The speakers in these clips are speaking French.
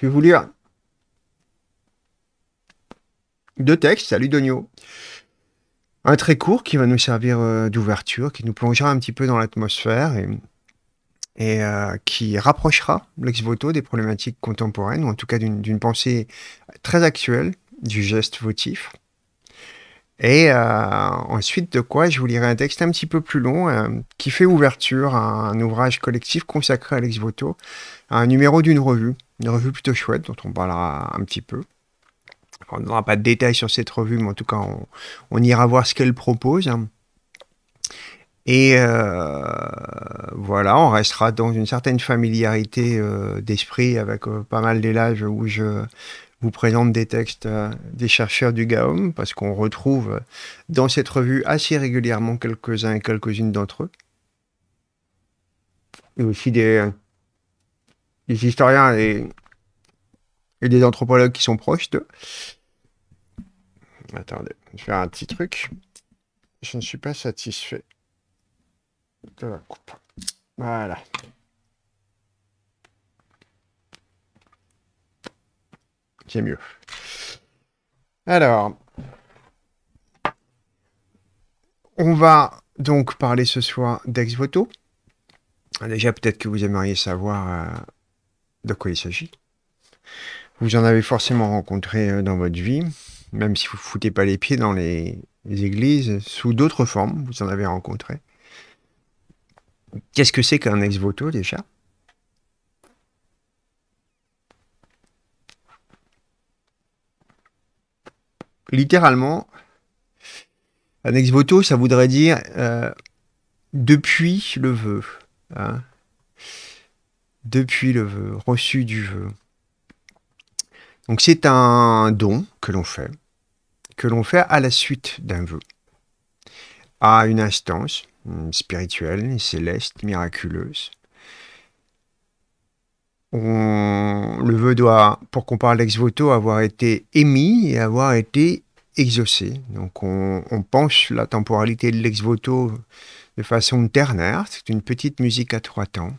Je vais vous lire deux textes. Salut Donio. Un très court qui va nous servir euh, d'ouverture, qui nous plongera un petit peu dans l'atmosphère et, euh, qui rapprochera l'ex voto des problématiques contemporaines, ou en tout cas d'une pensée très actuelle du geste votif. Et euh, ensuite de quoi je vous lirai un texte un petit peu plus long qui fait ouverture à un ouvrage collectif consacré à l'ex voto, à un numéro d'une revue une revue plutôt chouette dont on parlera un petit peu. On n'aura pas de détails sur cette revue, mais en tout cas, on, ira voir ce qu'elle propose. Et euh, voilà, on restera dans une certaine familiarité euh, d'esprit avec euh, pas mal d'élages où je vous présente des textes des chercheurs du GAOM, parce qu'on retrouve dans cette revue assez régulièrement quelques-uns et quelques-unes d'entre eux. Et aussi des, des historiens et, des anthropologues qui sont proches d'eux. Attendez, je vais faire un petit truc. Je ne suis pas satisfait de la coupe. Voilà. C'est mieux. Alors, on va donc parler ce soir d'ex voto. Déjà, peut-être que vous aimeriez savoir euh, de quoi il s'agit. Vous en avez forcément rencontré euh, dans votre vie, même si vous ne foutez pas les pieds dans les, églises, sous d'autres formes, vous en avez rencontré. Qu'est-ce que c'est qu'un ex voto déjà Littéralement, un ex voto, ça voudrait dire euh, depuis le vœu. Hein depuis le reçu du vœu. Donc c'est un don que l'on fait, que l'on fait à la suite d'un vœu, à une instance hmm, spirituelle, céleste, miraculeuse. le vœu doit, pour qu'on parle d'ex voto, avoir été émis et avoir été exaucé. Donc on, on penche la temporalité de l'ex voto de façon ternaire. C'est une petite musique à trois temps.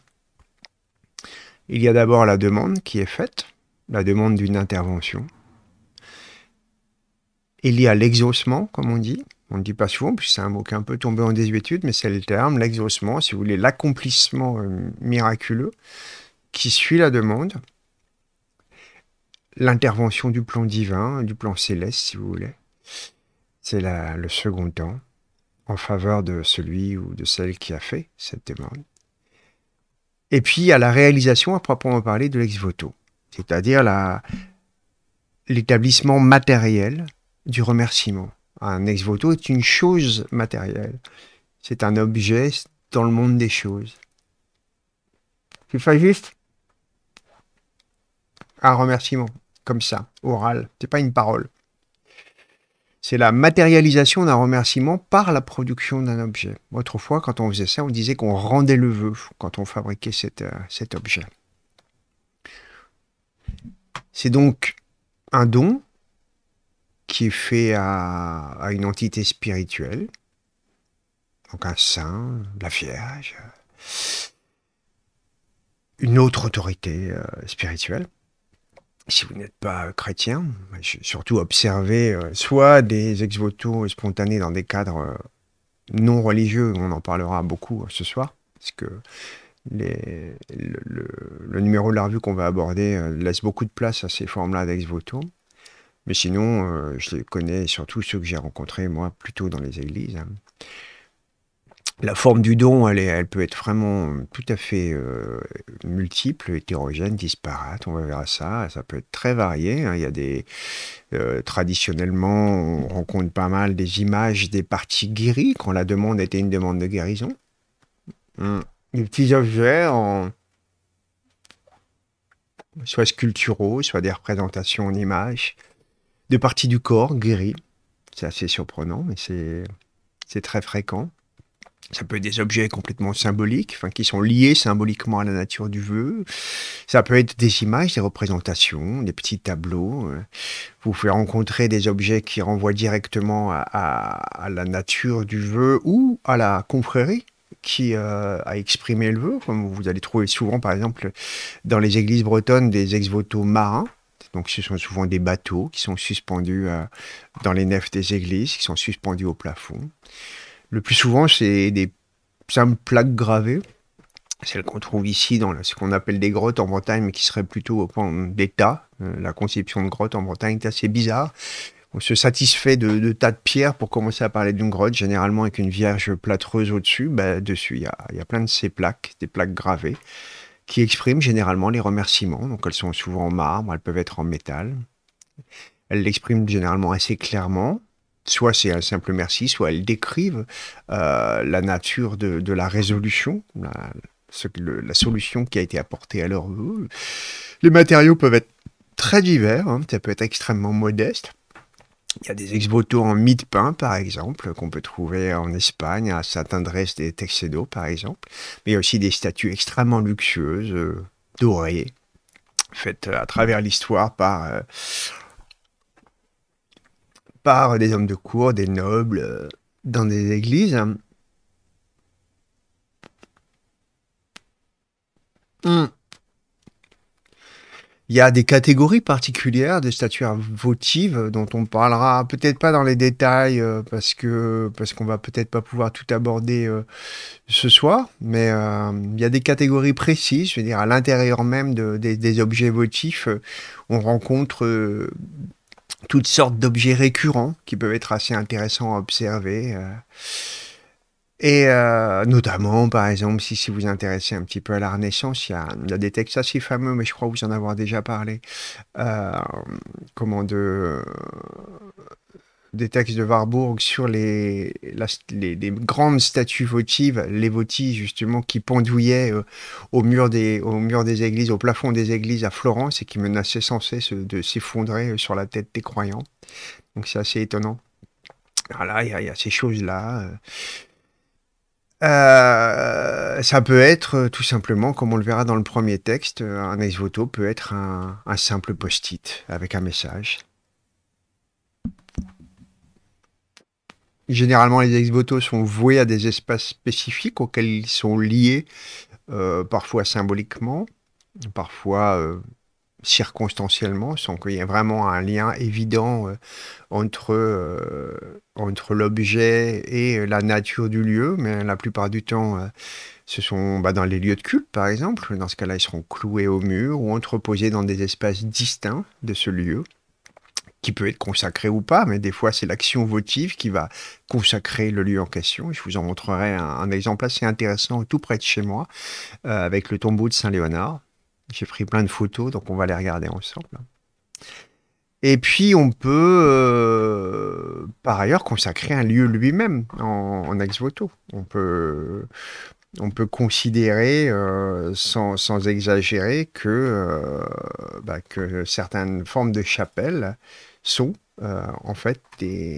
Il y a d'abord la demande qui est faite, la demande d'une intervention. Il y a l'exaucement, comme on dit. On ne dit pas souvent, puis c'est un mot qui est un peu tombé en désuétude, mais c'est le terme, l'exaucement, si vous voulez, l'accomplissement euh, miraculeux qui suit la demande, l'intervention du plan divin, du plan céleste, si vous voulez. C'est le second temps en faveur de celui ou de celle qui a fait cette demande et puis à la réalisation à proprement parler de l'ex-voto, c'est-à-dire l'établissement matériel du remerciement. Un ex-voto est une chose matérielle, c'est un objet dans le monde des choses. Tu fais juste un remerciement, comme ça, oral, c'est pas une parole. C'est la matérialisation d'un remerciement par la production d'un objet. Autrefois, quand on faisait ça, on disait qu'on rendait le vœu quand on fabriquait euh, cet, objet. C'est donc un don qui est fait à, à, une entité spirituelle, donc un saint, la Vierge, une autre autorité euh, spirituelle si vous n'êtes pas euh, chrétien, surtout observez euh, soit des ex-voto spontanés dans des cadres euh, non religieux, on en parlera beaucoup ce soir, parce que le, numéro de la revue qu'on va aborder laisse beaucoup de place à ces formes-là d'ex-voto. Mais sinon, je les connais surtout ceux que j'ai rencontrés, moi, plutôt dans les églises. Hein. La forme du don, elle, peut être vraiment tout à fait euh, multiple, hétérogène, disparate, on va voir ça. Ça peut être très varié. Hein. Il y a des. Euh, traditionnellement, on rencontre pas mal des images des parties guéries quand la demande était une demande de guérison. Hein. Des petits objets soit sculpturaux, soit des représentations en images, de parties du corps guéries. C'est assez surprenant, mais c'est très fréquent. Ça peut être des objets complètement symboliques, enfin, qui sont liés symboliquement à la nature du vœu. Ça peut être des images, des représentations, des petits tableaux. Euh. Vous pouvez rencontrer des objets qui renvoient directement à, la nature du vœu ou à la confrérie qui euh, a exprimé le vœu. Comme vous allez trouver souvent, par exemple, dans les églises bretonnes, des ex-voto marins donc ce sont souvent des bateaux qui sont suspendus euh, dans les nefs des églises, qui sont suspendus au plafond. Le plus souvent, c'est des simples plaques gravées. Celles qu'on trouve ici dans ce qu'on appelle des grottes en Bretagne, mais qui seraient plutôt au euh, des tas. Euh, la conception de grottes en Bretagne est assez bizarre. On se satisfait de, tas de pierres pour commencer à parler d'une grotte, généralement avec une vierge plâtreuse au-dessus. Ben, dessus, il y y a plein de ces plaques, des plaques gravées, qui expriment généralement les remerciements. Donc elles sont souvent en marbre, elles peuvent être en métal. Elles l'expriment généralement assez clairement soit c'est un simple merci, soit elles décrivent euh, la nature de, la résolution, la, solution qui a été apportée. à leur vœu. les matériaux peuvent être très divers, hein. ça peut être extrêmement modeste. Il y a des ex-voto en mie de pain, par exemple, qu'on peut trouver en Espagne, à Saint-Andrés des Texedo, par exemple. Mais il y a aussi des statues extrêmement luxueuses, euh, dorées, faites à travers l'histoire par euh, par des hommes de cour, des nobles, euh, dans des églises. Hmm. Il y a des catégories particulières de statuaires votives dont on parlera peut-être pas dans les détails euh, parce que parce qu'on va peut-être pas pouvoir tout aborder euh, ce soir, mais il y a des catégories précises, je veux dire à l'intérieur même des, des, objets votifs, on rencontre toutes sortes d'objets récurrents qui peuvent être assez intéressants à observer. Euh. Et euh, notamment, par exemple, si, si vous intéressez un petit peu à la Renaissance, il y a, des textes assez fameux, mais je crois vous en avoir déjà parlé, euh, comment de, des textes de Warburg sur les, les, grandes statues votives, les votis justement qui pendouillaient euh, au, mur des, au mur des églises, au plafond des églises à Florence et qui menaçaient sans cesse de s'effondrer euh, sur la tête des croyants. Donc c'est assez étonnant. Voilà, il y, a ces choses-là. Euh. ça peut être tout simplement, comme on le verra dans le premier texte, un ex voto peut être un, un simple post-it avec un message. Généralement, les ex votos sont voués à des espaces spécifiques auxquels ils sont liés, euh, parfois symboliquement, parfois euh, circonstanciellement, sans qu'il y ait vraiment un lien évident euh, entre, l'objet et la nature du lieu. Mais la plupart du temps, ce sont bah, dans les lieux de culte, par exemple. Dans ce cas-là, ils seront cloués au mur ou entreposés dans des espaces distincts de ce lieu qui peut être consacré ou pas, mais des fois c'est l'action votive qui va consacrer le lieu en question. Je vous en montrerai un, exemple assez intéressant tout près de chez moi, euh, avec le tombeau de Saint-Léonard. J'ai pris plein de photos, donc on va les regarder ensemble. Et puis on peut euh, par ailleurs consacrer un lieu lui-même en, ex voto. On peut on peut considérer, euh, sans, sans, exagérer, que, bah, que certaines formes de chapelles sont euh, en fait des,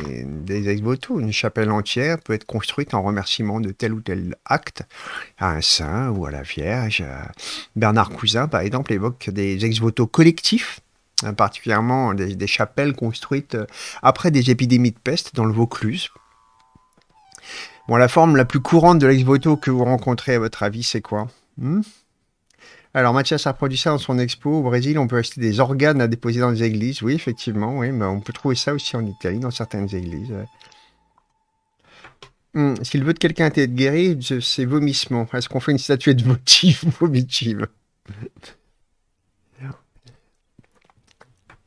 ex-voto. Une chapelle entière peut être construite en remerciement de tel ou tel acte à un saint ou à la Vierge. Euh, Bernard Cousin, par exemple, évoque des ex-voto collectifs hein, particulièrement des, chapelles construites euh, après des épidémies de peste dans le Vaucluse, Bon, la forme la plus courante de l'ex-voto que vous rencontrez, à votre avis, c'est quoi hmm alors Mathias a produit ça dans son expo au Brésil. On peut acheter des organes à déposer dans les églises. Oui, effectivement, oui, mais on peut trouver ça aussi en Italie, dans certaines églises. Hmm, s'il si le de quelqu'un était guéri, c'est vomissement. Est-ce qu'on fait une statuette votive vomitive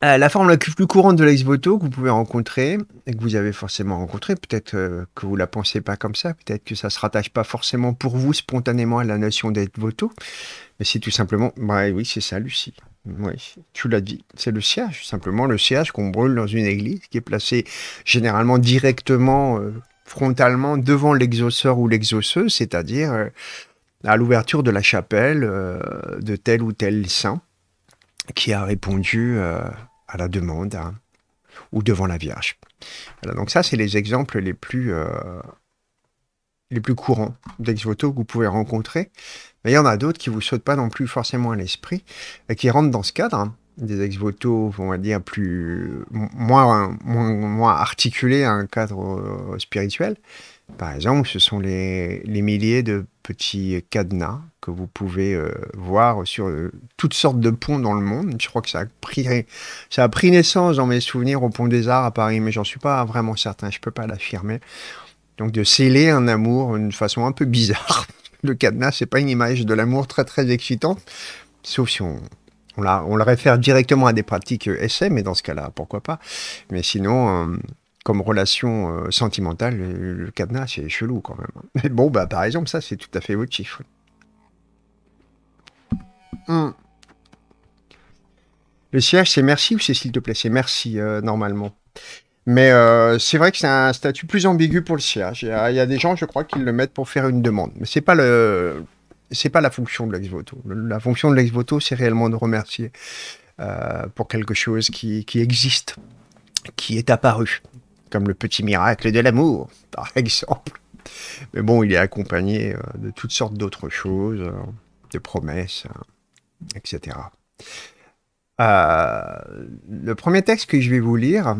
Euh, la forme la plus courante de l'ex-voto que vous pouvez rencontrer, et que vous avez forcément rencontré, peut-être euh, que vous ne la pensez pas comme ça, peut-être que ça ne se rattache pas forcément pour vous spontanément à la notion d'être voto, mais c'est tout simplement, bah oui, c'est ça, Lucie. Oui, tu l'as dit. C'est le siège, simplement le siège qu'on brûle dans une église, qui est placé généralement directement, euh, frontalement devant l'exauceur ou l'exauceuse, c'est-à-dire à l'ouverture de la chapelle de tel ou tel saint qui a répondu à la demande hein, ou devant la Vierge. donc ça, c'est les exemples les plus, euh, les plus courants d'ex-voto que vous pouvez rencontrer. Mais il y en a d'autres qui ne vous sautent pas non plus forcément à l'esprit et qui rentrent dans ce cadre. Hein. des ex-voto, on va dire, plus, moins, moins, moins articulés à un cadre euh, spirituel. Par exemple, ce sont les, milliers de petits cadenas que vous pouvez euh, voir sur euh, toutes sortes de ponts dans le monde. Je crois que ça a pris, ça a pris naissance dans mes souvenirs au Pont des Arts à Paris, mais j'en suis pas vraiment certain, je ne peux pas l'affirmer. Donc de sceller un amour d'une façon un peu bizarre. Le cadenas, n'est pas une image de l'amour très très excitante, sauf si on, on, le réfère directement à des pratiques euh, SM, mais dans ce cas-là, pourquoi pas. Mais sinon, comme relation euh, sentimentale, euh, le cadenas, c'est chelou quand même. Mais bon, bah, par exemple, ça, c'est tout à fait votre chiffre. Hum. Le siège, c'est merci ou c'est s'il te plaît C'est merci, euh, normalement. Mais c'est vrai que c'est un statut plus ambigu pour le siège. Il y, y des gens, je crois, qui le mettent pour faire une demande. Mais c'est pas le... C'est pas la fonction de l'ex-voto. La fonction de l'ex-voto, c'est réellement de remercier pour quelque chose qui, qui existe qui est apparu comme le petit miracle de l'amour, par exemple. Mais bon, il est accompagné euh, de toutes sortes d'autres choses, hein, de promesses, hein, etc. Euh, le premier texte que je vais vous lire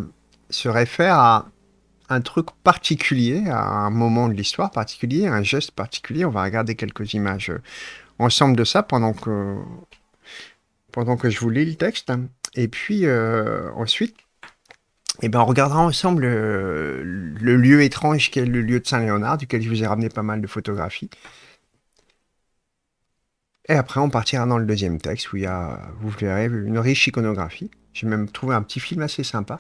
se réfère à un truc particulier, à un moment de l'histoire particulier, un geste particulier. On va regarder quelques images ensemble de ça pendant que, pendant que je vous lis le texte. Et puis euh, ensuite, et eh ben, on regardera ensemble euh, le lieu étrange qu'est le lieu de Saint-Léonard, duquel je vous ai ramené pas mal de photographies. Et après, on partira dans le deuxième texte où il y a, vous verrez, une riche iconographie. J'ai même trouvé un petit film assez sympa.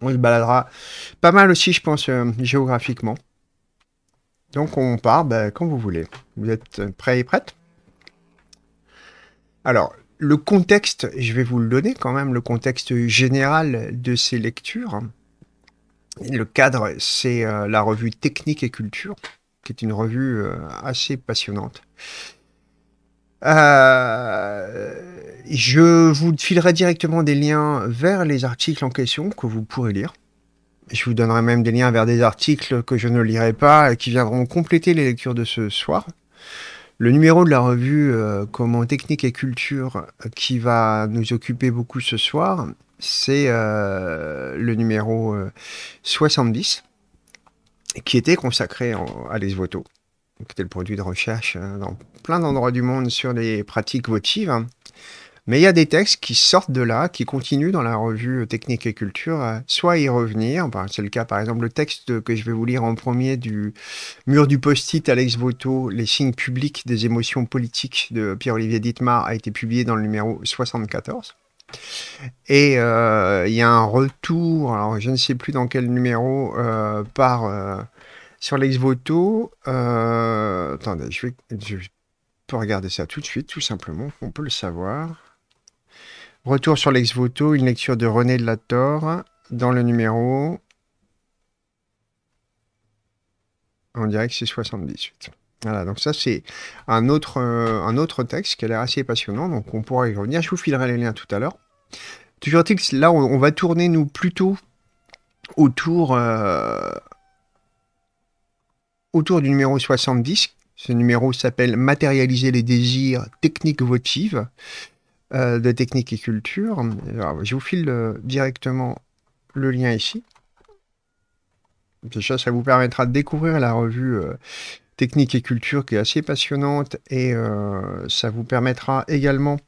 On se baladera pas mal aussi, je pense, euh, géographiquement. Donc on part quand ben, vous voulez. Vous êtes prêts et prêtes Alors, le contexte, je vais vous le donner quand même, le contexte général de ces lectures. Le cadre, c'est euh, la revue Technique et Culture, qui est une revue euh, assez passionnante. Euh, je vous filerai directement des liens vers les articles en question que vous pourrez lire. Je vous donnerai même des liens vers des articles que je ne lirai pas et qui viendront compléter les lectures de ce soir. Le numéro de la revue euh, Comment Technique et Culture euh, qui va nous occuper beaucoup ce soir, c'est euh, le numéro 70 qui était consacré à les voto, qui le produit de recherche hein, dans plein d'endroits du monde sur les pratiques votives. Hein. Mais il y a des textes qui sortent de là, qui continuent dans la revue Technique et Culture, euh, soit y revenir. c'est le cas, par exemple, le texte que je vais vous lire en premier du Mur du Post-it, Alex Voto, Les signes publics des émotions politiques de Pierre-Olivier Dittmar a été publié dans le numéro 74. Et euh, il y a un retour, alors je ne sais plus dans quel numéro, euh, par sur l'ex voto. attendez, je, vais, je peux regarder ça tout de suite, tout simplement, on peut le savoir. Retour sur l'ex voto, une lecture de René de La Torre, dans le numéro. On dirait que c'est 78. Voilà, donc ça c'est un autre, euh, un autre texte qui a l'air assez passionnant, donc on pourra y revenir. Je vous filerai les liens tout à l'heure. Toujours est là on, va tourner nous plutôt autour, euh, autour du numéro 70. Ce numéro s'appelle Matérialiser les désirs, techniques votives. Euh, de technique et culture. je vous file euh, directement le lien ici. Déjà, ça vous permettra de découvrir la revue techniques technique et culture qui est assez passionnante et euh, ça vous permettra également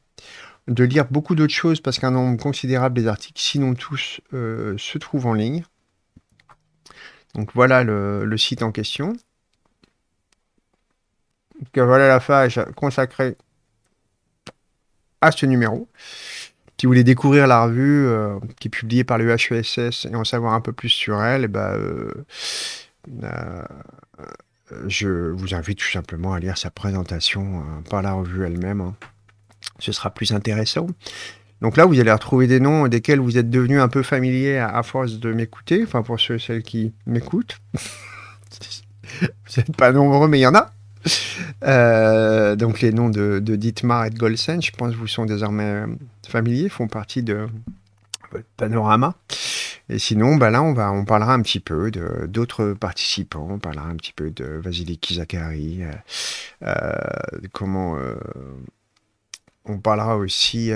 de lire beaucoup d'autres choses parce qu'un nombre considérable des articles, sinon tous, se trouvent en ligne. Donc voilà le, site en question. voilà la page consacrée à ce numéro. Si vous voulez découvrir la revue euh, qui est publiée par le HESS et en savoir un peu plus sur elle, bah, euh, euh, je vous invite tout simplement à lire sa présentation par la revue elle-même. Hein. Ce sera plus intéressant. Donc là, vous allez retrouver des noms desquels vous êtes devenus un peu familier à, force de m'écouter, enfin pour ceux et celles qui m'écoutent. vous n'êtes pas nombreux, mais il y en a. Euh, donc les noms de, Dietmar et de Golsen, je pense, vous sont désormais euh, familiers, font partie de votre panorama. Et sinon, bah là, on, va, on parlera un petit peu d'autres participants. On parlera un petit peu de Vasily Kizakari. Euh, euh comment. on parlera aussi.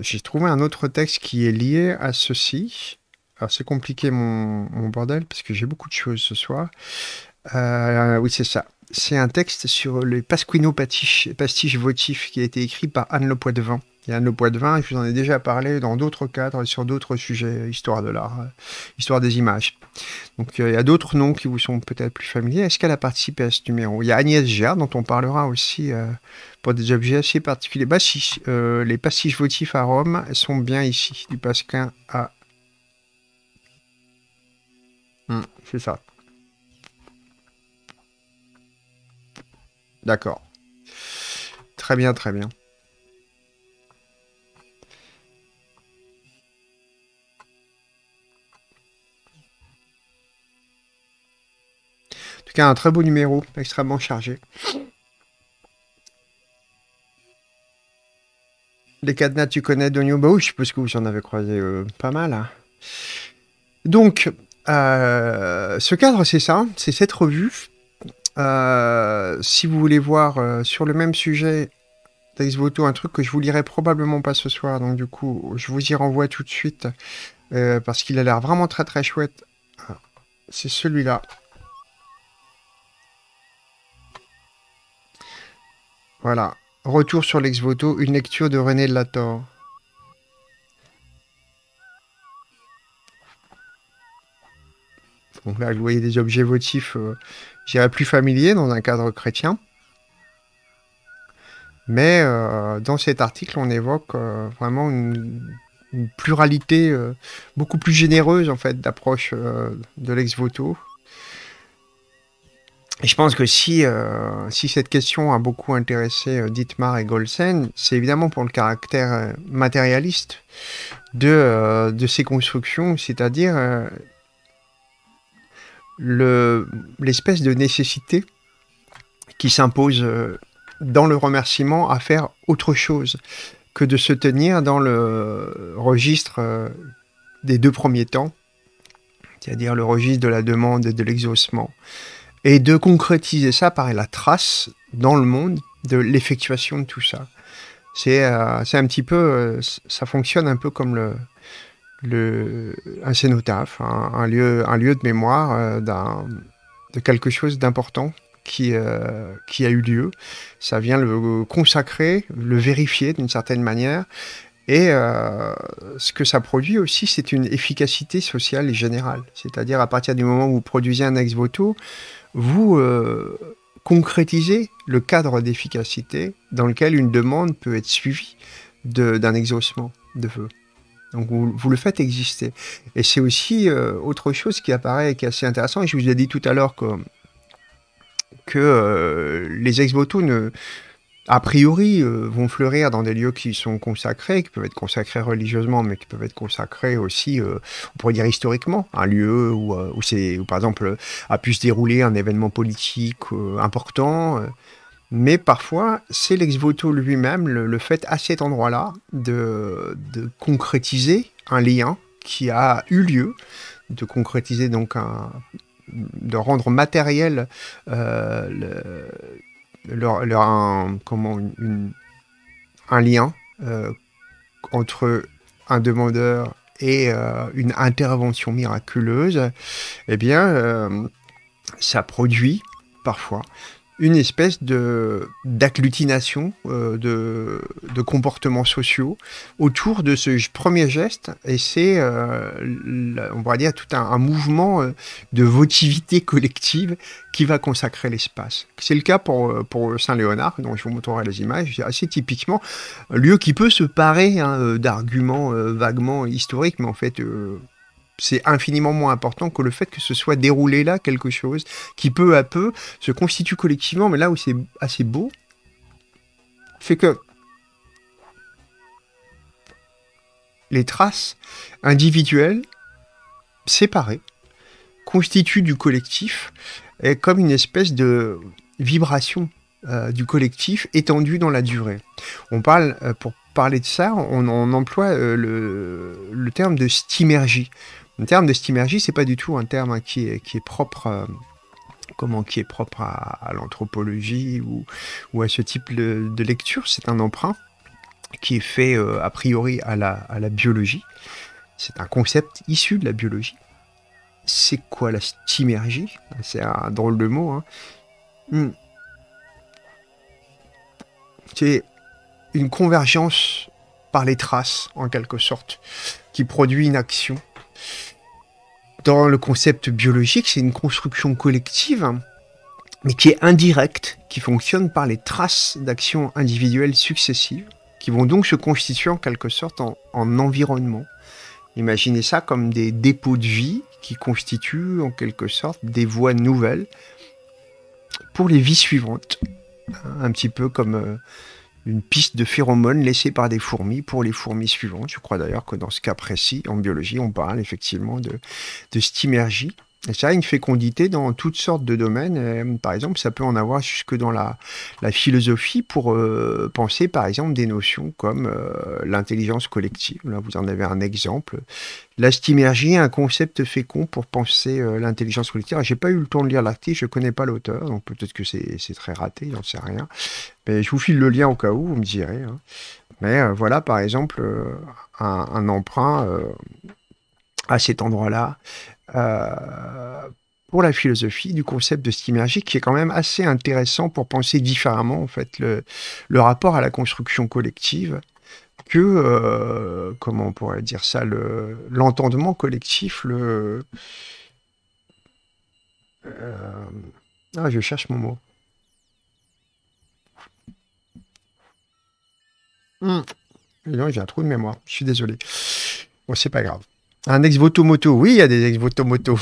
J'ai trouvé un autre texte qui est lié à ceci. Alors, c'est compliqué mon, bordel parce que j'ai beaucoup de choses ce soir. oui, c'est ça c'est un texte sur les Pasquino pastiche, votif qui a été écrit par Anne Le Poitvin. Et Anne Le Poitvin, je vous en ai déjà parlé dans d'autres cadres et sur d'autres sujets, histoire de l'art, euh, histoire des images. Donc euh, il y a d'autres noms qui vous sont peut-être plus familiers. Est-ce qu'elle a participé à ce numéro Il y a Agnès Gérard, dont on parlera aussi euh, pour des objets assez particuliers. Bah, les pastiches votifs à Rome sont bien ici, du Pasquin à... Hmm, c'est ça. D'accord. Très bien, très bien. En tout cas, un très beau numéro, extrêmement chargé. Les cadenas, tu connais de Bah oui, je suppose que vous en avez croisé euh, pas mal. Hein. Donc, euh, ce cadre, c'est ça, c'est cette revue euh, si vous voulez voir euh, sur le même sujet d'Exvoto Voto, un truc que je vous lirai probablement pas ce soir, donc du coup, je vous y renvoie tout de suite euh, parce qu'il a l'air vraiment très très chouette. C'est celui-là. Voilà. Retour sur l'ex voto, une lecture de René Lator. Donc là, vous voyez des objets votifs je plus familier dans un cadre chrétien. Mais euh, dans cet article, on évoque euh, vraiment une, pluralité euh, beaucoup plus généreuse en fait d'approche de l'ex voto. Et je pense que si, si cette question a beaucoup intéressé Dietmar et Golsen, c'est évidemment pour le caractère matérialiste de, de ces constructions, c'est-à-dire l'espèce de nécessité qui s'impose euh, dans le remerciement à faire autre chose que de se tenir dans le registre euh, des deux premiers temps, c'est-à-dire le registre de la demande et de l'exaucement, et de concrétiser ça par la trace dans le monde de l'effectuation de tout ça. C'est euh, un petit peu, ça fonctionne un peu comme le, le, un cénotaphe, un, lieu, un lieu de mémoire euh, de quelque chose d'important euh, qui, a eu lieu. Ça vient le consacrer, le vérifier d'une certaine manière. Et euh, ce que ça produit aussi, c'est une efficacité sociale et générale. C'est-à-dire, à partir du moment où vous produisez un ex voto, vous concrétisez le cadre d'efficacité dans lequel une demande peut être suivie d'un exaucement de vœux. Donc vous, le faites exister. Et c'est aussi euh, autre chose qui apparaît et qui est assez intéressant. Et je vous ai dit tout à l'heure que, que euh, les ex votos a priori, euh, vont fleurir dans des lieux qui sont consacrés, qui peuvent être consacrés religieusement, mais qui peuvent être consacrés aussi, on pourrait dire historiquement, un lieu où, par exemple, a pu se dérouler un événement politique important, mais parfois, c'est l'ex voto lui-même, le, fait à cet endroit-là de, concrétiser un lien qui a eu lieu, de concrétiser donc un, de rendre matériel euh, le, leur, un, comment, un lien euh, entre un demandeur et euh, une intervention miraculeuse, eh bien, ça produit parfois une espèce de d'agglutination euh, de, de, comportements sociaux autour de ce premier geste et c'est euh, on va dire tout un, mouvement euh, de votivité collective qui va consacrer l'espace. C'est le cas pour, pour Saint-Léonard, dont je vous montrerai les images, assez typiquement, lieu qui peut se parer hein, d'arguments vaguement historiques, mais en fait c'est infiniment moins important que le fait que ce soit déroulé là quelque chose qui peu à peu se constitue collectivement, mais là où c'est assez beau, fait que les traces individuelles séparées constituent du collectif comme une espèce de vibration euh, du collectif étendue dans la durée. On parle, euh, pour parler de ça, on, emploie euh, le, terme de stimergie. Le terme de stymergie, c'est pas du tout un terme qui, est, qui, est, propre. Euh, comment qui est propre à, l'anthropologie ou, ou, à ce type de, lecture, c'est un emprunt qui est fait euh, a priori à la, à biologie. C'est un concept issu de la biologie. C'est quoi la stymergie C'est un drôle de mot. Hein. Hmm. C'est une convergence par les traces, en quelque sorte, qui produit une action dans le concept biologique, c'est une construction collective, mais qui est indirecte, qui fonctionne par les traces d'actions individuelles successives, qui vont donc se constituer en quelque sorte en, environnement. Imaginez ça comme des dépôts de vie qui constituent en quelque sorte des voies nouvelles pour les vies suivantes. Un petit peu comme... Euh, une piste de phéromones laissée par des fourmis pour les fourmis suivantes. Je crois d'ailleurs que dans ce cas précis, en biologie, on parle effectivement de, de stimergie ça a une fécondité dans toutes sortes de domaines. Par exemple, ça peut en avoir jusque dans la, philosophie pour euh, penser, par exemple, des notions comme euh, l'intelligence collective. Là, vous en avez un exemple. La un concept fécond pour penser euh, l'intelligence collective. Ah, je n'ai pas eu le temps de lire l'article, je ne connais pas l'auteur, donc peut-être que c'est très raté, j'en sais rien. Mais je vous file le lien au cas où, vous me direz. Hein. Mais voilà, par exemple, un emprunt à cet endroit-là, euh, pour la philosophie du concept de stimergie qui est quand même assez intéressant pour penser différemment en fait le, rapport à la construction collective que euh, comment on pourrait dire ça le l'entendement collectif le euh, ah je cherche mon mot hmm. j'ai un trou de mémoire je suis désolé bon c'est pas grave un ex-voto moto. Oui, il y a des ex-voto moto.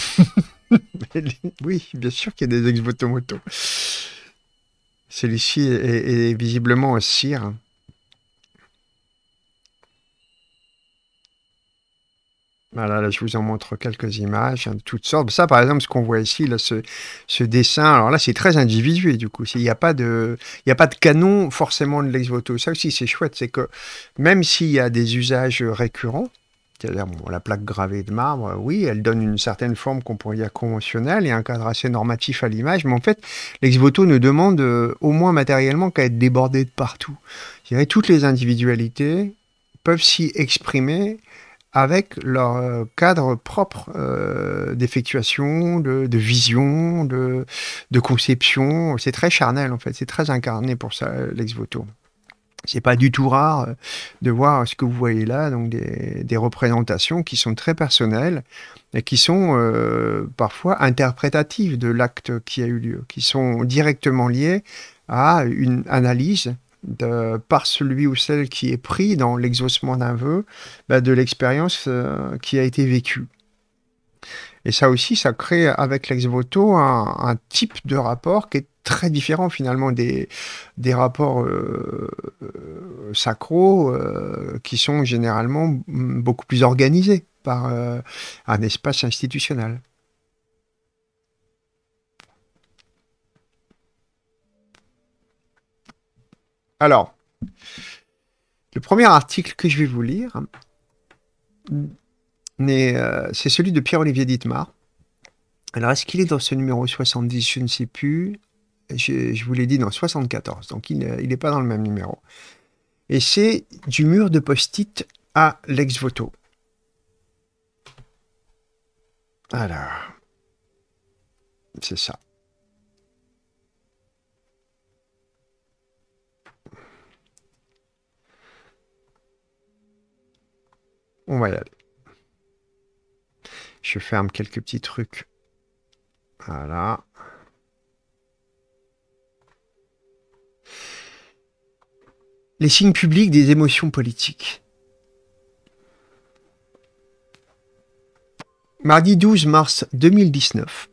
oui, bien sûr qu'il y a des ex-voto moto. Celui-ci est, visiblement un cire. Voilà, là, je vous en montre quelques images hein, de toutes sortes. Ça, par exemple, ce qu'on voit ici, là, ce, dessin, alors là, c'est très individué, du coup. Il n'y a, pas de, a pas de canon forcément de l'ex-voto. Ça aussi, c'est chouette, c'est que même s'il y a des usages récurrents, cest à la plaque gravée de marbre, oui, elle donne une certaine forme qu'on pourrait dire conventionnelle et un cadre assez normatif à l'image, mais en fait, l'ex-voto ne demande euh, au moins matériellement qu'à être débordé de partout. toutes les individualités peuvent s'y exprimer avec leur euh, cadre propre euh, d'effectuation, de, vision, de, de conception. C'est très charnel en fait, c'est très incarné pour ça l'ex-voto c'est pas du tout rare euh, de voir ce que vous voyez là, donc des, représentations qui sont très personnelles et qui sont euh, parfois interprétatives de l'acte qui a eu lieu, qui sont directement liées à une analyse par celui ou celle qui est pris dans l'exaucement d'un vœu bah, de l'expérience euh, qui a été vécue. Et ça aussi, ça crée avec l'ex voto un type de rapport qui est très différent finalement des, des rapports euh, euh, euh, qui sont généralement beaucoup plus organisés par euh, un espace institutionnel. Alors, le premier article que je vais vous lire, c'est celui de Pierre-Olivier Dittmar. Alors, est-ce qu'il est dans ce numéro 70 Je ne sais plus je, vous l'ai dit, dans 74, donc il n'est pas dans le même numéro. Et c'est du mur de post-it à l'ex-voto. Alors, c'est ça. On va y aller. Je ferme quelques petits trucs. Voilà. Les signes publics des émotions politiques. Mardi 12 mars 2019.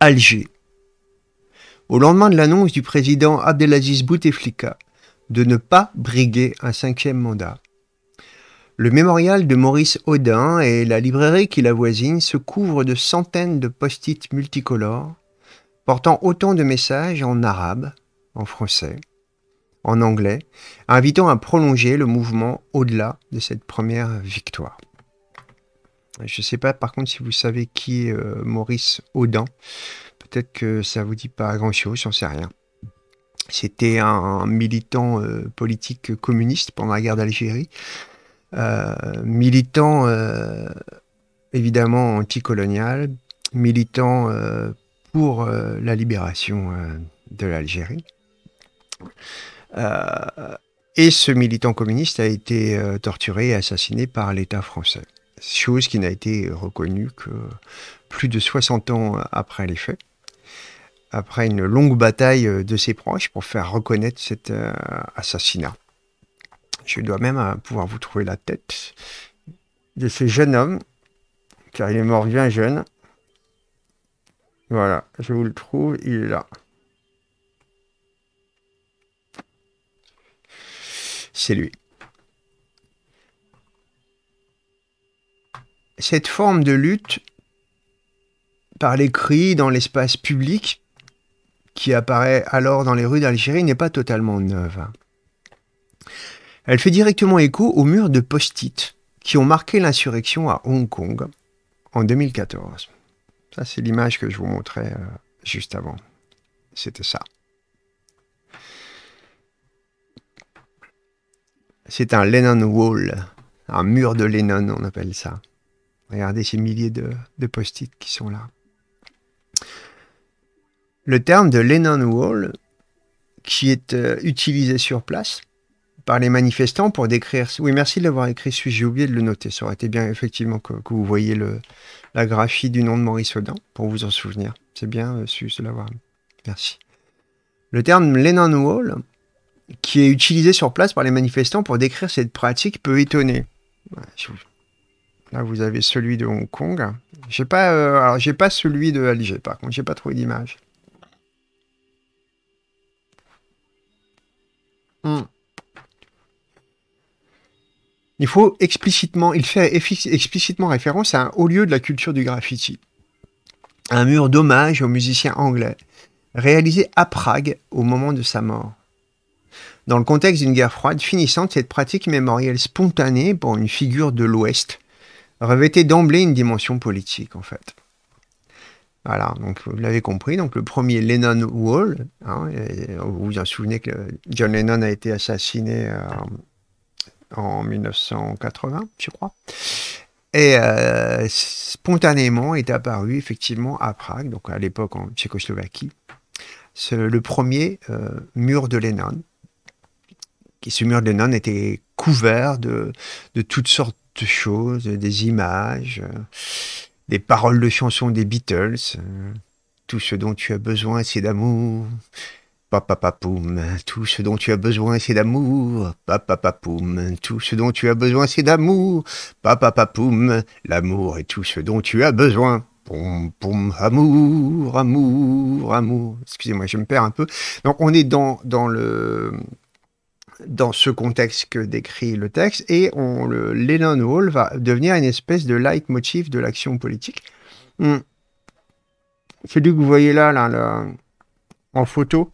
Alger. Au lendemain de l'annonce du président Abdelaziz Bouteflika de ne pas briguer un cinquième mandat, le mémorial de Maurice Audin et la librairie qui la voisine se couvrent de centaines de post-it multicolores portant autant de messages en arabe, en français, en anglais, invitant à prolonger le mouvement au-delà de cette première victoire. Je ne sais pas par contre si vous savez qui est euh, Maurice Audin. Peut-être que ça vous dit pas grand-chose, j'en sais rien. C'était un militant euh, politique communiste pendant la guerre d'Algérie. Euh, militant évidemment anticolonial, militant pour la libération de l'Algérie. Euh, et ce militant communiste a été euh, torturé et assassiné par l'État français. Chose qui n'a été reconnue que plus de 60 ans après les faits après une longue bataille euh, de ses proches pour faire reconnaître cet assassinat. Je dois même pouvoir vous trouver la tête de ce jeune homme, car il est mort bien jeune. Voilà, je vous le trouve, il est là. C'est lui. Cette forme de lutte par les cris dans l'espace public qui apparaît alors dans les rues d'Algérie n'est pas totalement neuve. Elle fait directement écho aux murs de post-it qui ont marqué l'insurrection à Hong Kong en 2014. Ça, c'est l'image que je vous montrais euh, juste avant. C'était ça. C'est un Lennon Wall, un mur de Lennon, on appelle ça. Regardez ces milliers de, post-it qui sont là. Le terme de Lennon Wall, qui est euh, utilisé sur place par les manifestants pour décrire... Oui, merci de l'avoir écrit, j'ai oublié de le noter. Ça aurait été bien, effectivement, que, vous voyez le, la graphie du nom de Maurice Audin, pour vous en souvenir. C'est bien, euh, de l'avoir. Merci. Le terme Lennon Wall qui est utilisé sur place par les manifestants pour décrire cette pratique peut étonner. Là, vous avez celui de Hong Kong. J'ai pas, euh, j'ai pas celui de Alger. Par contre, j'ai pas trouvé d'image. Hmm. Il faut explicitement, il fait explicitement référence à un haut lieu de la culture du graffiti, un mur d'hommage aux musiciens anglais, réalisé à Prague au moment de sa mort. Dans le contexte d'une guerre froide finissante, cette pratique mémorielle spontanée pour une figure de l'Ouest revêtait d'emblée une dimension politique en fait. Voilà, donc vous l'avez compris, donc le premier Lennon Wall, hein, vous vous en souvenez que John Lennon a été assassiné euh, en 1980, je crois, et euh, spontanément est apparu effectivement à Prague, donc à l'époque en Tchécoslovaquie, le premier euh, mur de Lennon, qui, ce mur des était couvert de, toutes sortes de choses, des images, euh, des paroles de chansons des Beatles. Euh, tout ce dont tu as besoin, c'est d'amour. Papapapoum, tout ce dont tu as besoin, c'est d'amour. Papapapoum, tout ce dont tu as besoin, c'est d'amour. Papapapoum, l'amour est tout ce dont tu as besoin. Poum, poum, amour, amour, amour. Excusez-moi, je me perds un peu. Donc, on est dans, dans le, dans ce contexte que décrit le texte, et le, Lennon Hall va devenir une espèce de leitmotiv de l'action politique. Hmm. Celui que vous voyez là, en photo,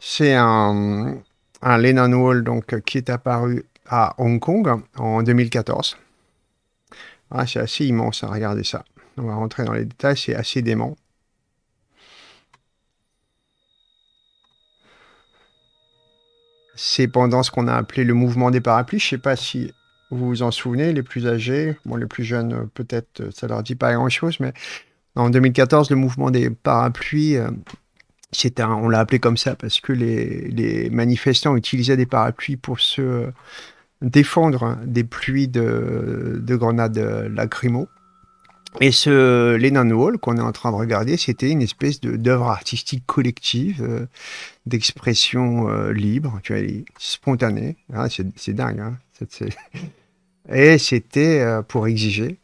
c'est un, un Lennon Hall donc, qui est apparu à Hong Kong en 2014. Ah, c'est assez immense à regarder ça. On va rentrer dans les détails, c'est assez dément. c'est pendant ce qu'on a appelé le mouvement des parapluies. Je ne sais pas si vous vous en souvenez, les plus âgés, bon, les plus jeunes, peut-être, ça leur dit pas grand-chose, mais en 2014, le mouvement des parapluies, euh, c'était on l'a appelé comme ça parce que les, manifestants utilisaient des parapluies pour se défendre des pluies de, de grenades euh, lacrymo. Et ce Lennon Wall qu'on est en train de regarder, c'était une espèce d'œuvre artistique collective, euh, d'expression euh, libre, spontanée. Ah, c'est dingue. Hein. Et c'était euh, pour exiger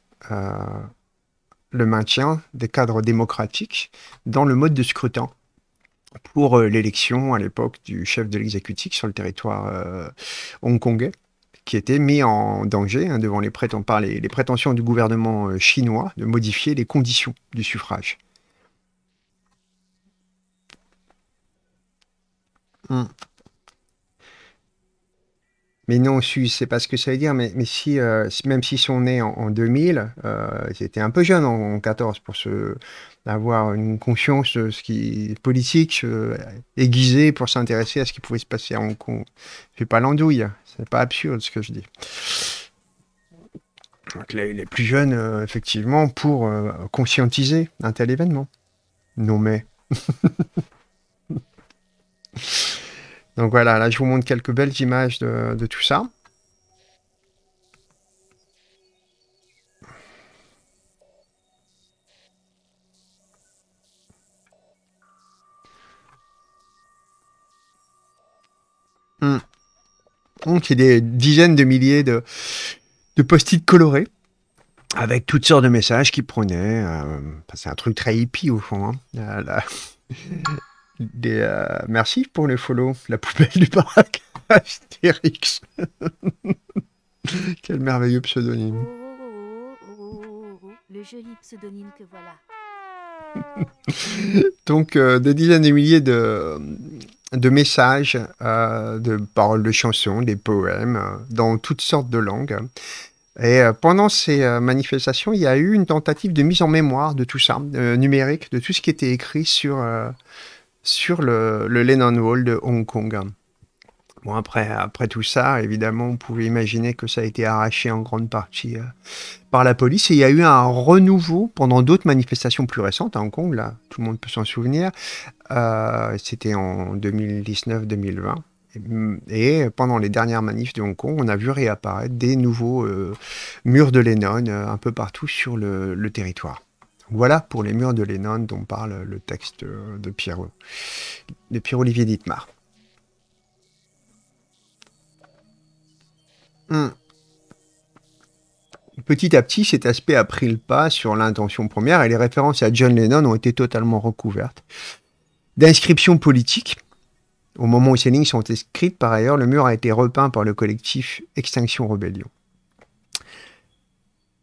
le maintien des cadres démocratiques dans le mode de scrutin pour l'élection à l'époque du chef de l'exécutif sur le territoire hongkongais qui était mis en danger hein, devant les, par les, prétentions du gouvernement euh, chinois de modifier les conditions du suffrage. Hum. Mais non, je sais pas ce que ça veut dire, mais, mais si, euh, même s'ils sont nés en, 2000, euh, ils étaient un peu jeunes en, en 14 pour se, avoir une conscience ce qui, politique euh, aiguisée pour s'intéresser à ce qui pouvait se passer en Hong Kong. Je pas l'andouille. C'est pas absurde ce que je dis. Donc les, est plus jeunes, euh, effectivement, pour euh, conscientiser un tel événement. Non mais. Donc voilà, là je vous montre quelques belles images de, tout ça. Hmm y a des dizaines de milliers de, post-it colorés avec toutes sortes de messages qui prenaient. Euh, c'est un truc très hippie au fond. Hein. Euh, euh, merci pour le follow. La poubelle du baraque Astérix. Quel merveilleux pseudonyme. Oh, oh, oh, le joli pseudonyme que voilà. Donc, des dizaines de milliers de, de messages, euh, de paroles de chansons, des poèmes, euh, dans toutes sortes de langues. Et euh, pendant ces manifestations, il y a eu une tentative de mise en mémoire de tout ça, numérique, de tout ce qui était écrit sur, sur le, le Lennon Wall de Hong Kong. Bon, après, tout ça, évidemment, on pouvait imaginer que ça a été arraché en grande partie euh, par la police. Et il y a eu un renouveau pendant d'autres manifestations plus récentes à Hong Kong, là, tout le monde peut s'en souvenir. Euh, c'était en 2019-2020. Et pendant les dernières manifs de Hong Kong, on a vu réapparaître des nouveaux euh, murs de Lennon un peu partout sur le, territoire. Voilà pour les murs de Lennon dont parle le texte de Pierre, de Pierre-Olivier Dittmar. Hmm. Petit à petit, cet aspect a pris le pas sur l'intention première et les références à John Lennon ont été totalement recouvertes. D'inscriptions politiques, au moment où ces lignes sont écrites, par ailleurs, le mur a été repeint par le collectif Extinction Rebellion.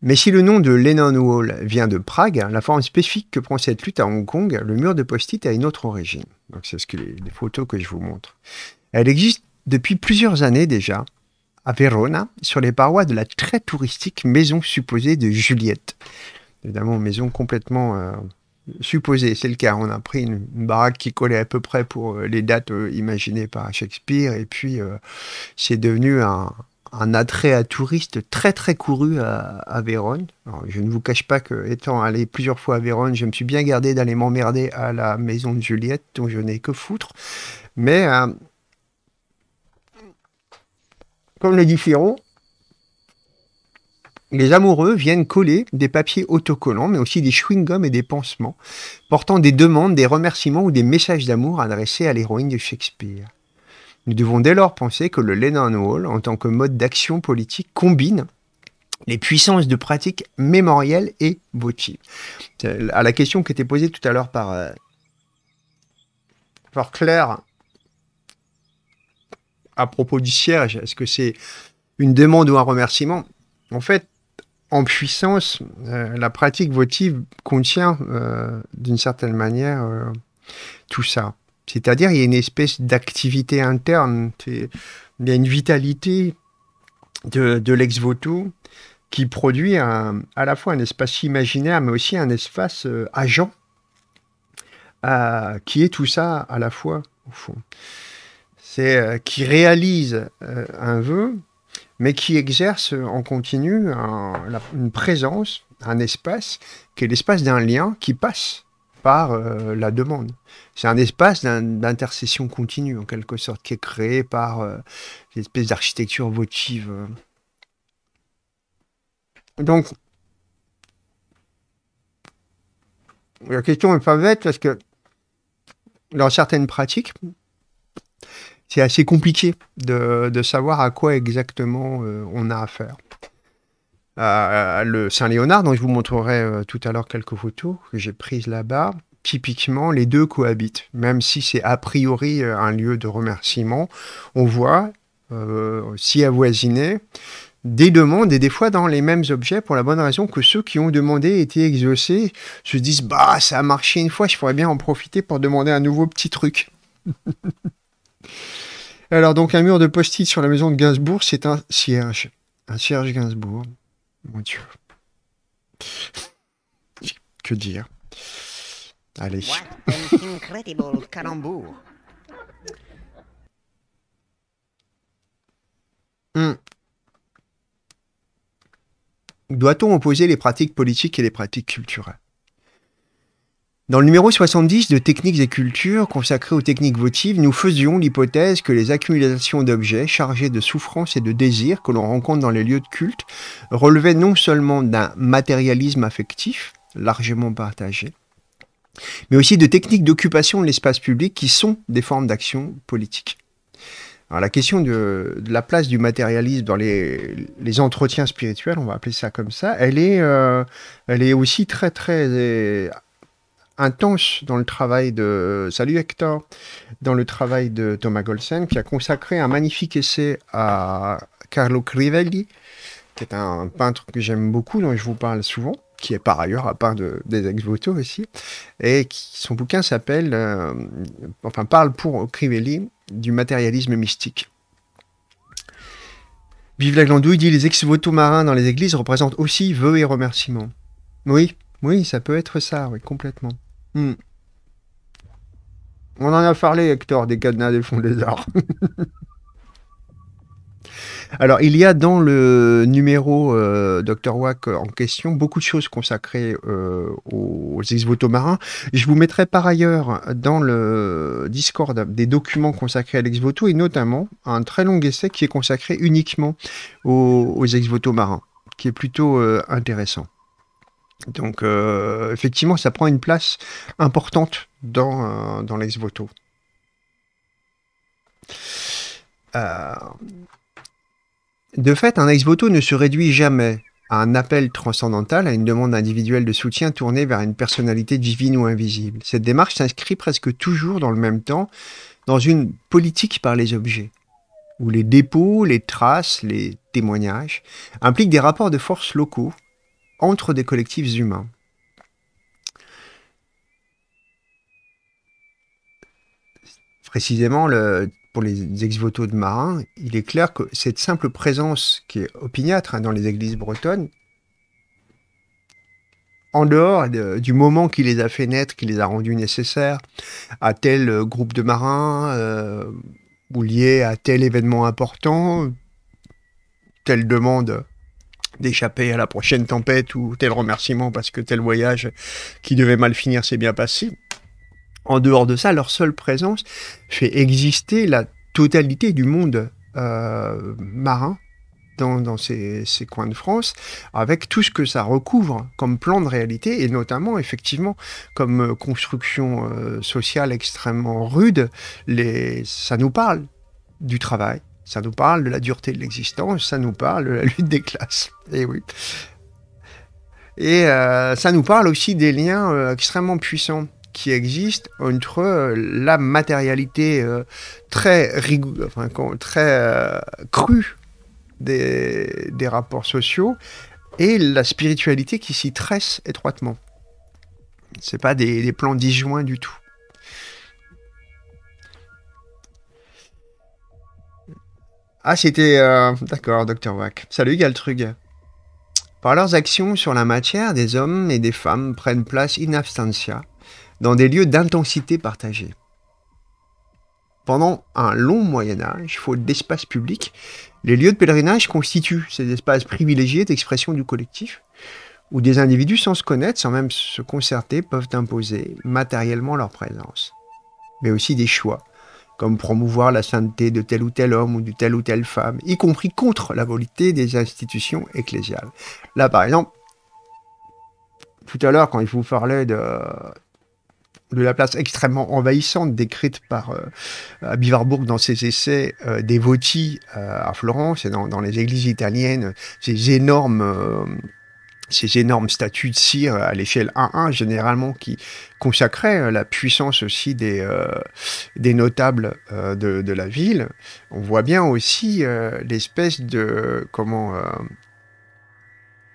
Mais si le nom de Lennon Wall vient de Prague, la forme spécifique que prend cette lutte à Hong Kong, le mur de post-it a une autre origine. Donc c'est ce que les, photos que je vous montre. Elle existe depuis plusieurs années déjà, à Vérone, sur les parois de la très touristique maison supposée de Juliette. Évidemment, maison complètement euh, supposée, c'est le cas. On a pris une, baraque qui collait à peu près pour euh, les dates euh, imaginées par Shakespeare, et puis c'est devenu un, attrait à touristes très très couru à, à Vérone. je ne vous cache pas que, étant allé plusieurs fois à Vérone, je me suis bien gardé d'aller m'emmerder à la maison de Juliette, dont je n'ai que foutre. Mais comme le dit les amoureux viennent coller des papiers autocollants, mais aussi des chewing-gums et des pansements, portant des demandes, des remerciements ou des messages d'amour adressés à l'héroïne de Shakespeare. Nous devons dès lors penser que le Lennon en tant que mode d'action politique, combine les puissances de pratiques mémorielles et votives. À la question qui était posée tout à l'heure par, euh, par Claire à propos du cierge, est-ce que c'est une demande ou un remerciement En fait, en puissance, euh, la pratique votive contient euh, d'une certaine manière euh, tout ça. C'est-à-dire, il y a une espèce d'activité interne, il y a une vitalité de, l'ex-voto qui produit à la fois un espace imaginaire, mais aussi un espace agent, qui est tout ça à la fois, au fond c'est euh, qui réalise euh, un vœu, mais qui exerce en continu une présence, un espace, qui est l'espace d'un lien qui passe par euh, la demande. C'est un espace d'intercession continue, en quelque sorte, qui est créé par l'espèce d'architecture votive. Donc, la question n'est pas bête parce que dans certaines pratiques, c'est assez compliqué de, savoir à quoi exactement euh, on a affaire. Euh, le Saint-Léonard, dont je vous montrerai euh, tout à l'heure quelques photos que j'ai prises là-bas, typiquement, les deux cohabitent. Même si c'est a priori un lieu de remerciement, on voit s'y avoisiner des demandes et des fois dans les mêmes objets pour la bonne raison que ceux qui ont demandé étaient exaucés se disent bah ça a marché une fois je pourrais bien en profiter pour demander un nouveau petit truc Alors, donc, un mur de post-it sur la maison de Gainsbourg, c'est un cierge. Un cierge Gainsbourg. Mon Dieu. Que dire Allez. incredible hmm. Doit-on opposer les pratiques politiques et les pratiques culturelles dans le numéro 70 de Techniques et cultures consacré aux techniques votives, nous faisions l'hypothèse que les accumulations d'objets chargés de souffrance et de désir que l'on rencontre dans les lieux de culte relevaient non seulement d'un matérialisme affectif, largement partagé, mais aussi de techniques d'occupation de l'espace public qui sont des formes d'action politique. Alors la question de, la place du matérialisme dans les, entretiens spirituels, on va appeler ça comme ça, elle est, euh, elle est aussi très très euh, intense dans le travail de euh, Salut Hector, dans le travail de Thomas Golsen, qui a consacré un magnifique essai à Carlo Crivelli, qui est un peintre que j'aime beaucoup, dont je vous parle souvent, qui est par ailleurs à part de, des ex-voto aussi, et qui, son bouquin s'appelle, euh, enfin parle pour Crivelli du matérialisme mystique. Vive la glandouille dit les ex-voto marins dans les églises représentent aussi vœux et remerciements. Oui, oui, ça peut être ça, oui, complètement. Hmm. On en a parlé, Hector, des cadenas des fonds des arts. Alors, il y a dans le numéro euh, Dr. Wack en question beaucoup de choses consacrées euh, aux ex-voto marins. Je vous mettrai par ailleurs dans le Discord des documents consacrés à l'ex-voto et notamment un très long essai qui est consacré uniquement aux, ex-voto marins, qui est plutôt euh, intéressant. Donc euh, effectivement, ça prend une place importante dans, euh, l'ex voto. Euh, de fait, un ex voto ne se réduit jamais à un appel transcendantal, à une demande individuelle de soutien tournée vers une personnalité divine ou invisible. Cette démarche s'inscrit presque toujours dans le même temps dans une politique par les objets, où les dépôts, les traces, les témoignages impliquent des rapports de force locaux entre des collectifs humains. Précisément, le, pour les ex-voto de marins, il est clair que cette simple présence qui est opiniâtre hein, dans les églises bretonnes, en dehors du moment qui les a fait naître, qui les a rendus nécessaires, à tel euh, groupe de marins, euh, ou lié à tel événement important, telle demande d'échapper à la prochaine tempête ou tel remerciement parce que tel voyage qui devait mal finir s'est bien passé. En dehors de ça, leur seule présence fait exister la totalité du monde euh, marin dans, ces, coins de France, avec tout ce que ça recouvre comme plan de réalité, et notamment, effectivement, comme euh, construction euh, sociale extrêmement rude, ça nous parle du travail, ça nous parle de la dureté de l'existence, ça nous parle de la lutte des classes. Et eh oui. Et euh, ça nous parle aussi des liens euh, extrêmement puissants qui existent entre euh, la matérialité très, enfin, très crue des, rapports sociaux et la spiritualité qui s'y tresse étroitement. C'est pas des plans disjoints du tout. Ah, c'était... Euh, d'accord, docteur Wack. Salut, Galtrug. Par leurs actions sur la matière, des hommes et des femmes prennent place in absentia, dans des lieux d'intensité partagée. Pendant un long Moyen Âge, faute d'espace public, les lieux de pèlerinage constituent ces espaces privilégiés d'expression du collectif, où des individus sans se connaître, sans même se concerter, peuvent imposer matériellement leur présence, mais aussi des choix, comme promouvoir la sainteté de tel ou tel homme ou de telle ou telle femme, y compris contre la volonté des institutions ecclésiales. Là, par exemple, tout à l'heure, quand je vous parlais de, la place extrêmement envahissante décrite par euh, Bivarbourg dans ses essais des euh, dévotis euh, à Florence et dans, les églises italiennes, ces énormes ces énormes statues de cire à l'échelle 1-1, généralement, qui consacraient euh, la puissance aussi des, euh, des notables euh, de, de, la ville. On voit bien aussi l'espèce de... comment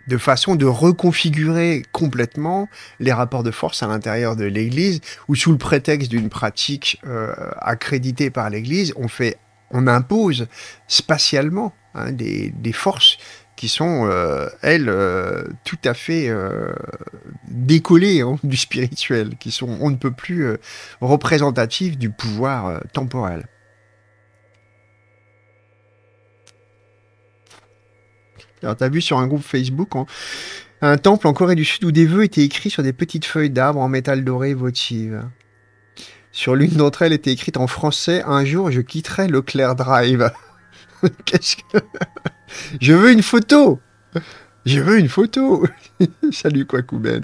de façon de reconfigurer complètement les rapports de force à l'intérieur de l'Église, où sous le prétexte d'une pratique accréditée par l'Église, on fait, on impose spatialement hein, des, des forces qui sont, euh, elles, euh, tout à fait euh, décollées hein, du spirituel, qui sont on ne peut plus représentatives du pouvoir temporel. Alors, as vu sur un groupe Facebook, hein, un temple en Corée du Sud où des vœux étaient écrits sur des petites feuilles d'arbres en métal doré votives. Sur l'une d'entre elles était écrite en français Un jour, je quitterai le Claire Drive. Qu'est-ce que. Je veux une photo. Je veux une photo. Salut Kwakouben.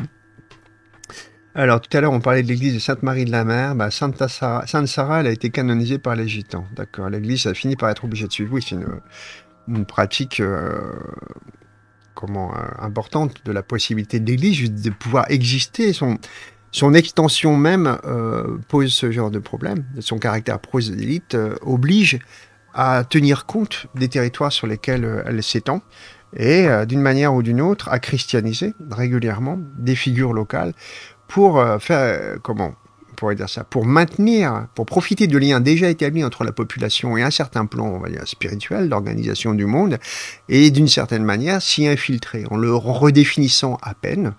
Alors tout à l'heure on parlait de l'église de Sainte-Marie de la Mer. Bah, Sainte Sarah, elle a été canonisée par les Gitans. D'accord. L'église a fini par être obligée de suivre. Oui, c'est une, pratique euh, comment euh, importante de la possibilité de l'église de pouvoir exister. Son, son extension même euh, pose ce genre de problème. Son caractère prosélyte oblige à tenir compte des territoires sur lesquels euh, elle s'étend et euh, d'une manière ou d'une autre à christianiser régulièrement des figures locales pour euh, faire comment dire ça pour maintenir pour profiter de liens déjà établis entre la population et un certain plan on va dire spirituel d'organisation du monde et d'une certaine manière s'y infiltrer en le redéfinissant à peine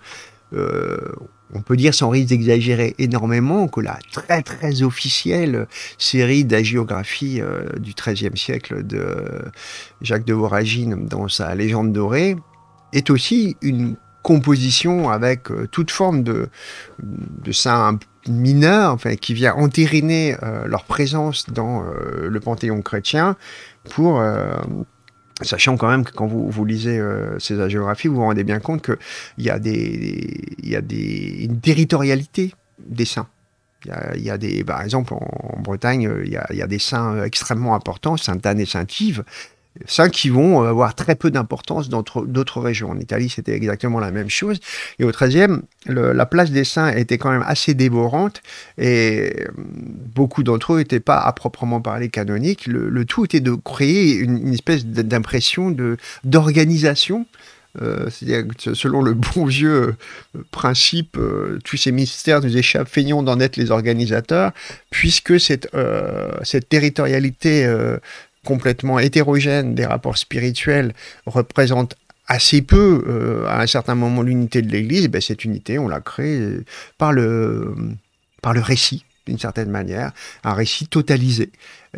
on peut dire sans risque d'exagérer énormément que la très très officielle série d'agiographie euh, du XIIIe siècle de Jacques de Voragine dans sa Légende dorée est aussi une composition avec euh, toute forme de, de saint mineur enfin, qui vient entériner euh, leur présence dans le panthéon chrétien pour Sachant quand même que quand vous, vous lisez euh, ces agéographies, vous vous rendez bien compte qu'il y a, des, y a des, une territorialité des saints. Il y, a, des, par exemple, en, Bretagne, euh, il y, a, des saints euh, extrêmement importants, Sainte Anne et saint Yves, 5 qui vont euh, avoir très peu d'importance dans d'autres régions. En Italie, c'était exactement la même chose. Et au 13e, la place des saints était quand même assez dévorante et euh, beaucoup d'entre eux n'étaient pas à proprement parler canoniques. Le, tout était de créer une, espèce d'impression d'organisation. Euh, c'est-à-dire selon le bon vieux principe, tous ces mystères nous échappent, feignons d'en être les organisateurs, puisque cette, cette territorialité complètement hétérogène des rapports spirituels représente assez peu euh, à un certain moment l'unité de l'Église, ben, cette unité, on l'a crée euh, par le, euh, par le récit d'une certaine manière, un récit totalisé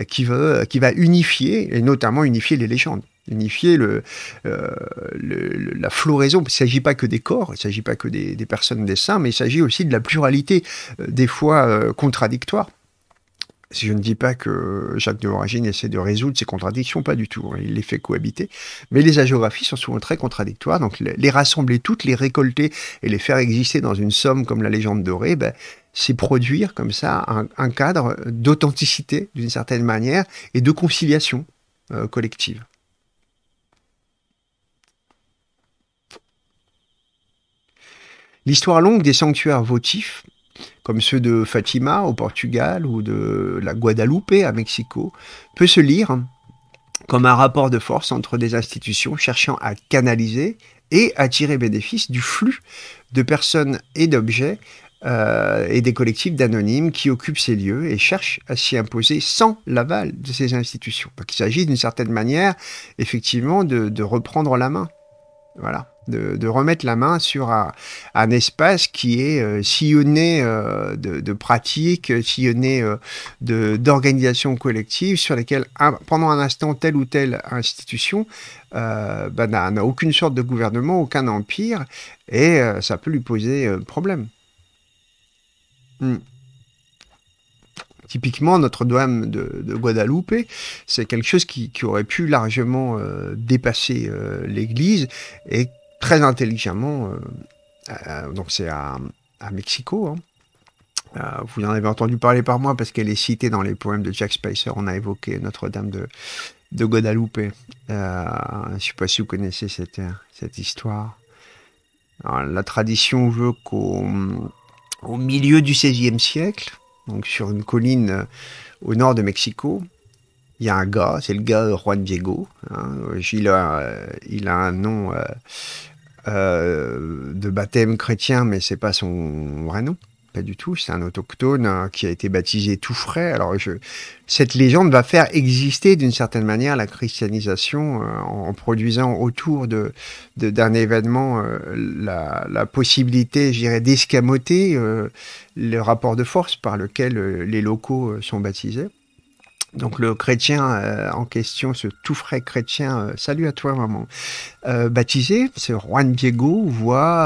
qui, veut, qui va unifier, et notamment unifier les légendes unifier la floraison. Il ne s'agit pas que des corps, il ne s'agit pas que des, personnes, des saints, mais il s'agit aussi de la pluralité, des fois contradictoires je ne dis pas que Jacques de Voragine essaie de résoudre ces contradictions, pas du tout. Hein, il les fait cohabiter. Mais les hagiographies sont souvent très contradictoires. Donc les rassembler toutes, les récolter et les faire exister dans une somme comme la légende dorée, ben, c'est produire comme ça un, cadre d'authenticité d'une certaine manière et de conciliation euh, collective. L'histoire longue des sanctuaires votifs comme ceux de Fatima au Portugal ou de la Guadalupe à Mexico, peut se lire comme un rapport de force entre des institutions cherchant à canaliser et à tirer bénéfice du flux de personnes et d'objets euh, et des collectifs d'anonymes qui occupent ces lieux et cherchent à s'y imposer sans l'aval de ces institutions. il s'agit d'une certaine manière, effectivement, de, de reprendre la main. Voilà de, remettre la main sur un, espace qui est euh, sillonné euh, de, pratiques, sillonné euh, d'organisations collectives sur lesquelles, pendant un instant, telle ou telle institution bah, n'a aucune sorte de gouvernement, aucun empire, et ça peut lui poser problème. Hmm. Typiquement, Notre-Dame de, de, Guadeloupe, c'est quelque chose qui, aurait pu largement dépasser l'Église et très intelligemment. Euh, euh, donc c'est à, Mexico. Hein. Euh, vous en avez entendu parler par moi parce qu'elle est citée dans les poèmes de Jack Spicer. On a évoqué Notre-Dame de, de Guadalupe. je ne sais pas si vous connaissez cette, histoire. la tradition veut qu'au milieu du XVIe siècle, donc sur une colline au nord de Mexico, il y a un gars, c'est le gars Juan Diego. Hein. il, a, il a un nom euh, de baptême chrétien, mais c'est pas son vrai nom. Pas du tout. C'est un autochtone hein, qui a été baptisé tout frais. Alors, je... cette légende va faire exister d'une certaine manière la christianisation euh, en produisant autour d'un de, d'un événement euh, la, la, possibilité, je d'escamoter le rapport de force par lequel les locaux sont baptisés. Donc le chrétien euh, en question, ce tout frais chrétien, euh, salut à toi maman, euh, baptisé, ce Juan Diego voit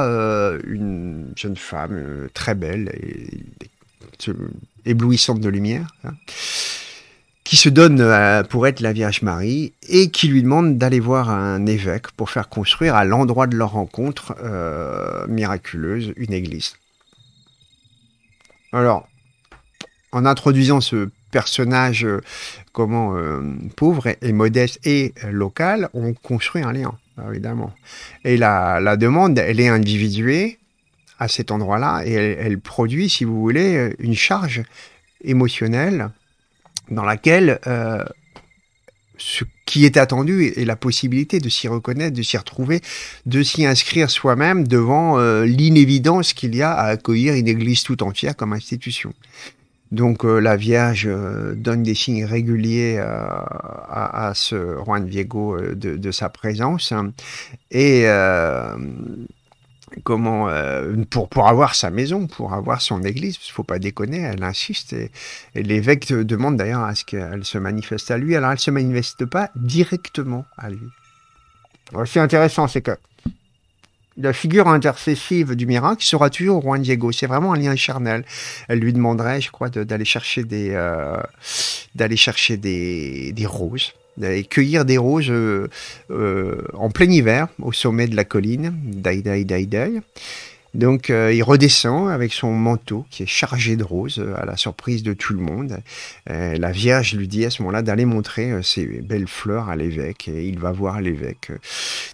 une jeune femme très belle et, éblouissante de lumière, hein, qui se donne pour être la Vierge Marie et qui lui demande d'aller voir un évêque pour faire construire à l'endroit de leur rencontre miraculeuse une église. Alors, en introduisant ce personnages, euh, comment euh, pauvres et, modestes et local ont construit un lien évidemment et la, demande elle est individuée à cet endroit-là et elle, produit si vous voulez euh, une charge émotionnelle dans laquelle ce qui est attendu est la possibilité de s'y reconnaître, de s'y retrouver, de s'y inscrire soi-même devant l'inévidence qu'il y a à accueillir une église tout entière comme institution. Donc euh, la Vierge euh, donne des signes réguliers euh, à, ce Juan Diego de, de, sa présence. Et comment pour, pour avoir sa maison, pour avoir son église, il faut pas déconner, elle insiste et, l'évêque demande d'ailleurs à ce qu'elle se manifeste à lui. Alors elle se manifeste pas directement à lui. C'est intéressant, c'est que la figure intercessive du miracle sera toujours Juan Diego. C'est vraiment un lien charnel. Elle lui demanderait, je crois, d'aller chercher des, euh, d'aller chercher des, des roses d'aller cueillir des roses euh, euh, en plein hiver au sommet de la colline d'Aidaïdaïdaï. Donc il redescend avec son manteau qui est chargé de roses à la surprise de tout le monde. la Vierge lui dit à ce moment-là d'aller montrer ses belles fleurs à l'évêque et il va voir l'évêque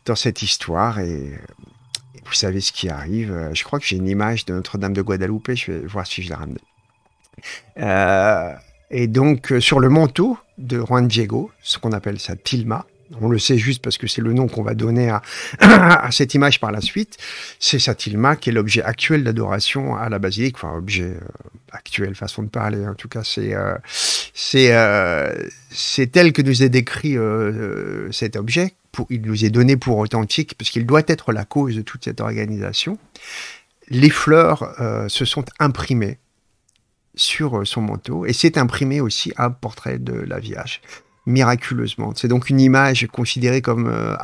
dans cette histoire et vous savez ce qui arrive. Euh, je crois que j'ai une image de Notre-Dame de Guadeloupe, je vais voir si je la ramène. Euh, et donc, euh, sur le manteau de Juan Diego, ce qu'on appelle sa tilma, on le sait juste parce que c'est le nom qu'on va donner à, cette image par la suite, c'est sa tilma qui est l'objet actuel d'adoration à la basilique, enfin objet actuel, façon de parler, en tout cas c'est c'est tel que nous est décrit cet objet il nous est donné pour authentique, parce qu'il doit être la cause de toute cette organisation, les fleurs euh, se sont imprimées sur euh, son manteau et c'est imprimé aussi un portrait de la Vierge miraculeusement. C'est donc une image considérée comme euh,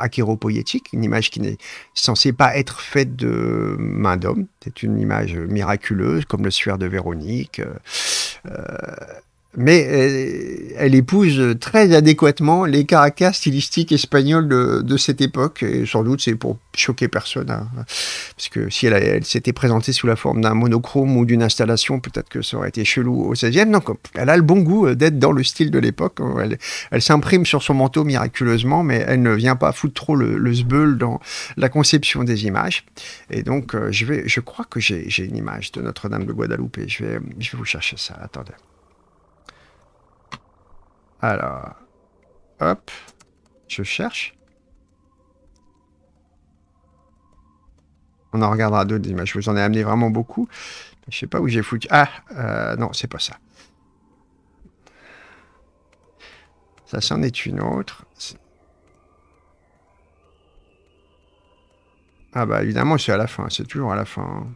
une image qui n'est censée pas être faite de main d'homme. C'est une image miraculeuse, comme le suaire de Véronique. Euh, mais euh, elle, épouse très adéquatement les caractères stylistiques espagnols de, cette époque, et sans doute c'est pour choquer personne, hein. parce que si elle, elle s'était présentée sous la forme d'un monochrome ou d'une installation, peut-être que ça aurait été chelou au 16e, non, elle a le bon goût euh, d'être dans le style de l'époque, hein. elle, s'imprime sur son manteau miraculeusement, mais elle ne vient pas foutre trop le, le dans la conception des images, et donc euh, je, vais, je crois que j'ai une image de Notre-Dame de Guadeloupe, et je vais, je vais vous chercher ça, attendez. Alors, hop, je cherche. On en regardera d'autres images. Je vous en ai amené vraiment beaucoup. Je sais pas où j'ai foutu. Ah, euh, non, c'est pas ça. Ça, c'en est une autre. Ah bah évidemment, c'est à la fin. C'est toujours à la fin.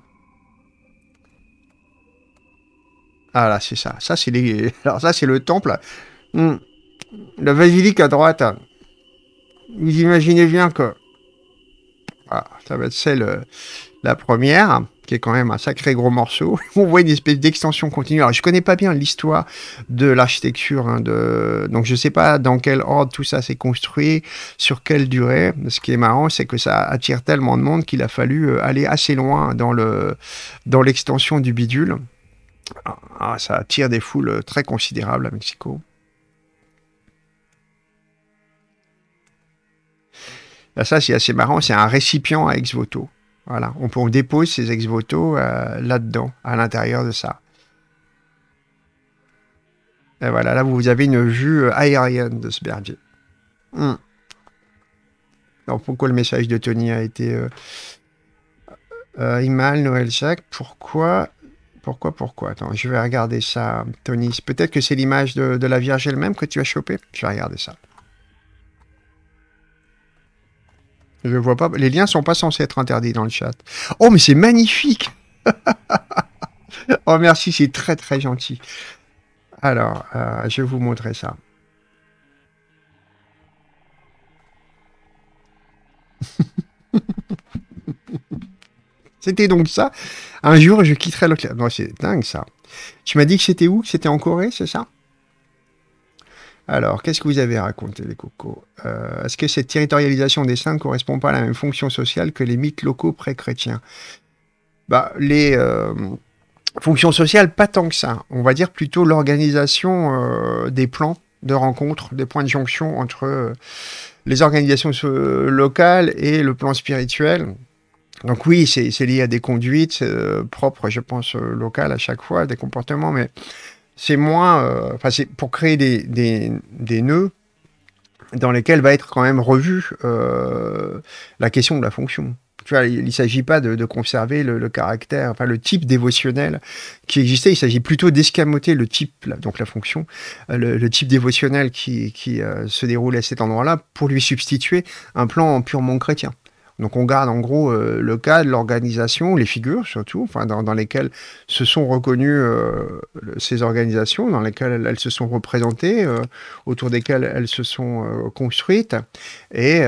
Ah là, c'est ça. Ça, c'est les... Alors ça, c'est le temple Hmm. La basilique à droite. Vous imaginez bien que ah, ça va être celle, euh, la première, qui est quand même un sacré gros morceau. On voit une espèce d'extension continue. Alors, je connais pas bien l'histoire de l'architecture, hein, de... donc je sais pas dans quel ordre tout ça s'est construit, sur quelle durée. Ce qui est marrant, c'est que ça attire tellement de monde qu'il a fallu euh, aller assez loin dans le dans l'extension du bidule. Ah, ça attire des foules euh, très considérables à Mexico. ça, c'est assez marrant. C'est un récipient à ex-voto. Voilà. On, dépose ces ex-voto euh, là-dedans, à l'intérieur de ça. Et voilà, là, vous avez une vue euh, aérienne de ce berger. Donc, hmm. pourquoi le message de Tony a été. Euh, Imal, Noël Jacques, pourquoi pourquoi, pourquoi Attends, je vais regarder ça, Tony. Peut-être que c'est l'image de, de, la Vierge elle-même que tu as chopée. Je vais regarder ça. Je vois pas. Les liens sont pas censés être interdits dans le chat. Oh, mais c'est magnifique Oh, merci, c'est très très gentil. Alors, euh, je vais vous montrer ça. c'était donc ça. Un jour, je quitterai le club. c'est dingue ça. Tu m'as dit que c'était où C'était en Corée, c'est ça alors, qu'est-ce que vous avez raconté, les cocos euh, Est-ce que cette territorialisation des saints ne correspond pas à la même fonction sociale que les mythes locaux pré-chrétiens bah, Les euh, fonctions sociales, pas tant que ça. On va dire plutôt l'organisation euh, des plans de rencontre, des points de jonction entre les organisations locales et le plan spirituel. Donc oui, c'est lié à des conduites propres, je pense, locales à chaque fois, des comportements, mais c'est moins. Euh, enfin, c'est pour créer des, des, des, nœuds dans lesquels va être quand même revue euh, la question de la fonction. Tu vois, il ne s'agit pas de, conserver le, caractère, enfin le type dévotionnel qui existait. Il s'agit plutôt d'escamoter le type, donc la fonction, euh, le, type dévotionnel qui, qui se déroule à cet endroit-là pour lui substituer un plan purement chrétien. Donc on garde en gros euh, le cadre, l'organisation, les figures surtout, enfin dans, lesquelles se sont reconnues euh, ces organisations, dans lesquelles elles, se sont représentées, euh, autour desquelles elles se sont construites. Et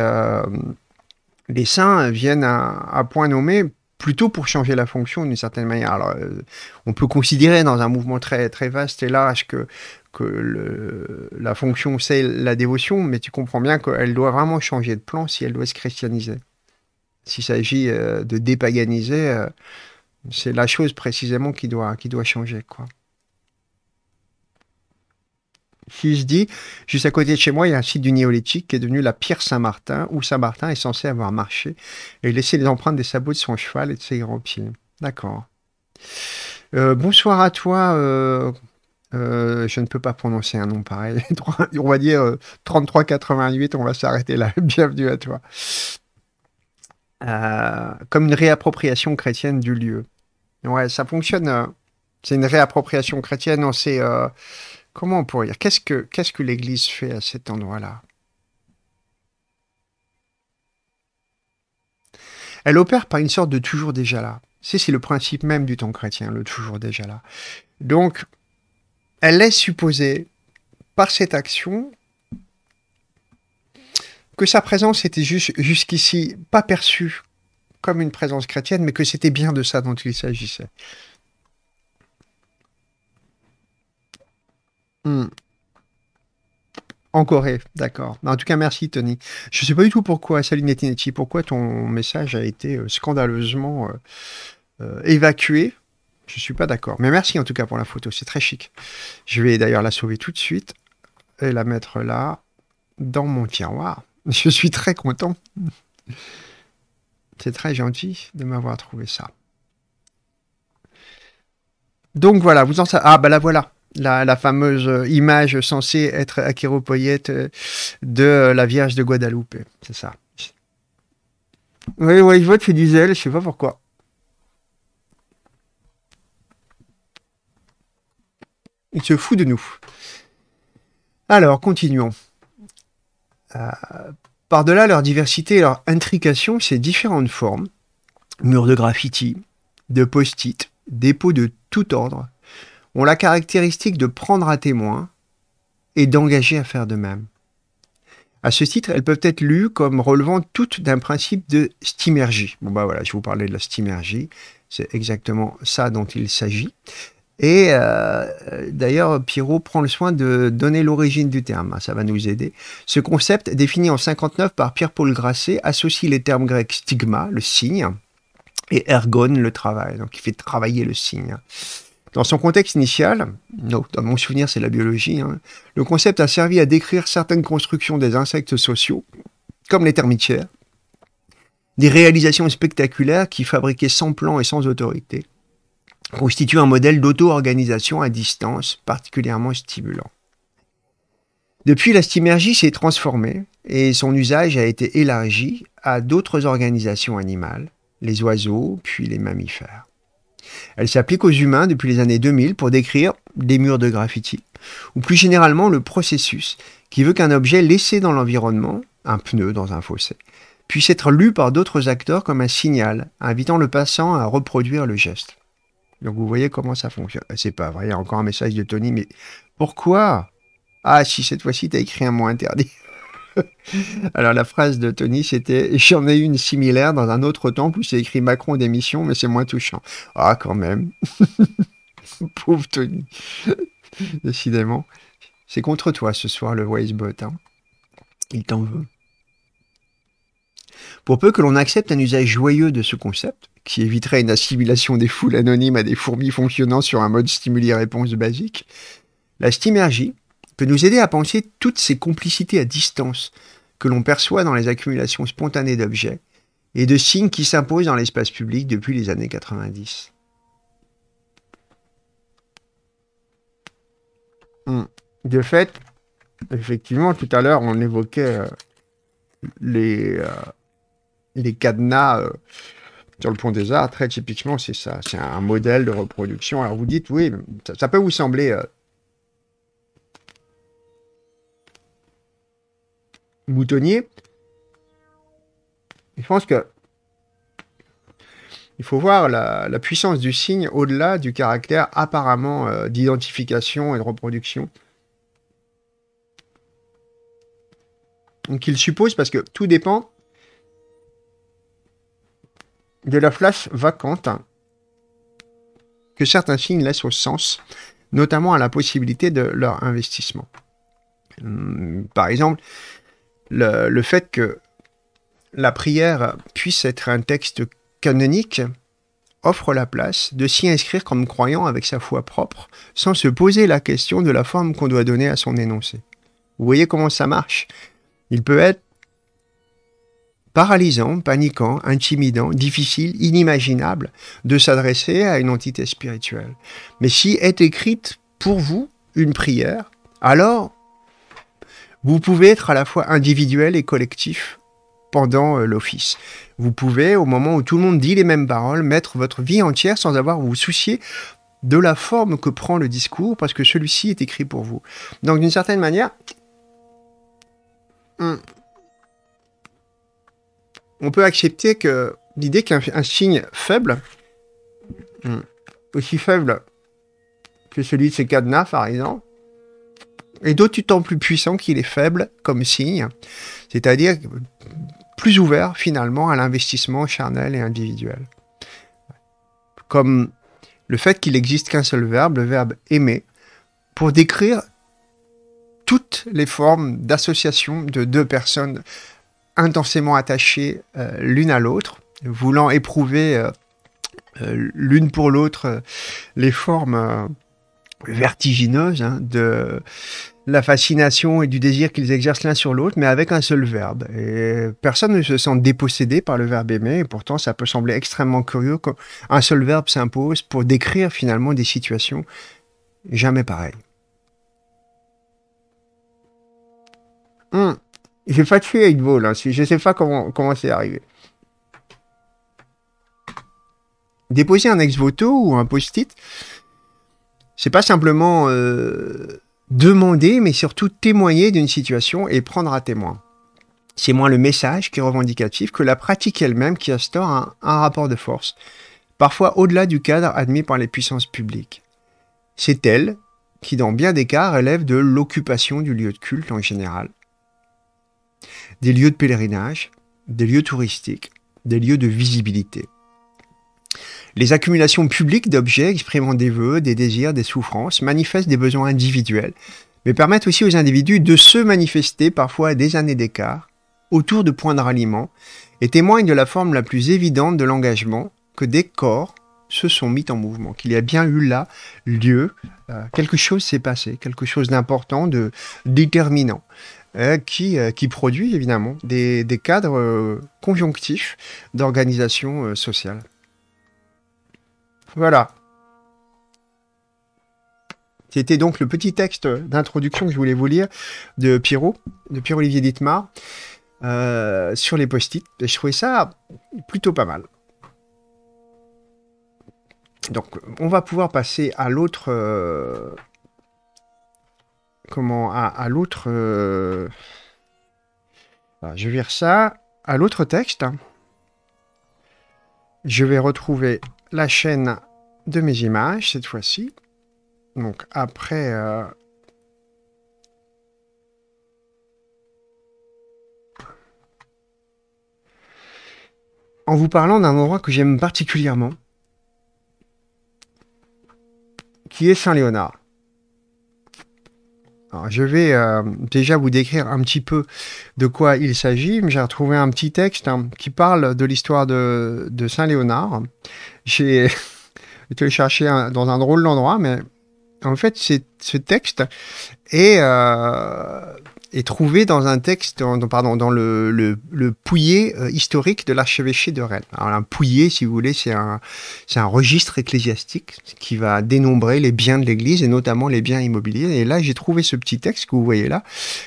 les saints viennent à, point nommé plutôt pour changer la fonction d'une certaine manière. Alors, on peut considérer dans un mouvement très, très vaste et large que, que la fonction, c'est la dévotion, mais tu comprends bien qu'elle doit vraiment changer de plan si elle doit se christianiser. S'il s'agit euh, de dépaganiser, euh, c'est la chose précisément qui doit, qui doit changer. Quoi. Si je dis, juste à côté de chez moi, il y a un site du néolithique qui est devenu la pierre Saint-Martin, où Saint-Martin est censé avoir marché et laissé les empreintes des sabots de son cheval et de ses grands pieds. D'accord. Euh, bonsoir à toi. je ne peux pas prononcer un nom pareil. on va dire 3388, on va s'arrêter là. Bienvenue à toi. Euh, comme une réappropriation chrétienne du lieu. Ouais, ça fonctionne. Euh, c'est une réappropriation chrétienne. On sait, euh, comment on pourrait dire Qu'est-ce que, l'Église fait à cet endroit-là Elle opère par une sorte de toujours déjà là. C'est, c'est le principe même du temps chrétien, le toujours déjà là. Donc, elle est supposée, par cette action que sa présence était jusqu'ici pas perçue comme une présence chrétienne, mais que c'était bien de ça dont il s'agissait. Hmm. En Corée, d'accord. En tout cas, merci Tony. Je ne sais pas du tout pourquoi, salut Netinetti, pourquoi ton message a été euh, scandaleusement euh, euh, évacué. Je ne suis pas d'accord. Mais merci en tout cas pour la photo, c'est très chic. Je vais d'ailleurs la sauver tout de suite et la mettre là dans mon tiroir. Je suis très content. C'est très gentil de m'avoir trouvé ça. Donc voilà, vous en savez. Ah, bah la voilà. La, la, fameuse image censée être Akiro Poyette euh, de la Vierge de Guadeloupe. C'est ça. Oui, oui, je vois fais du zèle, je sais pas pourquoi. Il se fout de nous. Alors, continuons. Euh, par-delà leur diversité et leur intrication, ces différentes formes, murs de graffiti, de post-it, dépôts de tout ordre, ont la caractéristique de prendre à témoin et d'engager à faire de même. À ce titre, elles peuvent être lues comme relevant toutes d'un principe de stimergie. Bon bah voilà, je vous parlais de la stimergie, c'est exactement ça dont il s'agit. Et euh, euh, d'ailleurs, Pierrot prend le soin de donner l'origine du terme, hein, ça va nous aider. Ce concept, défini en 59 par Pierre-Paul Grasset, associe les termes grecs stigma, le signe, et ergon, le travail, donc il fait travailler le signe. Dans son contexte initial, dans mon souvenir c'est la biologie, hein, le concept a servi à décrire certaines constructions des insectes sociaux, comme les termitières, des réalisations spectaculaires qui fabriquaient sans plan et sans autorité, constitue un modèle d'auto-organisation à distance particulièrement stimulant. Depuis, la stimergie s'est transformée et son usage a été élargi à d'autres organisations animales, les oiseaux puis les mammifères. Elle s'applique aux humains depuis les années 2000 pour décrire des murs de graffiti, ou plus généralement le processus qui veut qu'un objet laissé dans l'environnement, un pneu dans un fossé, puisse être lu par d'autres acteurs comme un signal invitant le passant à reproduire le geste. Donc vous voyez comment ça fonctionne. Euh, c'est pas vrai, il y a encore un message de Tony, mais pourquoi Ah, si cette fois-ci t'as écrit un mot interdit. Alors la phrase de Tony, c'était J'en ai une similaire dans un autre temps où c'est écrit Macron démission, mais c'est moins touchant. Ah, quand même. Pauvre Tony. Décidément. C'est contre toi ce soir, le voicebot, hein. Il t'en veut pour peu que l'on accepte un usage joyeux de ce concept, qui éviterait une assimilation des foules anonymes à des fourmis fonctionnant sur un mode stimuli-réponse basique, la stimergie peut nous aider à penser toutes ces complicités à distance que l'on perçoit dans les accumulations spontanées d'objets et de signes qui s'imposent dans l'espace public depuis les années 90. Hmm. De fait, effectivement, tout à l'heure, on évoquait euh, les, euh, les cadenas euh, sur le pont des arts, très typiquement, c'est ça. C'est un modèle de reproduction. Alors vous dites, oui, ça, peut vous sembler... Euh, boutonnier. moutonnier. Je pense que il faut voir la, puissance du signe au-delà du caractère apparemment euh, d'identification et de reproduction. Donc il suppose, parce que tout dépend de la place vacante que certains signes laissent au sens, notamment à la possibilité de leur investissement. Hmm, par exemple, le, le fait que la prière puisse être un texte canonique offre la place de s'y inscrire comme croyant avec sa foi propre, sans se poser la question de la forme qu'on doit donner à son énoncé. Vous voyez comment ça marche Il peut être paralysant, paniquant, intimidant, difficile, inimaginable de s'adresser à une entité spirituelle. Mais si est écrite pour vous une prière, alors vous pouvez être à la fois individuel et collectif pendant euh, l'office. Vous pouvez, au moment où tout le monde dit les mêmes paroles, mettre votre vie entière sans avoir à vous soucier de la forme que prend le discours, parce que celui-ci est écrit pour vous. Donc d'une certaine manière, hmm, on peut accepter que l'idée qu'un signe faible, hum, aussi faible que celui de ses cadenas par exemple, est d'autant plus puissant qu'il est faible comme signe, c'est-à-dire plus ouvert finalement à l'investissement charnel et individuel. Comme le fait qu'il n'existe qu'un seul verbe, le verbe aimer, pour décrire toutes les formes d'association de deux personnes intensément attachés euh, l'une à l'autre, voulant éprouver euh, euh, l'une pour l'autre les formes vertigineuses hein, de la fascination et du désir qu'ils exercent l'un sur l'autre, mais avec un seul verbe. Et personne ne se sent dépossédé par le verbe aimer, et pourtant ça peut sembler extrêmement curieux qu'un seul verbe s'impose pour décrire finalement des situations jamais pareilles. Hum. J'ai pas tué avec hein. je sais pas comment comment c'est arrivé. Déposer un ex-voto ou un post-it, c'est pas simplement euh, demander, mais surtout témoigner d'une situation et prendre à témoin. C'est moins le message qui est revendicatif que la pratique elle-même qui instaure un rapport de force, parfois au-delà du cadre admis par les puissances publiques. C'est elle qui, dans bien des cas, relève de l'occupation du lieu de culte en général, des lieux de pèlerinage, des lieux touristiques, des lieux de visibilité. Les accumulations publiques d'objets exprimant des vœux, des désirs, des souffrances manifestent des besoins individuels, mais permettent aussi aux individus de se manifester parfois à des années d'écart, autour de points de ralliement, et témoignent de la forme la plus évidente de l'engagement que des corps se sont mis en mouvement, qu'il y a bien eu là lieu, euh, quelque chose s'est passé, quelque chose d'important, de déterminant. Euh, euh, qui, produit évidemment des, cadres euh, conjonctifs d'organisation sociale. Voilà. C'était donc le petit texte d'introduction que je voulais vous lire de Pierrot, de Pierre-Olivier Dittmar, sur les post-it. Je trouvais ça plutôt pas mal. Donc, on va pouvoir passer à l'autre comment à, l'autre. Euh, ah, je vais ça à l'autre texte. Je vais retrouver la chaîne de mes images cette fois-ci. Donc après. Euh, en vous parlant d'un endroit que j'aime particulièrement, qui est Saint-Léonard je vais euh, déjà vous décrire un petit peu de quoi il s'agit. J'ai retrouvé un petit texte hein, qui parle de l'histoire de, Saint-Léonard. J'ai été le chercher hein, dans un drôle d'endroit, mais en fait, ce texte est euh, est trouvé dans un texte, pardon, dans le, le, pouillet euh, historique de l'archevêché de Rennes. Alors, un pouillet, si vous voulez, c'est un, c'est un registre ecclésiastique qui va dénombrer les biens de l'Église et notamment les biens immobiliers. Et là, j'ai trouvé ce petit texte que vous voyez là,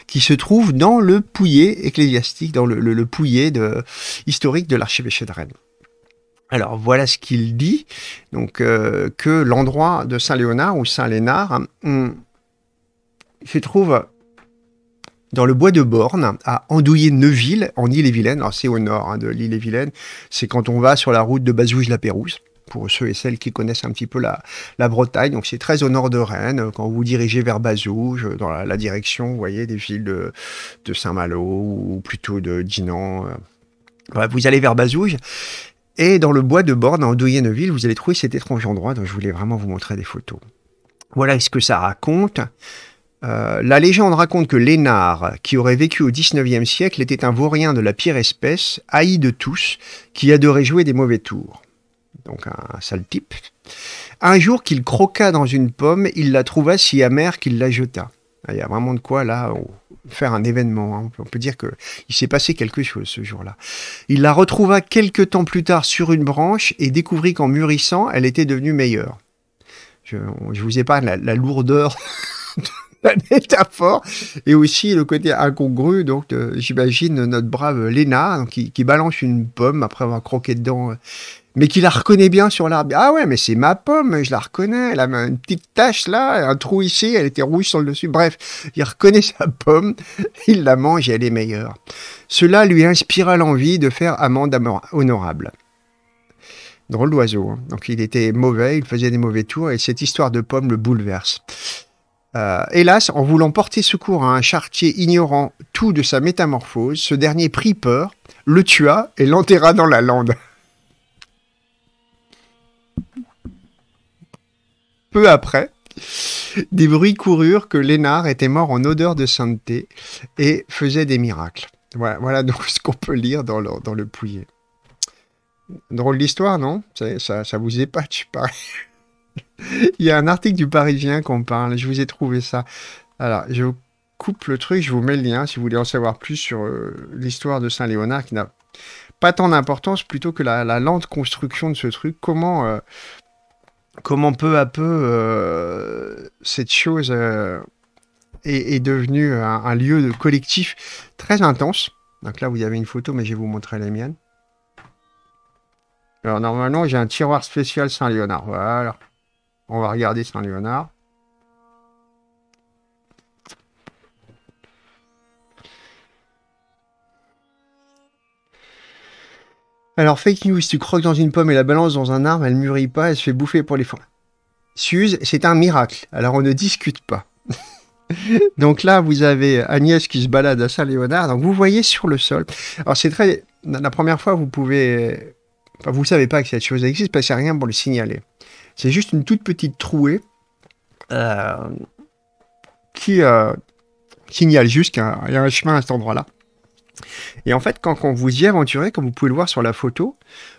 qui se trouve dans le pouillet ecclésiastique, dans le, le, pouillet de, historique de l'archevêché de Rennes. Alors voilà ce qu'il dit, donc euh, que l'endroit de Saint-Léonard ou Saint-Lénard hum, se trouve dans le bois de Borne, à Andouillé-Neuville, en Île-et-Vilaine. Alors, c'est au nord hein, de l'Île-et-Vilaine. C'est quand on va sur la route de Bazouge-la-Pérouse pour ceux et celles qui connaissent un petit peu la, Bretagne. Donc c'est très au nord de Rennes. Quand vous, dirigez vers Bazouge, dans la, direction, vous voyez, des villes de, Saint-Malo ou plutôt de Dinan. Euh, vous allez vers Bazouge. Et dans le bois de Borne, Andouillé-Neuville, vous allez trouver cet étrange endroit dont je voulais vraiment vous montrer des photos. Voilà ce que ça raconte. Euh, la légende raconte que Lénard, qui aurait vécu au XIXe siècle, était un vaurien de la pire espèce, haï de tous, qui adorait jouer des mauvais tours. Donc un, sale type. Un jour qu'il croqua dans une pomme, il la trouva si amère qu'il la jeta. Il y a vraiment de quoi là faire un événement. Hein. On peut dire qu'il s'est passé quelque chose ce jour-là. Il la retrouva quelque temps plus tard sur une branche et découvrit qu'en mûrissant, elle était devenue meilleure. Je, vous épargne la lourdeur la métaphore, et aussi le côté incongru. Donc, euh, j'imagine notre brave Léna hein, qui, balance une pomme après avoir croqué dedans, euh, mais qui la reconnaît bien sur l'arbre. Ah ouais, mais c'est ma pomme, je la reconnais. Elle a une petite tache là, un trou ici, elle était rouge sur le dessus. Bref, il reconnaît sa pomme, il la mange et elle est meilleure. Cela lui inspira l'envie de faire amende honorable. Drôle d'oiseau. Hein. Donc il était mauvais, il faisait des mauvais tours et cette histoire de pomme le bouleverse. Euh, hélas, en voulant porter secours à un chartier ignorant tout de sa métamorphose, ce dernier prit peur, le tua et l'enterra dans la lande. Peu après, des bruits coururent que Lénard était mort en odeur de sainteté et faisait des miracles. Voilà, donc ce qu'on peut lire dans le, dans le pouillet. Drôle d'histoire, non ça, vous épate, je il y a un article du Parisien qu'on parle, je vous ai trouvé ça. Alors, je vous coupe le truc, je vous mets le lien si vous voulez en savoir plus sur euh, l'histoire de Saint-Léonard qui n'a pas tant d'importance plutôt que la, lente construction de ce truc. Comment, euh, comment peu à peu euh, cette chose est, devenue un, lieu de collectif très intense. Donc là, vous avez une photo, mais je vais vous montrer la mienne. Alors normalement, j'ai un tiroir spécial Saint-Léonard. Voilà. On va regarder Saint-Léonard. Alors, fake news, tu croques dans une pomme et la balance dans un arbre, elle mûrit pas, elle se fait bouffer pour les fonds. Suze, c'est un miracle, alors on ne discute pas. donc là, vous avez Agnès qui se balade à Saint-Léonard, donc vous voyez sur le sol. Alors, c'est très. La première fois, vous pouvez. vous ne savez pas que cette chose existe parce qu'il n'y rien pour le signaler. C'est juste une toute petite trouée euh, qui euh, signale juste qu'il y a un chemin à cet endroit-là. Et en fait, quand, quand vous y aventurez, comme vous pouvez le voir sur la photo,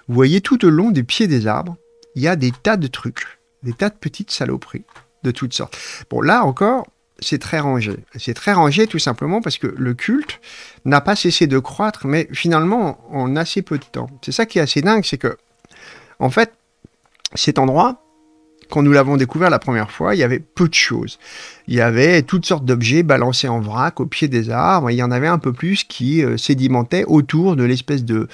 vous voyez tout au long des pieds des arbres, il y a des tas de trucs, des tas de petites saloperies de toutes sortes. Bon, là encore, c'est très rangé. C'est très rangé tout simplement parce que le culte n'a pas cessé de croître, mais finalement en assez peu de temps. C'est ça qui est assez dingue, c'est que, en fait, cet endroit, quand nous l'avons découvert la première fois, il y avait peu de choses. Il y avait toutes sortes d'objets balancés en vrac au pied des arbres, il y en avait un peu plus qui euh, sédimentaient autour de l'espèce de,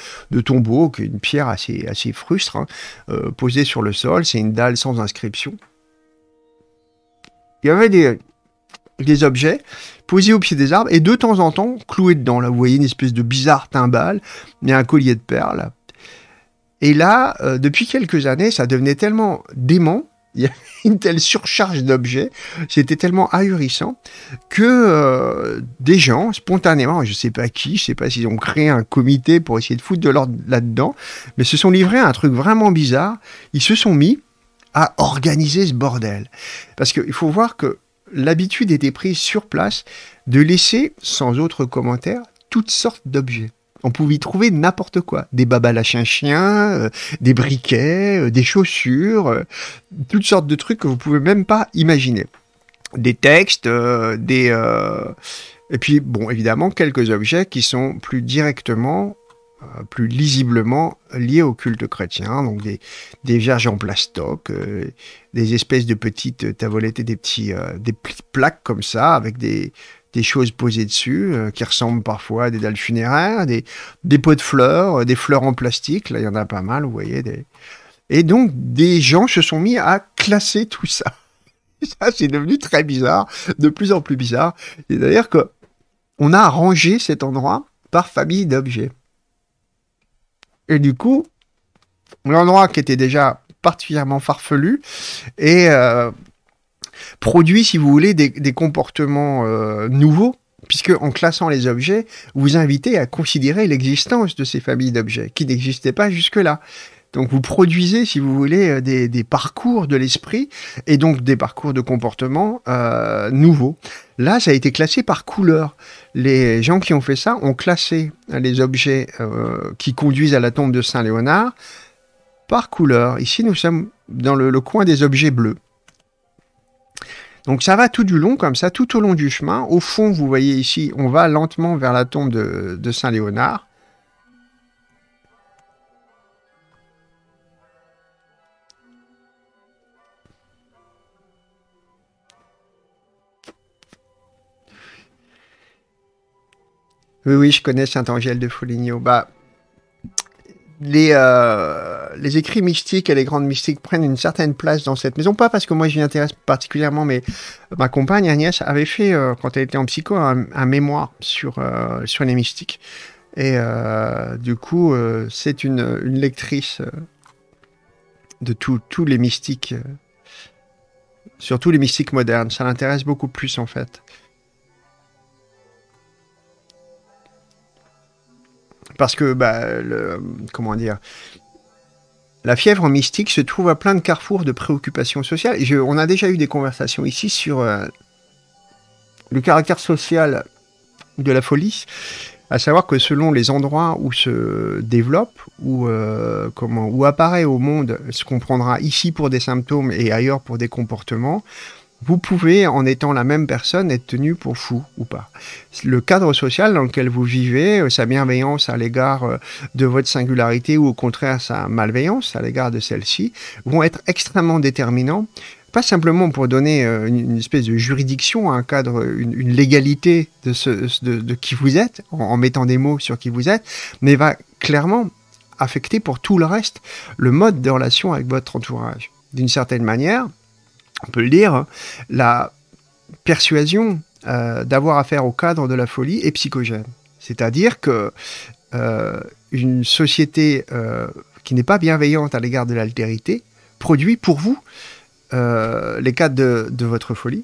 tombeau, qui est une pierre assez, assez frustre, hein, euh, posée sur le sol, c'est une dalle sans inscription. Il y avait des, des objets posés au pied des arbres, et de temps en temps, cloués dedans. Là, vous voyez une espèce de bizarre timbale, mais un collier de perles. Et là, euh, depuis quelques années, ça devenait tellement dément il y a une telle surcharge d'objets, c'était tellement ahurissant que euh, des gens, spontanément, je ne sais pas qui, je ne sais pas s'ils ont créé un comité pour essayer de foutre de l'ordre là-dedans, mais se sont livrés à un truc vraiment bizarre. Ils se sont mis à organiser ce bordel. Parce qu'il faut voir que l'habitude était prise sur place de laisser, sans autre commentaire, toutes sortes d'objets on pouvait y trouver n'importe quoi. Des babales à chien euh, des briquets, euh, des chaussures, euh, toutes sortes de trucs que vous pouvez même pas imaginer. Des textes, des... Et puis, bon, évidemment, quelques objets qui sont plus directement, plus lisiblement liés au culte chrétien. Donc, des, des vierges en plastoc, des espèces de petites tavolettes et des petits, des petites plaques comme ça, avec des, des choses posées dessus, euh, qui ressemblent parfois à des dalles funéraires, des, des pots de fleurs, euh, des fleurs en plastique, là il y en a pas mal, vous voyez. Et donc des gens se sont mis à classer tout ça. ça c'est devenu très bizarre, de plus en plus bizarre. C'est-à-dire que on a rangé cet endroit par famille d'objets. Et du coup, l'endroit qui était déjà particulièrement farfelu et euh, produit, si vous voulez, des, comportements euh, nouveaux, puisque en classant les objets, vous invitez à considérer l'existence de ces familles d'objets qui n'existaient pas jusque-là. Donc vous produisez, si vous voulez, euh, des, parcours de l'esprit et donc des parcours de comportement euh, nouveaux. Là, ça a été classé par couleur. Les gens qui ont fait ça ont classé les objets qui conduisent à la tombe de Saint-Léonard par couleur. Ici, nous sommes dans le coin des objets bleus. Donc ça va tout du long, comme ça, tout au long du chemin. Au fond, vous voyez ici, on va lentement vers la tombe de, Saint-Léonard. Oui, oui, je connais Saint-Angèle de Foligno. bas les, euh, les écrits mystiques et les grandes mystiques prennent une certaine place dans cette maison. Pas parce que moi je m'y intéresse particulièrement, mais ma compagne Agnès avait fait, euh, quand elle était en psycho, un, mémoire sur, euh, sur les mystiques. Et du coup, c'est une, une, lectrice de tous les mystiques, surtout les mystiques modernes. Ça l'intéresse beaucoup plus en fait. Parce que, bah, comment dire, la fièvre mystique se trouve à plein de carrefours de préoccupations sociales. on a déjà eu des conversations ici sur euh, le caractère social de la folie, à savoir que selon les endroits où se développe, ou euh, comment, où apparaît au monde ce qu'on prendra ici pour des symptômes et ailleurs pour des comportements, vous pouvez, en étant la même personne, être tenu pour fou ou pas. Le cadre social dans lequel vous vivez, euh, sa bienveillance à l'égard euh, de votre singularité ou au contraire sa malveillance à l'égard de celle-ci, vont être extrêmement déterminants pas simplement pour donner euh, une, espèce de juridiction à un cadre, une, légalité de, de, qui vous êtes, en, mettant des mots sur qui vous êtes, mais va clairement affecter pour tout le reste le mode de relation avec votre entourage. D'une certaine manière, on peut le dire, hein, la persuasion euh, d'avoir affaire au cadre de la folie est psychogène. C'est-à-dire que euh, une société euh, qui n'est pas bienveillante à l'égard de l'altérité produit pour vous les cadres de, de, votre folie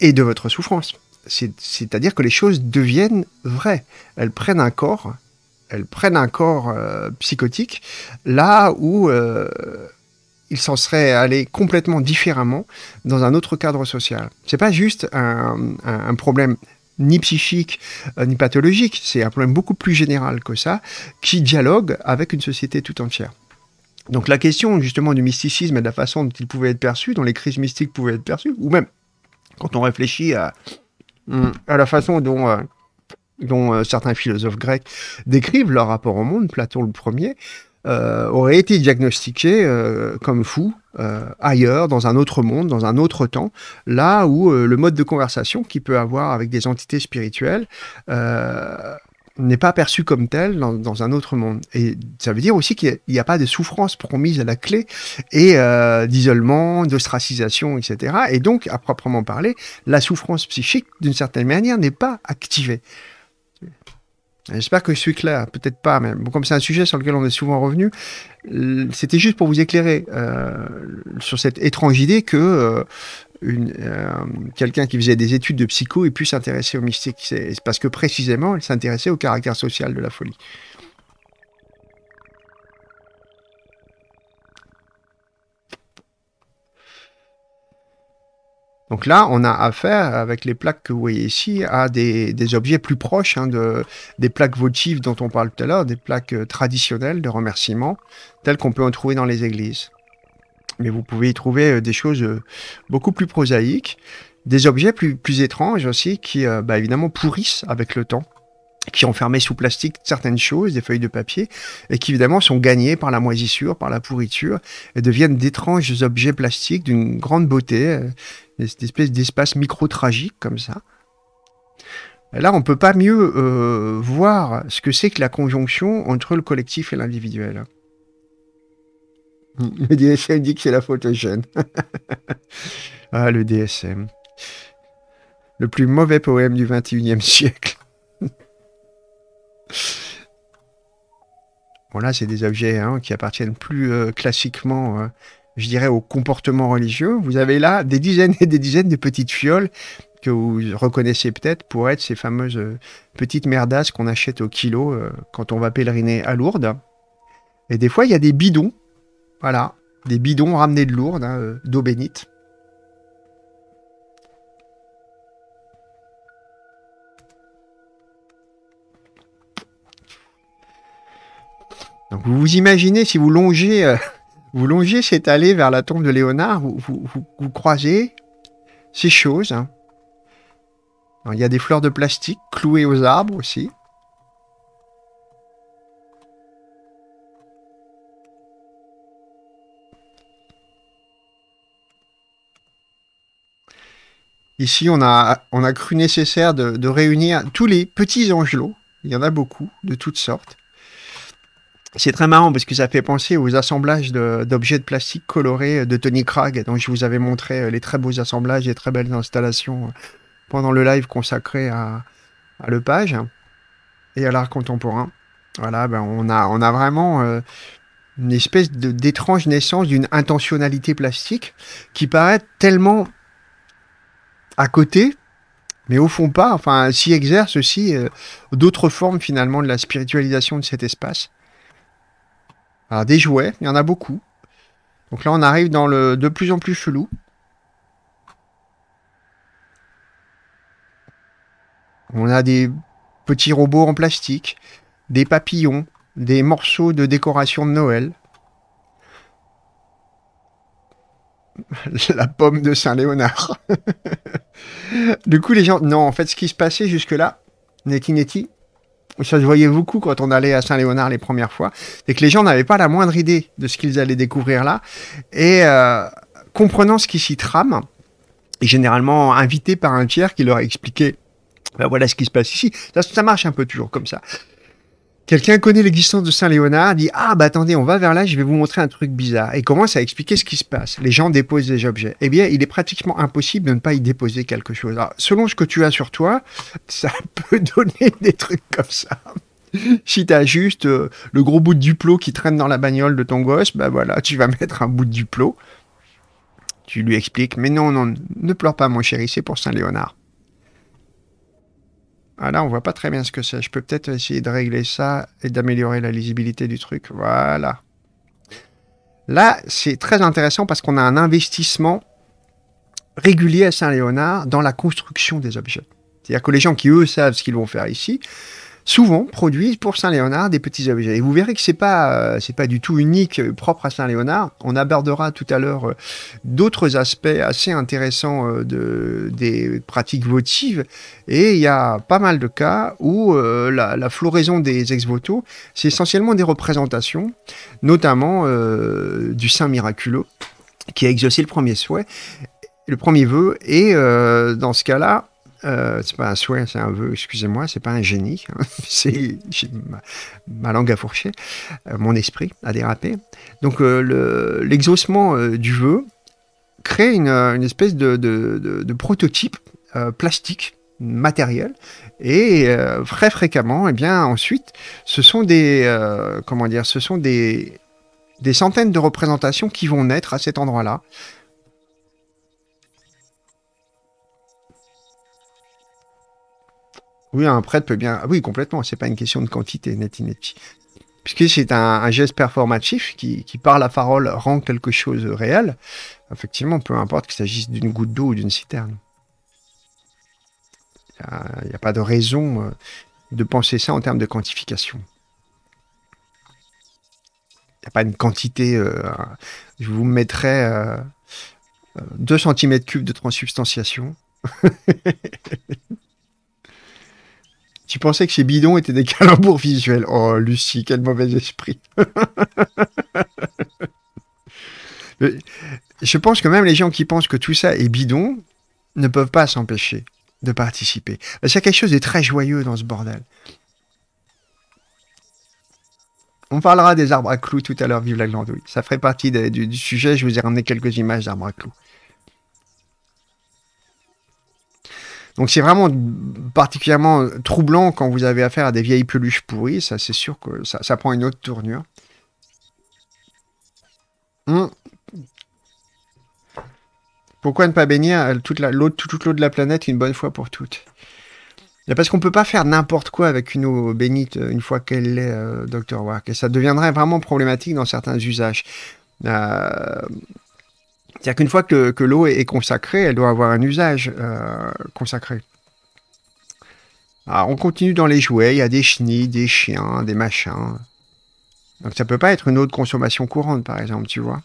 et de votre souffrance. C'est-à-dire que les choses deviennent vraies. Elles prennent un corps, elles prennent un corps psychotique, là où il s'en serait allé complètement différemment dans un autre cadre social. C'est pas juste un, problème ni psychique euh, ni pathologique, c'est un problème beaucoup plus général que ça, qui dialogue avec une société tout entière. Donc la question justement du mysticisme et de la façon dont il pouvait être perçu, dont les crises mystiques pouvaient être perçues, ou même quand on réfléchit à, la façon dont, euh, euh, certains philosophes grecs décrivent leur rapport au monde, Platon le premier, euh, aurait été diagnostiqué euh, comme fou euh, ailleurs, dans un autre monde, dans un autre temps, là où le mode de conversation qu'il peut avoir avec des entités spirituelles n'est pas perçu comme tel dans, un autre monde. Et ça veut dire aussi qu'il n'y a, pas de souffrance promise à la clé et d'isolement, d'ostracisation, etc. Et donc, à proprement parler, la souffrance psychique, d'une certaine manière, n'est pas activée. J'espère que je suis clair, peut-être pas, mais comme c'est un sujet sur lequel on est souvent revenu, euh, c'était juste pour vous éclairer euh, sur cette étrange idée que euh, quelqu'un qui faisait des études de psycho ait pu s'intéresser au mystique. C'est parce que précisément, il s'intéressait au caractère social de la folie. Donc là, on a affaire, avec les plaques que vous voyez ici, à des, objets plus proches hein, de, des plaques votives dont on parle tout à l'heure, des plaques euh, traditionnelles de remerciement, telles qu'on peut en trouver dans les églises. Mais vous pouvez y trouver euh, des choses euh, beaucoup plus prosaïques, des objets plus, étranges aussi, qui bah, évidemment pourrissent avec le temps qui ont fermé sous plastique certaines choses, des feuilles de papier, et qui évidemment sont gagnées par la moisissure, par la pourriture, et deviennent d'étranges objets plastiques d'une grande beauté, cette espèce d'espace micro-tragique comme ça. Là, on ne peut pas mieux euh, voir ce que c'est que la conjonction entre le collectif et l'individuel. Le DSM dit que c'est la photogène. ah, le DSM. Le plus mauvais poème du 21e siècle. bon, là, c'est des objets hein, qui appartiennent plus euh, classiquement euh, je dirais, au comportement religieux, vous avez là des dizaines et des dizaines de petites fioles que vous reconnaissez peut-être pour être ces fameuses euh, petites merdasses qu'on achète au kilo euh, quand on va pèleriner à Lourdes. Et des fois, il y a des bidons, voilà, des bidons ramenés de Lourdes, hein, euh, d'eau bénite. Donc vous vous imaginez si vous longez vous longez cette allée vers la tombe de Léonard, vous, vous, croisez ces choses. Hein. il y a des fleurs de plastique clouées aux arbres aussi. Ici, on a, on a cru nécessaire de, de réunir tous les petits angelots. Il y en a beaucoup, de toutes sortes. C'est très marrant parce que ça fait penser aux assemblages d'objets de, plastique colorés euh, de Tony Krag, dont je vous avais montré euh, les très beaux assemblages et très belles installations euh, pendant le live consacré à, à Lepage et à l'art contemporain. Voilà, ben on, a, on a vraiment une espèce d'étrange naissance d'une intentionnalité plastique qui paraît tellement à côté, mais au fond pas. Enfin, s'y exerce aussi d'autres formes finalement de la spiritualisation de cet espace. Alors, des jouets, il y en a beaucoup. Donc là, on arrive dans le de plus en plus chelou. On a des petits robots en plastique, des papillons, des morceaux de décoration de Noël. La pomme de Saint-Léonard. du coup, les gens... Non, en fait, ce qui se passait jusque-là, netty, ça se voyait beaucoup quand on allait à Saint-Léonard les premières fois, c'est que les gens n'avaient pas la moindre idée de ce qu'ils allaient découvrir là. Et euh, comprenant ce qui s'y trame, et généralement invité par un tiers qui leur a expliqué ben voilà ce qui se passe ici. ça marche un peu toujours comme ça. Quelqu'un connaît l'existence de Saint-Léonard, dit Ah, bah attendez, on va vers là, je vais vous montrer un truc bizarre. Et commence à expliquer ce qui se passe. Les gens déposent des objets. Eh bien, il est pratiquement impossible de ne pas y déposer quelque chose. Alors, selon ce que tu as sur toi, ça peut donner des trucs comme ça. si tu juste euh, le gros bout de Duplo qui traîne dans la bagnole de ton gosse, bah voilà, tu vas mettre un bout de Duplo. Tu lui expliques Mais non, non, ne pleure pas, mon chéri, c'est pour Saint-Léonard là, ah on voit pas très bien ce que c'est. Je peux peut-être essayer de régler ça et d'améliorer la lisibilité du truc. Voilà. Là, c'est très intéressant parce qu'on a un investissement régulier à Saint-Léonard dans la construction des objets. C'est-à-dire que les gens qui, eux, savent ce qu'ils vont faire ici, souvent produisent pour Saint-Léonard des petits objets. Et vous verrez que c'est pas euh, pas du tout unique, euh, propre à Saint-Léonard. On abordera tout à l'heure euh, d'autres aspects assez intéressants de, des pratiques votives. Et il y a pas mal de cas où la, floraison des ex votos c'est essentiellement des représentations, notamment du Saint Miraculeux qui a exaucé le premier souhait, le premier vœu. Et dans ce cas-là, euh, c'est pas un souhait, c'est un vœu, excusez-moi, c'est pas un génie. c'est ma langue à fourcher, euh, mon esprit a dérapé. Donc euh, l'exhaussement du vœu crée une, espèce de, prototype plastique matériel et très fréquemment eh bien ensuite ce sont des comment dire ce sont des des centaines de représentations qui vont naître à cet endroit-là Oui, un prêtre peut bien. Oui, complètement. C'est pas une question de quantité, neti Puisque c'est un, geste performatif qui, par la parole, rend quelque chose réel. Effectivement, peu importe qu'il s'agisse d'une goutte d'eau ou d'une citerne. Il n'y a, pas de raison euh, de penser ça en termes de quantification. Il n'y a pas une quantité. Euh, je vous mettrai 2 cm3 de transubstantiation. Tu pensais que ces bidons étaient des calembours visuels. Oh, Lucie, quel mauvais esprit. Je pense que même les gens qui pensent que tout ça est bidon ne peuvent pas s'empêcher de participer. Parce y a quelque chose de très joyeux dans ce bordel. On parlera des arbres à clous tout à l'heure, vive la glandouille. Ça ferait partie du, du, sujet, je vous ai ramené quelques images d'arbres à clous. Donc c'est vraiment particulièrement troublant quand vous avez affaire à des vieilles peluches pourries, ça c'est sûr que ça, prend une autre tournure. Hmm. Pourquoi ne pas baigner toute l'eau de la planète une bonne fois pour toutes eh ben, parce qu'on ne peut pas faire n'importe quoi avec une eau bénite euh, une fois qu'elle est, euh, Dr. Wark. Et ça deviendrait vraiment problématique dans certains usages. Euh, c'est-à-dire qu'une fois que, l'eau est, consacrée, elle doit avoir un usage euh, consacré. Alors, on continue dans les jouets, il y a des chenilles, des chiens, des machins. Donc ça peut pas être une eau de consommation courante, par exemple, tu vois.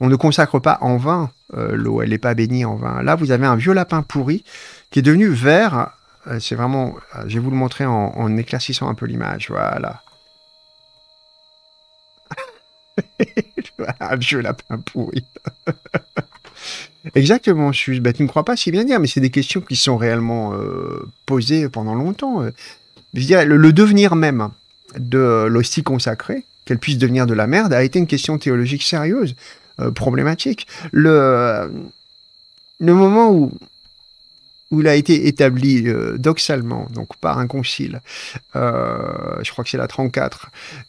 On ne consacre pas en vain euh, l'eau, elle n'est pas bénie en vain. Là, vous avez un vieux lapin pourri qui est devenu vert. Euh, c'est vraiment, je vais vous le montrer en, en éclaircissant un peu l'image, voilà. un vieux lapin pourri. Exactement, je suis... Bah, tu ne crois pas si bien dire, mais c'est des questions qui sont réellement euh, posées pendant longtemps. Euh. Je le, le devenir même de l'hostie consacrée, qu'elle puisse devenir de la merde, a été une question théologique sérieuse, euh, problématique. Le, le moment où où il a été établi euh, doxalement, donc par un concile, euh, je crois que c'est la 34,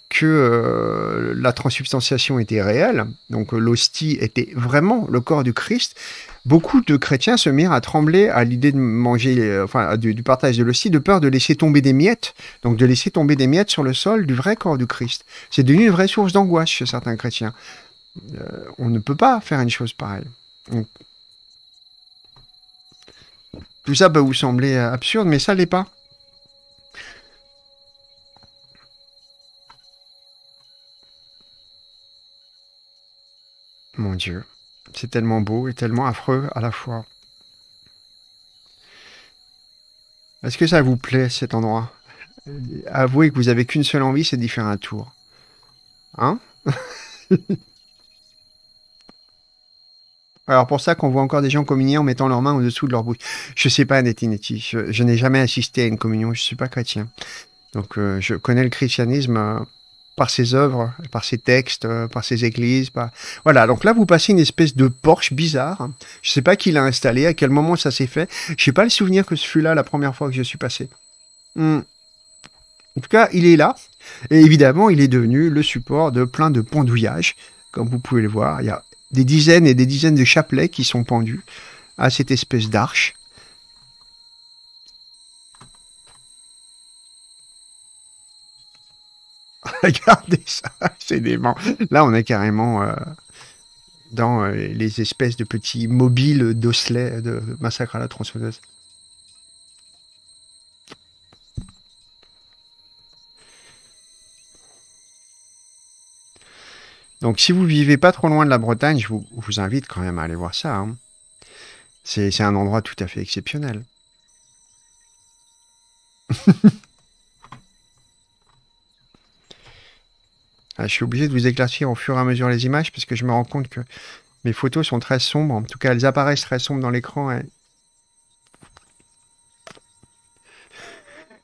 que euh, la transubstantiation était réelle, donc l'hostie était vraiment le corps du Christ, beaucoup de chrétiens se mirent à trembler à l'idée de manger, enfin, du, partage de l'hostie, de peur de laisser tomber des miettes, donc de laisser tomber des miettes sur le sol du vrai corps du Christ. C'est devenu une vraie source d'angoisse chez certains chrétiens. on ne peut pas faire une chose pareille. Donc, tout ça peut vous sembler euh, absurde, mais ça l'est pas. Mon Dieu, c'est tellement beau et tellement affreux à la fois. Est-ce que ça vous plaît cet endroit euh, Avouez que vous avez qu'une seule envie, c'est d'y faire un tour. Hein Alors pour ça qu'on voit encore des gens communier en mettant leurs mains au-dessous de leur bouche. Je sais pas, Netinetti, je, je n'ai jamais assisté à une communion, je suis pas chrétien. Donc euh, je connais le christianisme euh, par ses œuvres, par ses textes, euh, par ses églises. Voilà, donc là vous passez une espèce de porche bizarre. Je sais pas qui l'a installé, à quel moment ça s'est fait. Je n'ai pas le souvenir que ce fut là la première fois que je suis passé. Hmm. En tout cas, il est là. Et évidemment, il est devenu le support de plein de pendouillages. Comme vous pouvez le voir, il y a des dizaines et des dizaines de chapelets qui sont pendus à cette espèce d'arche. Regardez ça, c'est dément. Là, on est carrément euh, dans euh, les espèces de petits mobiles d'osselets de massacre à la tronçonneuse. Donc si vous vivez pas trop loin de la Bretagne, je vous, invite quand même à aller voir ça. Hein. C'est un endroit tout à fait exceptionnel. Ah, je suis obligé de vous éclaircir au fur et à mesure les images parce que je me rends compte que mes photos sont très sombres. En tout cas, elles apparaissent très sombres dans l'écran. Hein.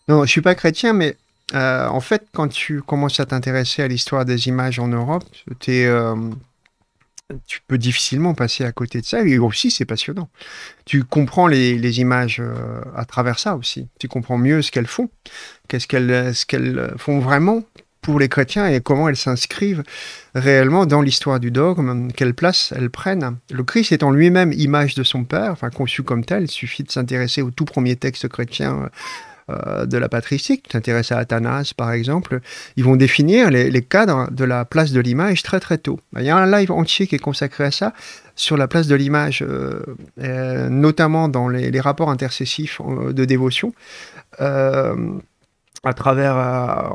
Non, je ne suis pas chrétien, mais euh, en fait, quand tu commences à t'intéresser à l'histoire des images en Europe, euh, tu peux difficilement passer à côté de ça. Et aussi, c'est passionnant. Tu comprends les, images euh, à travers ça aussi. Tu comprends mieux ce qu'elles font, qu'est-ce qu'elles font vraiment pour les chrétiens et comment elles s'inscrivent réellement dans l'histoire du dogme, quelle place elles prennent. Le Christ étant lui-même image de son Père, enfin conçu comme tel, il suffit de s'intéresser au tout premier texte chrétien. Euh, de la patristique, t'intéresses à Athanase par exemple, ils vont définir les, cadres de la place de l'image très très tôt. Ben, il y a un live entier qui est consacré à ça, sur la place de l'image, euh, euh, notamment dans les, rapports intercessifs de dévotion. à travers,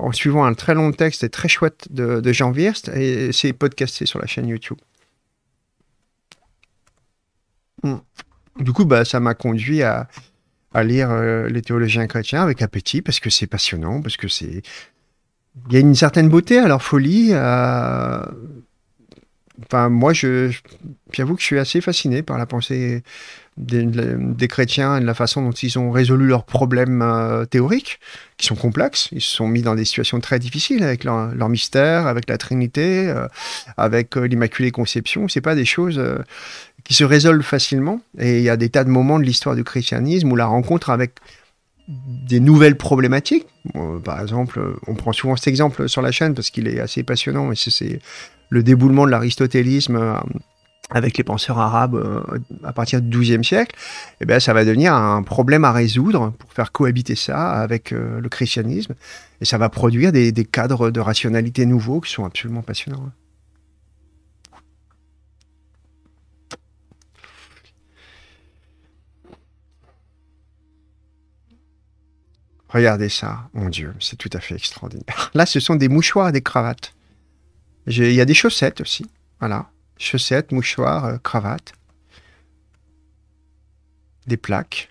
en suivant un très long texte très chouette de, Jean Wirst, et c'est podcasté sur la chaîne YouTube. Hmm. Du coup, bah, ça m'a conduit à, à lire euh, les théologiens chrétiens avec appétit parce que c'est passionnant, parce que c'est. Il y a une certaine beauté à leur folie. Enfin, moi, je, j'avoue que je suis assez fasciné par la pensée des, chrétiens et de la façon dont ils ont résolu leurs problèmes euh, théoriques, qui sont complexes. Ils se sont mis dans des situations très difficiles avec leur, mystère, avec la Trinité, euh, avec euh, l'Immaculée Conception. C'est pas des choses qui se résolvent facilement. Et il y a des tas de moments de l'histoire du christianisme où la rencontre avec des nouvelles problématiques. par exemple, on prend souvent cet exemple sur la chaîne parce qu'il est assez passionnant, et c'est le déboulement de l'aristotélisme avec les penseurs arabes euh, à partir du XIIe siècle, eh bien, ça va devenir un problème à résoudre pour faire cohabiter ça avec euh, le christianisme. Et ça va produire des, des, cadres de rationalité nouveaux qui sont absolument passionnants. Hein. Regardez ça, mon Dieu, c'est tout à fait extraordinaire. Là, ce sont des mouchoirs et des cravates. Il y a des chaussettes aussi, voilà chaussettes, mouchoirs, euh, cravates, des plaques.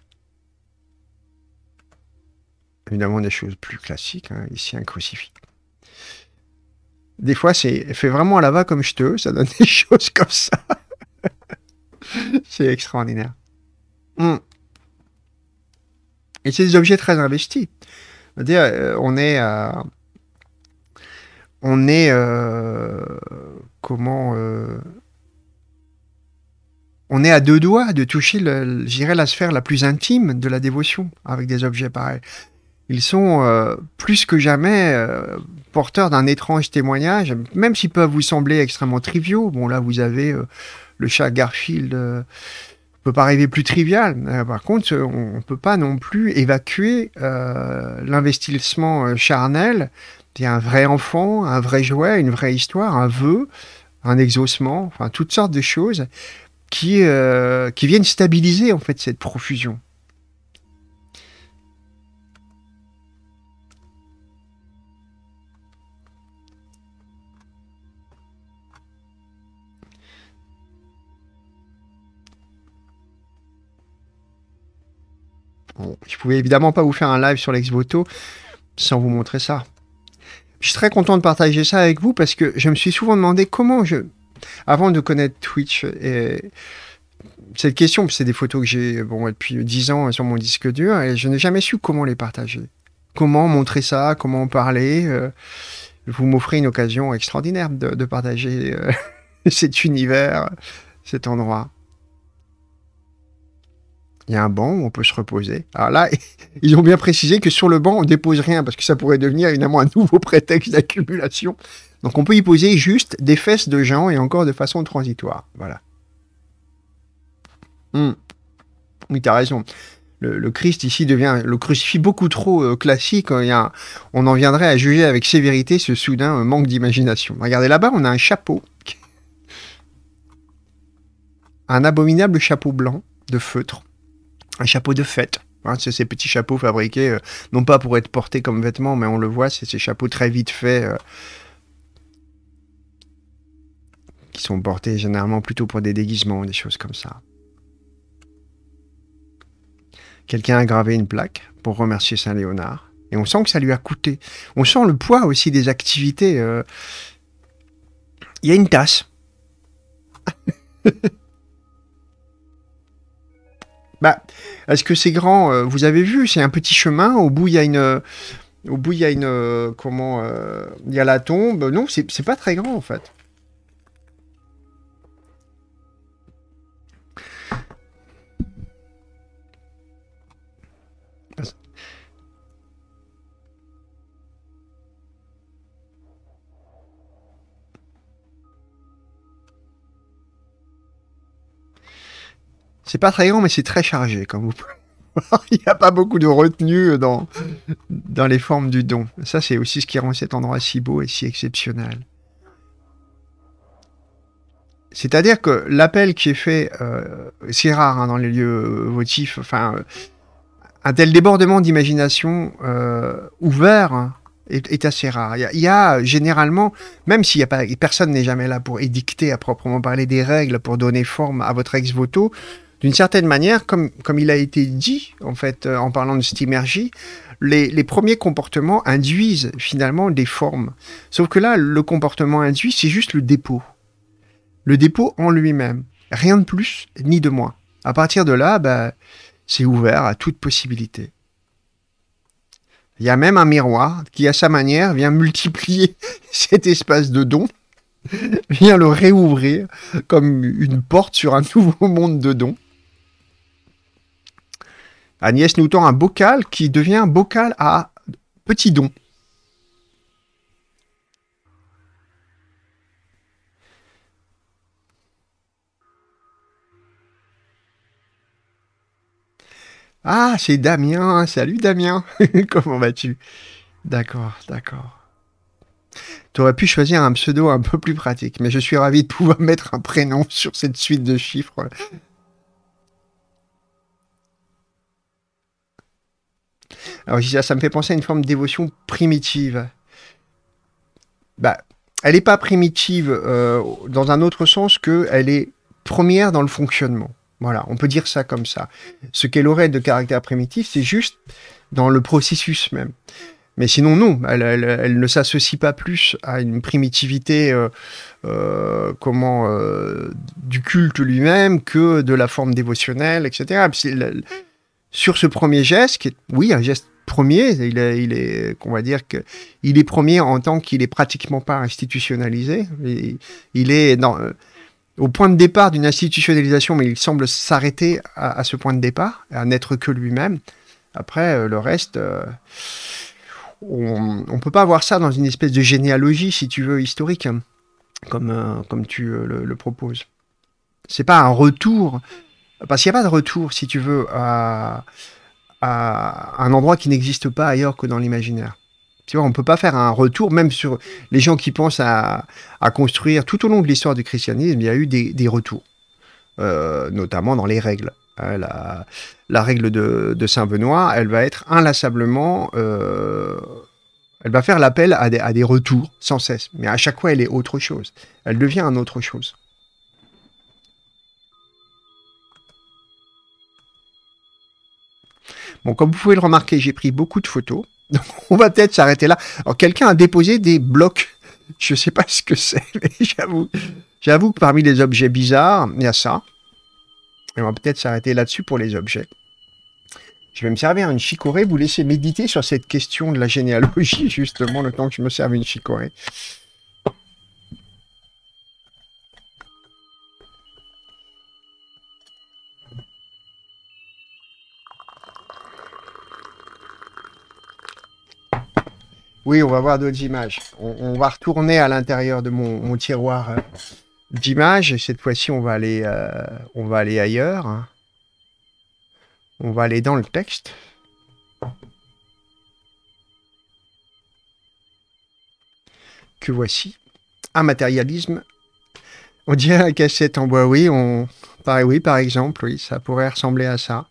Évidemment, des choses plus classiques. Hein, ici, un crucifix. Des fois, c'est fait vraiment à la va comme je te, ça donne des choses comme ça. c'est extraordinaire. Hmm. Et c'est des objets très investis. on est, euh, on est euh, comment euh, on est à deux doigts de toucher, j'irai la sphère la plus intime de la dévotion avec des objets pareils. Ils sont euh, plus que jamais euh, porteurs d'un étrange témoignage, même s'ils peuvent vous sembler extrêmement triviaux. Bon, là, vous avez le chat Garfield. ne peut pas arriver plus trivial. par contre, on ne peut pas non plus évacuer l'investissement charnel il y a un vrai enfant, un vrai jouet, une vraie histoire, un vœu, un exaucement, enfin toutes sortes de choses qui, euh, qui viennent stabiliser en fait cette profusion. je pouvais évidemment pas vous faire un live sur l'ex voto sans vous montrer ça. Je suis très content de partager ça avec vous parce que je me suis souvent demandé comment je. Avant de connaître Twitch, et cette question, c'est des photos que j'ai bon, depuis 10 ans sur mon disque dur et je n'ai jamais su comment les partager. Comment montrer ça, comment parler. Euh, vous m'offrez une occasion extraordinaire de, partager euh, cet univers, cet endroit il y a un banc où on peut se reposer. Alors là, ils ont bien précisé que sur le banc, on dépose rien parce que ça pourrait devenir évidemment un nouveau prétexte d'accumulation. Donc on peut y poser juste des fesses de gens et encore de façon transitoire. Voilà. Mmh. Oui, as raison. Le, Christ ici devient le crucifix beaucoup trop euh, classique. Hein, on en viendrait à juger avec sévérité ce soudain euh, manque d'imagination. Regardez là-bas, on a un chapeau. Un abominable chapeau blanc de feutre un chapeau de fête. Hein, c'est ces petits chapeaux fabriqués, euh, non pas pour être portés comme vêtements, mais on le voit, c'est ces chapeaux très vite faits euh, qui sont portés généralement plutôt pour des déguisements, des choses comme ça. Quelqu'un a gravé une plaque pour remercier Saint Léonard, et on sent que ça lui a coûté. On sent le poids aussi des activités. Euh. Il y a une tasse. Bah, est-ce que c'est grand euh, Vous avez vu, c'est un petit chemin. Au bout, il y a une. Au bout, il y a une. Euh, comment euh, Il y a la tombe. Non, c'est pas très grand, en fait. C'est pas très grand, mais c'est très chargé, comme vous pouvez Il n'y a pas beaucoup de retenue dans, dans les formes du don. Ça, c'est aussi ce qui rend cet endroit si beau et si exceptionnel. C'est-à-dire que l'appel qui est fait, euh, c'est rare hein, dans les lieux euh, votifs, enfin, euh, un tel débordement d'imagination ouvert hein, est, assez rare. Il y, a, généralement, même s'il a pas, personne n'est jamais là pour édicter à proprement parler des règles, pour donner forme à votre ex voto, d'une certaine manière, comme, comme il a été dit, en fait, euh, en parlant de cette les, premiers comportements induisent finalement des formes. Sauf que là, le comportement induit, c'est juste le dépôt. Le dépôt en lui-même. Rien de plus, ni de moins. À partir de là, bah, c'est ouvert à toute possibilité. Il y a même un miroir qui, à sa manière, vient multiplier cet espace de don, vient le réouvrir comme une porte sur un nouveau monde de dons. Agnès nous tend un bocal qui devient un bocal à petits dons. Ah, c'est Damien. Salut Damien. Comment vas-tu D'accord, d'accord. Tu aurais pu choisir un pseudo un peu plus pratique, mais je suis ravi de pouvoir mettre un prénom sur cette suite de chiffres Alors ça me fait penser à une forme de dévotion primitive. Bah, elle n'est pas primitive euh, dans un autre sens que elle est première dans le fonctionnement. Voilà, on peut dire ça comme ça. Ce qu'elle aurait de caractère primitif, c'est juste dans le processus même. Mais sinon, non, elle, ne s'associe pas plus à une primitivité euh, euh, comment, du culte lui-même que de la forme dévotionnelle, etc sur ce premier geste, qui est, oui, un geste premier, il est, qu'on va dire que il est premier en tant qu'il est pratiquement pas institutionnalisé. Il, est euh, au point de départ d'une institutionnalisation, mais il semble s'arrêter à, ce point de départ, à n'être que lui-même. Après, euh, le reste, euh, on ne peut pas voir ça dans une espèce de généalogie, si tu veux, historique, hein, comme, comme tu le, le, proposes. C'est pas un retour parce qu'il n'y a pas de retour, si tu veux, à, un endroit qui n'existe pas ailleurs que dans l'imaginaire. Tu vois, on ne peut pas faire un retour, même sur les gens qui pensent à, construire. Tout au long de l'histoire du christianisme, il y a eu des, retours, euh, notamment dans les règles. Hein, la, règle de, Saint Benoît, elle va être inlassablement, euh, elle va faire l'appel à des retours sans cesse, mais à chaque fois, elle est autre chose. Elle devient un autre chose. comme vous pouvez le remarquer, j'ai pris beaucoup de photos. Donc, on va peut-être s'arrêter là. Alors, quelqu'un a déposé des blocs. Je ne sais pas ce que c'est, mais j'avoue, j'avoue que parmi les objets bizarres, il y a ça. Et on va peut-être s'arrêter là-dessus pour les objets. Je vais me servir une chicorée, vous laisser méditer sur cette question de la généalogie, justement, le temps que je me serve une chicorée. Oui, on va voir d'autres images. On, va retourner à l'intérieur de mon, tiroir euh, d'images. cette fois-ci, on, va aller, euh, on va aller ailleurs. Hein. On va aller dans le texte. Que voici. Un matérialisme. On dirait la cassette en bois, oui. On... oui, par exemple, oui, ça pourrait ressembler à ça.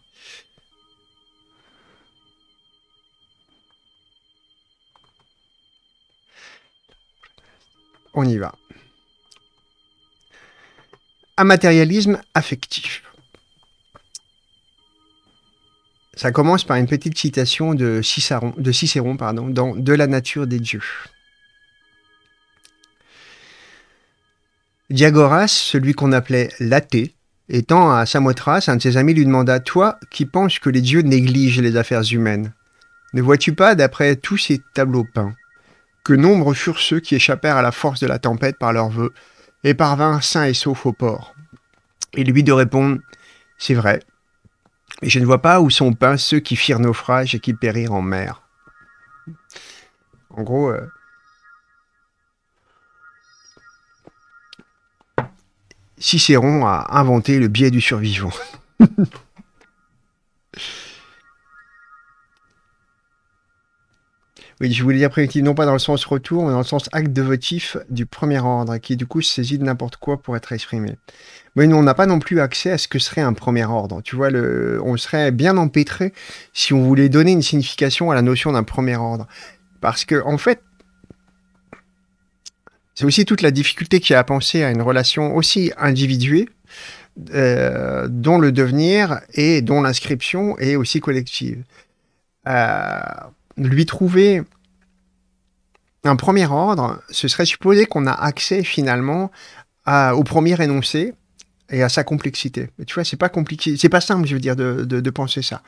on y va. Un matérialisme affectif. Ça commence par une petite citation de Cicéron, de pardon, dans De la nature des dieux. Diagoras, celui qu'on appelait l'athée, étant à Samothrace, un de ses amis lui demanda Toi qui penses que les dieux négligent les affaires humaines, ne vois-tu pas, d'après tous ces tableaux peints, que nombre furent ceux qui échappèrent à la force de la tempête par leurs vœux, et parvinrent sains et saufs au port. Et lui de répondre C'est vrai, et je ne vois pas où sont peints ceux qui firent naufrage et qui périrent en mer. En gros, euh, Cicéron a inventé le biais du survivant. Oui, je voulais dire préventif, non pas dans le sens retour, mais dans le sens acte de votif du premier ordre, qui du coup se saisit de n'importe quoi pour être exprimé. Mais nous, on n'a pas non plus accès à ce que serait un premier ordre. Tu vois, le, on serait bien empêtré si on voulait donner une signification à la notion d'un premier ordre. Parce que, en fait, c'est aussi toute la difficulté qu'il y a à penser à une relation aussi individuée, euh, dont le devenir et dont l'inscription est aussi collective. Euh, lui trouver un premier ordre, ce serait supposer qu'on a accès finalement au premier énoncé et à sa complexité. Mais tu vois, c'est pas compliqué, c'est pas simple, je veux dire, de, penser ça.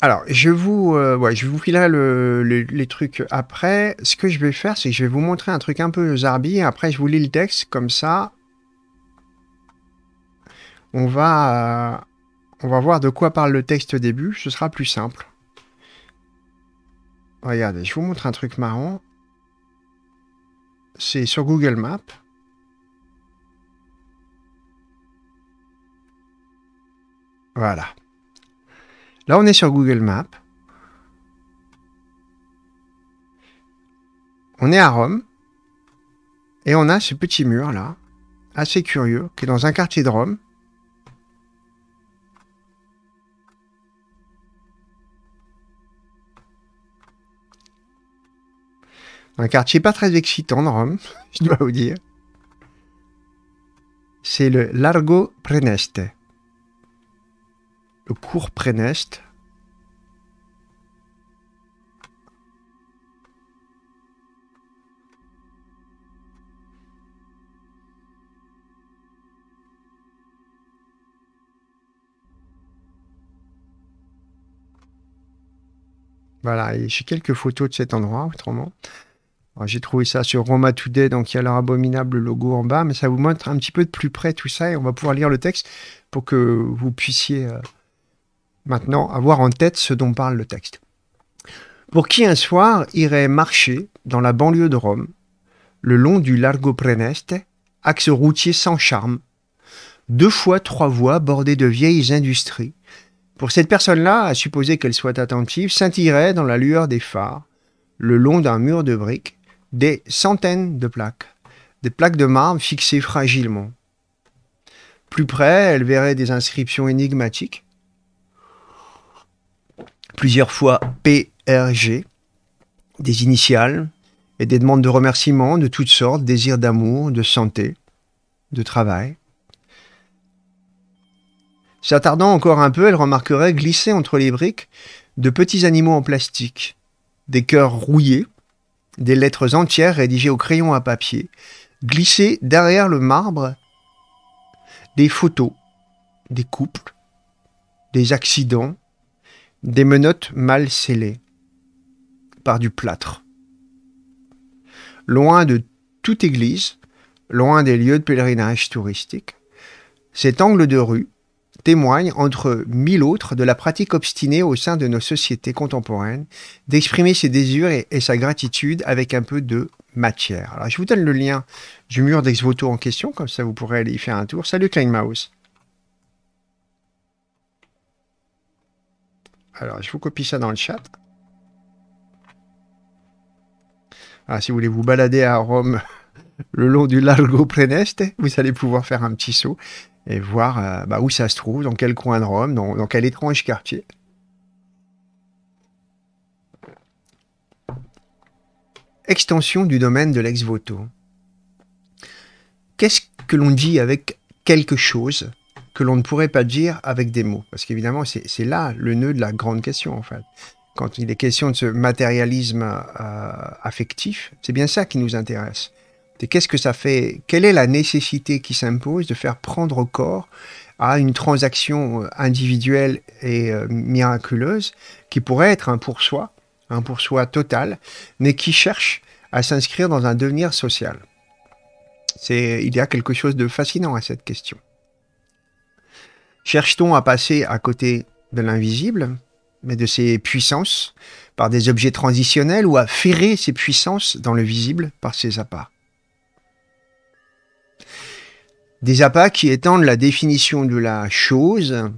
Alors, je vous, euh, ouais, je vous filerai le, les trucs après. Ce que je vais faire, c'est que je vais vous montrer un truc un peu zarbi. Après, je vous lis le texte, comme ça, on va, euh, on va voir de quoi parle le texte au début, ce sera plus simple. Regardez, je vous montre un truc marrant. C'est sur Google Maps. Voilà. Là, on est sur Google Maps. On est à Rome. Et on a ce petit mur là, assez curieux, qui est dans un quartier de Rome. Un quartier pas très excitant dans Rome, je dois vous dire. C'est le Largo Preneste. Le cours Preneste. Voilà, et j'ai quelques photos de cet endroit autrement. J'ai trouvé ça sur Roma Today, donc il y a leur abominable logo en bas, mais ça vous montre un petit peu de plus près tout ça et on va pouvoir lire le texte pour que vous puissiez euh, maintenant avoir en tête ce dont parle le texte. Pour qui un soir irait marcher dans la banlieue de Rome, le long du Largo Preneste, axe routier sans charme, deux fois trois voies bordées de vieilles industries. Pour cette personne-là, à supposer qu'elle soit attentive, scintillerait dans la lueur des phares, le long d'un mur de briques, des centaines de plaques, des plaques de marbre fixées fragilement. Plus près, elle verrait des inscriptions énigmatiques, plusieurs fois PRG, des initiales et des demandes de remerciements de toutes sortes, désirs d'amour, de santé, de travail. S'attardant encore un peu, elle remarquerait glisser entre les briques de petits animaux en plastique, des cœurs rouillés des lettres entières rédigées au crayon à papier, glissées derrière le marbre, des photos, des couples, des accidents, des menottes mal scellées par du plâtre. Loin de toute église, loin des lieux de pèlerinage touristique, cet angle de rue, témoigne, entre mille autres, de la pratique obstinée au sein de nos sociétés contemporaines d'exprimer ses désirs et, sa gratitude avec un peu de matière. Alors, je vous donne le lien du mur d'ex-voto en question, comme ça vous pourrez aller y faire un tour. Salut Kleinmaus. Alors, je vous copie ça dans le chat. Ah, si vous voulez vous balader à Rome le long du Largo Preneste, vous allez pouvoir faire un petit saut et voir euh, bah, où ça se trouve, dans quel coin de Rome, dans, quel étrange quartier. Extension du domaine de l'ex-voto. Qu'est-ce que l'on dit avec quelque chose que l'on ne pourrait pas dire avec des mots Parce qu'évidemment, c'est là le nœud de la grande question, en fait. Quand il est question de ce matérialisme euh, affectif, c'est bien ça qui nous intéresse qu'est-ce que ça fait Quelle est la nécessité qui s'impose de faire prendre corps à une transaction euh, individuelle et euh, miraculeuse qui pourrait être un pour soi, un pour soi total, mais qui cherche à s'inscrire dans un devenir social il y a quelque chose de fascinant à cette question. Cherche-t-on à passer à côté de l'invisible, mais de ses puissances par des objets transitionnels ou à ferrer ses puissances dans le visible par ses apparts des appâts qui étendent la définition de la chose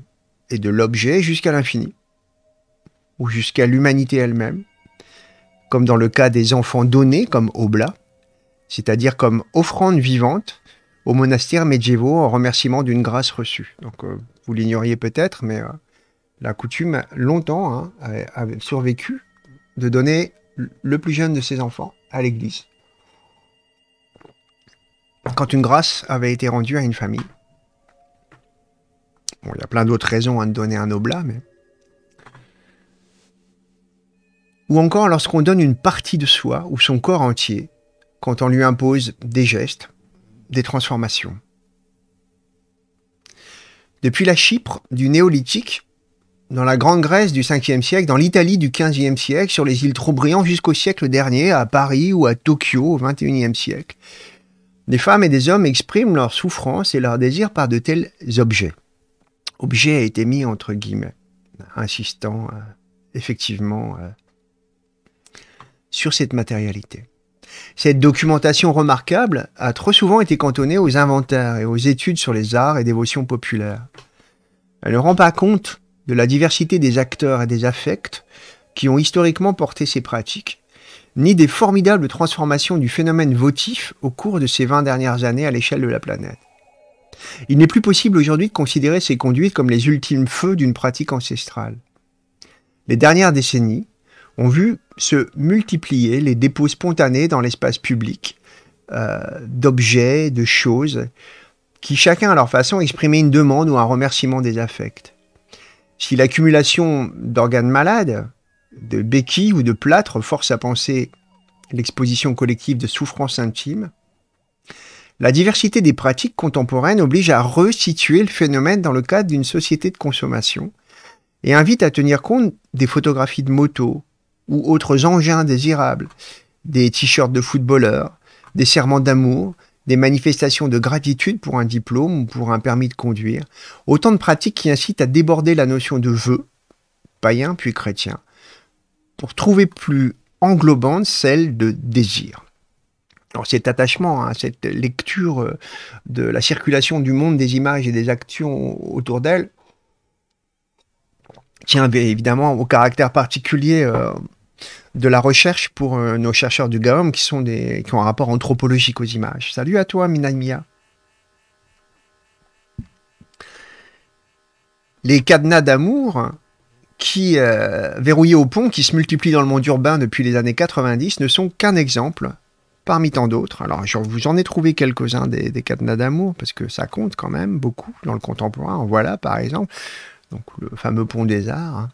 et de l'objet jusqu'à l'infini, ou jusqu'à l'humanité elle-même, comme dans le cas des enfants donnés comme oblats, c'est-à-dire comme offrande vivante au monastère médiévaux en remerciement d'une grâce reçue. Donc euh, vous l'ignoriez peut-être, mais euh, la coutume longtemps hein, a, survécu de donner le plus jeune de ses enfants à l'église quand une grâce avait été rendue à une famille. Bon, il y a plein d'autres raisons à donner un oblat, mais. Ou encore lorsqu'on donne une partie de soi ou son corps entier, quand on lui impose des gestes, des transformations. Depuis la Chypre du néolithique, dans la Grande Grèce du 5e siècle, dans l'Italie du 15e siècle, sur les îles Troubriand jusqu'au siècle dernier, à Paris ou à Tokyo au 21e siècle, des femmes et des hommes expriment leur souffrance et leur désir par de tels objets. Objet a été mis entre guillemets, insistant euh, effectivement euh, sur cette matérialité. Cette documentation remarquable a trop souvent été cantonnée aux inventaires et aux études sur les arts et dévotions populaires. Elle ne rend pas compte de la diversité des acteurs et des affects qui ont historiquement porté ces pratiques ni des formidables transformations du phénomène votif au cours de ces 20 dernières années à l'échelle de la planète. Il n'est plus possible aujourd'hui de considérer ces conduites comme les ultimes feux d'une pratique ancestrale. Les dernières décennies ont vu se multiplier les dépôts spontanés dans l'espace public euh, d'objets, de choses, qui chacun à leur façon exprimaient une demande ou un remerciement des affects. Si l'accumulation d'organes malades, de béquilles ou de plâtre force à penser l'exposition collective de souffrances intimes, la diversité des pratiques contemporaines oblige à resituer le phénomène dans le cadre d'une société de consommation et invite à tenir compte des photographies de motos ou autres engins désirables, des t-shirts de footballeurs, des serments d'amour, des manifestations de gratitude pour un diplôme ou pour un permis de conduire, autant de pratiques qui incitent à déborder la notion de vœux, païen puis chrétien, pour trouver plus englobante celle de désir. Alors cet attachement, à hein, cette lecture euh, de la circulation du monde des images et des actions autour d'elle tient évidemment au caractère particulier euh, de la recherche pour euh, nos chercheurs du GAOM qui, sont des, qui ont un rapport anthropologique aux images. Salut à toi, Minamiya Les cadenas d'amour qui, euh, verrouillés au pont, qui se multiplient dans le monde urbain depuis les années 90, ne sont qu'un exemple parmi tant d'autres. Alors, je vous en ai trouvé quelques-uns des, cadenas d'amour, parce que ça compte quand même beaucoup dans le contemporain. voilà, par exemple, donc le fameux pont des arts. Hein.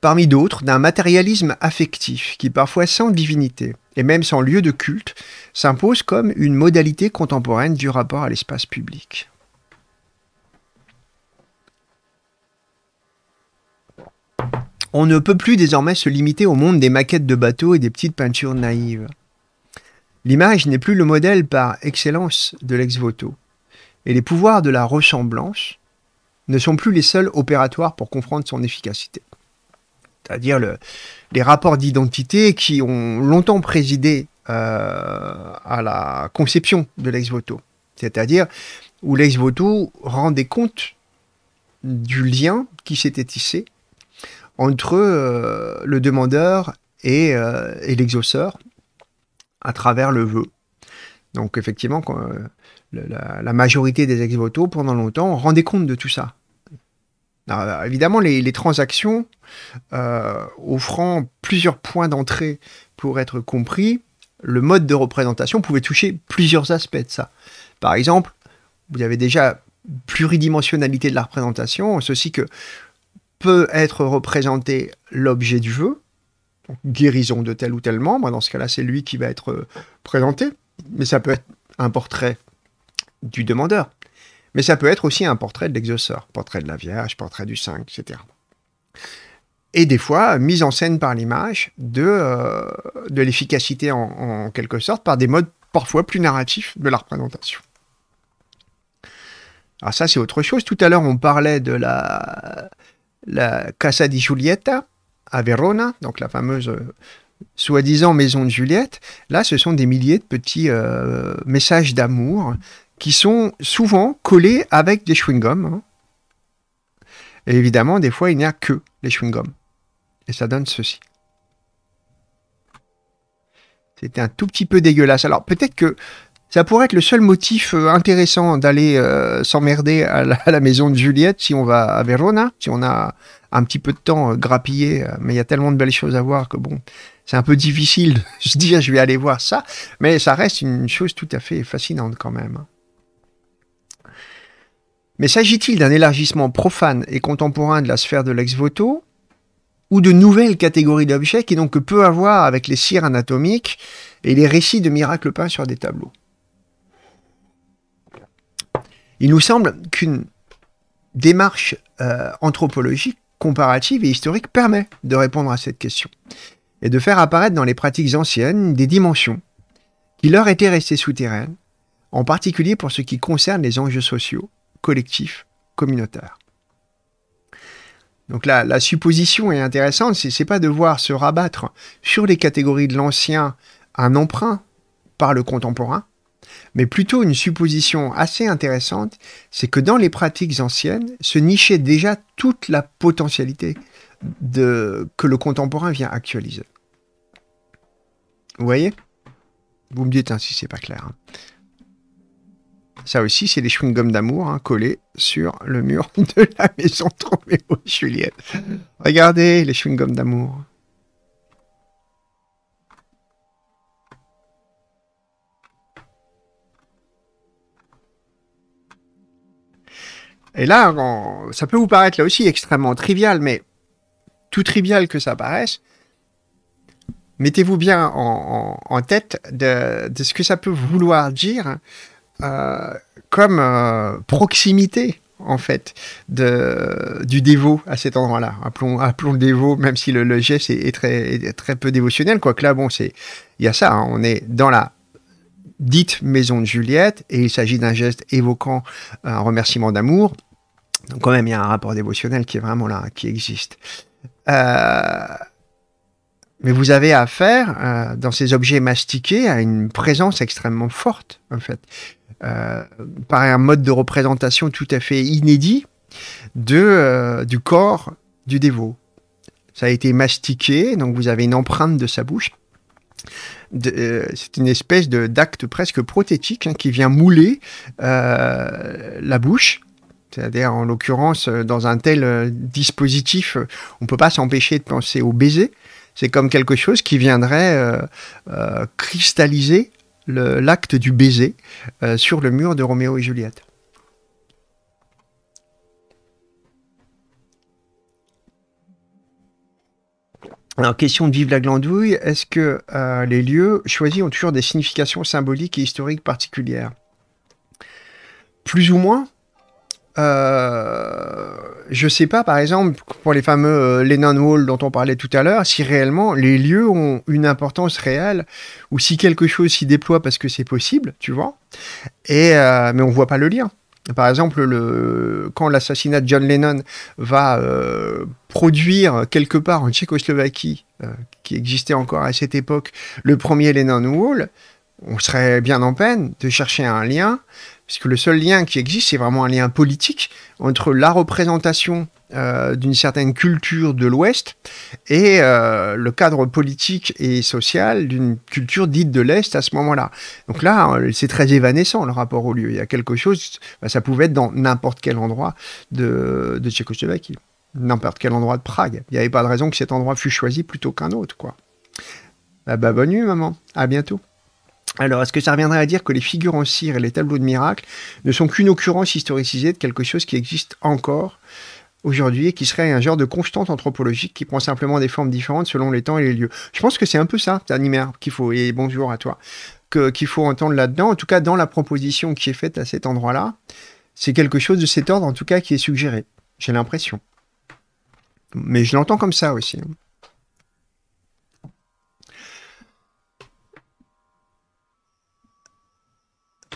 Parmi d'autres, d'un matérialisme affectif qui, parfois sans divinité et même sans lieu de culte, s'impose comme une modalité contemporaine du rapport à l'espace public. On ne peut plus désormais se limiter au monde des maquettes de bateaux et des petites peintures naïves. L'image n'est plus le modèle par excellence de l'ex-voto, et les pouvoirs de la ressemblance ne sont plus les seuls opératoires pour comprendre son efficacité. C'est-à-dire les rapports d'identité qui ont longtemps présidé euh, à la conception de l'ex-voto, c'est-à-dire où l'ex-voto rendait compte du lien qui s'était tissé entre euh, le demandeur euh, et, l'exauceur à travers le vœu. Donc effectivement, euh, la, majorité des ex-voto, pendant longtemps, rendait compte de tout ça. évidemment, les, les transactions offrant plusieurs points d'entrée pour être compris, le mode de représentation pouvait toucher plusieurs aspects de ça. Par exemple, vous avez déjà pluridimensionnalité de la représentation, ceci que peut être représenté l'objet du jeu, guérison de tel ou tel membre, dans ce cas-là c'est lui qui va être euh, présenté, mais ça peut être un portrait du demandeur, mais ça peut être aussi un portrait de l'exauceur, portrait de la Vierge, portrait du Saint, etc. Et des fois, mise en scène par l'image de, euh, de l'efficacité en, en quelque sorte, par des modes parfois plus narratifs de la représentation. Alors ah, ça, c'est autre chose. Tout à l'heure, on parlait de la, la Casa di Giulietta à Verona, donc la fameuse euh, soi-disant maison de Juliette. Là, ce sont des milliers de petits euh, messages d'amour qui sont souvent collés avec des chewing-gums. Hein. évidemment, des fois, il n'y a que les chewing-gums. Et ça donne ceci. C'était un tout petit peu dégueulasse. Alors peut-être que ça pourrait être le seul motif euh, intéressant d'aller euh, s'emmerder à, la maison de Juliette si on va à Verona, si on a un petit peu de temps euh, grappillé, mais il y a tellement de belles choses à voir que bon, c'est un peu difficile de se dire je vais aller voir ça, mais ça reste une chose tout à fait fascinante quand même. Mais s'agit-il d'un élargissement profane et contemporain de la sphère de l'ex-voto ou de nouvelles catégories d'objets qui n'ont que peu à voir avec les cires anatomiques et les récits de miracles peints sur des tableaux il nous semble qu'une démarche euh, anthropologique, comparative et historique permet de répondre à cette question et de faire apparaître dans les pratiques anciennes des dimensions qui leur étaient restées souterraines, en particulier pour ce qui concerne les enjeux sociaux, collectifs, communautaires. Donc là, la supposition est intéressante, c'est pas de voir se rabattre sur les catégories de l'ancien un emprunt par le contemporain, mais plutôt une supposition assez intéressante, c'est que dans les pratiques anciennes se nichait déjà toute la potentialité que le contemporain vient actualiser. Vous voyez Vous me dites si hein, si c'est pas clair. Hein. Ça aussi, c'est les chewing-gums d'amour hein, collés sur le mur de la maison au Juliette. Regardez les chewing-gums d'amour. Et là, ça peut vous paraître là aussi extrêmement trivial, mais tout trivial que ça paraisse, mettez-vous bien en, tête de, ce que ça peut vouloir dire euh, comme euh, proximité en fait de, du dévot à cet endroit-là. Appelons, le dévot, même si le, geste est, très, très peu dévotionnel, quoique là, bon, il y a ça, hein, on est dans la dite maison de Juliette, et il s'agit d'un geste évoquant un remerciement d'amour. Donc quand même, il y a un rapport dévotionnel qui est vraiment là, qui existe. Euh, mais vous avez affaire, euh, dans ces objets mastiqués, à une présence extrêmement forte, en fait, euh, par un mode de représentation tout à fait inédit de, du corps du dévot. Ça a été mastiqué, donc vous avez une empreinte de sa bouche. Euh, c'est une espèce d'acte presque prothétique hein, qui vient mouler euh, la bouche. C'est-à-dire, en l'occurrence, euh, dans un tel dispositif, on ne peut pas s'empêcher de penser au baiser. C'est comme quelque chose qui viendrait cristalliser l'acte du baiser sur le mur de Roméo et Juliette. Alors, question de Vive la glandouille, est-ce que euh, les lieux choisis ont toujours des significations symboliques et historiques particulières Plus ou moins. je euh, je sais pas, par exemple, pour les fameux euh, Lennon Wall dont on parlait tout à l'heure, si réellement les lieux ont une importance réelle ou si quelque chose s'y déploie parce que c'est possible, tu vois. Et mais on ne voit pas le lien. Par exemple, quand l'assassinat de John Lennon va euh, produire quelque part en Tchécoslovaquie, euh, qui existait encore à cette époque, le premier Lennon Wall, on serait bien en peine de chercher un lien puisque le seul lien qui existe, c'est vraiment un lien politique entre la représentation euh, d'une certaine culture de l'Ouest et euh, le cadre politique et social d'une culture dite de l'Est à ce moment-là. Donc là, euh, c'est très évanescent le rapport au lieu. Il y a quelque chose, bah, ça pouvait être dans n'importe quel endroit de, Tchécoslovaquie, n'importe quel endroit de Prague. Il n'y avait pas de raison que cet endroit fût choisi plutôt qu'un autre, quoi. Bah, bah bonne nuit, maman. À bientôt. Alors, est-ce que ça reviendrait à dire que les figures en cire et les tableaux de miracles ne sont qu'une occurrence historicisée de quelque chose qui existe encore aujourd'hui et qui serait un genre de constante anthropologique qui prend simplement des formes différentes selon les temps et les lieux Je pense que c'est un peu ça, Tanimère, qu'il faut, et bonjour à toi, qu'il faut entendre là-dedans, en tout cas dans la proposition qui est faite à cet endroit-là. C'est quelque chose de cet ordre, en tout cas, qui est suggéré, j'ai l'impression. Mais je l'entends comme ça aussi.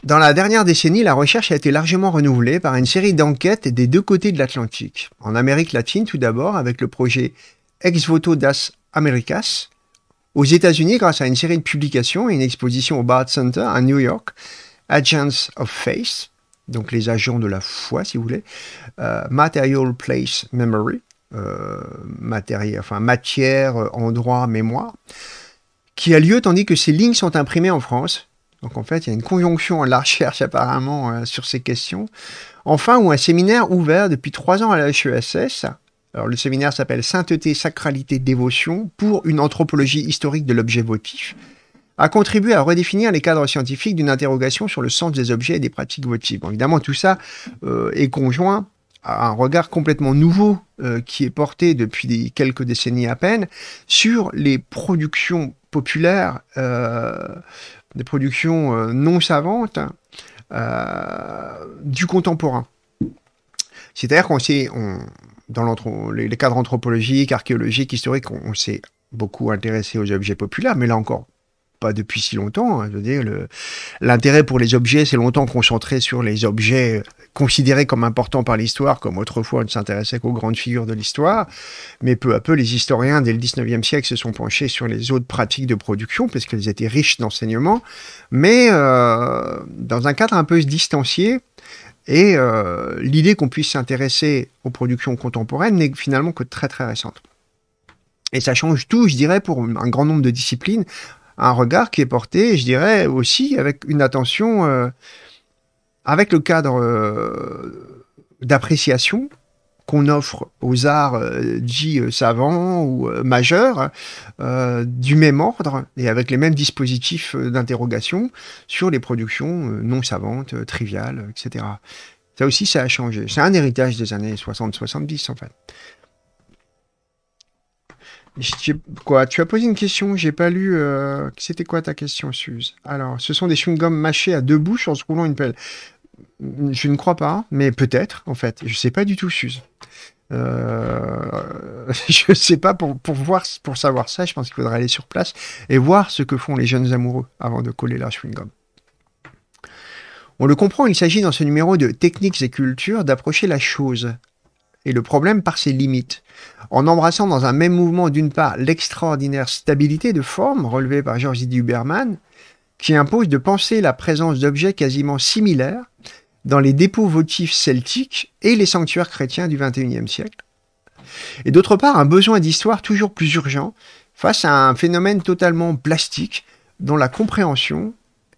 Dans la dernière décennie, la recherche a été largement renouvelée par une série d'enquêtes des deux côtés de l'Atlantique. En Amérique latine tout d'abord avec le projet Ex Voto das Americas. Aux États-Unis grâce à une série de publications et une exposition au Bard Center à New York, Agents of Faith, donc les agents de la foi si vous voulez, euh, Material Place Memory, euh, enfin, matière, endroit, mémoire, qui a lieu tandis que ces lignes sont imprimées en France donc en fait, il y a une conjonction à la recherche apparemment euh, sur ces questions. Enfin, ou un séminaire ouvert depuis trois ans à la HESS. Alors le séminaire s'appelle Sainteté, Sacralité, Dévotion pour une anthropologie historique de l'objet votif a contribué à redéfinir les cadres scientifiques d'une interrogation sur le sens des objets et des pratiques votives. évidemment, tout ça euh, est conjoint à un regard complètement nouveau euh, qui est porté depuis quelques décennies à peine sur les productions populaires des productions euh, non savantes, euh, du contemporain. C'est-à-dire qu'on sait, dans les, les cadres anthropologiques, archéologiques, historiques, on s'est beaucoup intéressé aux objets populaires, mais là encore, pas depuis si longtemps. Hein. je veux dire, l'intérêt pour les objets s'est longtemps concentré sur les objets euh, considérés comme importants par l'histoire, comme autrefois on ne s'intéressait qu'aux grandes figures de l'histoire. Mais peu à peu, les historiens, dès le 19e siècle, se sont penchés sur les autres pratiques de production, parce qu'elles étaient riches d'enseignements, mais euh, dans un cadre un peu distancié. Et euh, l'idée qu'on puisse s'intéresser aux productions contemporaines n'est finalement que très très récente. Et ça change tout, je dirais, pour un grand nombre de disciplines un regard qui est porté, je dirais aussi avec une attention, euh, avec le cadre euh, d'appréciation qu'on offre aux arts euh, dits savants ou majeurs, du même ordre et avec les mêmes dispositifs d'interrogation sur les productions non savantes, triviales, etc. Ça aussi, ça a changé. C'est un héritage des années 60-70, en fait. Quoi Tu as posé une question, j'ai pas lu. Euh, c'était quoi ta question, Suze Alors, ce sont des chewing-gums mâchés à deux bouches en se roulant une pelle. Je ne crois pas, mais peut-être, en fait. Je sais pas du tout, Suze. Je euh, je sais pas, pour, voir, pour savoir ça, je pense qu'il faudrait aller sur place et voir ce que font les jeunes amoureux avant de coller leur chewing-gum. On le comprend, il s'agit dans ce numéro de techniques et Cultures d'approcher la chose et le problème par ses limites. En embrassant dans un même mouvement, d'une part, l'extraordinaire stabilité de forme relevée par Georges Didier Huberman, qui impose de penser la présence d'objets quasiment similaires dans les dépôts votifs celtiques et les sanctuaires chrétiens du XXIe siècle. Et d'autre part, un besoin d'histoire toujours plus urgent face à un phénomène totalement plastique dont la compréhension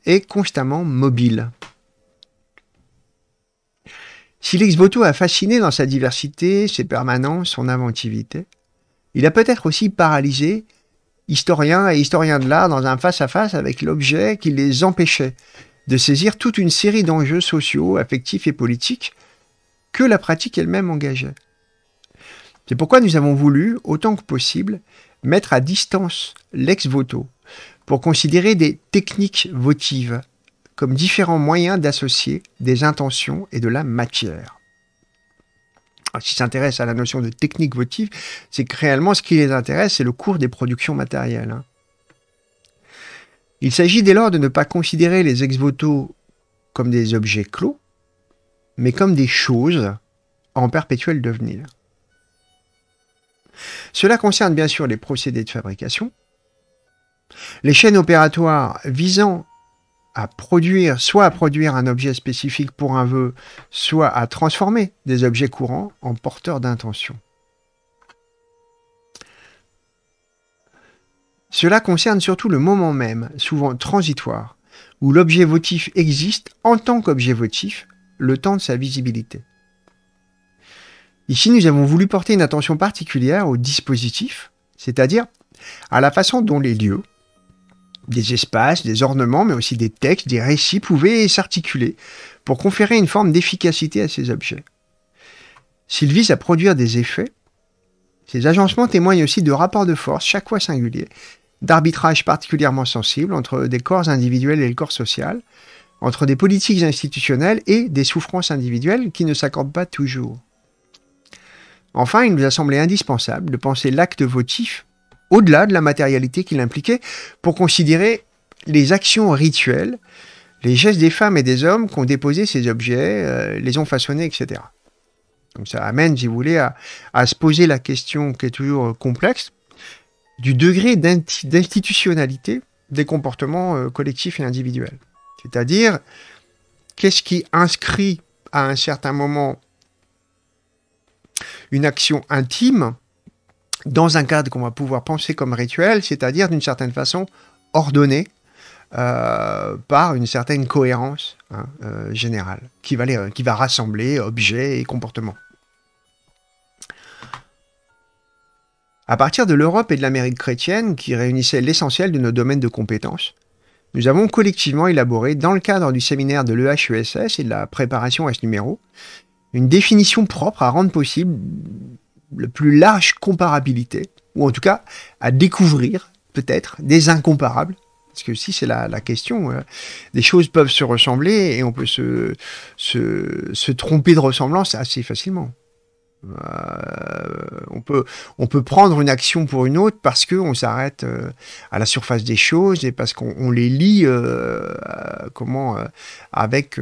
est constamment mobile. Si l'ex-voto a fasciné dans sa diversité, ses permanences, son inventivité, il a peut-être aussi paralysé historiens et historiens de l'art dans un face-à-face -face avec l'objet qui les empêchait de saisir toute une série d'enjeux sociaux, affectifs et politiques que la pratique elle-même engageait. C'est pourquoi nous avons voulu, autant que possible, mettre à distance l'ex-voto pour considérer des techniques votives comme différents moyens d'associer des intentions et de la matière. Ah, si s'ils s'intéressent à la notion de technique votive, c'est que réellement ce qui les intéresse, c'est le cours des productions matérielles. Hein. Il s'agit dès lors de ne pas considérer les ex voto comme des objets clos, mais comme des choses en perpétuel devenir. Cela concerne bien sûr les procédés de fabrication, les chaînes opératoires visant à produire, soit à produire un objet spécifique pour un vœu, soit à transformer des objets courants en porteurs d'intention. Cela concerne surtout le moment même, souvent transitoire, où l'objet votif existe en tant qu'objet votif, le temps de sa visibilité. Ici, nous avons voulu porter une attention particulière au dispositif, c'est-à-dire à la façon dont les lieux, des espaces, des ornements, mais aussi des textes, des récits pouvaient s'articuler pour conférer une forme d'efficacité à ces objets. S'ils visent à produire des effets, ces agencements témoignent aussi de rapports de force, chaque fois singuliers, d'arbitrages particulièrement sensibles entre des corps individuels et le corps social, entre des politiques institutionnelles et des souffrances individuelles qui ne s'accordent pas toujours. Enfin, il nous a semblé indispensable de penser l'acte votif au-delà de la matérialité qu'il impliquait, pour considérer les actions rituelles, les gestes des femmes et des hommes qui ont déposé ces objets, euh, les ont façonnés, etc. Donc ça amène, si vous voulez, à, se poser la question qui est toujours euh, complexe du degré d'institutionnalité des comportements euh, collectifs et individuels. C'est-à-dire, qu'est-ce qui inscrit à un certain moment une action intime dans un cadre qu'on va pouvoir penser comme rituel, c'est-à-dire d'une certaine façon ordonné euh, par une certaine cohérence hein, euh, générale qui va, euh, qui va rassembler objets et comportements. À partir de l'Europe et de l'Amérique chrétienne, qui réunissaient l'essentiel de nos domaines de compétences, nous avons collectivement élaboré, dans le cadre du séminaire de l'EHESS et de la préparation à ce numéro, une définition propre à rendre possible la plus large comparabilité, ou en tout cas à découvrir peut-être des incomparables. Parce que si c'est la, question, euh, des choses peuvent se ressembler et on peut se, se, tromper de ressemblance assez facilement. Euh, on, peut, on peut prendre une action pour une autre parce qu'on s'arrête euh, à la surface des choses et parce qu'on les lit comment, avec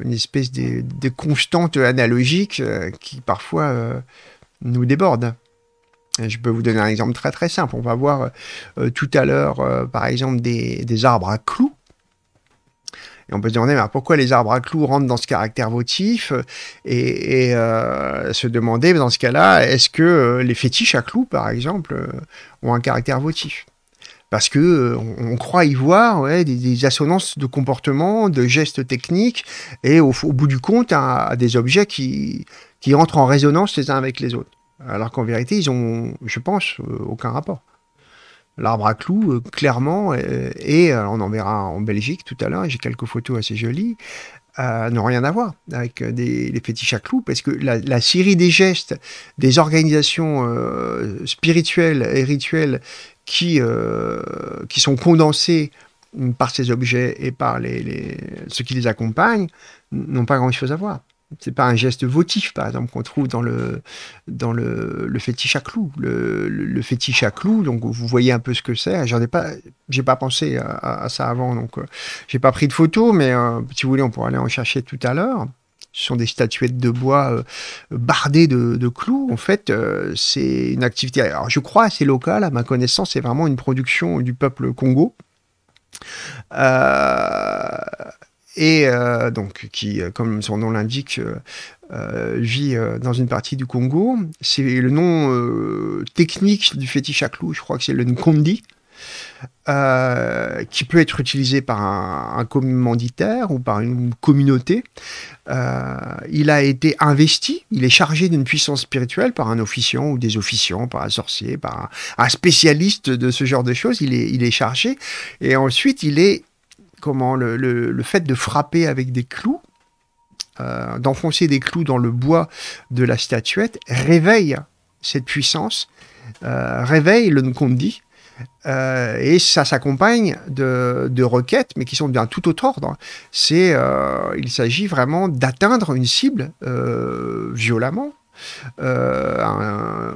une espèce de, de constante analogique qui parfois nous déborde. Je peux vous donner un exemple très très simple. On va voir euh, euh, tout à l'heure, euh, par exemple, des, arbres à clous. Et on peut se demander pourquoi les arbres à clous rentrent dans ce caractère votif et, se demander dans ce cas-là, est-ce que les fétiches à clous, par exemple, ont un caractère votif parce que euh, on, croit y voir des, assonances de comportement, de gestes techniques, et au, bout du compte, à, des objets qui, qui entrent en résonance les uns avec les autres. Alors qu'en vérité, ils ont, je pense, euh, aucun rapport. L'arbre à clous, euh, clairement, et, on en verra en Belgique tout à l'heure, j'ai quelques photos assez jolies, n'ont rien à voir avec les fétiches à clous, parce que la, série des gestes des organisations spirituelles et rituelles qui, euh, qui sont condensés par ces objets et par les, ceux qui les accompagnent, n'ont pas grand-chose à voir. C'est pas un geste votif, par exemple, qu'on trouve dans le, dans le, le fétiche à clous. Le, le, fétiche à clous, donc vous voyez un peu ce que c'est. J'en ai pas, pas pensé à, ça avant, donc euh, je n'ai pas pris de photos mais euh, si vous voulez, on pourra aller en chercher tout à l'heure ce sont des statuettes de bois euh, bardées de, clous. En fait, euh, c'est une activité, alors je crois, assez local. à ma connaissance, c'est vraiment une production du peuple Congo. Euh, et donc, qui, comme son nom l'indique, vit dans une partie du Congo. C'est le nom technique du fétiche à clous, je crois que c'est le Nkondi. qui peut être utilisé par un, un, commanditaire ou par une communauté euh, il a été investi, il est chargé d'une puissance spirituelle par un officiant ou des officiants, par un sorcier, par un, spécialiste de ce genre de choses. Il est, chargé. Et ensuite, il est, comment, le, fait de frapper avec des clous, euh, d'enfoncer des clous dans le bois de la statuette, réveille cette puissance, euh, réveille le Nkondi euh, et ça s'accompagne de, requêtes, mais qui sont d'un tout autre ordre. C'est, euh, il s'agit vraiment d'atteindre une cible euh, violemment.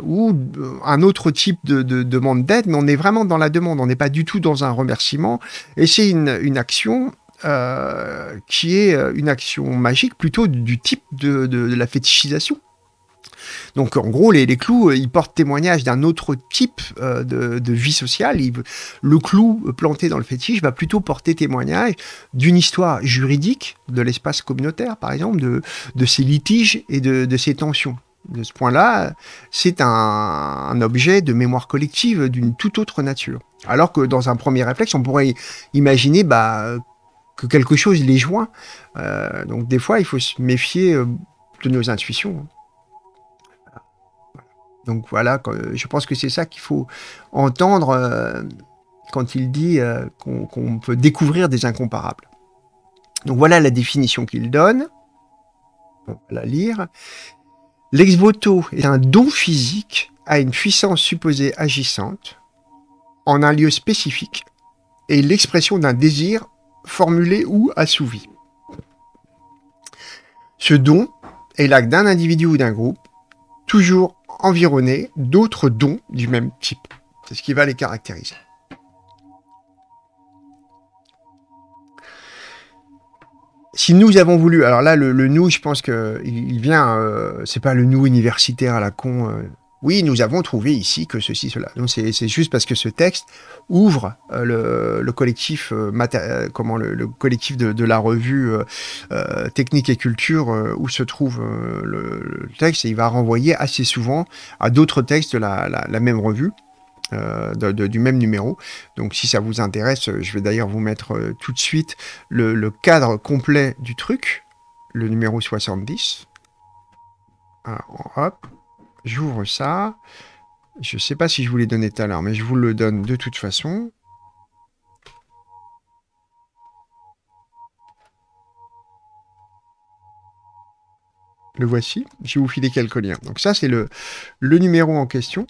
ou un autre type de, demande d'aide, mais on est vraiment dans la demande, on n'est pas du tout dans un remerciement, et c'est une, action qui est une action magique plutôt du type de la fétichisation. Donc en gros, les, clous, euh, ils portent témoignage d'un autre type euh, de, vie sociale. le clou planté dans le fétiche va plutôt porter témoignage d'une histoire juridique de l'espace communautaire, par exemple, de, ces litiges et de, de ses tensions de ce point-là, c'est un, objet de mémoire collective d'une toute autre nature. Alors que dans un premier réflexe, on pourrait imaginer bah, que quelque chose les joint. Euh, donc des fois, il faut se méfier de nos intuitions. Donc voilà, je pense que c'est ça qu'il faut entendre euh, quand il dit euh, qu'on peut découvrir des incomparables. Donc voilà la définition qu'il donne. On va la lire. L'ex voto est un don physique à une puissance supposée agissante en un lieu spécifique et l'expression d'un désir formulé ou assouvi. Ce don est l'acte d'un individu ou d'un groupe, toujours environnés d'autres dons du même type. C'est ce qui va les caractériser. si nous avons voulu, alors là, le, nous, je pense qu'il il vient, euh, c'est pas le nous universitaire à la con, euh, oui, nous avons trouvé ici que ceci, cela. Donc c'est juste parce que ce texte ouvre euh, le, collectif, euh, euh, comment, le, collectif de, la revue Technique et Culture où se trouve le, texte et il va renvoyer assez souvent à d'autres textes de la, même revue. du même numéro. Donc si ça vous intéresse, je vais d'ailleurs vous mettre tout de suite le, le, cadre complet du truc, le numéro 70. Alors, hop. J'ouvre ça. Je ne sais pas si je vous l'ai donné tout à l'heure, mais je vous le donne de toute façon. Le voici. Je vais vous filer quelques liens. Donc ça, c'est le, le numéro en question.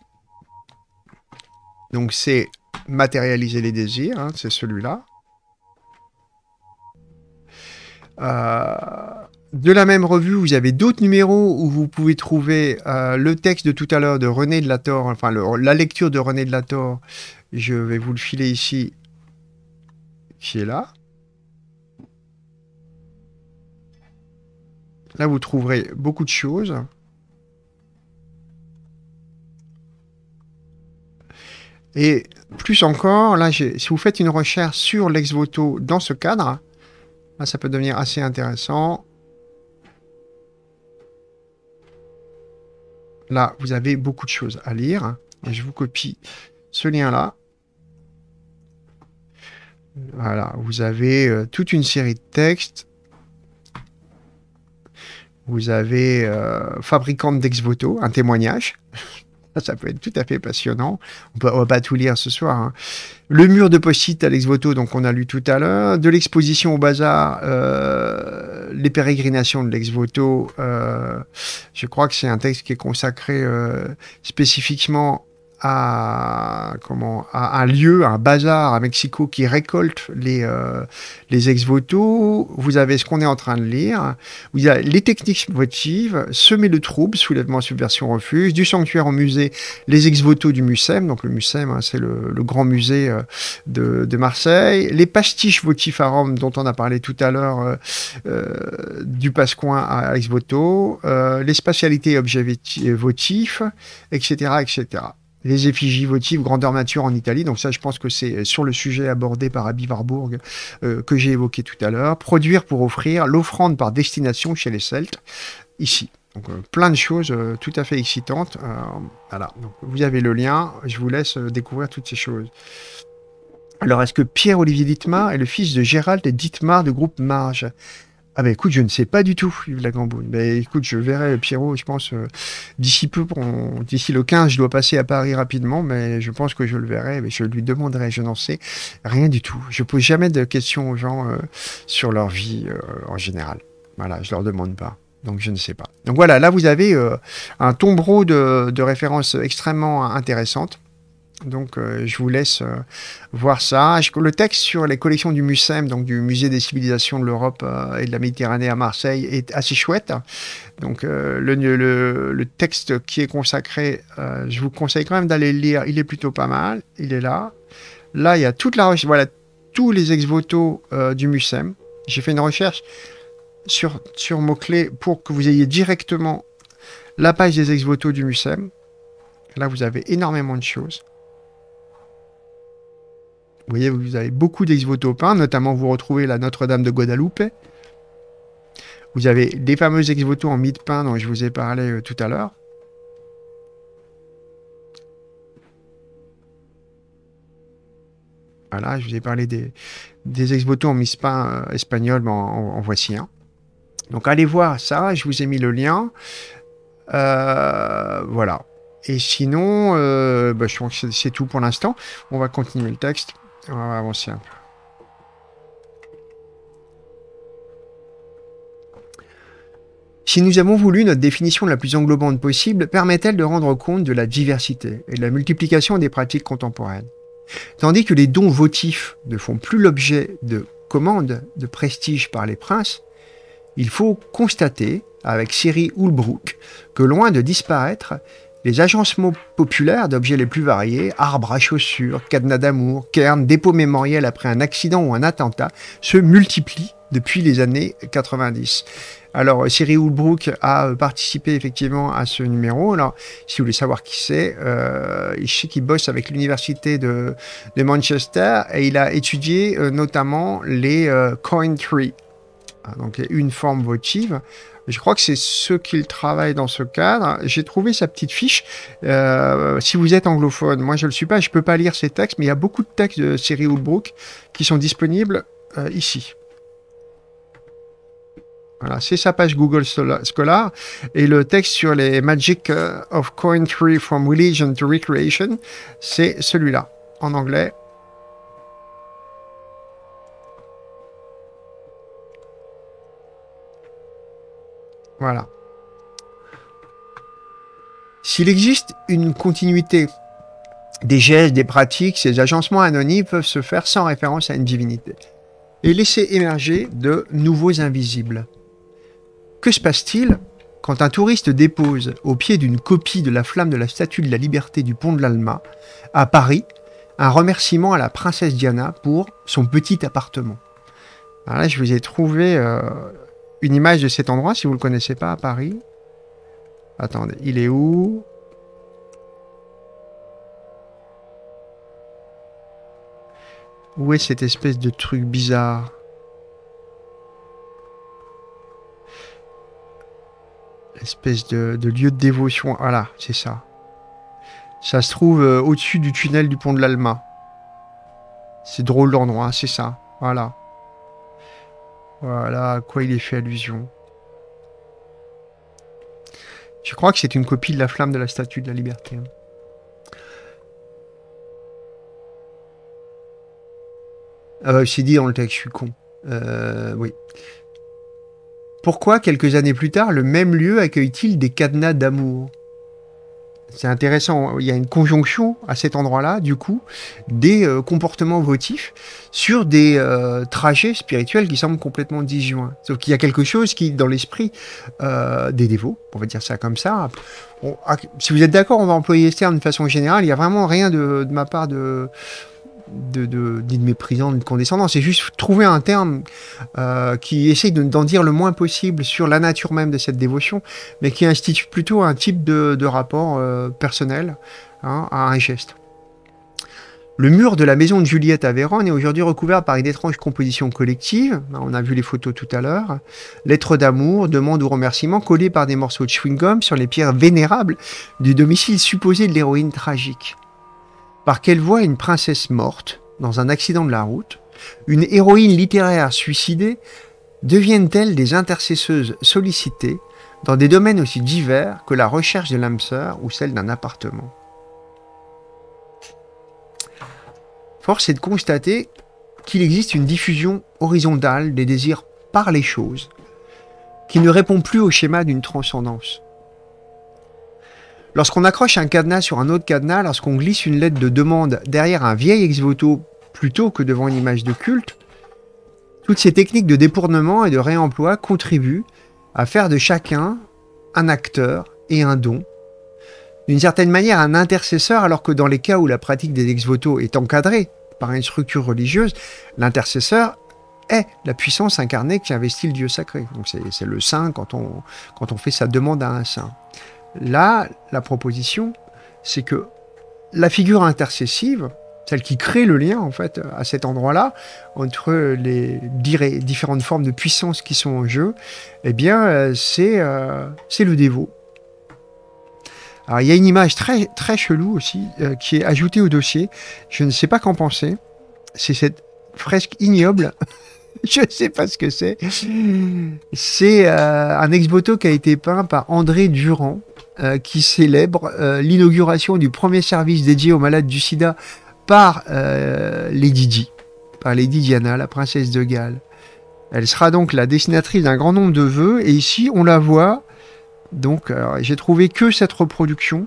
Donc c'est matérialiser les désirs, hein, c'est celui-là. Euh, de la même revue, vous avez d'autres numéros où vous pouvez trouver euh, le texte de tout à l'heure de René de la Torre, enfin la lecture de René de la Torre. Je vais vous le filer ici, qui est là. Là, vous trouverez beaucoup de choses. Et plus encore, là, si vous faites une recherche sur l'ex-voto dans ce cadre, ça peut devenir assez intéressant. Là, vous avez beaucoup de choses à lire. Et je vous copie ce lien-là. Voilà, vous avez euh, toute une série de textes. Vous avez euh, Fabricante d'ex-voto, un témoignage ça peut être tout à fait passionnant. On ne va pas tout lire ce soir. Hein. Le mur de post-it, lex Voto, donc on a lu tout à l'heure. De l'exposition au bazar, euh, les pérégrinations de l'ex Voto. Euh, je crois que c'est un texte qui est consacré euh, spécifiquement à, comment, à un lieu, un bazar à Mexico qui récolte les, euh, ex-voto. Vous avez ce qu'on est en train de lire. Vous avez les techniques votives, semer le trouble, soulèvement, subversion, refuse, du sanctuaire au musée, les ex-voto du MUSEM. Donc le MUSEM, hein, c'est le, grand musée euh, de, Marseille. Les pastiches votifs à Rome, dont on a parlé tout à l'heure, euh, du Pascoin à ex-voto. les spatialités objets votifs, etc. etc les effigies votives grandeur nature en Italie. Donc ça, je pense que c'est euh, sur le sujet abordé par Abby Warburg euh, que j'ai évoqué tout à l'heure. Produire pour offrir l'offrande par destination chez les Celtes, ici. Donc euh, plein de choses tout à fait excitantes. voilà, vous avez le lien, je vous laisse découvrir toutes ces choses. Alors, est-ce que Pierre-Olivier Dittmar est le fils de Gérald et Dittmar du groupe Marge ah ben écoute, je ne sais pas du tout, Yves Lagamboune. Mais bah écoute, je verrai Pierrot, je pense, euh, d'ici peu, d'ici le 15, je dois passer à Paris rapidement, mais je pense que je le verrai, mais je lui demanderai, je n'en sais rien du tout. Je pose jamais de questions aux gens euh, sur leur vie euh, en général. Voilà, je leur demande pas. Donc je ne sais pas. Donc voilà, là vous avez un tombereau de, de références extrêmement intéressantes. Donc, euh, je vous laisse euh, voir ça. Le texte sur les collections du MUSEM, donc du Musée des civilisations de l'Europe euh, et de la Méditerranée à Marseille, est assez chouette. Donc, le, texte qui est consacré, je vous conseille quand même d'aller le lire. Il est plutôt pas mal. Il est là. Là, il y a toute la voilà, tous les ex votos du MUSEM. J'ai fait une recherche sur, sur mots-clés pour que vous ayez directement la page des ex votos du MUSEM. Là, vous avez énormément de choses. Vous voyez, vous avez beaucoup d'ex-voto pain. notamment vous retrouvez la Notre-Dame de Guadalupe. Vous avez des fameux ex-voto en mi de pain dont je vous ai parlé euh, tout à l'heure. Voilà, je vous ai parlé des, des ex-voto en mi pain euh, espagnol, mais en, voici un. Donc allez voir ça, je vous ai mis le lien. Euh, voilà. Et sinon, bah, je pense que c'est tout pour l'instant. On va continuer le texte. Hein. Si nous avons voulu notre définition la plus englobante possible, permet-elle de rendre compte de la diversité et de la multiplication des pratiques contemporaines Tandis que les dons votifs ne font plus l'objet de commandes de prestige par les princes, il faut constater, avec Siri Ulbrook, que loin de disparaître, les agencements populaires d'objets les plus variés, arbres à chaussures, cadenas d'amour, cairns, dépôts mémoriels après un accident ou un attentat, se multiplient depuis les années 90. Alors, Siri euh, Woolbrook a euh, participé effectivement à ce numéro. Alors, si vous voulez savoir qui c'est, euh, il je sais qu'il bosse avec l'université de, Manchester et il a étudié notamment les coin trees. Hein. donc une forme votive. Je crois que c'est ce qu'il travaille dans ce cadre. J'ai trouvé sa petite fiche. Euh, si vous êtes anglophone, moi je ne le suis pas, je ne peux pas lire ces textes, mais il y a beaucoup de textes de Siri Woodbrook qui sont disponibles euh, ici. Voilà, c'est sa page Google Scholar et le texte sur les Magic euh, of Coin from Religion to Recreation, c'est celui-là en anglais. Voilà. S'il existe une continuité des gestes, des pratiques, ces agencements anonymes peuvent se faire sans référence à une divinité et laisser émerger de nouveaux invisibles. Que se passe-t-il quand un touriste dépose au pied d'une copie de la flamme de la Statue de la Liberté du Pont de l'Alma, à Paris, un remerciement à la princesse Diana pour son petit appartement je vous ai trouvé euh, une image de cet endroit si vous ne le connaissez pas à Paris. Attendez, il est où Où est cette espèce de truc bizarre Espèce de, lieu de dévotion. Voilà, ah c'est ça. Ça se trouve euh, au-dessus du tunnel du pont de l'Alma. C'est drôle d'endroit, hein, c'est ça. Voilà. Voilà à quoi il est fait allusion. Je crois que c'est une copie de la flamme de la statue de la liberté. Hein. Ah bah, c'est dit dans le texte, je suis con. Euh, oui. Pourquoi, quelques années plus tard, le même lieu accueille-t-il des cadenas d'amour c'est intéressant, hein. il y a une conjonction à cet endroit-là, du coup, des euh, comportements votifs sur des euh, trajets spirituels qui semblent complètement disjoints. Sauf qu'il y a quelque chose qui, dans l'esprit euh, des dévots, on va dire ça comme ça, ah, si vous êtes d'accord, on va employer ce terme de façon générale, il n'y a vraiment rien de ma part de de, de, de condescendance. C'est juste trouver un terme euh, qui essaye d'en dire le moins possible sur la nature même de cette dévotion, mais qui institue plutôt un type de, rapport euh, personnel hein, à un geste. Le mur de la maison de Juliette à Vérone est aujourd'hui recouvert par une étrange composition collective. Hein, on a vu les photos tout à l'heure. Lettres d'amour, demandes ou remerciements collées par des morceaux de chewing-gum sur les pierres vénérables du domicile supposé de l'héroïne tragique par qu'elle voit une princesse morte dans un accident de la route, une héroïne littéraire suicidée, deviennent-elles des intercesseuses sollicitées dans des domaines aussi divers que la recherche de l'âme sœur ou celle d'un appartement Force est de constater qu'il existe une diffusion horizontale des désirs par les choses qui ne répond plus au schéma d'une transcendance. Lorsqu'on accroche un cadenas sur un autre cadenas, lorsqu'on glisse une lettre de demande derrière un vieil ex-voto plutôt que devant une image de culte, toutes ces techniques de détournement et de réemploi contribuent à faire de chacun un acteur et un don, d'une certaine manière un intercesseur, alors que dans les cas où la pratique des ex votos est encadrée par une structure religieuse, l'intercesseur est la puissance incarnée qui investit le Dieu sacré. Donc c'est le saint quand on, quand on fait sa demande à un saint. Là, la proposition, c'est que la figure intercessive, celle qui crée le lien en fait à cet endroit-là entre les différentes formes de puissance qui sont en jeu, eh bien euh, euh, c'est le dévot. Alors il y a une image très très chelou aussi euh, qui est ajoutée au dossier. Je ne sais pas qu'en penser. C'est cette fresque ignoble je ne sais pas ce que c'est. C'est euh, un ex-voto qui a été peint par André Durand, euh, qui célèbre euh, l'inauguration du premier service dédié aux malades du sida par Lady Di, par Lady Diana, la princesse de Galles. Elle sera donc la dessinatrice d'un grand nombre de vœux, et ici on la voit. Donc, j'ai trouvé que cette reproduction.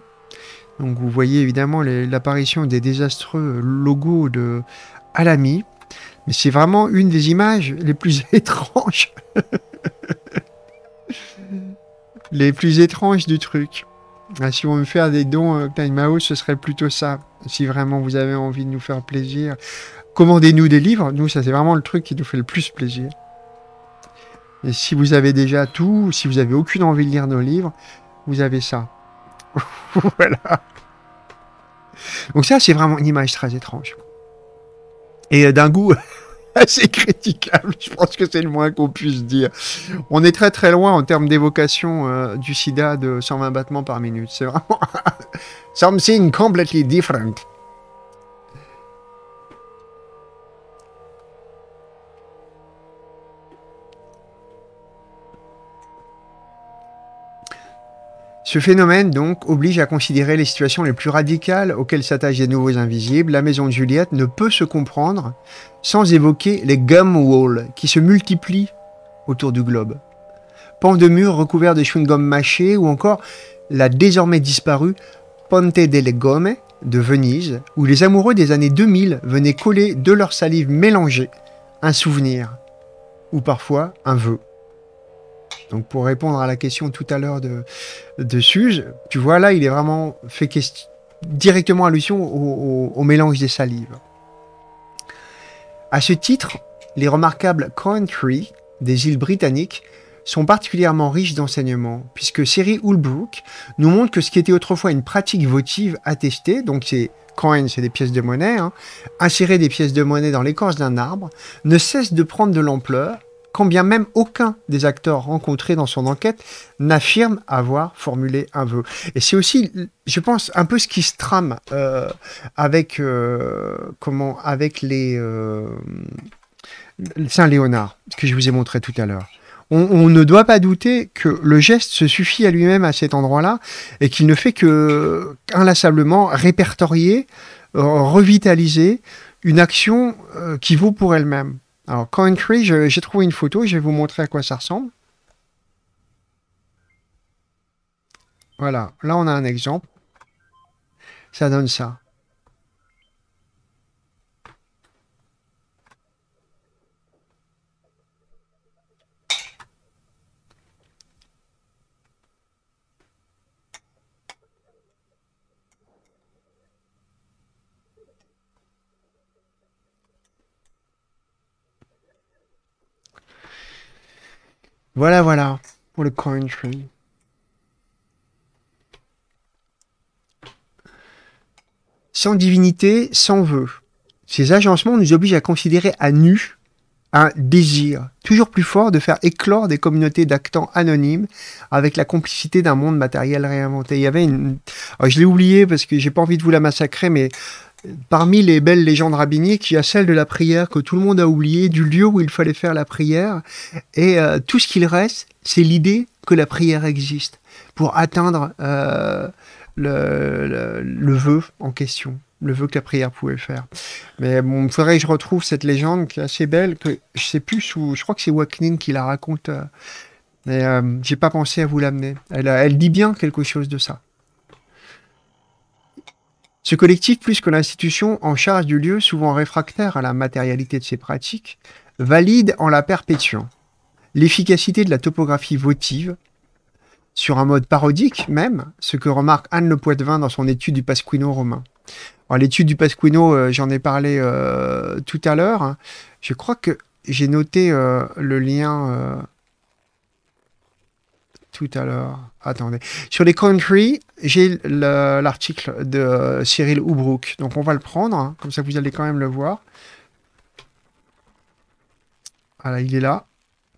Donc, vous voyez évidemment l'apparition des désastreux logos de Alami. Mais c'est vraiment une des images les plus étranges. les plus étranges du truc. Ah, si vous me faire des dons Time euh, ce serait plutôt ça. Si vraiment vous avez envie de nous faire plaisir, commandez-nous des livres. Nous, ça c'est vraiment le truc qui nous fait le plus plaisir. Et si vous avez déjà tout, si vous avez aucune envie de lire nos livres, vous avez ça. voilà. Donc ça, c'est vraiment une image très étrange et euh, d'un goût assez critiquable, je pense que c'est le moins qu'on puisse dire. On est très très loin en termes d'évocation euh, du sida de 120 battements par minute. C'est vraiment something completely different. Ce phénomène, donc, oblige à considérer les situations les plus radicales auxquelles s'attachent les nouveaux invisibles. La maison de Juliette ne peut se comprendre sans évoquer les gum walls qui se multiplient autour du globe. Pan de murs recouverts de chewing-gum mâchés ou encore la désormais disparue Ponte delle Gomme de Venise, où les amoureux des années 2000 venaient coller de leur salive mélangée un souvenir ou parfois un vœu. Donc pour répondre à la question tout à l'heure de, de tu vois là, il est vraiment fait directement allusion au, mélange des salives. À ce titre, les remarquables Tree, des îles britanniques sont particulièrement riches d'enseignements, puisque Siri Hulbrook nous montre que ce qui était autrefois une pratique votive attestée, donc c'est coins, c'est des pièces de monnaie, hein, insérer des pièces de monnaie dans l'écorce d'un arbre, ne cesse de prendre de l'ampleur quand bien même aucun des acteurs rencontrés dans son enquête n'affirme avoir formulé un vœu. Et c'est aussi, je pense, un peu ce qui se trame euh, avec, euh, comment, avec les euh, Saint-Léonard, ce que je vous ai montré tout à l'heure. On, ne doit pas douter que le geste se suffit à lui-même à cet endroit-là et qu'il ne fait que inlassablement répertorier, revitaliser une action qui vaut pour elle-même. Alors, Country, j'ai trouvé une photo, je vais vous montrer à quoi ça ressemble. Voilà, là on a un exemple. Ça donne ça. Voilà, voilà, pour le coin Sans divinité, sans vœu. Ces agencements nous obligent à considérer à nu un désir toujours plus fort de faire éclore des communautés d'actants anonymes avec la complicité d'un monde matériel réinventé. Il y avait une... je l'ai oublié parce que j'ai pas envie de vous la massacrer, mais parmi les belles légendes rabbiniques, il y a celle de la prière que tout le monde a oubliée, du lieu où il fallait faire la prière. Et euh, tout ce qu'il reste, c'est l'idée que la prière existe pour atteindre euh, le, vœu en question, le vœu que la prière pouvait faire. Mais bon, il faudrait que je retrouve cette légende qui est assez belle, que je sais plus, sous, je crois que c'est Waknin qui la raconte. Euh, mais mais j'ai pas pensé à vous l'amener. Elle, elle dit bien quelque chose de ça. Ce collectif, plus que l'institution en charge du lieu, souvent réfractaire à la matérialité de ses pratiques, valide en la perpétuant l'efficacité de la topographie votive, sur un mode parodique même, ce que remarque Anne Le Poitevin dans son étude du Pasquino romain. L'étude du Pasquino, euh, j'en ai parlé euh, tout à l'heure. Je crois que j'ai noté euh, le lien tout à l'heure. Attendez. Sur les country, j'ai l'article de euh, Cyril Houbrook. Donc on va le prendre, hein. comme ça vous allez quand même le voir. Voilà, il est là.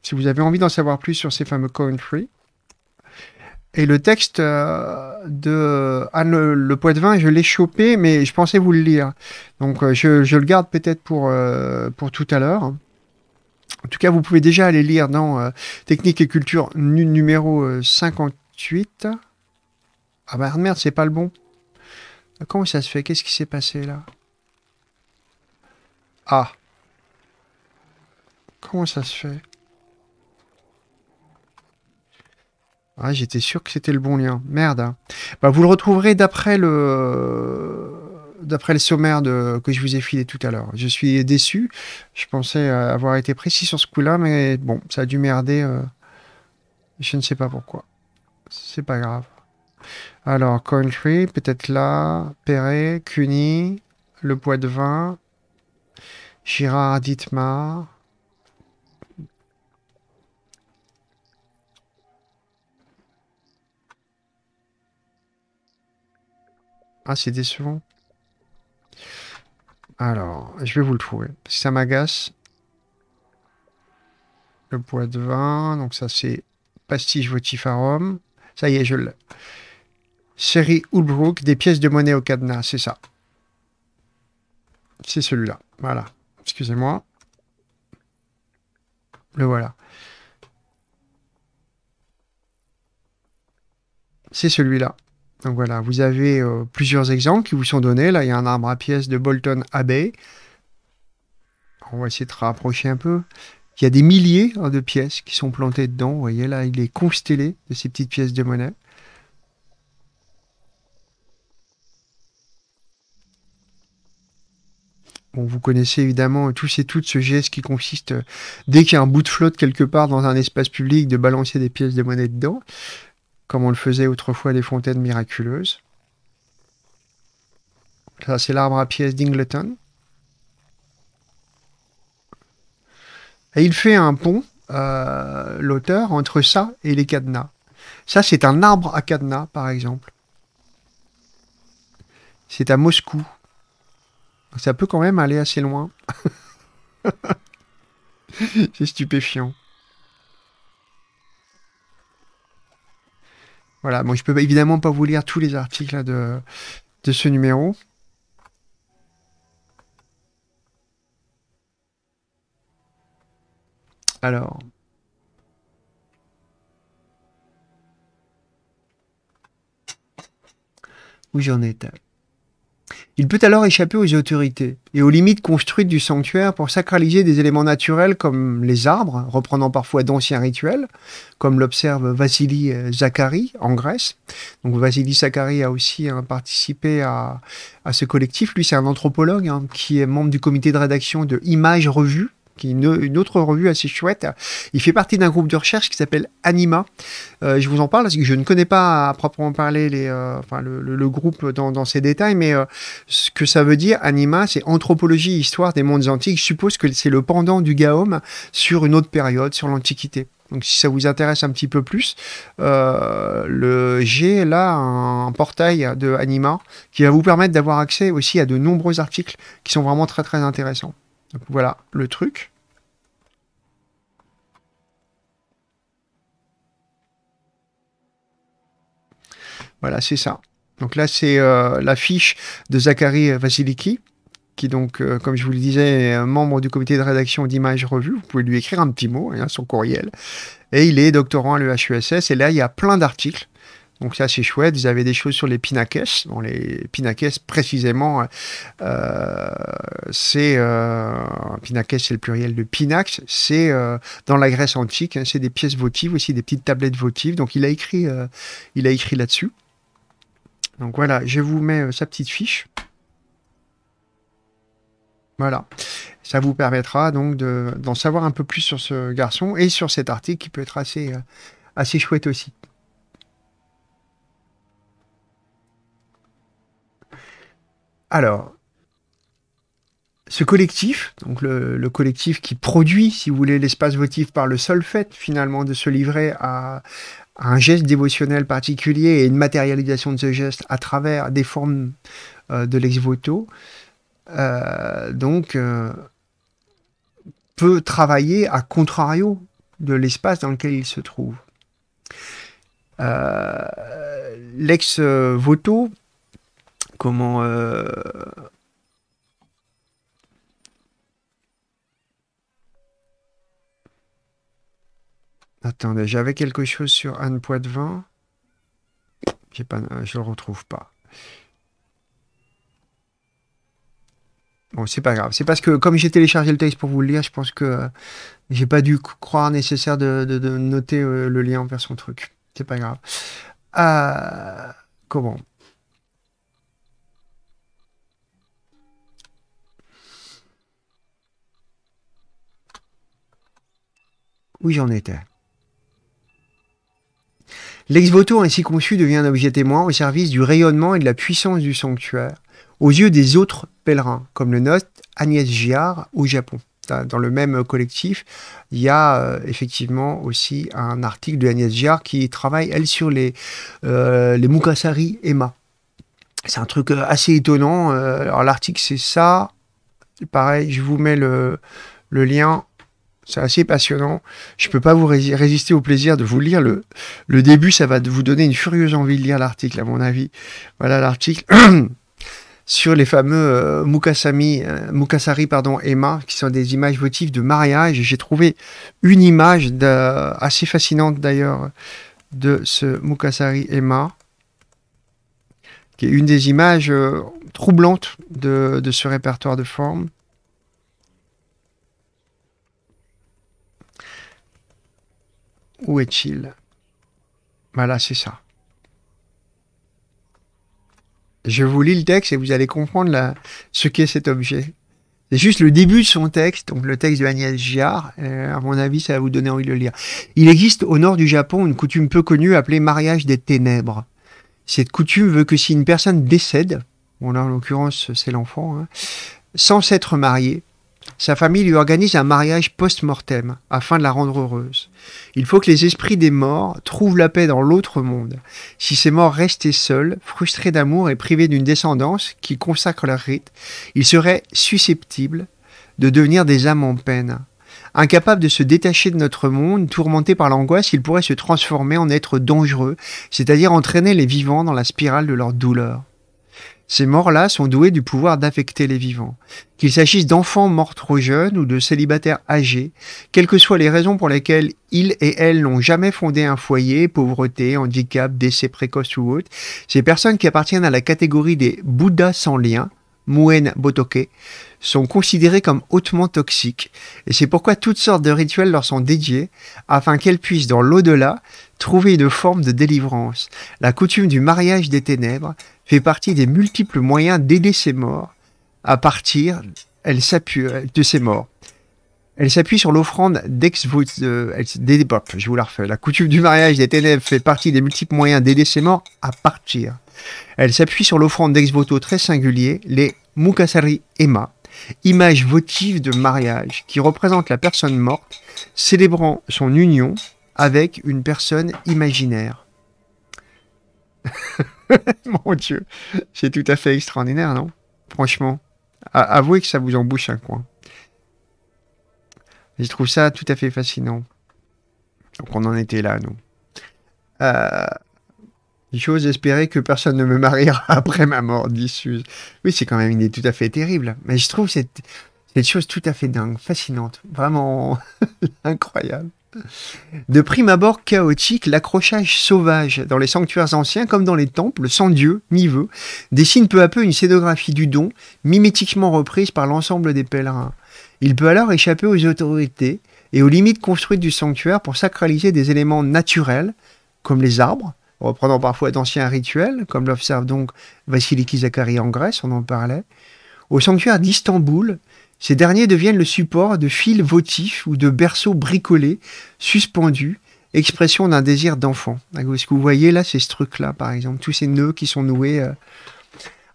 Si vous avez envie d'en savoir plus sur ces fameux country. Et le texte euh, de Anne Le Poitvin, je l'ai chopé, mais je pensais vous le lire. Donc euh, je, le garde peut-être pour, pour tout à l'heure. En tout cas, vous pouvez déjà aller lire dans euh, Technique et Culture numéro 58. Euh, ah bah merde, c'est pas le bon. Comment ça se fait Qu'est-ce qui s'est passé là Ah. Comment ça se fait Ah, j'étais sûr que c'était le bon lien. Merde. Hein. Bah, vous le retrouverez d'après le d'après le sommaire de, que je vous ai filé tout à l'heure. Je suis déçu. Je pensais euh, avoir été précis sur ce coup-là, mais bon, ça a dû merder. Euh, je ne sais pas pourquoi. C'est pas grave. Alors, Country, peut-être là. Perret, Cuny, Le Poids de Vin, Girard, Dietmar. Ah, c'est décevant. Alors, je vais vous le trouver. ça m'agace. Le bois de vin. Donc ça, c'est à Votifarum. Ça y est, je le. Série Ulbrook, des pièces de monnaie au cadenas, c'est ça. C'est celui-là. Voilà. Excusez-moi. Le voilà. C'est celui-là. Donc voilà, vous avez euh, plusieurs exemples qui vous sont donnés. Là, il y a un arbre à pièces de Bolton Abbey. On va essayer de rapprocher un peu. Il y a des milliers hein, de pièces qui sont plantées dedans. Vous voyez là, il est constellé de ces petites pièces de monnaie. Bon, vous connaissez évidemment tous et toutes ce geste qui consiste, euh, dès qu'il y a un bout de flotte quelque part dans un espace public, de balancer des pièces de monnaie dedans comme on le faisait autrefois les des fontaines miraculeuses. Ça, c'est l'arbre à pièces d'Ingleton. Et il fait un pont, euh, l'auteur, entre ça et les cadenas. Ça, c'est un arbre à cadenas, par exemple. C'est à Moscou. Ça peut quand même aller assez loin. c'est stupéfiant. Voilà, bon, je peux évidemment pas vous lire tous les articles de, de ce numéro. Alors. Où j'en étais il peut alors échapper aux autorités et aux limites construites du sanctuaire pour sacraliser des éléments naturels comme les arbres, reprenant parfois d'anciens rituels, comme l'observe Vassili euh, Zachary en Grèce. Donc Vassili Zachary a aussi hein, participé à, ce collectif. Lui, c'est un anthropologue hein, qui est membre du comité de rédaction de Images Revues qui est une, autre revue assez chouette. Il fait partie d'un groupe de recherche qui s'appelle Anima. Euh, je vous en parle parce que je ne connais pas à proprement parler les, euh, enfin, le, groupe dans, dans, ses détails, mais euh, ce que ça veut dire, Anima, c'est anthropologie, histoire des mondes antiques. Je suppose que c'est le pendant du Gaum sur une autre période, sur l'Antiquité. Donc si ça vous intéresse un petit peu plus, j'ai là un, portail de Anima qui va vous permettre d'avoir accès aussi à de nombreux articles qui sont vraiment très très intéressants voilà le truc. Voilà, c'est ça. Donc là, c'est euh, l'affiche de Zachary Vasiliki, qui donc, euh, comme je vous le disais, est membre du comité de rédaction d'Images Revue. Vous pouvez lui écrire un petit mot, hein, son courriel. Et il est doctorant à l'EHUSS. E Et là, il y a plein d'articles donc ça, c'est chouette. ils avaient des choses sur les pinakes. les pinakes précisément, euh, c'est... Euh, c'est le pluriel de pinax. C'est euh, dans la Grèce antique. Hein, c'est des pièces votives, aussi des petites tablettes votives. Donc il a écrit, euh, il a écrit là-dessus. Donc voilà, je vous mets sa petite fiche. Voilà. Ça vous permettra donc d'en savoir un peu plus sur ce garçon et sur cet article qui peut être assez, assez chouette aussi. Alors, ce collectif, donc le, collectif qui produit, si vous voulez, l'espace votif par le seul fait finalement de se livrer à, un geste dévotionnel particulier et une matérialisation de ce geste à travers des formes euh, de l'ex-voto, euh, donc euh, peut travailler à contrario de l'espace dans lequel il se trouve. L'ex-voto comment euh, Attendez, j'avais quelque chose sur Anne Poitvin. J'ai pas, euh, je le retrouve pas. Bon, c'est pas grave. C'est parce que comme j'ai téléchargé le texte pour vous le lire, je pense que euh, j'ai pas dû croire nécessaire de, noter le lien vers son truc. C'est pas grave. comment où j'en étais. L'ex-voto ainsi conçu devient un objet témoin au service du rayonnement et de la puissance du sanctuaire, aux yeux des autres pèlerins, comme le note Agnès Giard au Japon. Dans le même collectif, il y a euh, effectivement aussi un article de Agnès Giard qui travaille, elle, sur les, euh, les Mukasari Emma. C'est un truc euh, assez étonnant. Alors l'article, c'est ça. Pareil, je vous mets le lien c'est assez passionnant. Je ne peux pas vous résister au plaisir de vous lire le, début. Ça va vous donner une furieuse envie de lire l'article, à mon avis. Voilà l'article. sur les fameux euh, Mukasami, euh, Mukasari pardon, Emma, qui sont des images votives de mariage. J'ai trouvé une image assez fascinante d'ailleurs de ce Mukasari Emma, qui est une des images euh, troublantes de, ce répertoire de formes. Où est-il Voilà, bah c'est ça. Je vous lis le texte et vous allez comprendre ce qu'est cet objet. C'est juste le début de son texte, donc le texte de Agnès Giard. Euh, à mon avis, ça va vous donner envie de le lire. Il existe au nord du Japon une coutume peu connue appelée mariage des ténèbres. Cette coutume veut que si une personne décède, bon en l'occurrence c'est l'enfant, hein, sans s'être mariée, sa famille lui organise un mariage post-mortem afin de la rendre heureuse. Il faut que les esprits des morts trouvent la paix dans l'autre monde. Si ces morts restaient seuls, frustrés d'amour et privés d'une descendance qui consacre leur rite, ils seraient susceptibles de devenir des âmes en peine. Incapables de se détacher de notre monde, tourmentés par l'angoisse, ils pourraient se transformer en êtres dangereux, c'est-à-dire entraîner les vivants dans la spirale de leur douleur. Ces morts-là sont doués du pouvoir d'affecter les vivants. Qu'il s'agisse d'enfants morts trop jeunes ou de célibataires âgés, quelles que soient les raisons pour lesquelles ils et elles n'ont jamais fondé un foyer, pauvreté, handicap, décès précoce ou autre, ces personnes qui appartiennent à la catégorie des Bouddhas sans lien, Muen Botoke, sont considérées comme hautement toxiques, et c'est pourquoi toutes sortes de rituels leur sont dédiés, afin qu'elles puissent, dans l'au-delà, trouver une forme de délivrance. La coutume du mariage des ténèbres fait partie des multiples moyens d'aider ses morts à partir elle s'appuie euh, de ses morts. Elle s'appuie sur l'offrande dex euh, Je vous la refais. La coutume du mariage des ténèbres fait partie des multiples moyens d'aider ses morts à partir. Elle s'appuie sur l'offrande dex voto très singulier, les Mukasari Emma, images votives de mariage qui représentent la personne morte célébrant son union avec une personne imaginaire. Mon Dieu, c'est tout à fait extraordinaire, non Franchement, avouez que ça vous embouche un coin. Je trouve ça tout à fait fascinant. Donc on en était là, nous. Euh, J'ose espérer que personne ne me mariera après ma mort, dit Suze. Oui, c'est quand même une idée tout à fait terrible. Mais je trouve cette chose tout à fait dingue, fascinante, vraiment incroyable. De prime abord chaotique, l'accrochage sauvage dans les sanctuaires anciens comme dans les temples, sans Dieu ni vœu, dessine peu à peu une scénographie du don, mimétiquement reprise par l'ensemble des pèlerins. Il peut alors échapper aux autorités et aux limites construites du sanctuaire pour sacraliser des éléments naturels, comme les arbres, reprenant parfois d'anciens rituels, comme l'observe donc Vassiliki Zachary en Grèce, on en parlait. Au sanctuaire d'Istanbul, ces derniers deviennent le support de fils votifs ou de berceaux bricolés, suspendus, expression d'un désir d'enfant. Ce que vous voyez là, c'est ce truc-là, par exemple, tous ces nœuds qui sont noués. Euh,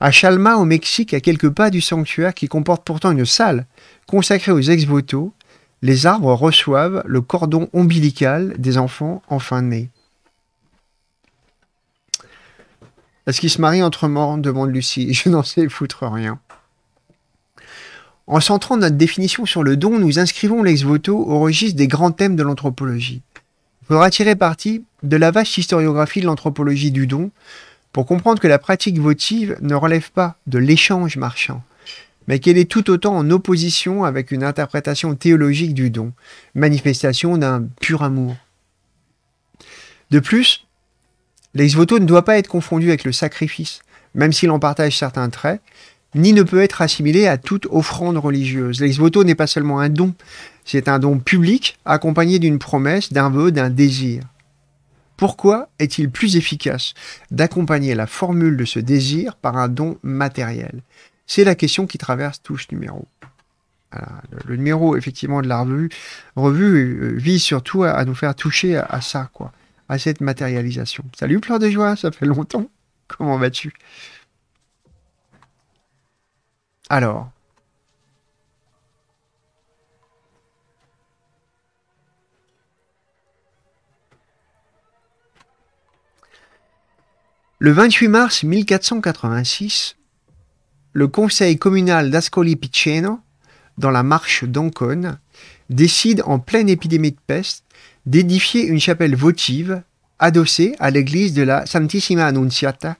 à Chalma, au Mexique, à quelques pas du sanctuaire, qui comporte pourtant une salle consacrée aux ex-voto, les arbres reçoivent le cordon ombilical des enfants en fin Est-ce qu'ils se marient entre morts demande Lucie. Je n'en sais foutre rien. En centrant notre définition sur le don, nous inscrivons l'ex voto au registre des grands thèmes de l'anthropologie. Il faudra tirer parti de la vaste historiographie de l'anthropologie du don pour comprendre que la pratique votive ne relève pas de l'échange marchand, mais qu'elle est tout autant en opposition avec une interprétation théologique du don, manifestation d'un pur amour. De plus, l'ex voto ne doit pas être confondu avec le sacrifice, même s'il en partage certains traits, ni ne peut être assimilé à toute offrande religieuse. L'ex voto n'est pas seulement un don, c'est un don public accompagné d'une promesse, d'un vœu, d'un désir. Pourquoi est-il plus efficace d'accompagner la formule de ce désir par un don matériel C'est la question qui traverse tout ce numéro. le numéro effectivement de la revue, revue euh, vise surtout à, nous faire toucher à, ça, quoi, à cette matérialisation. Salut Fleur de Joie, ça fait longtemps. Comment vas-tu alors. Le 28 mars 1486, le conseil communal d'Ascoli Piceno, dans la marche d'Ancône, décide en pleine épidémie de peste d'édifier une chapelle votive adossée à l'église de la Santissima Annunziata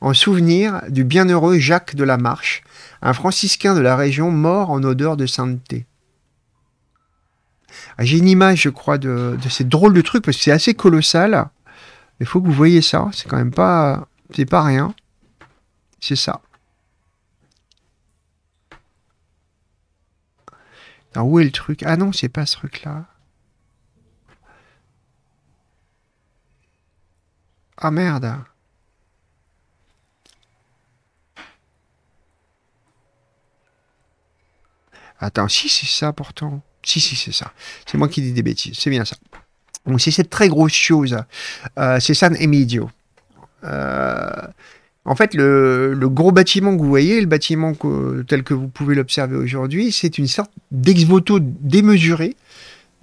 en souvenir du bienheureux Jacques de la Marche, un franciscain de la région mort en odeur de sainteté. Ah, j'ai une image, je crois, de, ces drôles de trucs, parce que c'est assez colossal. Il faut que vous voyez ça, c'est quand même pas... C'est pas rien. C'est ça. où est le truc Ah non, c'est pas ce truc-là. Ah merde Attends, si, c'est ça pourtant. Si, si, c'est ça. C'est moi qui dis des bêtises. C'est bien ça. Donc, c'est cette très grosse chose. Euh, c'est San Emilio. Euh, en fait, le, gros bâtiment que vous voyez, le bâtiment tel que vous pouvez l'observer aujourd'hui, c'est une sorte d'ex-voto démesuré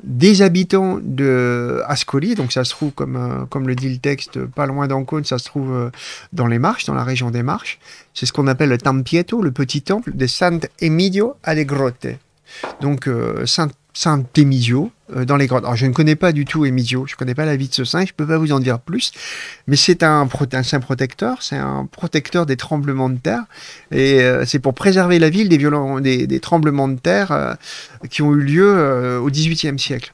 des habitants de Ascoli, donc ça se trouve, comme, euh, comme le dit le texte, pas loin d'Ancône, ça se trouve euh, dans les Marches, dans la région des Marches. C'est ce qu'on appelle le Tampieto, le petit temple de Sant'Emidio alle Grotte. Donc, euh, Saint Saint émisio euh, dans les grottes. Alors, je ne connais pas du tout émisio je ne connais pas la vie de ce saint, je ne peux pas vous en dire plus, mais c'est un, saint protecteur, c'est un protecteur des tremblements de terre, et euh, c'est pour préserver la ville des, des, tremblements de terre euh, qui ont eu lieu au XVIIIe siècle.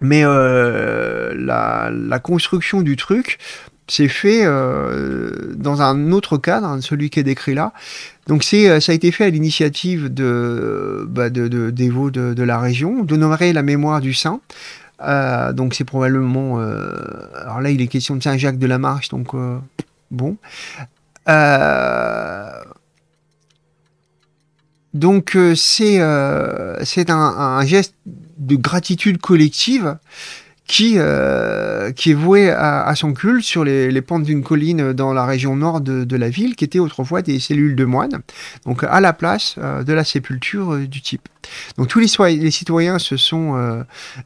Mais la, construction du truc, c'est fait euh, dans un autre cadre, hein, celui qui est décrit là. Donc c'est, euh, ça a été fait à l'initiative de, bah, de, des veaux de, la région, d'honorer la mémoire du saint. Euh, donc c'est probablement... alors là, il est question de Saint-Jacques de la Marche, donc bon. donc c'est, c'est un, un, geste de gratitude collective qui, euh, qui est voué à, son culte sur les, pentes d'une colline dans la région nord de, la ville, qui était autrefois des cellules de moines, donc à la place euh, de la sépulture euh, du type. Donc tous les, les citoyens se sont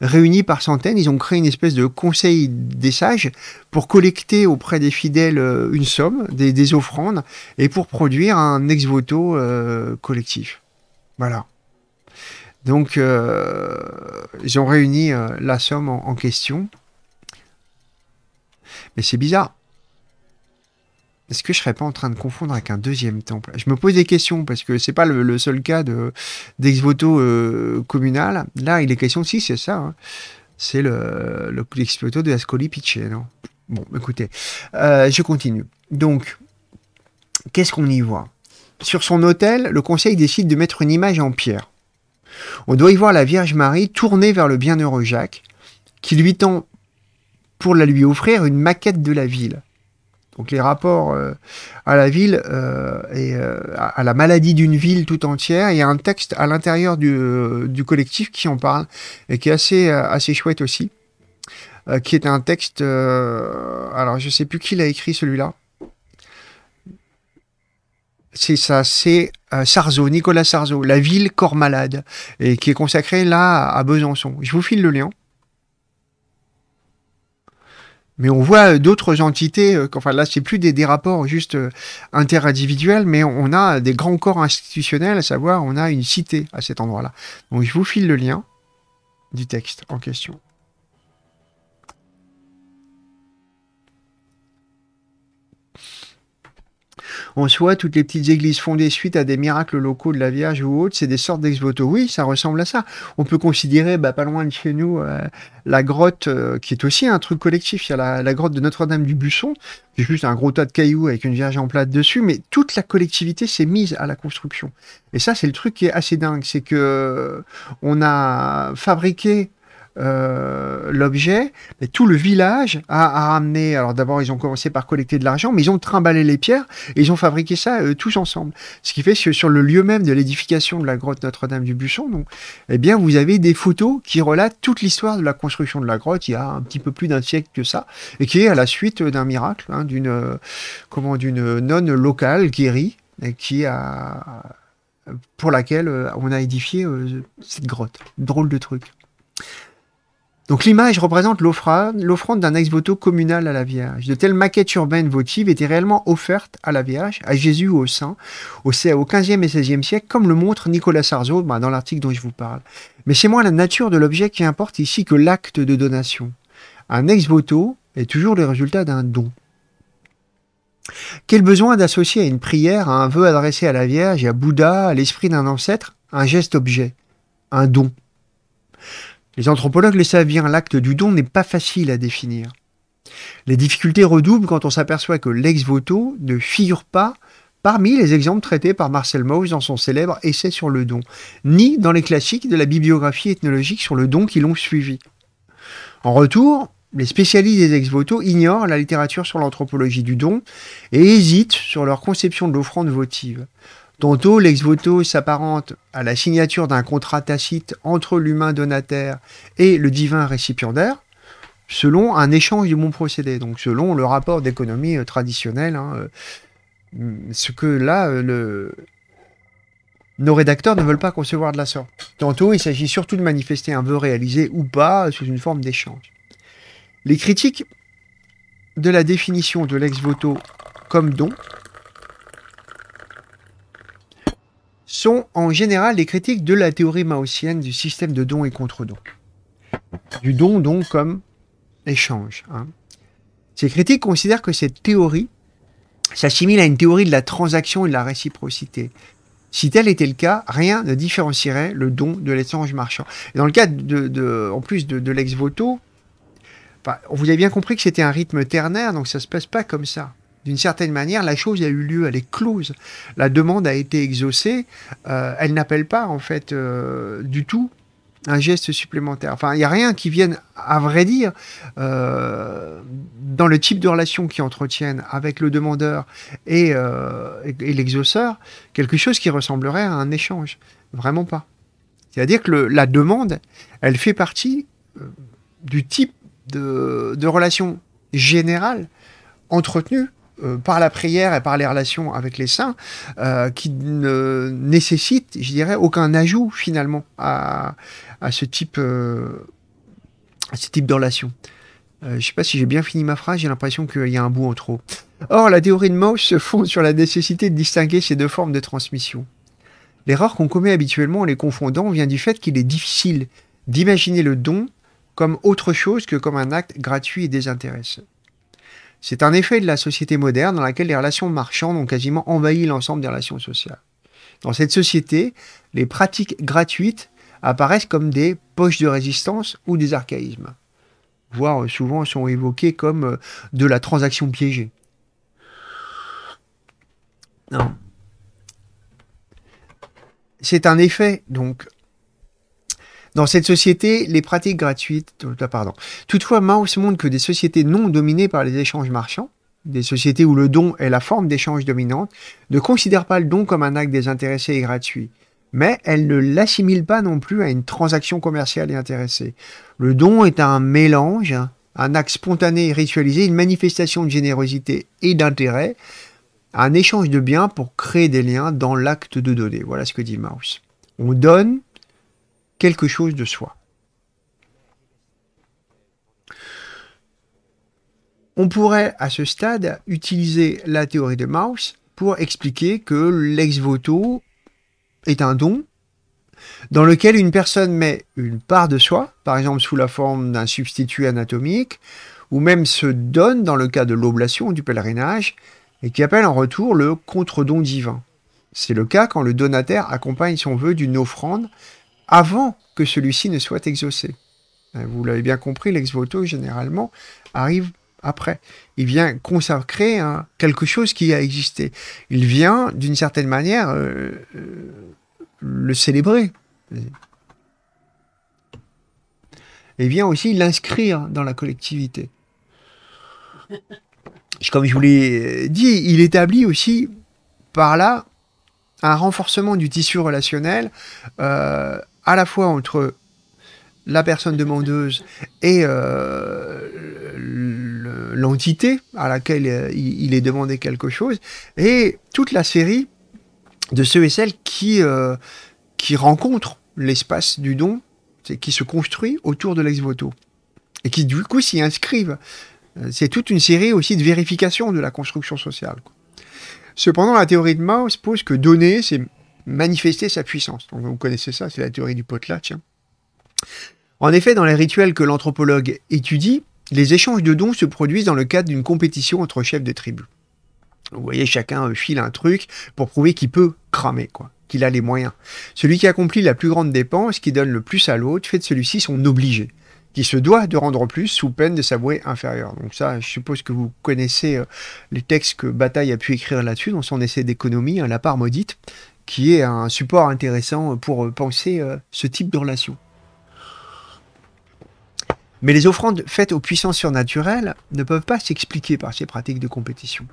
réunis par centaines, ils ont créé une espèce de conseil des sages pour collecter auprès des fidèles une somme, des, des, offrandes, et pour produire un ex voto collectif. Voilà. Donc, ils euh, ont réuni euh, la somme en, question. Mais c'est bizarre. Est-ce que je serais pas en train de confondre avec un deuxième temple Je me pose des questions parce que c'est pas le, seul cas de d'ex-voto euh, communal. Là, il est question de si c'est ça. Hein. C'est le, voto de Ascoli Pichet, non Bon, écoutez, je continue. Donc, qu'est-ce qu'on y voit Sur son hôtel, le conseil décide de mettre une image en pierre. On doit y voir la Vierge Marie tournée vers le bienheureux Jacques, qui lui tend pour la lui offrir une maquette de la ville. Donc les rapports euh, à la ville euh, et euh, à la maladie d'une ville tout entière. Il y a un texte à l'intérieur du, collectif qui en parle et qui est assez, assez chouette aussi, qui est un texte... alors je ne sais plus qui l'a écrit celui-là c'est ça, c'est euh, Sarzo Nicolas Sarzo, La ville corps malade, et qui est consacrée là à Besançon. Je vous file le lien. Mais on voit euh, d'autres entités, euh, enfin là c'est plus des, rapports juste interindividuels, mais on a des grands corps institutionnels, à savoir on a une cité à cet endroit-là. Donc je vous file le lien du texte en question. En soi, toutes les petites églises fondées suite à des miracles locaux de la Vierge ou autres, c'est des sortes d'ex-voto. Oui, ça ressemble à ça. On peut considérer, bah, pas loin de chez nous, euh, la grotte, euh, qui est aussi un truc collectif. Il y a la, grotte de Notre-Dame du busson qui est juste un gros tas de cailloux avec une Vierge en plate dessus, mais toute la collectivité s'est mise à la construction. Et ça, c'est le truc qui est assez dingue, c'est que euh, on a fabriqué euh, l'objet, mais tout le village a, ramené. Alors d'abord, ils ont commencé par collecter de l'argent, mais ils ont trimballé les pierres et ils ont fabriqué ça euh, tous ensemble. Ce qui fait que sur le lieu même de l'édification de la grotte Notre-Dame du Buisson, eh bien, vous avez des photos qui relatent toute l'histoire de la construction de la grotte. Il y a un petit peu plus d'un siècle que ça, et qui est à la suite d'un miracle, hein, d'une euh, comment, d'une nonne locale guérie qui a pour laquelle on a édifié cette grotte. Drôle de truc. Donc l'image représente l'offrande d'un ex-voto communal à la Vierge. De telles maquettes urbaines votives étaient réellement offertes à la Vierge, à Jésus ou au Saint, au XVe et XVIe siècle, comme le montre Nicolas Sarzeau bah, dans l'article dont je vous parle. Mais c'est moins la nature de l'objet qui importe ici que l'acte de donation. Un ex-voto est toujours le résultat d'un don. Quel besoin d'associer à une prière, à un vœu adressé à la Vierge, à Bouddha, à l'esprit d'un ancêtre, un geste-objet, un don les anthropologues les savent bien, l'acte du don n'est pas facile à définir. Les difficultés redoublent quand on s'aperçoit que l'ex voto ne figure pas parmi les exemples traités par Marcel Mauss dans son célèbre Essai sur le don, ni dans les classiques de la bibliographie ethnologique sur le don qui l'ont suivi. En retour, les spécialistes des ex-voto ignorent la littérature sur l'anthropologie du don et hésitent sur leur conception de l'offrande votive. Tantôt, l'ex-voto s'apparente à la signature d'un contrat tacite entre l'humain donataire et le divin récipiendaire, selon un échange du bon procédé, donc selon le rapport d'économie euh, traditionnel. Hein, euh, mm, ce que là, euh, nos rédacteurs ne veulent pas concevoir de la sorte. Tantôt, il s'agit surtout de manifester un vœu réalisé ou pas sous une forme d'échange. Les critiques de la définition de l'ex-voto comme don sont en général des critiques de la théorie maoïsienne du système de don et contre-don. Du don, don comme échange. Hein. Ces critiques considèrent que cette théorie s'assimile à une théorie de la transaction et de la réciprocité. Si tel était le cas, rien ne différencierait le don de l'échange marchand. dans le cas de, en plus de, l'ex-voto, on bah, vous avez bien compris que c'était un rythme ternaire, donc ça ne se passe pas comme ça. D'une certaine manière, la chose a eu lieu, elle est close. La demande a été exaucée. Euh, elle n'appelle pas, en fait, euh, du tout un geste supplémentaire. Enfin, il n'y a rien qui vienne, à vrai dire, euh, dans le type de relation qu'ils entretiennent avec le demandeur et, l'exauceur, quelque chose qui ressemblerait à un échange. Vraiment pas. C'est-à-dire que la demande, elle fait partie du type de, de relation générale entretenue euh, par la prière et par les relations avec les saints, euh, qui ne nécessite, je dirais, aucun ajout finalement à, ce type, euh, type de relation. je ne sais pas si j'ai bien fini ma phrase, j'ai l'impression qu'il y a un bout en trop. Or, la théorie de Mauss se fonde sur la nécessité de distinguer ces deux formes de transmission. L'erreur qu'on commet habituellement en les confondant vient du fait qu'il est difficile d'imaginer le don comme autre chose que comme un acte gratuit et désintéressant. C'est un effet de la société moderne dans laquelle les relations marchandes ont quasiment envahi l'ensemble des relations sociales. Dans cette société, les pratiques gratuites apparaissent comme des poches de résistance ou des archaïsmes, voire euh, souvent sont évoquées comme euh, de la transaction piégée. Non. C'est un effet donc dans cette société, les pratiques gratuites, euh, ah, pardon. Toutefois, Mauss montre que des sociétés non dominées par les échanges marchands, des sociétés où le don est la forme d'échange dominante, ne considèrent pas le don comme un acte désintéressé et gratuit. Mais elles ne l'assimilent pas non plus à une transaction commerciale et intéressée. Le don est un mélange, un acte spontané et ritualisé, une manifestation de générosité et d'intérêt, un échange de biens pour créer des liens dans l'acte de donner. Voilà ce que dit Mauss. On donne quelque chose de soi. On pourrait à ce stade utiliser la théorie de Mauss pour expliquer que l'ex voto est un don dans lequel une personne met une part de soi, par exemple sous la forme d'un substitut anatomique, ou même se donne dans le cas de l'oblation ou du pèlerinage, et qui appelle en retour le contre-don divin. C'est le cas quand le donataire accompagne son vœu d'une offrande avant que celui-ci ne soit exaucé. Euh, vous l'avez bien compris, l'ex-voto, généralement, arrive après. Il vient consacrer hein, quelque chose qui a existé. Il vient, d'une certaine manière, euh, euh, le célébrer. Il vient aussi l'inscrire dans la collectivité. Comme je vous l'ai dit, il établit aussi par là un renforcement du tissu relationnel, à la fois entre la personne demandeuse et euh, l'entité à laquelle euh, il est demandé quelque chose, et toute la série de ceux et celles qui, euh, qui rencontrent l'espace du don, qui se construit autour de l'ex-voto, et qui du coup s'y inscrivent. C'est toute une série aussi de vérifications de la construction sociale. Cependant, la théorie de Mao pose que donner, c'est manifester sa puissance. Donc, vous connaissez ça, c'est la théorie du potlatch. Hein. En effet, dans les rituels que l'anthropologue étudie, les échanges de dons se produisent dans le cadre d'une compétition entre chefs de tribus. Vous voyez, chacun euh, file un truc pour prouver qu'il peut cramer, quoi, qu'il a les moyens. Celui qui accomplit la plus grande dépense, qui donne le plus à l'autre, fait de celui-ci son obligé, qui se doit de rendre plus sous peine de s'avouer inférieur. Donc ça, je suppose que vous connaissez euh, les textes que Bataille a pu écrire là-dessus dans son essai d'économie, hein, La part maudite, qui est un support intéressant pour euh, penser euh, ce type de relation. Mais les offrandes faites aux puissances surnaturelles ne peuvent pas s'expliquer par ces pratiques de compétition.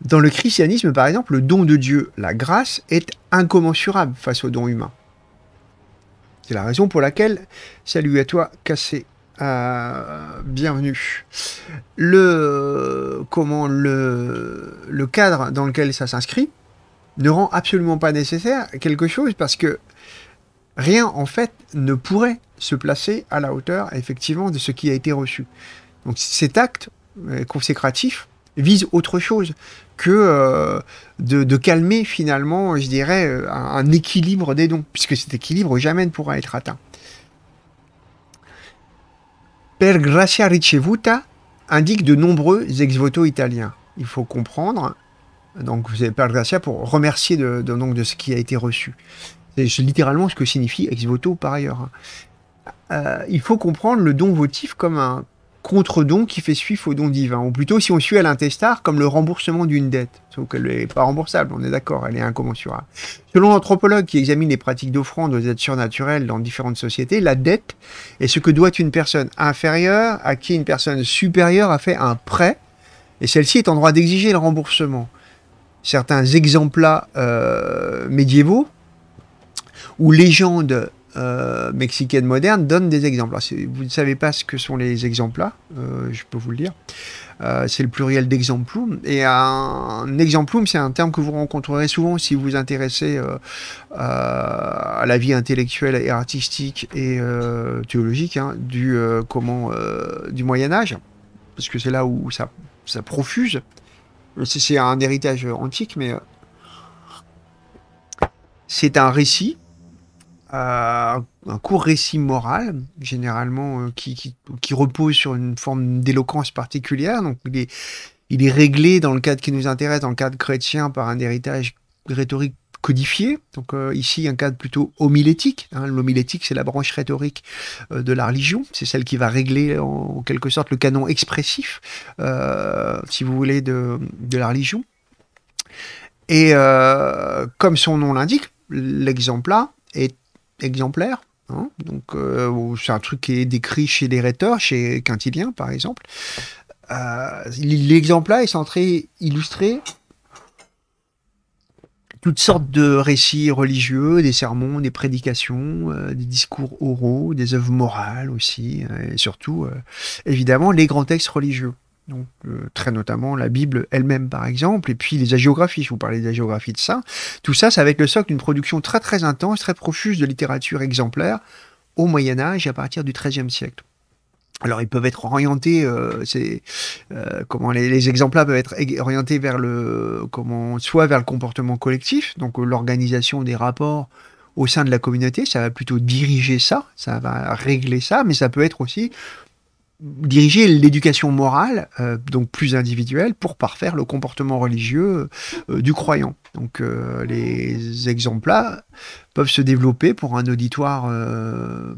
Dans le christianisme, par exemple, le don de Dieu, la grâce, est incommensurable face au don humain. C'est la raison pour laquelle, salut à toi, cassé, euh, bienvenue. Le, comment, le, le cadre dans lequel ça s'inscrit, ne rend absolument pas nécessaire quelque chose parce que rien en fait ne pourrait se placer à la hauteur effectivement de ce qui a été reçu. Donc cet acte euh, consécratif vise autre chose que euh, de, calmer finalement, je dirais, euh, un, équilibre des dons, puisque cet équilibre jamais ne pourra être atteint. Per gracia ricevuta indique de nombreux ex-voto italiens. Il faut comprendre donc vous avez gracia pour remercier de, donc, de ce qui a été reçu. C'est littéralement ce que signifie ex voto par ailleurs. Euh, il faut comprendre le don votif comme un contre-don qui fait suif au don divin, ou plutôt si on suit à l'intestar comme le remboursement d'une dette, sauf qu'elle n'est pas remboursable, on est d'accord, elle est incommensurable. Selon l'anthropologue qui examine les pratiques d'offrande aux êtres surnaturelles dans différentes sociétés, la dette est ce que doit une personne inférieure à qui une personne supérieure a fait un prêt, et celle-ci est en droit d'exiger le remboursement certains exemplats euh, médiévaux ou légendes euh, mexicaines modernes donnent des exemplats. Vous ne savez pas ce que sont les exemplats, euh, je peux vous le dire. c'est le pluriel d'exemplum. Et un, exemplum, c'est un terme que vous rencontrerez souvent si vous vous intéressez à la vie intellectuelle et artistique et théologique hein, du, comment, du Moyen Âge, parce que c'est là où ça, ça profuse c'est un héritage antique, mais euh, c'est un récit, euh, un court récit moral, généralement, euh, qui, repose sur une forme d'éloquence particulière. Donc, il est, il est réglé dans le cadre qui nous intéresse, dans le cadre chrétien, par un héritage rhétorique codifié. Donc euh, ici, un cadre plutôt homilétique. Hein. L'homilétique, c'est la branche rhétorique euh, de la religion. C'est celle qui va régler en, quelque sorte le canon expressif, euh, si vous voulez, de, la religion. Et comme son nom l'indique, l'exemplat est exemplaire. Hein. Donc c'est un truc qui est décrit chez les rhéteurs, chez Quintilien par exemple. L'exemplat est centré, illustré toutes sortes de récits religieux, des sermons, des prédications, euh, des discours oraux, des œuvres morales aussi, euh, et surtout, euh, évidemment, les grands textes religieux. Donc, très notamment la Bible elle-même, par exemple, et puis les hagiographies, je vous parlais des hagiographies de ça. Tout ça, ça va être le socle d'une production très très intense, très profuse de littérature exemplaire au Moyen-Âge à partir du XIIIe siècle. Alors ils peuvent être orientés, euh, c'est euh, comment les, les exemples peuvent être orientés vers le comment soit vers le comportement collectif, donc l'organisation des rapports au sein de la communauté, ça va plutôt diriger ça, ça va régler ça, mais ça peut être aussi diriger l'éducation morale, euh, donc plus individuelle, pour parfaire le comportement religieux euh, du croyant. Donc euh, les exemples là peuvent se développer pour un auditoire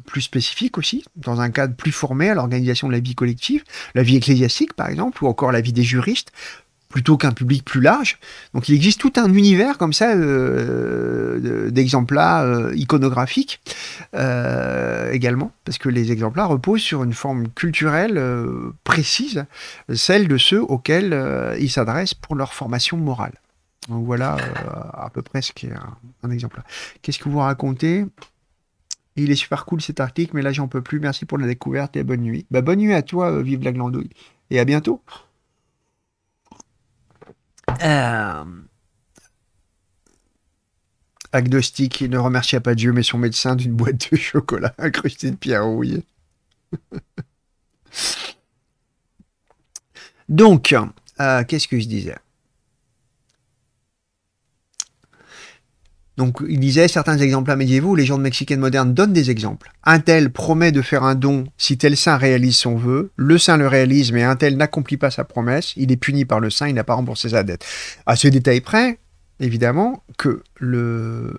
plus spécifique aussi, dans un cadre plus formé à l'organisation de la vie collective, la vie ecclésiastique par exemple, ou encore la vie des juristes, plutôt qu'un public plus large. Donc il existe tout un univers comme ça euh, d'exemplats euh, iconographiques euh, également, parce que les exemplats reposent sur une forme culturelle euh, précise, celle de ceux auxquels ils s'adressent pour leur formation morale. Donc voilà à peu près ce qu'est un, un Qu'est-ce que vous racontez il est super cool cet article, mais là j'en peux plus. Merci pour la découverte et bonne nuit. Bah, bonne nuit à toi, vive la glandouille. Et à bientôt. Euh, agnostique, il ne remercia pas Dieu mais son médecin d'une boîte de chocolat incrustée de pierre rouillée. Donc, euh, qu'est-ce que je disais Donc il disait certains exemples médiévaux, les de Mexicaine modernes donnent des exemples. Un tel promet de faire un don si tel saint réalise son vœu, le saint le réalise mais un tel n'accomplit pas sa promesse, il est puni par le saint, il n'a pas remboursé sa dette. À ce détail près, évidemment, que le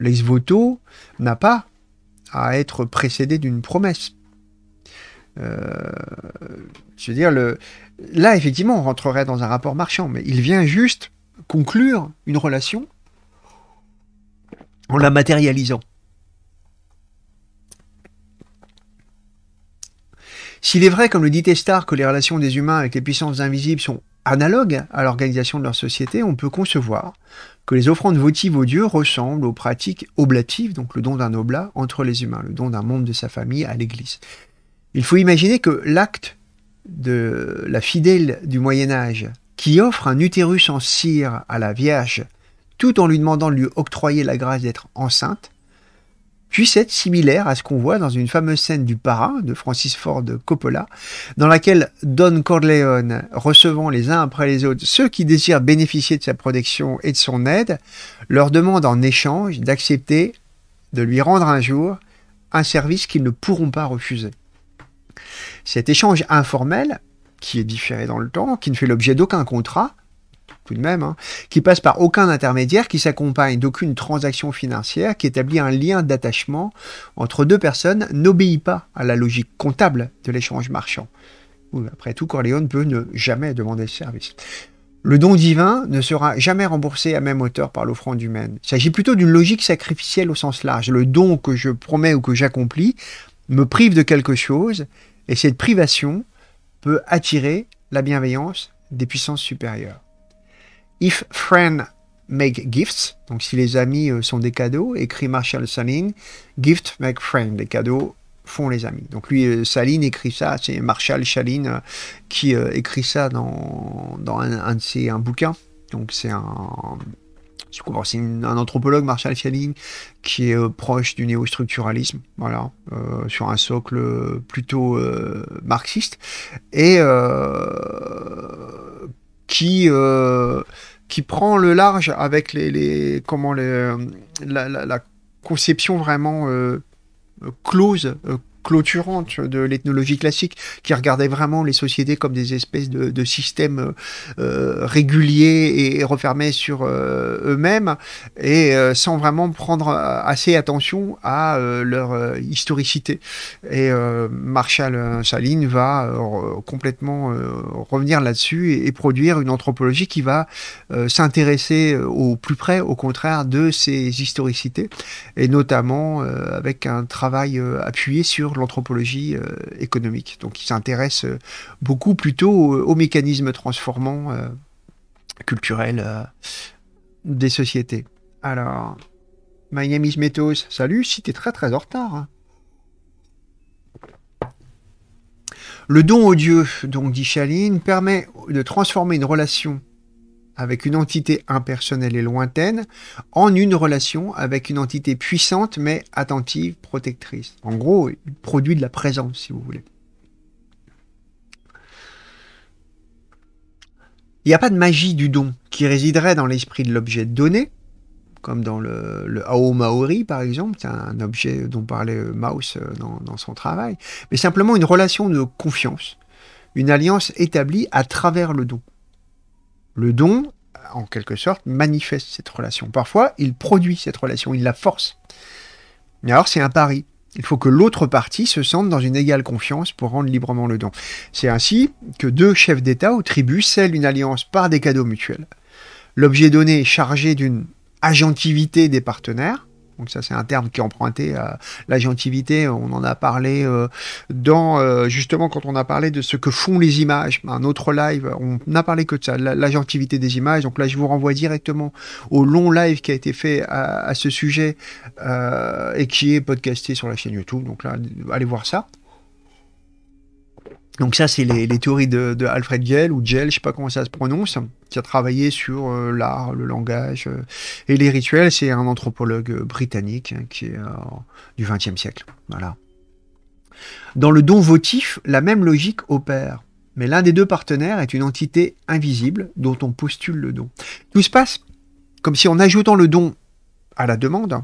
l'ex voto n'a pas à être précédé d'une promesse. Euh, je dire, le... là, effectivement, on rentrerait dans un rapport marchand, mais il vient juste conclure une relation en la matérialisant. S'il est vrai, comme le dit Testard, que les relations des humains avec les puissances invisibles sont analogues à l'organisation de leur société, on peut concevoir que les offrandes votives aux dieux ressemblent aux pratiques oblatives, donc le don d'un oblat, entre les humains, le don d'un membre de sa famille à l'Église. Il faut imaginer que l'acte de la fidèle du Moyen Âge, qui offre un utérus en cire à la Vierge tout en lui demandant de lui octroyer la grâce d'être enceinte, puisse être similaire à ce qu'on voit dans une fameuse scène du Parrain de Francis Ford Coppola, dans laquelle Don Corleone, recevant les uns après les autres ceux qui désirent bénéficier de sa protection et de son aide, leur demande en échange d'accepter de lui rendre un jour un service qu'ils ne pourront pas refuser. Cet échange informel, qui est différé dans le temps, qui ne fait l'objet d'aucun contrat, tout de même, hein, qui passe par aucun intermédiaire, qui s'accompagne d'aucune transaction financière, qui établit un lien d'attachement entre deux personnes, n'obéit pas à la logique comptable de l'échange marchand. Après tout, Corleone peut ne jamais demander ce service. Le don divin ne sera jamais remboursé à même hauteur par l'offrande humaine. Il s'agit plutôt d'une logique sacrificielle au sens large. Le don que je promets ou que j'accomplis me prive de quelque chose, et cette privation peut attirer la bienveillance des puissances supérieures. If friends Make Gifts, donc si les amis euh, sont des cadeaux, écrit Marshall Saline, Gift Make Friend, les cadeaux font les amis. Donc lui, euh, Saline écrit ça, c'est Marshall Saline euh, qui écrit ça dans, dans un, de ses un Donc c'est un, c'est un anthropologue, Marshall Saline, qui est proche du néostructuralisme, voilà, sur un socle plutôt marxiste. Et qui euh, qui prend le large avec les, comment euh, la, conception vraiment euh, close, clôturante de l'ethnologie classique, qui regardait vraiment les sociétés comme des espèces de, systèmes euh, réguliers et, refermés sur euh, eux-mêmes, et euh, sans vraiment prendre assez attention à leur historicité. Et Marshall Saline va complètement revenir là-dessus et, produire une anthropologie qui va s'intéresser au plus près, au contraire, de ces historicités, et notamment avec un travail appuyé sur l'anthropologie euh, économique. Donc il s'intéresse euh, beaucoup plutôt aux, mécanismes transformants euh, culturels des sociétés. Alors, my name Salut, si t'es très très en retard. Hein. Le don au Dieu, donc dit Chaline, permet de transformer une relation avec une entité impersonnelle et lointaine en une relation avec une entité puissante mais attentive, protectrice. En gros, produit de la présence, si vous voulez. Il n'y a pas de magie du don qui résiderait dans l'esprit de l'objet donné, comme dans le, Ao Maori par exemple, c'est un objet dont parlait euh, Maus euh, dans son travail, mais simplement une relation de confiance, une alliance établie à travers le don. Le don, en quelque sorte, manifeste cette relation. Parfois, il produit cette relation, il la force. Mais alors, c'est un pari. Il faut que l'autre partie se sente dans une égale confiance pour rendre librement le don. C'est ainsi que deux chefs d'État ou tribus scellent une alliance par des cadeaux mutuels. L'objet donné est chargé d'une agentivité des partenaires, donc ça, c'est un terme qui est emprunté à la l'agentivité. On en a parlé euh, dans euh, justement quand on a parlé de ce que font les images. Un autre live, on n'a parlé que de ça, l'agentivité des images. Donc là, je vous renvoie directement au long live qui a été fait à, ce sujet euh, et qui est podcasté sur la chaîne YouTube. Donc là, allez voir ça. Donc ça, c'est les, théories de, Alfred Gell, ou Gell, je sais pas comment ça se prononce, qui a travaillé sur euh, l'art, le langage euh, et les rituels. C'est un anthropologue euh, britannique hein, qui est du XXe siècle. Voilà. Dans le don votif, la même logique opère. Mais l'un des deux partenaires est une entité invisible dont on postule le don. Tout se passe comme si en ajoutant le don à la demande,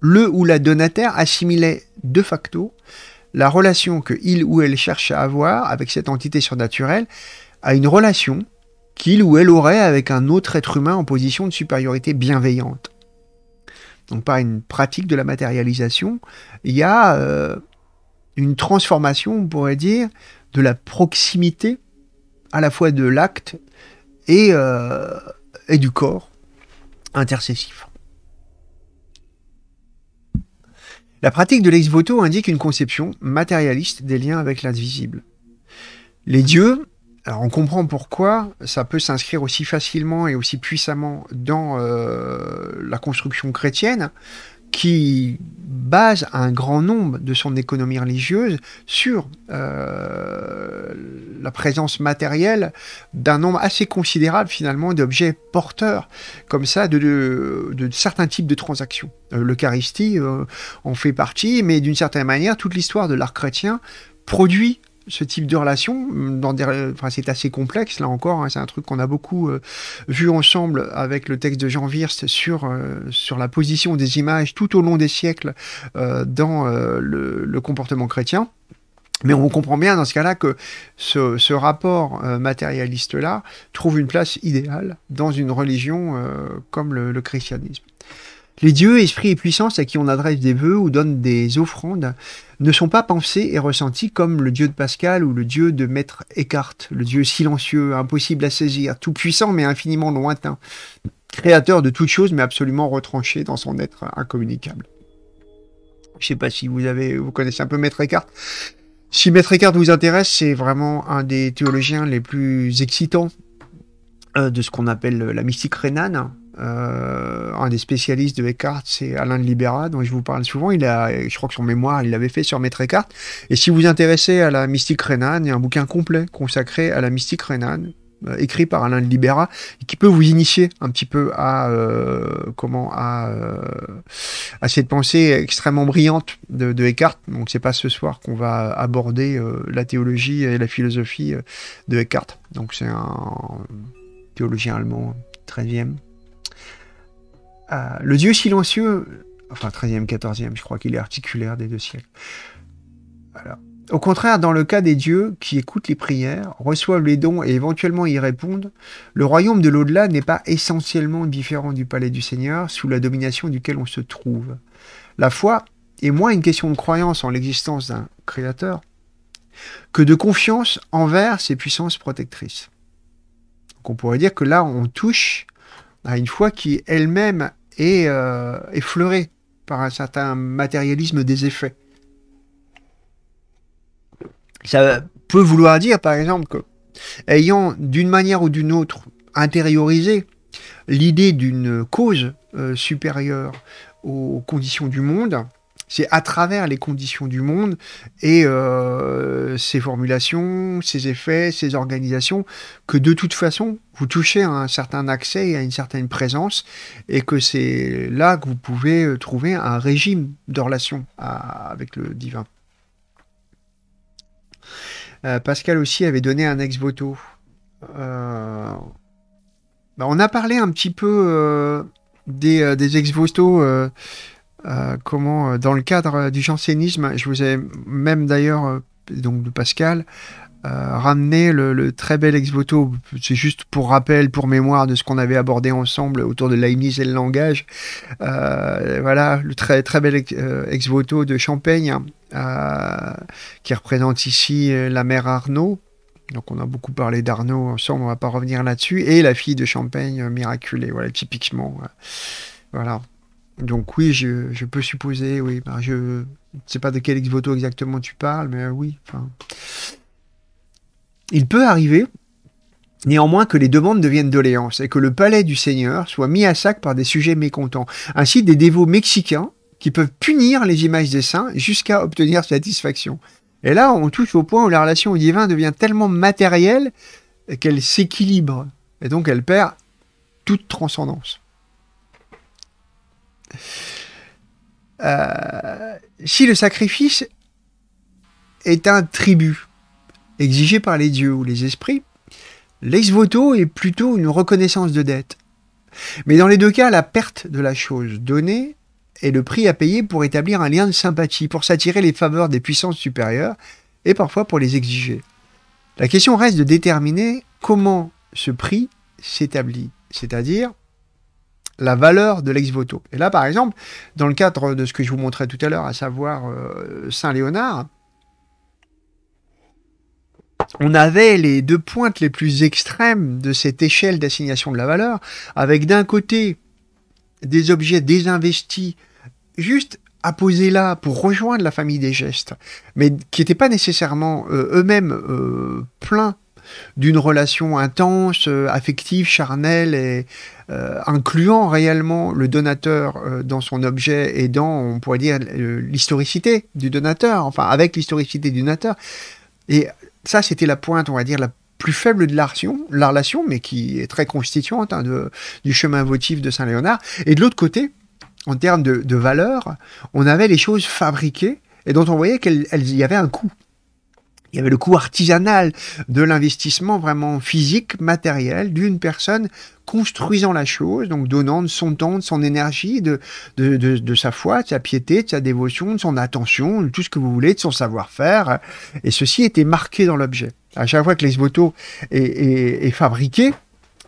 le ou la donataire assimilait de facto la relation que il ou elle cherche à avoir avec cette entité surnaturelle à une relation qu'il ou elle aurait avec un autre être humain en position de supériorité bienveillante. Donc par une pratique de la matérialisation, il y a euh, une transformation, on pourrait dire, de la proximité à la fois de l'acte et, euh, et du corps intercessif. La pratique de l'ex-voto indique une conception matérialiste des liens avec l'invisible. Les dieux, alors on comprend pourquoi ça peut s'inscrire aussi facilement et aussi puissamment dans euh, la construction chrétienne, qui base un grand nombre de son économie religieuse sur euh, la présence matérielle d'un nombre assez considérable finalement d'objets porteurs comme ça de, certains types de transactions. Euh, L'Eucharistie euh, en fait partie, mais d'une certaine manière, toute l'histoire de l'art chrétien produit ce type de relation, mm, c'est assez complexe là encore. Hein, c'est un truc qu'on a beaucoup euh, vu ensemble avec le texte de Jean Wirst euh, sur la position des images tout au long des siècles euh, dans le, comportement chrétien. Mais on comprend bien dans ce cas-là que ce, rapport matérialiste-là trouve une place idéale dans une religion comme le christianisme. Les dieux, esprits et puissances à qui on adresse des vœux ou donne des offrandes ne sont pas pensés et ressentis comme le dieu de Pascal ou le dieu de Maître Eckhart, le dieu silencieux, impossible à saisir, tout puissant mais infiniment lointain, créateur de toutes choses mais absolument retranché dans son être incommunicable. Je sais pas si vous avez, vous connaissez un peu Maître Eckhart. Si Maître Eckhart vous intéresse, c'est vraiment un des théologiens les plus excitants euh, de ce qu'on appelle la mystique rhénane, euh, un des spécialistes de Eckhart, c'est Alain de Libera, dont je vous parle souvent. Il a, je crois que son mémoire, il l'avait fait sur Maître Eckhart. Et si vous vous intéressez à la mystique rhénane, il y a un bouquin complet consacré à la mystique rhénane, euh, écrit par Alain de Libera, qui peut vous initier un petit peu à euh, comment à, cette pensée extrêmement brillante de, Eckhart. Donc c'est pas ce soir qu'on va aborder la théologie et la philosophie de Eckhart. Donc c'est un théologien allemand 13e ah, le Dieu silencieux, enfin 13e, 14e, je crois qu'il est articulaire des deux siècles. Au contraire, dans le cas des dieux qui écoutent les prières, reçoivent les dons et éventuellement y répondent, le royaume de l'au-delà n'est pas essentiellement différent du palais du Seigneur sous la domination duquel on se trouve. La foi est moins une question de croyance en l'existence d'un créateur que de confiance envers ses puissances protectrices. on pourrait dire que là, on touche à une foi qui elle-même et euh, effleuré par un certain matérialisme des effets. Ça peut vouloir dire, par exemple, que ayant d'une manière ou d'une autre intériorisé l'idée d'une cause euh, supérieure aux conditions du monde, c'est à travers les conditions du monde et ses euh, formulations, ses effets, ses organisations, que de toute façon, vous touchez à un certain accès et à une certaine présence, et que c'est là que vous pouvez euh, trouver un régime de relation avec le divin. Euh, Pascal aussi avait donné un ex-voto. Bah, on a parlé un petit peu des, des ex-voto euh, comment, euh, dans le cadre euh, du jansénisme, je vous ai même d'ailleurs, donc de Pascal, ramené le, très bel ex-voto, c'est juste pour rappel, pour mémoire de ce qu'on avait abordé ensemble autour de l'aïmise et le langage. voilà, le très, très bel ex-voto de Champagne qui représente ici la mère Arnaud. Donc on a beaucoup parlé d'Arnaud ensemble, on va pas revenir là-dessus. Et la fille de Champagne miraculée, voilà, typiquement. Voilà donc oui, je, peux supposer, oui. Bah, je ne sais pas de quel ex-voto exactement tu parles, mais euh, oui. Il peut arriver, Néanmoins que les demandes deviennent doléances et que le palais du Seigneur soit mis à sac par des sujets mécontents, ainsi des dévots mexicains qui peuvent punir les images des saints jusqu'à obtenir satisfaction. Et là, on touche au point où la relation au divin devient tellement matérielle qu'elle s'équilibre et donc elle perd toute transcendance. Euh, si le sacrifice est un tribut exigé par les dieux ou les esprits, l'ex voto est plutôt une reconnaissance de dette. Mais dans les deux cas, la perte de la chose donnée est le prix à payer pour établir un lien de sympathie, pour s'attirer les faveurs des puissances supérieures et parfois pour les exiger. La question reste de déterminer comment ce prix s'établit, c'est-à-dire la valeur de l'ex-voto. Et là, par exemple, dans le cadre de ce que je vous montrais tout à l'heure, à savoir euh, Saint-Léonard, on avait les deux pointes les plus extrêmes de cette échelle d'assignation de la valeur, avec d'un côté des objets désinvestis, juste à poser là pour rejoindre la famille des gestes, mais qui n'étaient pas nécessairement euh, eux-mêmes euh, pleins d'une relation intense, euh, affective, charnelle et euh, incluant réellement le donateur euh, dans son objet et dans, on pourrait dire, l'historicité du donateur, enfin avec l'historicité du donateur. Et ça, c'était la pointe, on va dire, la plus faible de la relation, mais qui est très constituante hein, de, du chemin votif de Saint-Léonard. Et de l'autre côté, en termes de, de valeur, on avait les choses fabriquées et dont on voyait qu'il y avait un coût il y avait le coût artisanal de l'investissement vraiment physique, matériel, d'une personne construisant la chose, donc donnant de son temps, de son énergie, de, de, de, sa foi, de sa piété, de sa dévotion, de son attention, de tout ce que vous voulez, de son savoir-faire. Et ceci était marqué dans l'objet. À chaque fois que les est, est, fabriqué,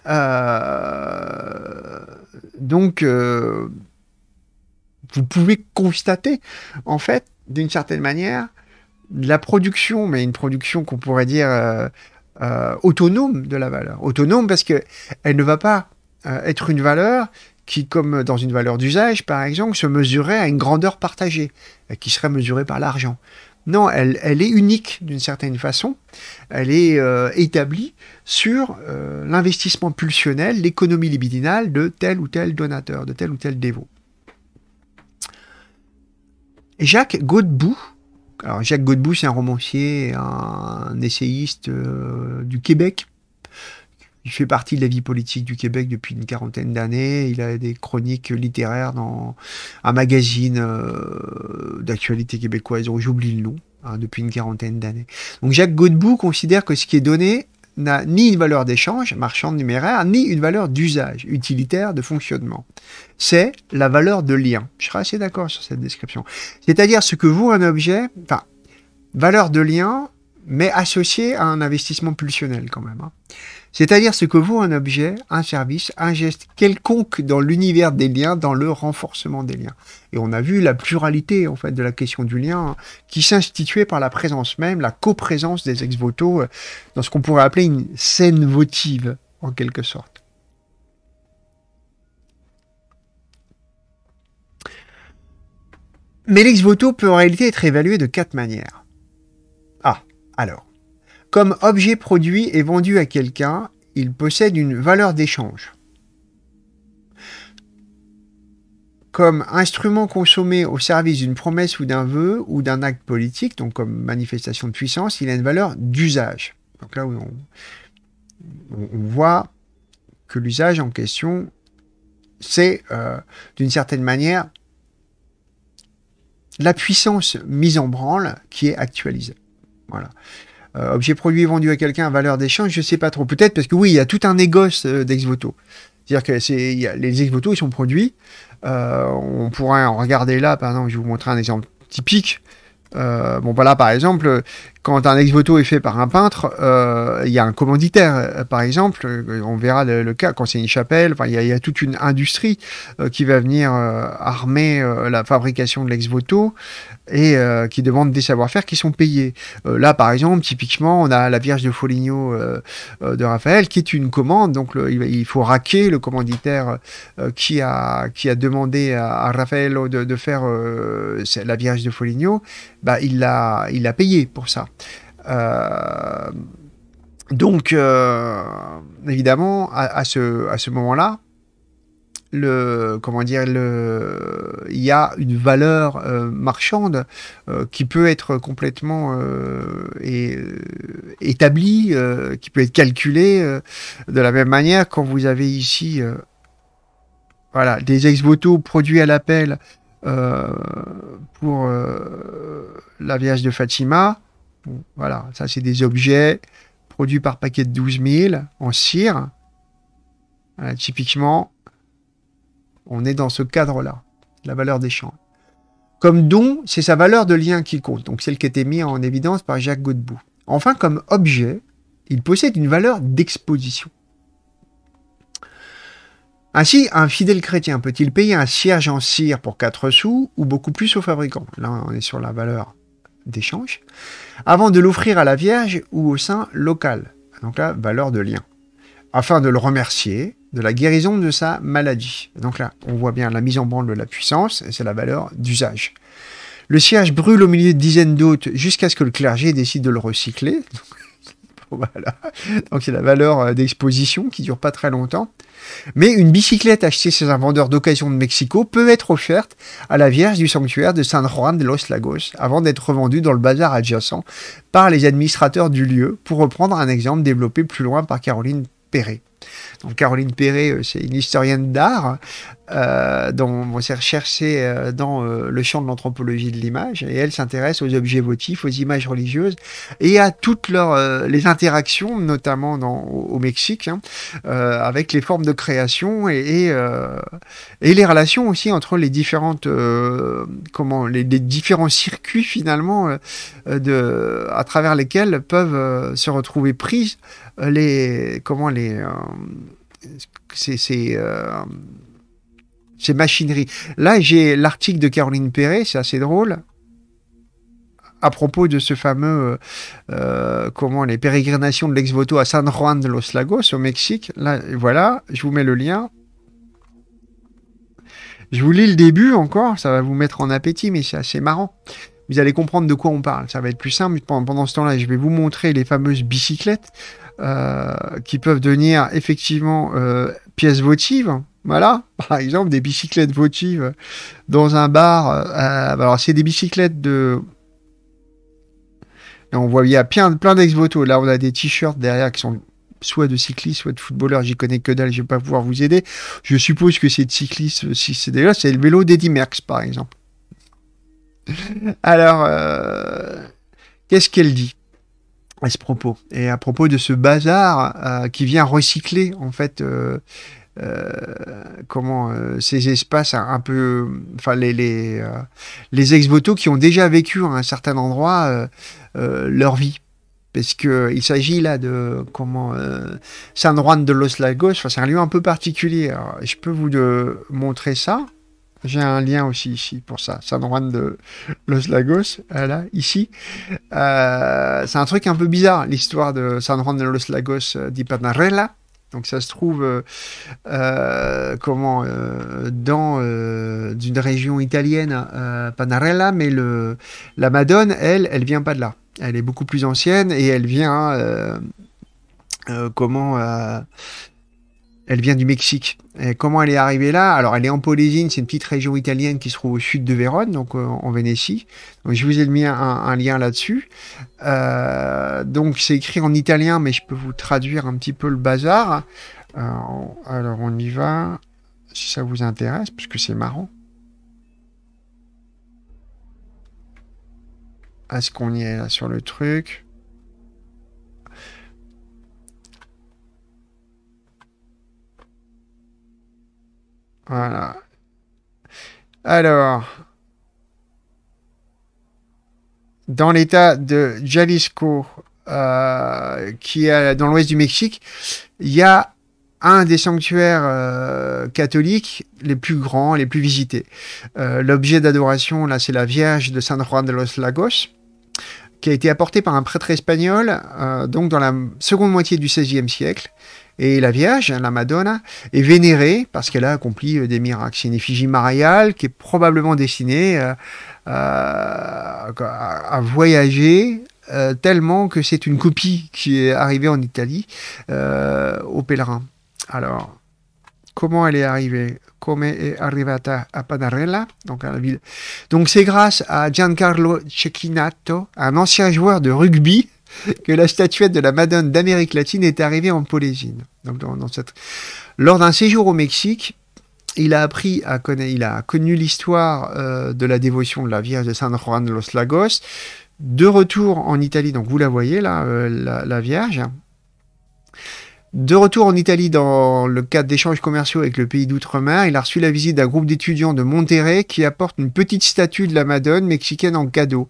euh, donc euh, vous pouvez constater, en fait, d'une certaine manière, la production, mais une production qu'on pourrait dire euh, euh, autonome de la valeur. Autonome parce que elle ne va pas euh, être une valeur qui, comme dans une valeur d'usage, par exemple, se mesurait à une grandeur partagée, qui serait mesurée par l'argent. Non, elle, est unique d'une certaine façon. Elle est établie sur l'investissement pulsionnel, l'économie libidinale de tel ou tel donateur, de tel ou tel dévot. Jacques Godbout, alors Jacques Godbout, c'est un romancier, un essayiste euh, du Québec. Il fait partie de la vie politique du Québec depuis une quarantaine d'années. Il a des chroniques littéraires dans un magazine euh, d'actualité québécoise j'oublie le nom hein, depuis une quarantaine d'années. Donc Jacques Godbout considère que ce qui est donné n'a ni une valeur d'échange, marchand numéraire, ni une valeur d'usage, utilitaire, de fonctionnement. C'est la valeur de lien. Je serais assez d'accord sur cette description. C'est-à-dire ce que vaut un objet, enfin, valeur de lien, mais associé à un investissement pulsionnel quand même. Hein c'est-à-dire ce que vaut un objet, un service, un geste quelconque dans l'univers des liens, dans le renforcement des liens. Et on a vu la pluralité en fait de la question du lien hein, qui s'instituait par la présence même, la coprésence des ex voto euh, dans ce qu'on pourrait appeler une scène votive en quelque sorte. Mais l'ex voto peut en réalité être évalué de quatre manières. Ah, alors. Comme objet produit et vendu à quelqu'un, il possède une valeur d'échange. Comme instrument consommé au service d'une promesse ou d'un vœu ou d'un acte politique, donc comme manifestation de puissance, il a une valeur d'usage. Donc là, où on, voit que l'usage en question, c'est euh, d'une certaine manière la puissance mise en branle qui est actualisée. Voilà. Euh, objet produit vendu à quelqu'un à valeur d'échange, je ne sais pas trop. Peut-être parce que oui, il y a tout un négoce euh, d'ex-voto. C'est-à-dire que les ex-voto, ils sont produits. Euh, on pourrait en regarder là, par exemple, je vais vous montrer un exemple typique. bon, voilà, par exemple, quand un ex-voto est fait par un peintre, euh, il y a un commanditaire, euh, par exemple. Euh, on verra le, cas quand c'est une chapelle. Enfin, il y, a toute une industrie qui va venir armer la fabrication de l'ex-voto et qui demande des savoir-faire qui sont payés. là, par exemple, typiquement, on a la Vierge de Foligno de Raphaël qui est une commande. Donc, il faut raquer le commanditaire qui a demandé à, Raphaël de, faire la Vierge de Foligno. Bah, il l'a il l'a payé pour ça. Euh, donc, euh, évidemment, à, ce, à ce moment-là, le comment dire le il y a une valeur euh, marchande qui peut être complètement et, établie qui peut être calculée de la même manière quand vous avez ici voilà des ex voto produits à l'appel pour la Vierge de Fatima voilà, ça c'est des objets produits par paquet de 12 000 en cire. typiquement, on est dans ce cadre-là, la valeur d'échange. Comme don, c'est sa valeur de lien qui compte, donc celle qui été mise en évidence par Jacques Godbout. Enfin, comme objet, il possède une valeur d'exposition. Ainsi, un fidèle chrétien peut-il payer un cierge en cire pour 4 sous ou beaucoup plus au fabricant Là, on est sur la valeur d'échange, avant de l'offrir à la Vierge ou au saint local, donc là, valeur de lien, afin de le remercier de la guérison de sa maladie. Donc là, on voit bien la mise en bande de la puissance, et c'est la valeur d'usage. Le siège brûle au milieu de dizaines d'hôtes jusqu'à ce que le clergé décide de le recycler. voilà. Donc c'est la valeur euh, d'exposition qui dure pas très longtemps. Mais une bicyclette achetée chez un vendeur d'occasion de Mexico peut être offerte à la Vierge du sanctuaire de San Juan de los Lagos avant d'être revendue dans le bazar adjacent par les administrateurs du lieu, pour reprendre un exemple développé plus loin par Caroline Perret. Donc Caroline Perret, euh, c'est une historienne d'art euh, dans, recherché euh, dans euh, le champ de l'anthropologie de l'image, et elle s'intéresse aux objets votifs, aux images religieuses, et à toutes euh, les interactions, notamment dans, au, Mexique, hein, avec les formes de création et, et, les relations aussi entre les différentes comment les, différents circuits finalement de à travers lesquels peuvent se retrouver prises les comment les c'est ces c'est machinerie. Là, j'ai l'article de Caroline Perret, c'est assez drôle, à propos de ce fameux, euh, euh, comment, les pérégrinations de l'ex-voto à San Juan de los Lagos, au Mexique. Là, voilà, je vous mets le lien. Je vous lis le début encore, ça va vous mettre en appétit, mais c'est assez marrant. Vous allez comprendre de quoi on parle, ça va être plus simple. Pendant ce temps-là, je vais vous montrer les fameuses bicyclettes euh, qui peuvent devenir effectivement pièces votives. Voilà, par exemple, des bicyclettes votives dans un bar. Euh, alors, c'est des bicyclettes de. on voit, il y a plein, dex votos Là, on a des t-shirts derrière qui sont soit de cyclistes, soit de footballeurs. J'y connais que dalle, je vais pas pouvoir vous aider. Je suppose que c'est de cyclistes, si c'est déjà, c'est le vélo d'Eddie Merckx, par exemple. Alors, euh, qu'est-ce qu'elle dit à ce propos Et à propos de ce bazar euh, qui vient recycler, en fait, euh, comment euh, ces espaces un, peu, enfin les les, euh, les ex-voto qui ont déjà vécu à un certain endroit leur vie parce que il s'agit là de comment San Juan de los Lagos. c'est un lieu un peu particulier. je peux vous montrer ça. J'ai un lien aussi ici pour ça. San Juan de los Lagos, là, ici. c'est un truc un peu bizarre, l'histoire de San Juan de los Lagos d'Ipanarela. Donc ça se trouve euh, euh, comment euh, dans une région italienne, Panarella, mais la Madone, elle, elle vient pas de là. Elle est beaucoup plus ancienne et elle vient comment elle vient du Mexique. Et comment elle est arrivée là Alors, elle est en Polésine, c'est une petite région italienne qui se trouve au sud de Vérone, donc euh, en Vénétie. Donc, je vous ai mis un, lien là-dessus. Euh, donc, c'est écrit en italien, mais je peux vous traduire un petit peu le bazar. Euh, alors, on y va, si ça vous intéresse, parce que c'est marrant. Est-ce qu'on y est là sur le truc Voilà. Alors, dans l'état de Jalisco, euh, qui est dans l'ouest du Mexique, il y a un des sanctuaires euh, catholiques les plus grands, les plus visités. Euh, l'objet d'adoration, là, c'est la Vierge de San Juan de los Lagos, qui a été apportée par un prêtre espagnol, donc dans la seconde moitié du XVIe siècle, et la Vierge, la Madonna, est vénérée parce qu'elle a accompli euh, des miracles. C'est une effigie mariale qui est probablement destinée euh, euh, à, voyager tellement que c'est une copie qui est arrivée en Italie euh, aux pèlerins. Alors, comment elle est arrivée Come è arrivata a Panarella, donc à la ville. Donc c'est grâce à Giancarlo Cecchinato, un ancien joueur de rugby, que la statuette de la Madone d'Amérique latine est arrivée en Polésine. Donc, Lors d'un séjour au Mexique, il a appris à il a connu l'histoire euh, de la dévotion de la Vierge de San Juan de los Lagos. De retour en Italie, donc vous la voyez là, euh, la, la, Vierge. De retour en Italie dans le cadre d'échanges commerciaux avec le pays d'outre-mer, il a reçu la visite d'un groupe d'étudiants de Monterrey qui apporte une petite statue de la Madone mexicaine en cadeau.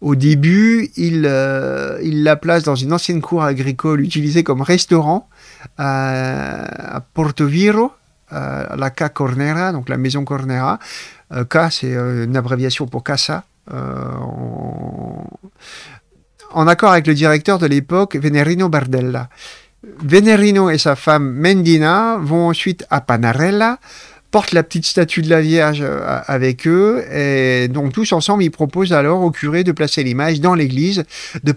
Au début, euh, il, la place dans une ancienne cour agricole utilisée comme restaurant euh, à Porto Viro, euh, la Ca Cornera, donc la maison Cornera. Ca, c'est une abréviation pour Casa. en accord avec le directeur de l'époque, Venerino Bardella. Venerino et sa femme Mendina vont ensuite à Panarella, portent la petite statue de la Vierge euh, avec eux. Et donc tous ensemble, ils proposent alors au curé de placer l'image dans l'église de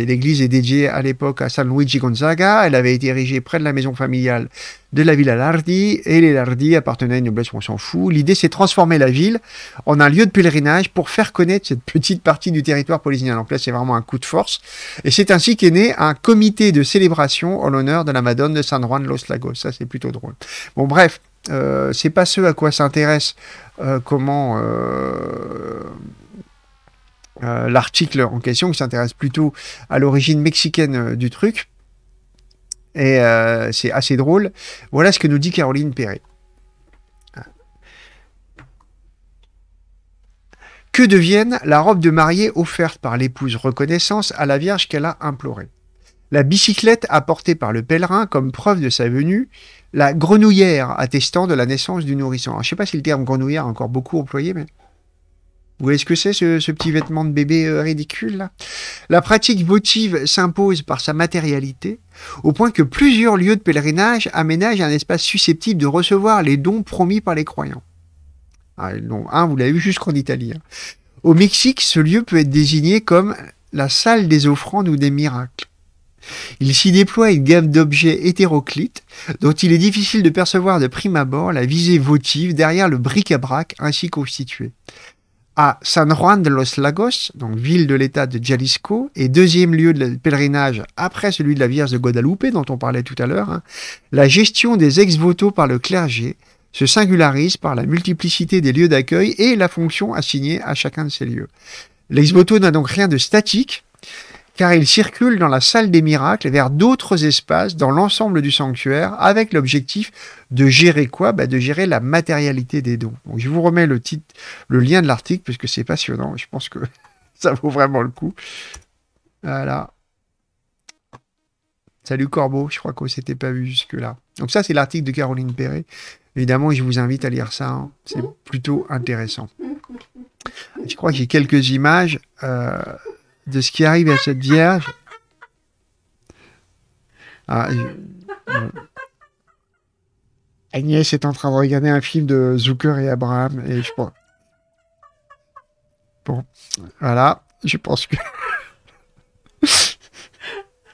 Et L'église est dédiée à l'époque à San Luigi Gonzaga. Elle avait été érigée près de la maison familiale de la Villa Lardi. Et les Lardi appartenaient à une noblesse, on s'en fout. L'idée, c'est transformer la ville en un lieu de pèlerinage pour faire connaître cette petite partie du territoire polynésien. Donc là, c'est vraiment un coup de force. Et c'est ainsi qu'est né un comité de célébration en l'honneur de la Madone de San Juan de Los Lagos. Ça, c'est plutôt drôle. Bon, bref. Ce euh, c'est pas ce à quoi s'intéresse euh, comment euh, l'article en question, qui s'intéresse plutôt à l'origine mexicaine du truc. Et c'est assez drôle. Voilà ce que nous dit Caroline Perret. Que devienne la robe de mariée offerte par l'épouse reconnaissance à la Vierge qu'elle a implorée La bicyclette apportée par le pèlerin comme preuve de sa venue la grenouillère attestant de la naissance du nourrisson. je ne sais pas si le terme grenouillère est encore beaucoup employé, mais... Vous voyez ce que c'est, ce, petit vêtement de bébé euh, ridicule là La pratique votive s'impose par sa matérialité, au point que plusieurs lieux de pèlerinage aménagent un espace susceptible de recevoir les dons promis par les croyants. Ah, non, vous l'avez vu jusqu'en Italie. Hein. Au Mexique, ce lieu peut être désigné comme la salle des offrandes ou des miracles. Il s'y déploie une gamme d'objets hétéroclites dont il est difficile de percevoir de prime abord la visée votive derrière le bric-à-brac ainsi constitué. À San Juan de los Lagos, donc ville de l'état de Jalisco, et deuxième lieu de pèlerinage après celui de la Vierge de Guadalupe dont on parlait tout à l'heure, hein, la gestion des ex-voto par le clergé se singularise par la multiplicité des lieux d'accueil et la fonction assignée à chacun de ces lieux. L'ex-voto n'a donc rien de statique, car il circule dans la salle des miracles vers d'autres espaces dans l'ensemble du sanctuaire avec l'objectif de gérer quoi bah, De gérer la matérialité des dons. je vous remets le, titre, le lien de l'article parce que c'est passionnant. Je pense que ça vaut vraiment le coup. Voilà. Salut Corbeau, je crois qu'on s'était pas vu jusque-là. Donc ça, c'est l'article de Caroline Perret. Évidemment, je vous invite à lire ça. Hein. C'est plutôt intéressant. Je crois que j'ai quelques images. Euh, de ce qui arrive à cette Vierge. Ah, euh, Agnès est en train de regarder un film de Zucker et Abraham, et je pense. Bon, voilà, je pense que.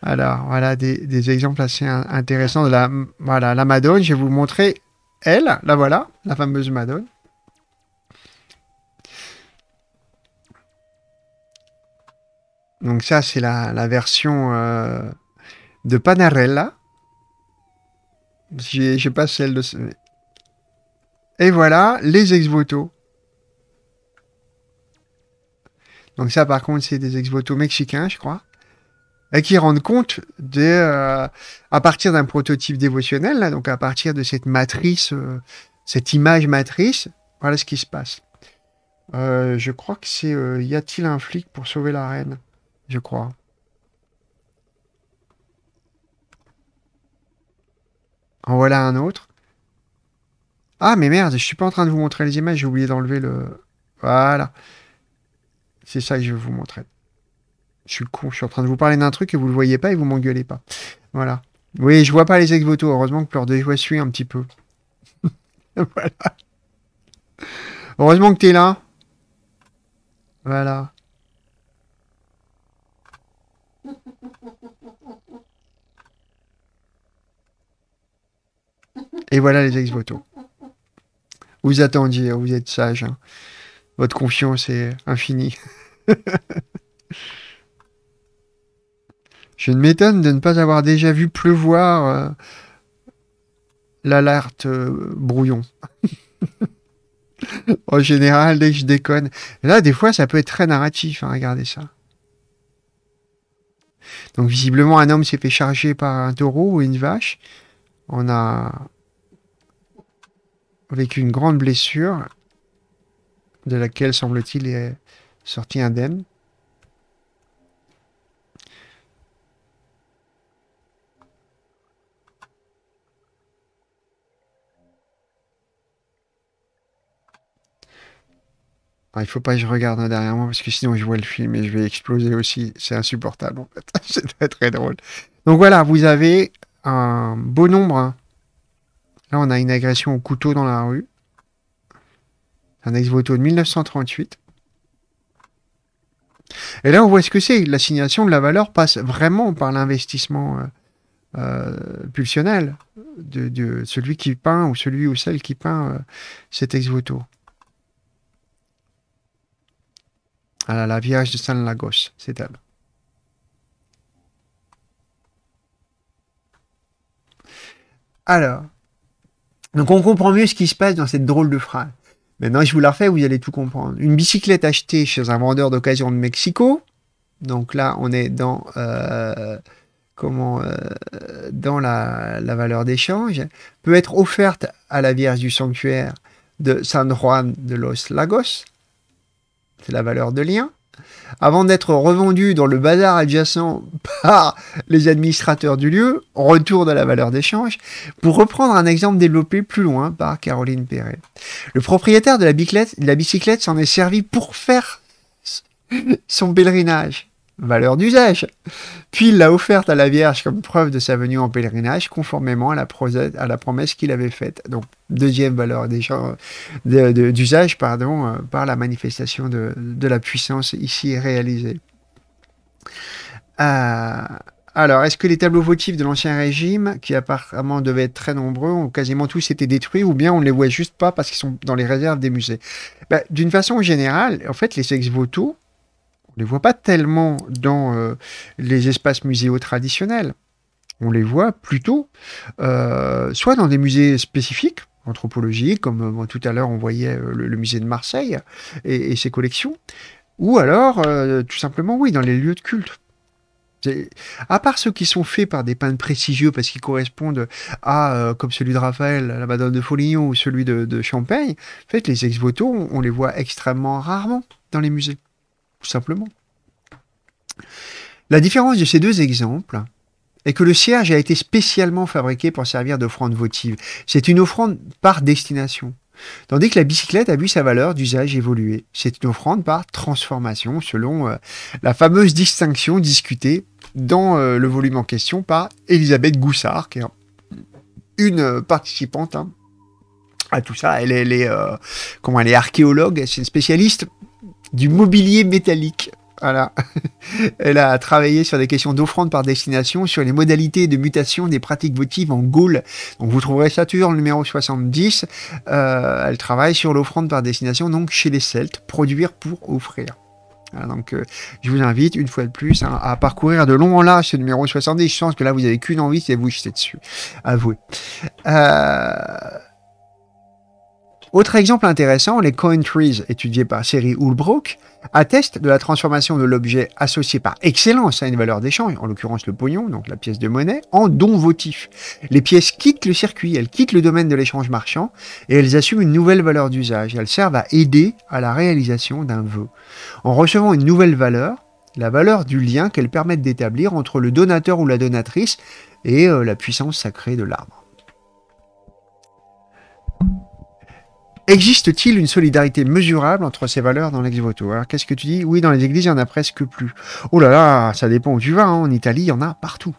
Alors, voilà des, exemples assez intéressants de la, voilà, la Madone. Je vais vous montrer elle, la voilà, la fameuse Madone. Donc ça, c'est la, version euh, de Panarella. J'ai pas celle de... Et voilà, les ex-voto. Donc ça, par contre, c'est des ex-voto mexicains, je crois. Et qui rendent compte de, euh, à partir d'un prototype dévotionnel, donc à partir de cette matrice, euh, cette image matrice, voilà ce qui se passe. je crois que c'est Y a-t-il un flic pour sauver la reine je crois. En voilà un autre. Ah, mais merde, je suis pas en train de vous montrer les images, j'ai oublié d'enlever le... Voilà. C'est ça que je vais vous montrer. Je suis con, je suis en train de vous parler d'un truc et vous le voyez pas et vous m'engueulez pas. Voilà. Oui, je vois pas les ex voto Heureusement que leur de joie suit un petit peu. voilà. Heureusement que tu es là. Voilà. Et voilà les ex-voto. Vous attendiez, vous êtes sage. Hein. Votre confiance est infinie. Je ne m'étonne de ne pas avoir déjà vu pleuvoir euh, l'alerte euh, brouillon. en général, dès que je déconne. Là, des fois, ça peut être très narratif, hein, regardez ça. Donc, visiblement, un homme s'est fait charger par un taureau ou une vache. On a vécu une grande blessure, de laquelle semble-t-il est sorti indemne. Il ah, il faut pas que je regarde derrière moi parce que sinon je vois le film et je vais exploser aussi. C'est insupportable en fait. C'est très très drôle. Donc voilà, vous avez un beau nombre hein, Là, on a une agression au couteau dans la rue. Un ex-voto de 1938. Et là, on voit ce que c'est. L'assignation de la valeur passe vraiment par l'investissement euh, euh, pulsionnel de, celui qui peint ou celui ou celle qui peint euh, cet ex-voto. Ah la Vierge de saint Lagos, c'est elle. Alors, donc on comprend mieux ce qui se passe dans cette drôle de phrase. Maintenant, je vous la refais, vous allez tout comprendre. Une bicyclette achetée chez un vendeur d'occasion de Mexico. Donc là, on est dans euh, comment euh, dans la valeur d'échange peut être offerte à la Vierge du sanctuaire de San Juan de los Lagos. C'est la valeur de lien avant d'être revendu dans le bazar adjacent par les administrateurs du lieu, retour de la valeur d'échange, pour reprendre un exemple développé plus loin par Caroline Perret. Le propriétaire de la bicyclette, s'en est servi pour faire son pèlerinage valeur d'usage. Puis il l'a offerte à la Vierge comme preuve de sa venue en pèlerinage, conformément à la, promesse qu'il avait faite. Donc, deuxième valeur d'usage pardon, euh, par la manifestation de, la puissance ici réalisée. Euh, alors, est-ce que les tableaux votifs de l'Ancien Régime, qui apparemment devaient être très nombreux, ont quasiment tous été détruits ou bien on ne les voit juste pas parce qu'ils sont dans les réserves des musées ben, D'une façon générale, en fait, les ex-voto, on ne les voit pas tellement dans euh, les espaces muséaux traditionnels. On les voit plutôt euh, soit dans des musées spécifiques, anthropologiques, comme euh, tout à l'heure on voyait le, musée de Marseille et, ses collections, ou alors tout simplement oui, dans les lieux de culte. À part ceux qui sont faits par des peintres prestigieux parce qu'ils correspondent à, comme celui de Raphaël, la madone de Foligno ou celui de, Champagne, en fait, les ex-voto, on les voit extrêmement rarement dans les musées tout simplement. La différence de ces deux exemples est que le cierge a été spécialement fabriqué pour servir d'offrande votive. C'est une offrande par destination. Tandis que la bicyclette a vu sa valeur d'usage évoluer. C'est une offrande par transformation, selon euh, la fameuse distinction discutée dans euh, le volume en question par Elisabeth Goussard, qui est une participante hein, à tout ça. Elle, est, euh, comment, elle est archéologue, spécialiste du mobilier métallique. Voilà. Elle a travaillé sur des questions d'offrande par destination, sur les modalités de mutation des pratiques votives en Gaule. Donc vous trouverez ça toujours le numéro 70. Euh, elle travaille sur l'offrande par destination, donc chez les Celtes, produire pour offrir. Voilà, donc euh, je vous invite une fois de plus hein, à parcourir de long en large ce numéro 70. Je pense que là vous n'avez qu'une envie, c'est vous jeter dessus. Avouez. Euh... Autre exemple intéressant, les coin trees étudiés par Seri Hulbrook attestent de la transformation de l'objet associé par excellence à une valeur d'échange, en l'occurrence le pognon, donc la pièce de monnaie, en don votif. Les pièces quittent le circuit, elles quittent le domaine de l'échange marchand et elles assument une nouvelle valeur d'usage. Elles servent à aider à la réalisation d'un vœu. En recevant une nouvelle valeur, la valeur du lien qu'elles permettent d'établir entre le donateur ou la donatrice et euh, la puissance sacrée de l'arbre. Existe-t-il une solidarité mesurable entre ces valeurs dans l'ex-voto Alors qu'est-ce que tu dis Oui, dans les églises, il n'y en a presque plus. Oh là là, ça dépend où tu vas. Hein. En Italie, il y en a partout.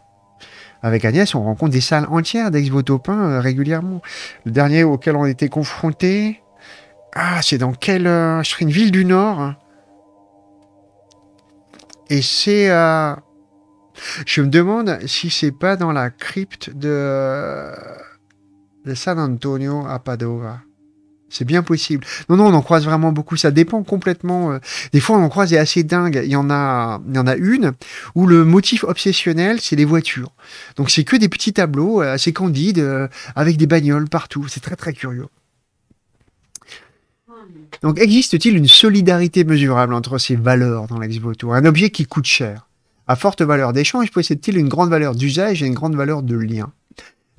Avec Agnès, on rencontre des salles entières d'ex-voto peints euh, régulièrement. Le dernier auquel on était confronté, ah, c'est dans quelle... Euh, je une ville du Nord. Hein. Et c'est... à, euh, je me demande si c'est pas dans la crypte de, de San Antonio à Padova. C'est bien possible. Non, non, on en croise vraiment beaucoup. Ça dépend complètement. Euh, des fois, on en croise et assez dingue. Il y en a, il y en a une où le motif obsessionnel, c'est les voitures. Donc, c'est que des petits tableaux euh, assez candides euh, avec des bagnoles partout. C'est très, très curieux. Donc, existe-t-il une solidarité mesurable entre ces valeurs dans l'ex-voto Un objet qui coûte cher, à forte valeur d'échange, possède-t-il une grande valeur d'usage et une grande valeur de lien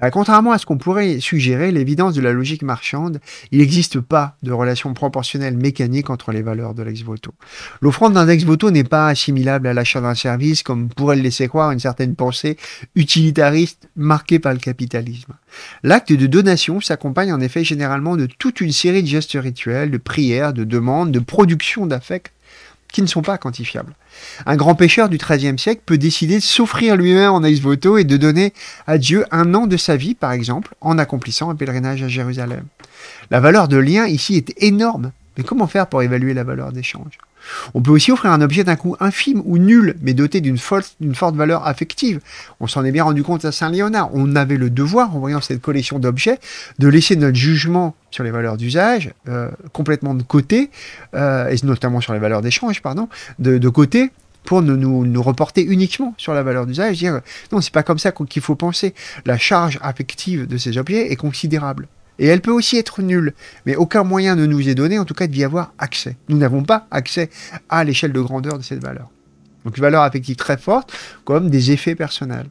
bah, contrairement à ce qu'on pourrait suggérer, l'évidence de la logique marchande, il n'existe pas de relation proportionnelle mécanique entre les valeurs de l'ex-voto. L'offrande d'un ex-voto n'est pas assimilable à l'achat d'un service, comme pourrait le laisser croire une certaine pensée utilitariste marquée par le capitalisme. L'acte de donation s'accompagne en effet généralement de toute une série de gestes rituels, de prières, de demandes, de productions d'affects qui ne sont pas quantifiables. Un grand pêcheur du XIIIe siècle peut décider de s'offrir lui-même en ex et de donner à Dieu un an de sa vie, par exemple, en accomplissant un pèlerinage à Jérusalem. La valeur de lien ici est énorme, mais comment faire pour évaluer la valeur d'échange on peut aussi offrir un objet d'un coût infime ou nul, mais doté d'une forte, valeur affective. On s'en est bien rendu compte à Saint-Léonard. On avait le devoir, en voyant cette collection d'objets, de laisser notre jugement sur les valeurs d'usage euh, complètement de côté, euh, et notamment sur les valeurs d'échange, pardon, de, côté, pour nous, nous, nous, reporter uniquement sur la valeur d'usage, dire non, c'est pas comme ça qu'il faut penser. La charge affective de ces objets est considérable. Et elle peut aussi être nulle, mais aucun moyen ne nous est donné, en tout cas, d'y avoir accès. Nous n'avons pas accès à l'échelle de grandeur de cette valeur. Donc une valeur affective très forte, comme des effets personnels.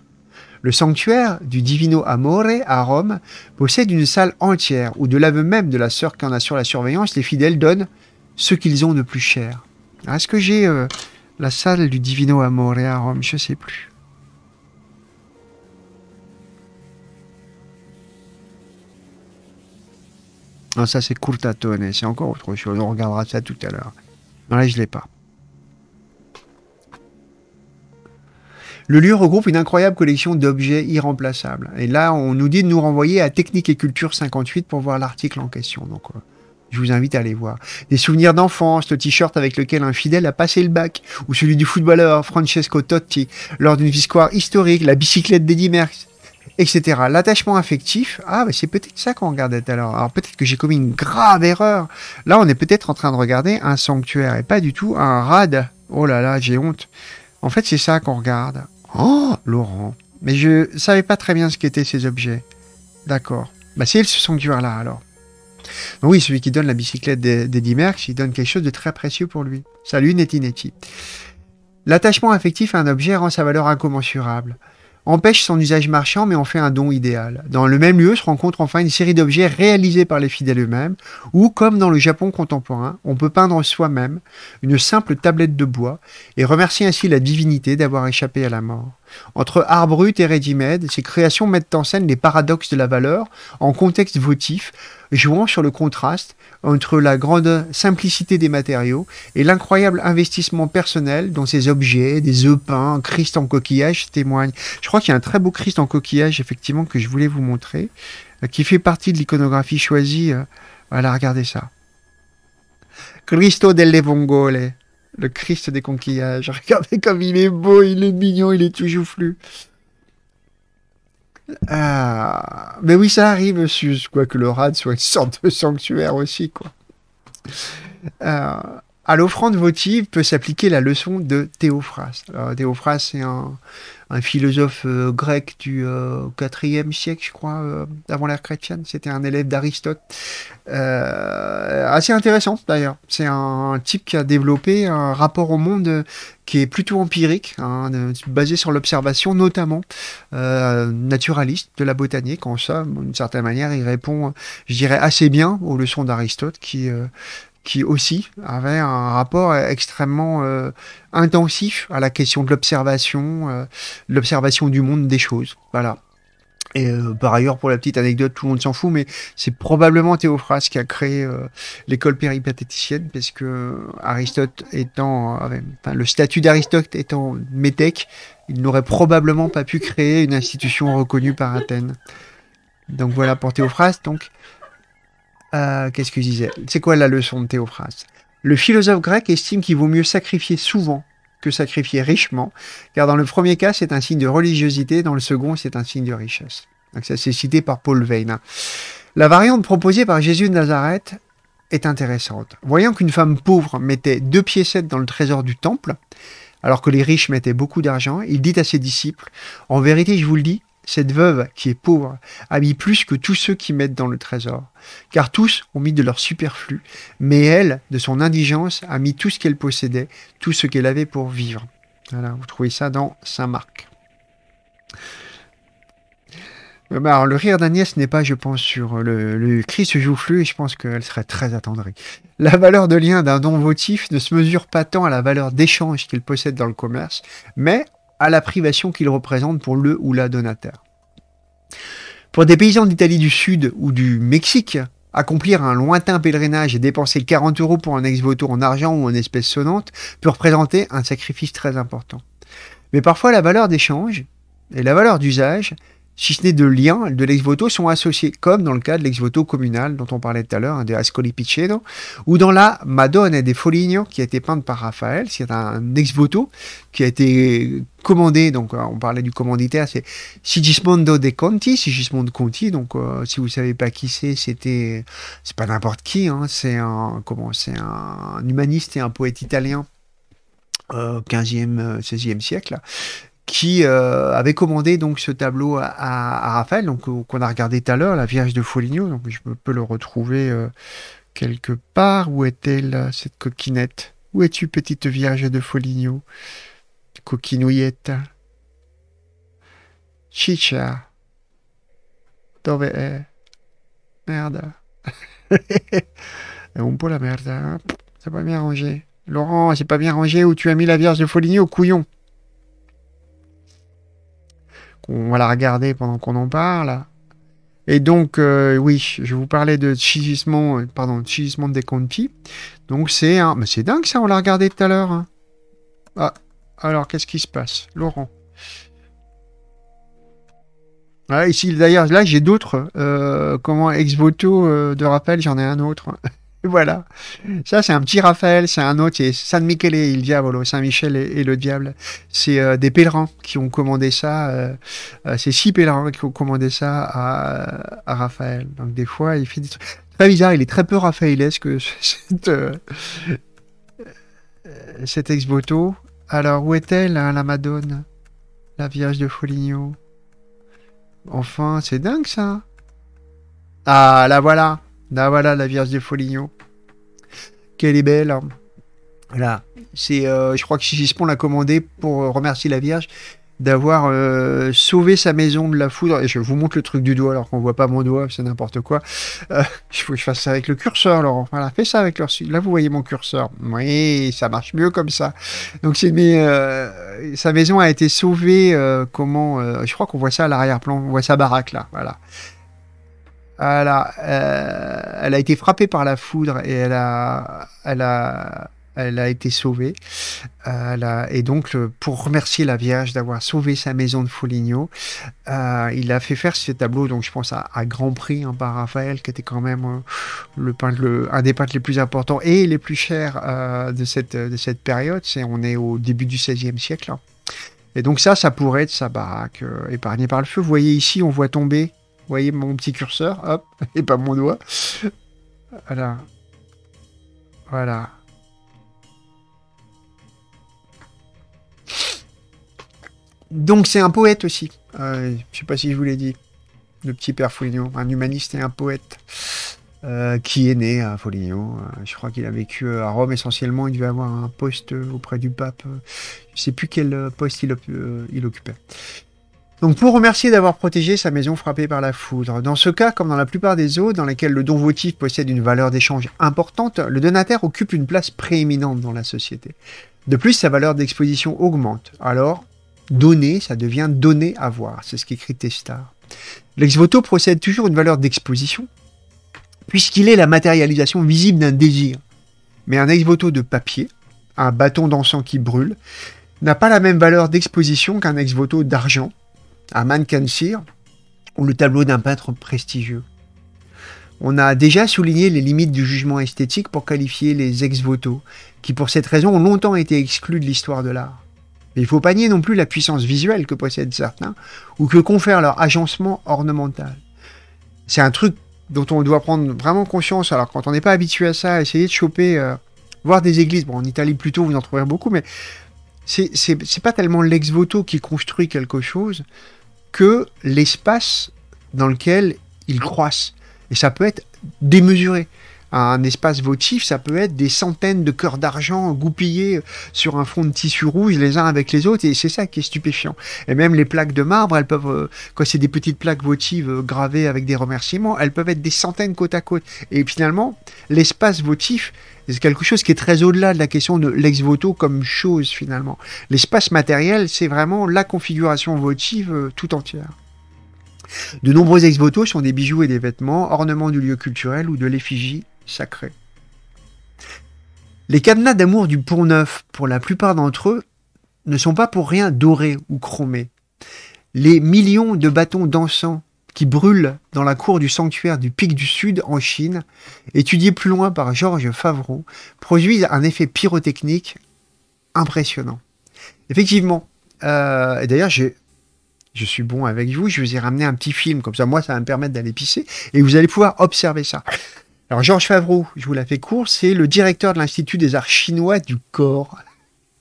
Le sanctuaire du Divino Amore à Rome possède une salle entière où, de l'aveu même de la sœur qui en assure la surveillance, les fidèles donnent ce qu'ils ont de plus cher. Est-ce que j'ai euh, la salle du Divino Amore à Rome Je ne sais plus. ça, c'est Curtatone. C'est encore autre chose. On regardera ça tout à l'heure. Non, Là, je l'ai pas. Le lieu regroupe une incroyable collection d'objets irremplaçables. Et là, on nous dit de nous renvoyer à Technique et Culture 58 pour voir l'article en question. Donc, euh, je vous invite à aller voir. Des souvenirs d'enfance, le t-shirt avec lequel un fidèle a passé le bac, ou celui du footballeur Francesco Totti lors d'une victoire historique, la bicyclette d'Eddie Merckx, etc. L'attachement affectif, ah, mais bah, c'est peut-être ça qu'on regardait alors. Alors peut-être que j'ai commis une grave erreur. Là, on est peut-être en train de regarder un sanctuaire et pas du tout un rad. Oh là là, j'ai honte. En fait, c'est ça qu'on regarde. Oh, Laurent. Mais je savais pas très bien ce qu'étaient ces objets. D'accord. Bah, c'est ce sanctuaire-là, alors. Oui, celui qui donne la bicyclette d'Eddie Merckx, il donne quelque chose de très précieux pour lui. Salut Netinetti. L'attachement affectif à un objet rend sa valeur incommensurable empêche son usage marchand mais en fait un don idéal. Dans le même lieu se rencontre enfin une série d'objets réalisés par les fidèles eux-mêmes, où, comme dans le Japon contemporain, on peut peindre soi-même une simple tablette de bois et remercier ainsi la divinité d'avoir échappé à la mort. Entre art brut et ready-made, ces créations mettent en scène les paradoxes de la valeur en contexte votif, jouant sur le contraste entre la grande simplicité des matériaux et l'incroyable investissement personnel dont ces objets, des œufs peints, Christ en coquillage témoignent. Je crois qu'il y a un très beau Christ en coquillage, effectivement, que je voulais vous montrer, euh, qui fait partie de l'iconographie choisie. Euh, voilà, regardez ça. Cristo delle Vongole. Le Christ des conquillages. Regardez comme il est beau, il est mignon, il est tout joufflu. Ah, mais oui, ça arrive, quoique quoi que le rade soit une sorte de sanctuaire aussi, quoi. Euh, à l'offrande votive peut s'appliquer la leçon de Théophras. Alors, Théophras, c'est un, un philosophe euh, grec du euh, IVe e siècle, je crois, euh, avant l'ère chrétienne. C'était un élève d'Aristote. assez intéressant d'ailleurs. C'est un, type qui a développé un rapport au monde qui est plutôt empirique, hein, basé sur l'observation, notamment naturaliste de la botanique. En somme, d'une certaine manière, il répond, je dirais, assez bien aux leçons d'Aristote qui qui aussi avait un rapport extrêmement euh, intensif à la question de l'observation, euh, l'observation du monde des choses. Voilà. Et euh, par ailleurs, pour la petite anecdote, tout le monde s'en fout, mais c'est probablement Théophras qui a créé l'école péripatéticienne, parce que Aristote étant, enfin, le statut d'Aristote étant métèque, il n'aurait probablement pas pu créer une institution reconnue par Athènes. Donc voilà pour Théophras. Donc euh, qu'est-ce que je C'est quoi la leçon de Théophrase Le philosophe grec estime qu'il vaut mieux sacrifier souvent que sacrifier richement, car dans le premier cas, c'est un signe de religiosité, dans le second, c'est un signe de richesse. ça, c'est cité par Paul Veyne. Hein. La variante proposée par Jésus de Nazareth est intéressante. Voyant qu'une femme pauvre mettait deux piécettes dans le trésor du temple, alors que les riches mettaient beaucoup d'argent, il dit à ses disciples, En vérité, je vous le dis, cette veuve, qui est pauvre, a mis plus que tous ceux qui mettent dans le trésor, car tous ont mis de leur superflu, mais elle, de son indigence, a mis tout ce qu'elle possédait, tout ce qu'elle avait pour vivre. Voilà, vous trouvez ça dans Saint Marc. Euh, bah, le rire d'Agnès n'est pas, je pense, sur euh, le, le Christ joufflu, et je pense qu'elle serait très attendrie. La valeur de lien d'un don votif ne se mesure pas tant à la valeur d'échange qu'il possède dans le commerce, mais à la privation qu'il représente pour le ou la donateur. Pour des paysans d'Italie du Sud ou du Mexique, accomplir un lointain pèlerinage et dépenser 40 euros pour un ex-voto en argent ou en espèces sonnantes peut représenter un sacrifice très important. Mais parfois la valeur d'échange et la valeur d'usage si ce n'est de liens, de l'ex-voto sont associés, comme dans le cas de l'ex-voto communal dont on parlait tout à l'heure, hein, de Ascoli Piceno, ou dans la Madonna des Foligno qui a été peinte par Raphaël, c'est un ex-voto qui a été commandé, donc euh, on parlait du commanditaire, c'est Sigismondo de Conti, Sigismondo Conti, donc euh, si vous ne savez pas qui c'est, c'était, c'est pas n'importe qui, hein, c'est un, comment, c'est un humaniste et un poète italien. 15e, euh, 16e siècle, qui euh, avait commandé donc ce tableau à, Raphaël, donc euh, qu'on a regardé tout à l'heure, la Vierge de Foligno. Donc je peux le retrouver euh, quelque part. Où est-elle cette coquinette Où es-tu, petite Vierge de Foligno Coquinouillette. Chicha. Dove è? Merde. Un peu la merde. Eh. Ça va pas bien rangé. Laurent, c'est pas bien rangé où tu as mis la Vierge de Foligno, couillon. On va la regarder pendant qu'on en parle. Et donc, euh, oui, je vous parlais de chigissement, euh, pardon, chisement des Conti. Donc, c'est un. Mais c'est dingue ça, on l'a regardé tout à l'heure. Hein. Ah, alors, qu'est-ce qui se passe Laurent. Ah, ici, d'ailleurs, là, j'ai d'autres. Euh, comment, ex voto de rappel, j'en ai un autre voilà. Ça, c'est un petit Raphaël, c'est un autre, c'est San oh, et il Diavolo, Saint-Michel et, le Diable. C'est euh, des pèlerins qui ont commandé ça, euh, euh, c'est six pèlerins qui ont commandé ça à, Raphaël. Donc, des fois, il fait des trucs très bizarre, il est très peu que cette, cet ex-voto. Alors, où est-elle, hein, la Madone La Vierge de Foligno Enfin, c'est dingue ça Ah, la voilà ah, voilà, la Vierge de Foligno. Qu'elle est belle. Hein. Euh, je crois que Sigismond l'a commandé pour euh, remercier la Vierge d'avoir euh, sauvé sa maison de la foudre. Et je vous montre le truc du doigt alors qu'on voit pas mon doigt, c'est n'importe quoi. Il faut que je fasse ça avec le curseur, Laurent. Voilà, fais ça avec le Là, vous voyez mon curseur. Oui, ça marche mieux comme ça. Donc, c'est mais sa maison a été sauvée. comment Je crois qu'on voit ça à l'arrière-plan. On voit sa baraque là. Voilà elle a, euh, elle a été frappée par la foudre et elle a, elle a, elle a été sauvée. Euh, et donc, euh, pour remercier la Vierge d'avoir sauvé sa maison de Foligno, il a fait faire ce tableau, donc je pense à, Grand Prix un hein, par Raphaël, qui était quand même le peintre, un des peintres les plus importants et les plus chers de, cette, de cette période. C'est, on est au début du XVIe siècle. Hein. Et donc ça, ça pourrait être sa baraque épargnée par le feu. Vous voyez ici, on voit tomber voyez mon petit curseur, hop, et pas mon doigt. Voilà. Voilà. Donc c'est un poète aussi. Je euh, je sais pas si je vous l'ai dit. Le petit père Foligno, un humaniste et un poète euh, qui est né à Foligno. Euh, je crois qu'il a vécu à Rome essentiellement. Il devait avoir un poste auprès du pape. Je sais plus quel poste il occupait. Donc pour remercier d'avoir protégé sa maison frappée par la foudre. Dans ce cas, comme dans la plupart des autres, dans lesquelles le don votif possède une valeur d'échange importante, le donataire occupe une place prééminente dans la société. De plus, sa valeur d'exposition augmente. Alors, donner, ça devient donner à voir. C'est ce qu'écrit Testar. L'ex voto procède toujours une valeur d'exposition, puisqu'il est la matérialisation visible d'un désir. Mais un ex voto de papier, un bâton d'encens qui brûle, n'a pas la même valeur d'exposition qu'un ex voto d'argent, à Mankenshire, ou le tableau d'un peintre prestigieux. On a déjà souligné les limites du jugement esthétique pour qualifier les ex-voto, qui pour cette raison ont longtemps été exclus de l'histoire de l'art. Mais il faut pas nier non plus la puissance visuelle que possèdent certains, ou que confère leur agencement ornemental. C'est un truc dont on doit prendre vraiment conscience, alors quand on n'est pas habitué à ça, essayer de choper, euh, voir des églises, bon en Italie plutôt vous en trouverez beaucoup, mais c'est pas tellement l'ex-voto qui construit quelque chose, que l'espace dans lequel ils croissent. Et ça peut être démesuré. Un espace votif, ça peut être des centaines de cœurs d'argent goupillés sur un fond de tissu rouge les uns avec les autres, et c'est ça qui est stupéfiant. Et même les plaques de marbre, elles peuvent, euh, quand c'est des petites plaques votives euh, gravées avec des remerciements, elles peuvent être des centaines côte à côte. Et finalement, l'espace votif, c'est quelque chose qui est très au-delà de la question de l'ex voto comme chose finalement. L'espace matériel, c'est vraiment la configuration votive euh, tout entière. De nombreux ex votos sont des bijoux et des vêtements, ornements du lieu culturel ou de l'effigie sacrée. Les cadenas d'amour du Pont Neuf, pour la plupart d'entre eux, ne sont pas pour rien dorés ou chromés. Les millions de bâtons d'encens qui brûle dans la cour du sanctuaire du pic du Sud en Chine, étudié plus loin par Georges Favreau, produisent un effet pyrotechnique impressionnant. Effectivement, euh, et d'ailleurs j'ai je suis bon avec vous, je vous ai ramené un petit film, comme ça moi ça va me permettre d'aller pisser, et vous allez pouvoir observer ça. Alors Georges Favreau, je vous la fais court, c'est le directeur de l'Institut des arts chinois du corps.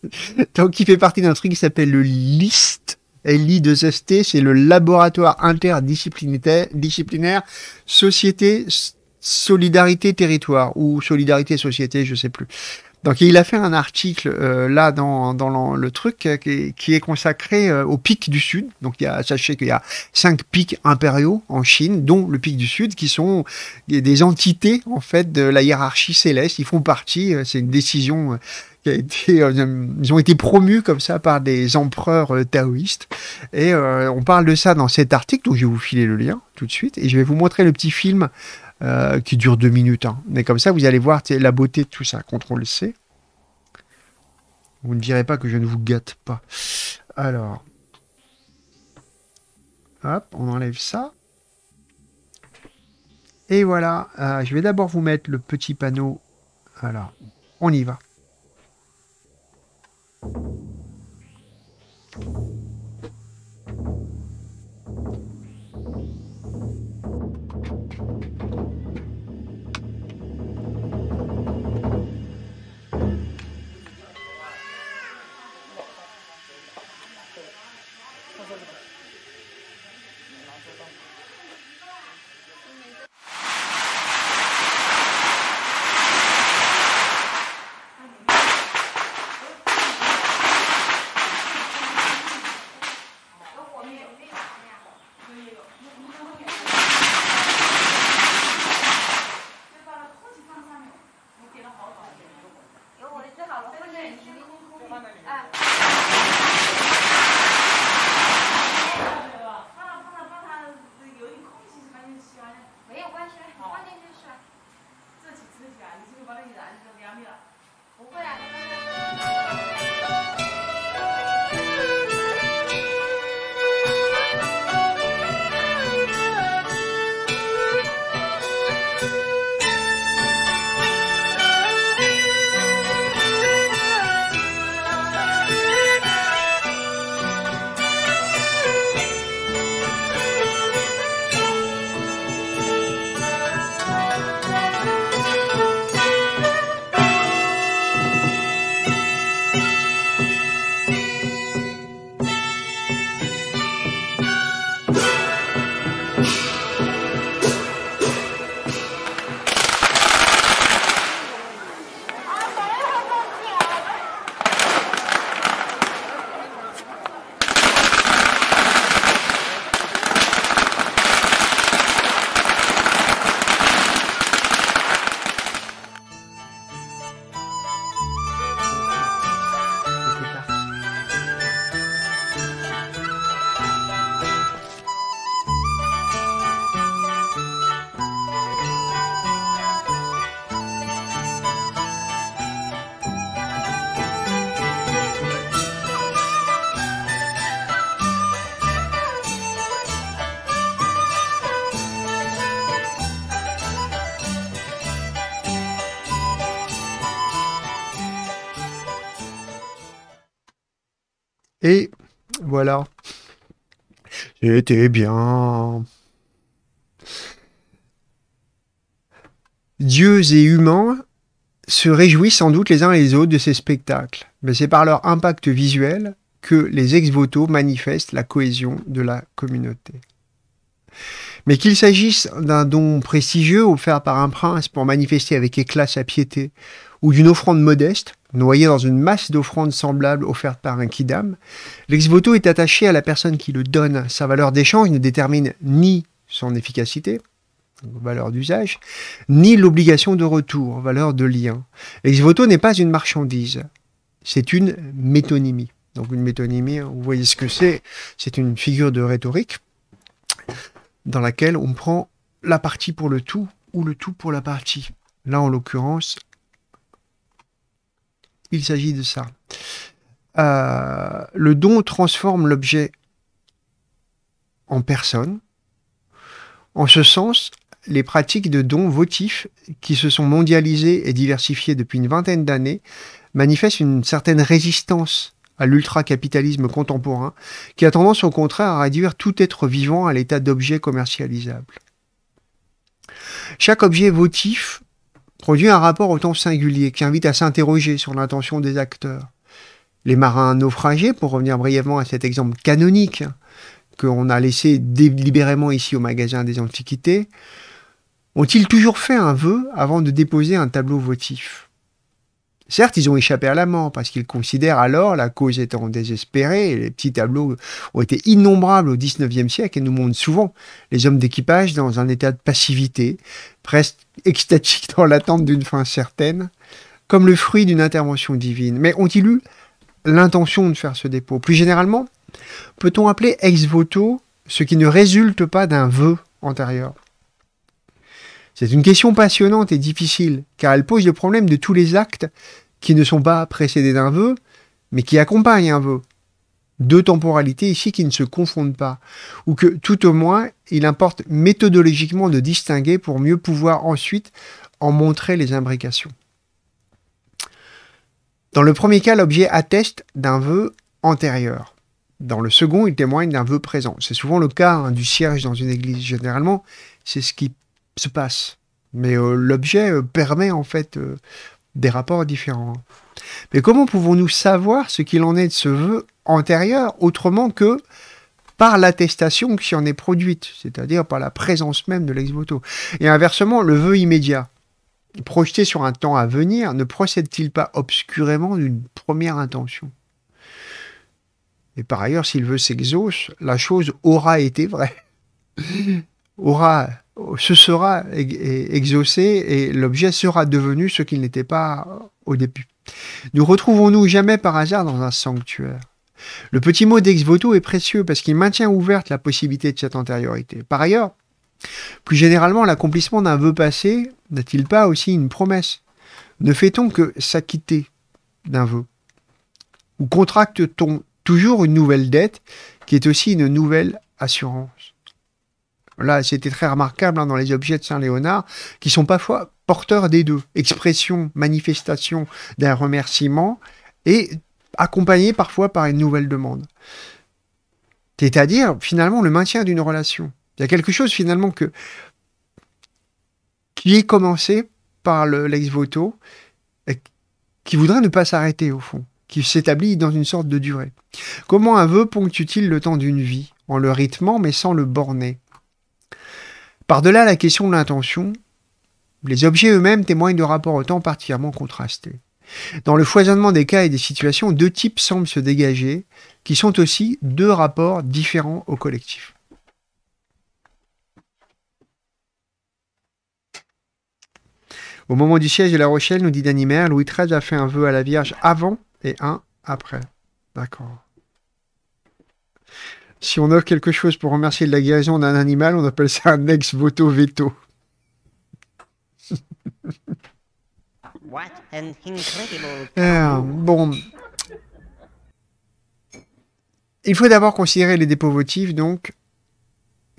Donc il fait partie d'un truc qui s'appelle le LIST, LI2ST, c'est le laboratoire interdisciplinaire Société Solidarité Territoire ou Solidarité Société, je sais plus. Donc il a fait un article euh, là dans, le, truc euh, qui, est, consacré euh, au pic du Sud. Donc il a, sachez qu'il y a cinq pics impériaux en Chine, dont le pic du Sud, qui sont des entités en fait de la hiérarchie céleste. Ils font partie. C'est une décision qui a été, ils ont été promus comme ça par des empereurs taoïstes. Et on parle de ça dans cet article, donc je vais vous filer le lien tout de suite. Et je vais vous montrer le petit film euh, qui dure deux minutes. Hein. Mais comme ça, vous allez voir la beauté de tout ça. contrôle C. Vous ne direz pas que je ne vous gâte pas. Alors. Hop, on enlève ça. Et voilà, euh, je vais d'abord vous mettre le petit panneau. Alors, on y va. Et voilà. C'était bien. Dieux et humains se réjouissent sans doute les uns et les autres de ces spectacles, mais c'est par leur impact visuel que les ex-voto manifestent la cohésion de la communauté. Mais qu'il s'agisse d'un don prestigieux offert par un prince pour manifester avec éclat sa piété, ou d'une offrande modeste, Noyé dans une masse d'offrandes semblables offertes par un kidam, l'ex-voto est attaché à la personne qui le donne. Sa valeur d'échange ne détermine ni son efficacité, valeur d'usage, ni l'obligation de retour, valeur de lien. L'ex-voto n'est pas une marchandise, c'est une métonymie. Donc une métonymie, vous voyez ce que c'est, c'est une figure de rhétorique dans laquelle on prend la partie pour le tout ou le tout pour la partie. Là, en l'occurrence, il s'agit de ça. Euh, le don transforme l'objet en personne. En ce sens, les pratiques de dons votifs, qui se sont mondialisées et diversifiées depuis une vingtaine d'années, manifestent une certaine résistance à l'ultracapitalisme contemporain, qui a tendance au contraire à réduire tout être vivant à l'état d'objet commercialisable. Chaque objet votif produit un rapport au singulier qui invite à s'interroger sur l'intention des acteurs. Les marins naufragés, pour revenir brièvement à cet exemple canonique qu'on a laissé délibérément ici au magasin des Antiquités, ont-ils toujours fait un vœu avant de déposer un tableau votif Certes, ils ont échappé à mort parce qu'ils considèrent alors la cause étant désespérée. les petits tableaux ont été innombrables au XIXe siècle et nous montrent souvent les hommes d'équipage dans un état de passivité, presque extatique dans l'attente d'une fin certaine, comme le fruit d'une intervention divine. Mais ont-ils eu l'intention de faire ce dépôt Plus généralement, peut-on appeler ex voto ce qui ne résulte pas d'un vœu antérieur c'est une question passionnante et difficile, car elle pose le problème de tous les actes qui ne sont pas précédés d'un vœu, mais qui accompagnent un vœu. Deux temporalités ici qui ne se confondent pas, ou que tout au moins il importe méthodologiquement de distinguer pour mieux pouvoir ensuite en montrer les imbrications. Dans le premier cas, l'objet atteste d'un vœu antérieur. Dans le second, il témoigne d'un vœu présent. C'est souvent le cas hein, du cierge dans une église. Généralement, c'est ce qui se passe. Mais euh, l'objet euh, permet en fait euh, des rapports différents. Mais comment pouvons-nous savoir ce qu'il en est de ce vœu antérieur autrement que par l'attestation qui en est produite, c'est-à-dire par la présence même de l'ex-voto Et inversement, le vœu immédiat, projeté sur un temps à venir, ne procède-t-il pas obscurément d'une première intention Et par ailleurs, s'il veut s'exauce, la chose aura été vraie aura se sera exaucé et l'objet sera devenu ce qu'il n'était pas au début. Nous retrouvons-nous jamais par hasard dans un sanctuaire. Le petit mot d'ex voto est précieux parce qu'il maintient ouverte la possibilité de cette antériorité. Par ailleurs, plus généralement, l'accomplissement d'un vœu passé n'a-t-il pas aussi une promesse Ne fait-on que s'acquitter d'un vœu Ou contracte-t-on toujours une nouvelle dette qui est aussi une nouvelle assurance Là, c'était très remarquable hein, dans les objets de Saint-Léonard, qui sont parfois porteurs des deux. Expression, manifestation d'un remerciement et accompagné parfois par une nouvelle demande. C'est-à-dire, finalement, le maintien d'une relation. Il y a quelque chose, finalement, que, qui est commencé par l'ex-voto, qui voudrait ne pas s'arrêter, au fond, qui s'établit dans une sorte de durée. Comment un vœu ponctue-t-il le temps d'une vie En le rythmant, mais sans le borner. Par-delà la question de l'intention, les objets eux-mêmes témoignent de rapports autant particulièrement contrastés. Dans le foisonnement des cas et des situations, deux types semblent se dégager, qui sont aussi deux rapports différents au collectif. Au moment du siège de La Rochelle, nous dit Danimer, Louis XIII a fait un vœu à la Vierge avant et un après. D'accord. Si on offre quelque chose pour remercier de la guérison d'un animal, on appelle ça un ex voto veto. bon. Il faut d'abord considérer les dépôts votifs, donc,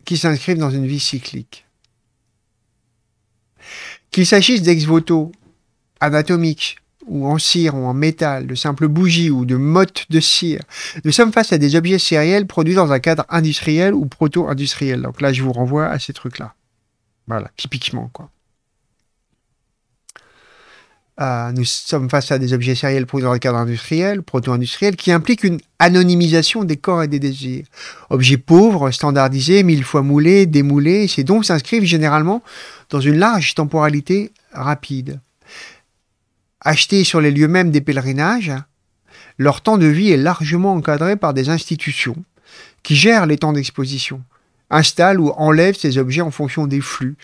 qui s'inscrivent dans une vie cyclique. Qu'il s'agisse d'ex voto anatomiques ou en cire ou en métal, de simples bougies ou de mottes de cire. Nous sommes face à des objets sériels produits dans un cadre industriel ou proto-industriel. Donc là, je vous renvoie à ces trucs-là. Voilà, typiquement, quoi. Euh, nous sommes face à des objets sériels produits dans un cadre industriel, proto-industriel, qui impliquent une anonymisation des corps et des désirs. Objets pauvres, standardisés, mille fois moulés, démoulés, ces donc s'inscrivent généralement dans une large temporalité rapide. Achetés sur les lieux mêmes des pèlerinages, leur temps de vie est largement encadré par des institutions qui gèrent les temps d'exposition, installent ou enlèvent ces objets en fonction des flux,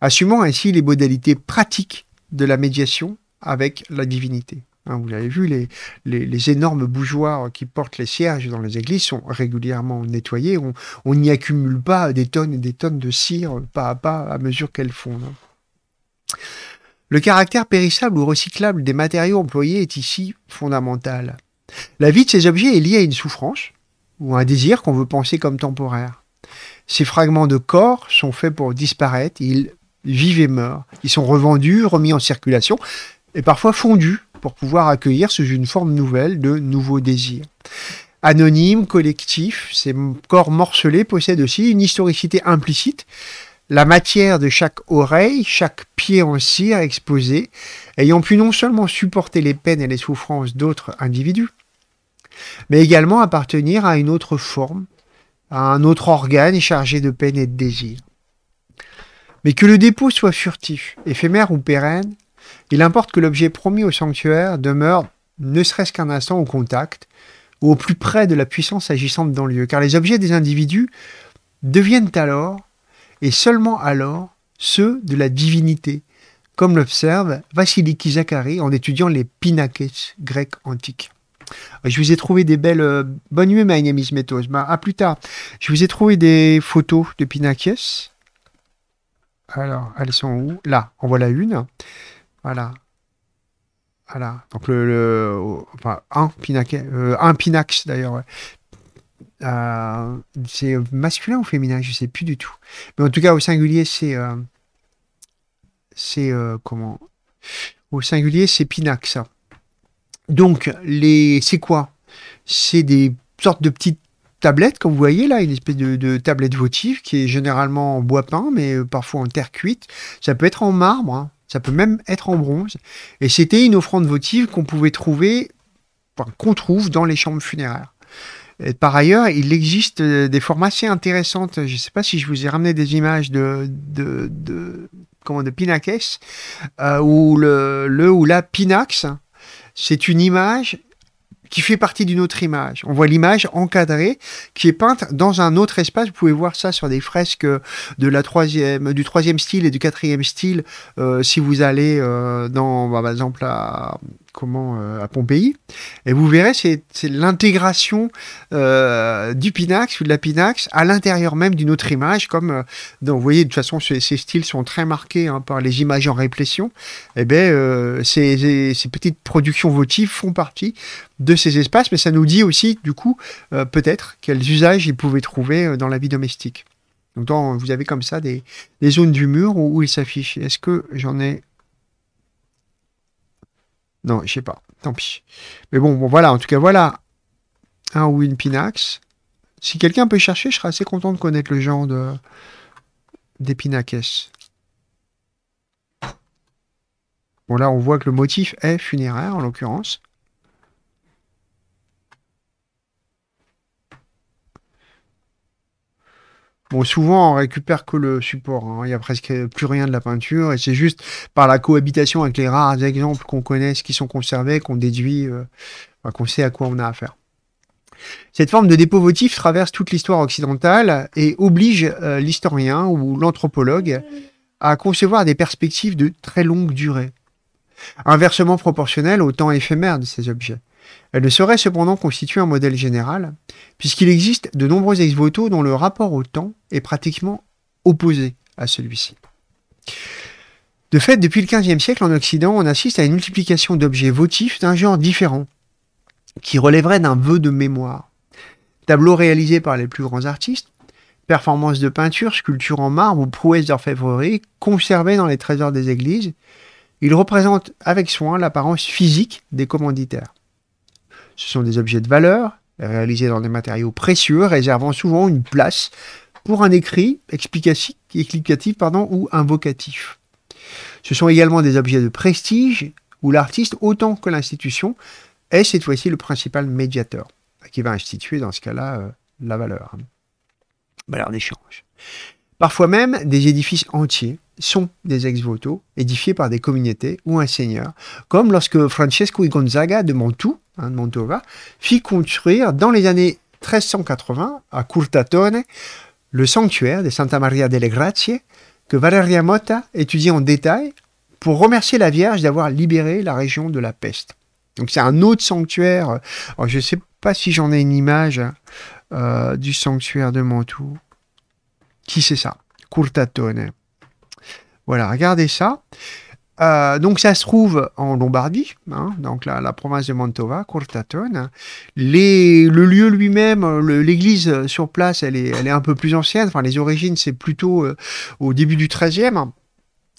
assumant ainsi les modalités pratiques de la médiation avec la divinité. Hein, vous l'avez vu, les, les, énormes bougeoirs qui portent les cierges dans les églises sont régulièrement nettoyés. On n'y accumule pas des tonnes et des tonnes de cire pas à pas à mesure qu'elles fondent. Le caractère périssable ou recyclable des matériaux employés est ici fondamental. La vie de ces objets est liée à une souffrance ou un désir qu'on veut penser comme temporaire. Ces fragments de corps sont faits pour disparaître, ils vivent et meurent. Ils sont revendus, remis en circulation et parfois fondus pour pouvoir accueillir sous une forme nouvelle de nouveaux désirs. Anonymes, collectifs, ces corps morcelés possèdent aussi une historicité implicite la matière de chaque oreille, chaque pied en cire exposé, ayant pu non seulement supporter les peines et les souffrances d'autres individus, mais également appartenir à une autre forme, à un autre organe chargé de peine et de désir. Mais que le dépôt soit furtif, éphémère ou pérenne, il importe que l'objet promis au sanctuaire demeure ne serait-ce qu'un instant au contact, ou au plus près de la puissance agissante dans le lieu, car les objets des individus deviennent alors et seulement alors ceux de la divinité, comme l'observe Vassiliki Zachary en étudiant les pinakes grecs antiques. Je vous ai trouvé des belles. Euh, bonne nuit, my name bah, à plus tard. Je vous ai trouvé des photos de Pinakes. Alors, elles sont où Là, en voilà une. Voilà. Voilà. Donc, le. enfin, un Pinax, euh, un Pinax d'ailleurs. Euh, c'est masculin ou féminin, je ne sais plus du tout. Mais en tout cas, au singulier, c'est. Euh, c'est. Euh, comment Au singulier, c'est Pinax. Donc, les, c'est quoi C'est des sortes de petites tablettes, comme vous voyez là, une espèce de, tablette votive qui est généralement en bois peint, mais parfois en terre cuite. Ça peut être en marbre, hein. ça peut même être en bronze. Et c'était une offrande votive qu'on pouvait trouver, qu'on trouve dans les chambres funéraires par ailleurs, il existe euh, des formes assez intéressantes. Je ne sais pas si je vous ai ramené des images de, de, comment, de Pinax, euh, où le, ou la Pinax, c'est une image qui fait partie d'une autre image. On voit l'image encadrée qui est peinte dans un autre espace. Vous pouvez voir ça sur des fresques de la troisième, du troisième style et du quatrième style. Euh, si vous allez euh, dans, bah, par exemple, la comment euh, à Pompéi. Et vous verrez, c'est l'intégration euh, du Pinax ou de la Pinax à l'intérieur même d'une autre image, comme euh, vous voyez, de toute façon, ces, styles sont très marqués hein, par les images en réplétion. Et eh ben, ces, petites productions votives font partie de ces espaces, mais ça nous dit aussi, du coup, peut-être quels usages ils pouvaient trouver dans la vie domestique. Donc, vous avez comme ça des, zones du mur où ils s'affichent. Est-ce que j'en ai non, je sais pas. Tant pis. Mais bon, voilà. En tout cas, voilà un ou une Pinax. Si quelqu'un peut chercher, je serais assez content de connaître le genre de... des Pinaques. Bon, là, on voit que le motif est funéraire, en l'occurrence. Bon, souvent, on récupère que le support. Hein. Il n'y a presque plus rien de la peinture. Et c'est juste par la cohabitation avec les rares exemples qu'on connaît, qui sont conservés, qu'on déduit, euh, qu'on sait à quoi on a affaire. Cette forme de dépôt votif traverse toute l'histoire occidentale et oblige euh, l'historien ou l'anthropologue à concevoir des perspectives de très longue durée. Inversement proportionnel au temps éphémère de ces objets. Elle ne saurait cependant constituer un modèle général, puisqu'il existe de nombreux ex-voto dont le rapport au temps est pratiquement opposé à celui-ci. De fait, depuis le XVe siècle en Occident, on assiste à une multiplication d'objets votifs d'un genre différent, qui relèverait d'un vœu de mémoire. Tableaux réalisés par les plus grands artistes, performances de peinture, sculptures en marbre ou prouesses d'orfèvrerie conservées dans les trésors des églises, ils représentent avec soin l'apparence physique des commanditaires. Ce sont des objets de valeur, réalisés dans des matériaux précieux, réservant souvent une place pour un écrit explicatif, ou invocatif. Ce sont également des objets de prestige, où l'artiste, autant que l'institution, est cette fois-ci le principal médiateur, qui va instituer dans ce cas-là euh, la valeur, valeur d'échange. Parfois même, des édifices entiers sont des ex votos édifiés par des communautés ou un seigneur, comme lorsque Francesco Gonzaga de Mantoue, hein, de Mantova, fit construire dans les années 1380 à Curtatone le sanctuaire de Santa Maria delle Grazie, que Valeria Motta étudie en détail pour remercier la Vierge d'avoir libéré la région de la peste. Donc c'est un autre sanctuaire. Euh, oh, je ne sais pas si j'en ai une image hein, euh, du sanctuaire de Mantoue. Qui c'est ça Curtatone. Voilà, regardez ça. Euh, donc ça se trouve en Lombardie, hein, donc la, province de Mantova, Cortatone. le lieu lui-même, l'église sur place, elle est, un peu plus ancienne. Enfin, les origines, c'est plutôt euh, au début du XIIIe.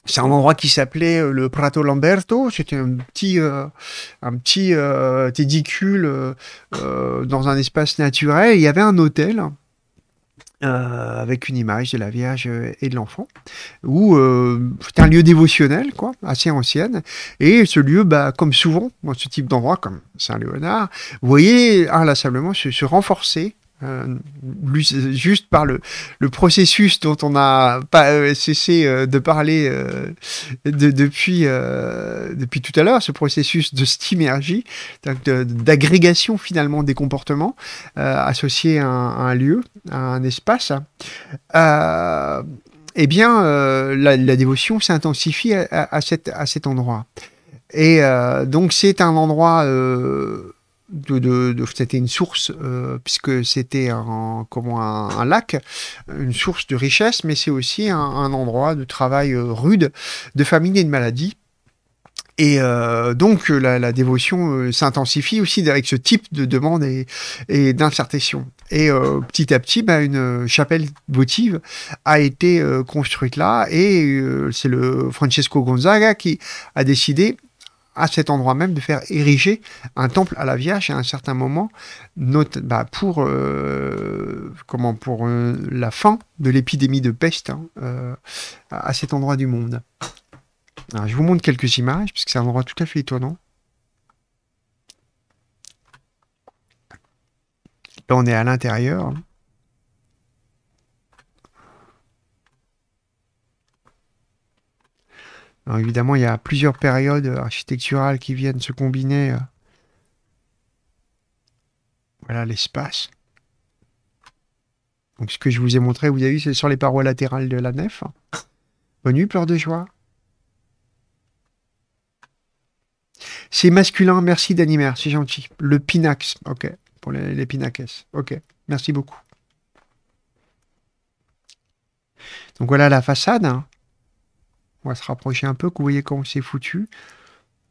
C'est un endroit qui s'appelait euh, le Prato Lamberto. C'était un petit, un petit tédicule dans un espace naturel. Il y avait un hôtel euh, avec une image de la Vierge et de l'enfant, où euh, c'est un lieu dévotionnel, quoi, assez ancienne. Et ce lieu, bah, comme souvent dans ce type d'endroit, comme Saint-Léonard, vous voyez inlassablement se renforcer euh, juste par le, processus dont on n'a pas euh, cessé euh, de parler depuis, depuis tout à l'heure, ce processus de stimergie, d'agrégation finalement des comportements associés à un, lieu, à un espace. eh bien, la, dévotion s'intensifie à, à, cet endroit. Et donc, c'est un endroit de, de, c'était une source euh, puisque c'était un, comment un, lac, une source de richesse, mais c'est aussi un, endroit de travail euh, rude, de famine et de maladie. Et euh, donc la, dévotion s'intensifie aussi avec ce type de demande et, et Et petit à petit, bah, une chapelle votive a été construite là, et c'est le Francesco Gonzaga qui a décidé à cet endroit même de faire ériger un temple à la Vierge à un certain moment bah, pour, euh, comment, pour euh, la fin de l'épidémie de peste hein, euh, à cet endroit du monde. je vous montre quelques images, parce que c'est un endroit tout à fait étonnant. Là, on est à l'intérieur. Hein. Alors évidemment, il y a plusieurs périodes architecturales qui viennent se combiner. Euh, voilà l'espace. Donc ce que je vous ai montré, vous avez vu, c'est sur les parois latérales de la nef. Bonne nuit, pleurs de joie. C'est masculin, merci d'animer, c'est gentil. Le pinax, ok, pour les, les Ok, merci beaucoup. Donc voilà la façade. Hein on va se rapprocher un peu, que vous voyez comment c'est foutu.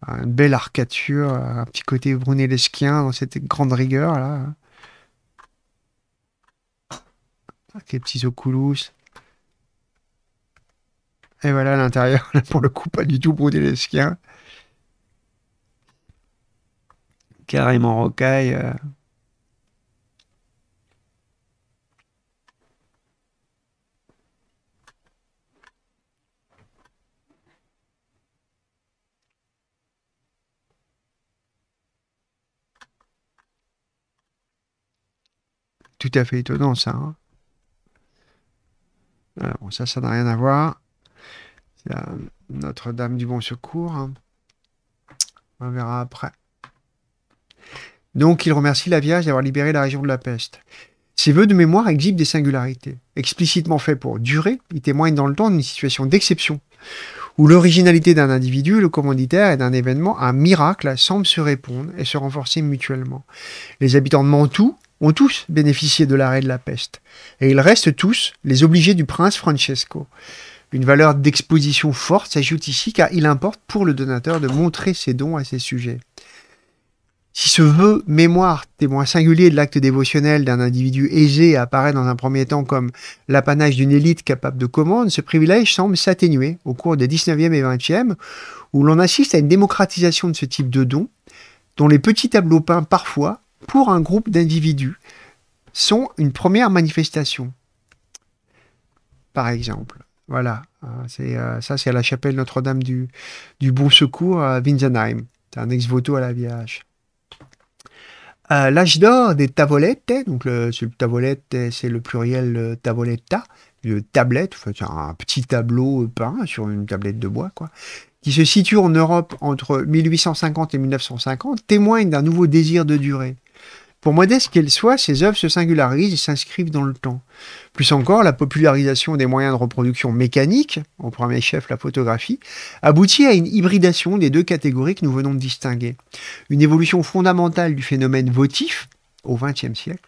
Une belle arcature, un petit côté brunellesquien dans cette grande rigueur là. Avec ah, les petits Oculus. Et voilà l'intérieur, pour le coup pas du tout brunellesquien. Carrément rocaille. Euh. tout à fait étonnant, ça. Hein. ça, ça n'a rien à voir. Notre-Dame du Bon Secours. Hein. On verra après. Donc, il remercie la Vierge d'avoir libéré la région de la peste. Ses voeux de mémoire exhibent des singularités. Explicitement faits pour durer, ils témoignent dans le temps d'une situation d'exception, où l'originalité d'un individu, le commanditaire et d'un événement, un miracle, semblent se répondre et se renforcer mutuellement. Les habitants de Mantoue, ont tous bénéficié de l'arrêt de la peste, et ils restent tous les obligés du prince Francesco. Une valeur d'exposition forte s'ajoute ici car il importe pour le donateur de montrer ses dons à ses sujets. Si ce vœu mémoire, témoin singulier de l'acte dévotionnel d'un individu aisé, apparaît dans un premier temps comme l'apanage d'une élite capable de commande, ce privilège semble s'atténuer au cours des 19e et 20e, où l'on assiste à une démocratisation de ce type de dons, dont les petits tableaux peints parfois pour un groupe d'individus sont une première manifestation. Par exemple. Voilà. Hein, c'est, euh, ça, c'est à la chapelle Notre-Dame du, du Bon Secours à Winsenheim. C'est un ex-voto à la VH. Euh, l'âge d'or des tavolettes, donc le, tavolette, euh, c'est le pluriel tavoletta, le tablette, enfin, un petit tableau peint sur une tablette de bois, quoi, qui se situe en Europe entre 1850 et 1950, témoigne d'un nouveau désir de durée. Pour modeste qu'elle soit, ces œuvres se singularisent et s'inscrivent dans le temps. Plus encore, la popularisation des moyens de reproduction mécanique, en premier chef la photographie, aboutit à une hybridation des deux catégories que nous venons de distinguer. Une évolution fondamentale du phénomène votif au XXe siècle,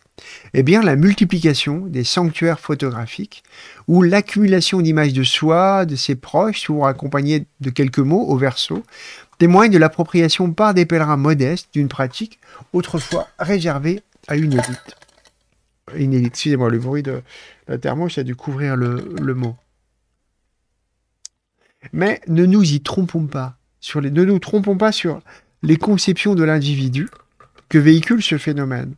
et bien la multiplication des sanctuaires photographiques, où l'accumulation d'images de soi, de ses proches, souvent accompagnées de quelques mots au verso, témoigne de l'appropriation par des pèlerins modestes d'une pratique autrefois réservé à une élite. Une élite, excusez-moi, le bruit de la thermoche a dû couvrir le, mot. Mais ne nous y trompons pas. Sur les, ne nous trompons pas sur les conceptions de l'individu que véhicule ce phénomène,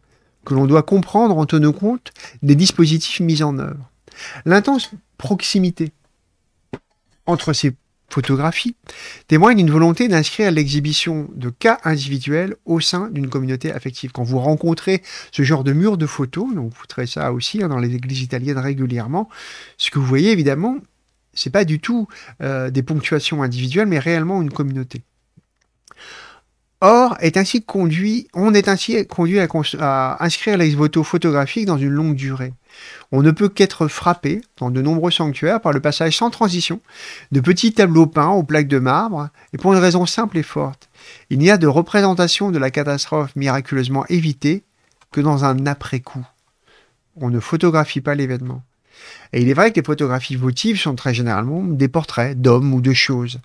que l'on doit comprendre en tenant compte des dispositifs mis en œuvre. L'intense proximité entre ces photographie témoigne d'une volonté d'inscrire l'exhibition de cas individuels au sein d'une communauté affective. Quand vous rencontrez ce genre de mur de photos, donc vous trouvez ça aussi hein, dans les églises italiennes régulièrement, ce que vous voyez évidemment, c'est pas du tout euh, des ponctuations individuelles, mais réellement une communauté. Or, est ainsi conduit, on est ainsi conduit à, à inscrire les photos photographiques dans une longue durée on ne peut qu'être frappé dans de nombreux sanctuaires par le passage sans transition de petits tableaux peints aux plaques de marbre, et pour une raison simple et forte. Il n'y a de représentation de la catastrophe miraculeusement évitée que dans un après-coup. On ne photographie pas l'événement. Et il est vrai que les photographies votives sont très généralement des portraits d'hommes ou de choses.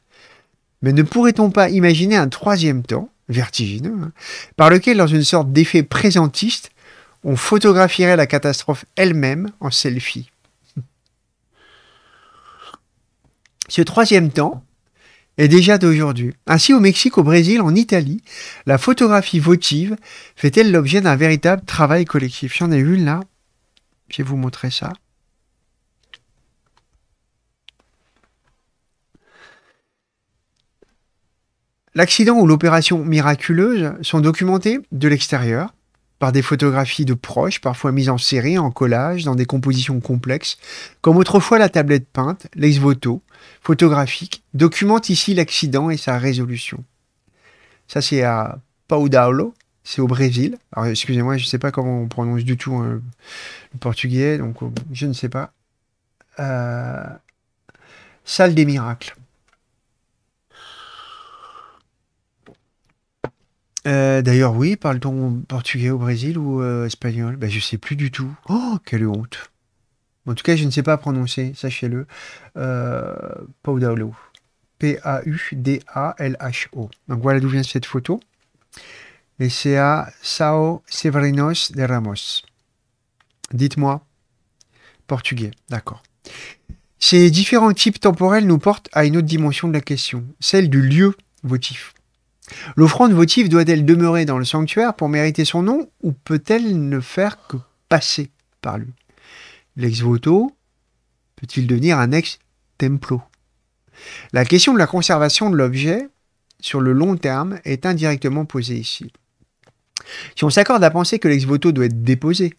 Mais ne pourrait-on pas imaginer un troisième temps, vertigineux, hein, par lequel, dans une sorte d'effet présentiste, on photographierait la catastrophe elle-même en selfie. Ce troisième temps est déjà d'aujourd'hui. Ainsi, au Mexique, au Brésil, en Italie, la photographie votive fait-elle l'objet d'un véritable travail collectif J'en ai une là. Je vais vous montrer ça. L'accident ou l'opération miraculeuse sont documentés de l'extérieur, par des photographies de proches, parfois mises en série, en collage, dans des compositions complexes, comme autrefois la tablette peinte, l'ex-voto, photographique, documente ici l'accident et sa résolution. Ça, c'est à Pau c'est au Brésil. Alors, excusez-moi, je ne sais pas comment on prononce du tout hein, le portugais, donc euh, je ne sais pas. Euh, salle des miracles. Euh, d'ailleurs, oui, parle-t-on portugais au Brésil ou euh, espagnol ben, Je sais plus du tout. Oh, quelle honte En tout cas, je ne sais pas prononcer, sachez-le. Euh, P-A-U-D-A-L-H-O. Donc voilà d'où vient cette photo. Et c'est à Sao Severinos de Ramos. Dites-moi, portugais, d'accord. Ces différents types temporels nous portent à une autre dimension de la question, celle du lieu votif. L'offrande votive doit-elle demeurer dans le sanctuaire pour mériter son nom ou peut-elle ne faire que passer par lui L'ex voto peut-il devenir un ex templo La question de la conservation de l'objet sur le long terme est indirectement posée ici. Si on s'accorde à penser que l'ex voto doit être déposé,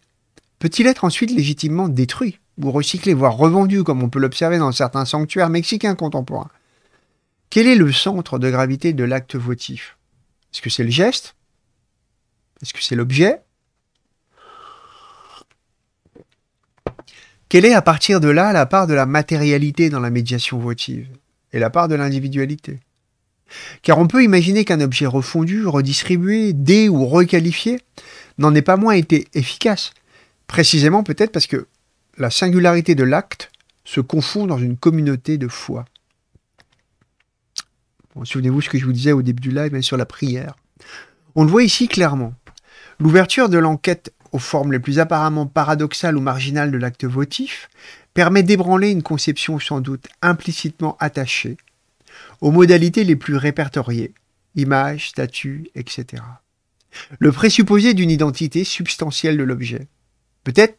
peut-il être ensuite légitimement détruit ou recyclé, voire revendu, comme on peut l'observer dans certains sanctuaires mexicains contemporains quel est le centre de gravité de l'acte votif Est-ce que c'est le geste Est-ce que c'est l'objet Quelle est à partir de là la part de la matérialité dans la médiation votive et la part de l'individualité Car on peut imaginer qu'un objet refondu, redistribué, dé ou requalifié n'en ait pas moins été efficace, précisément peut-être parce que la singularité de l'acte se confond dans une communauté de foi. Souvenez-vous ce que je vous disais au début du live sur la prière. On le voit ici clairement. L'ouverture de l'enquête aux formes les plus apparemment paradoxales ou marginales de l'acte votif permet d'ébranler une conception sans doute implicitement attachée aux modalités les plus répertoriées, images, statues, etc. Le présupposé d'une identité substantielle de l'objet. Peut-être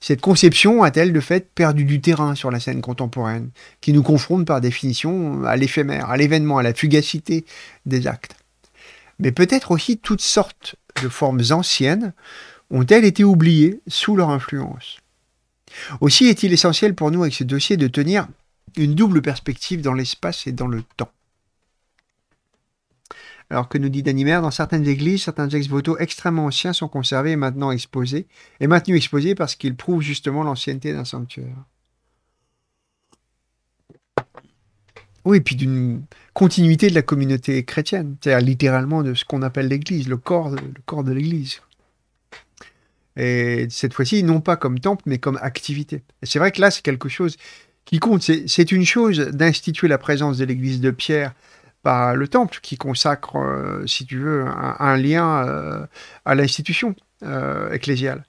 cette conception a-t-elle de fait perdu du terrain sur la scène contemporaine, qui nous confronte par définition à l'éphémère, à l'événement, à la fugacité des actes Mais peut-être aussi toutes sortes de formes anciennes ont-elles été oubliées sous leur influence Aussi est-il essentiel pour nous avec ce dossier de tenir une double perspective dans l'espace et dans le temps. Alors que nous dit Danimer, dans certaines églises, certains ex-voto extrêmement anciens sont conservés et maintenant exposés, et maintenus exposés parce qu'ils prouvent justement l'ancienneté d'un sanctuaire. Oui, et puis d'une continuité de la communauté chrétienne, c'est-à-dire littéralement de ce qu'on appelle l'Église, le corps, le corps de l'Église. Et cette fois-ci, non pas comme temple, mais comme activité. Et c'est vrai que là, c'est quelque chose qui compte. C'est une chose d'instituer la présence de l'Église de Pierre le temple, qui consacre, euh, si tu veux, un, lien euh, à l'institution euh, ecclésiale.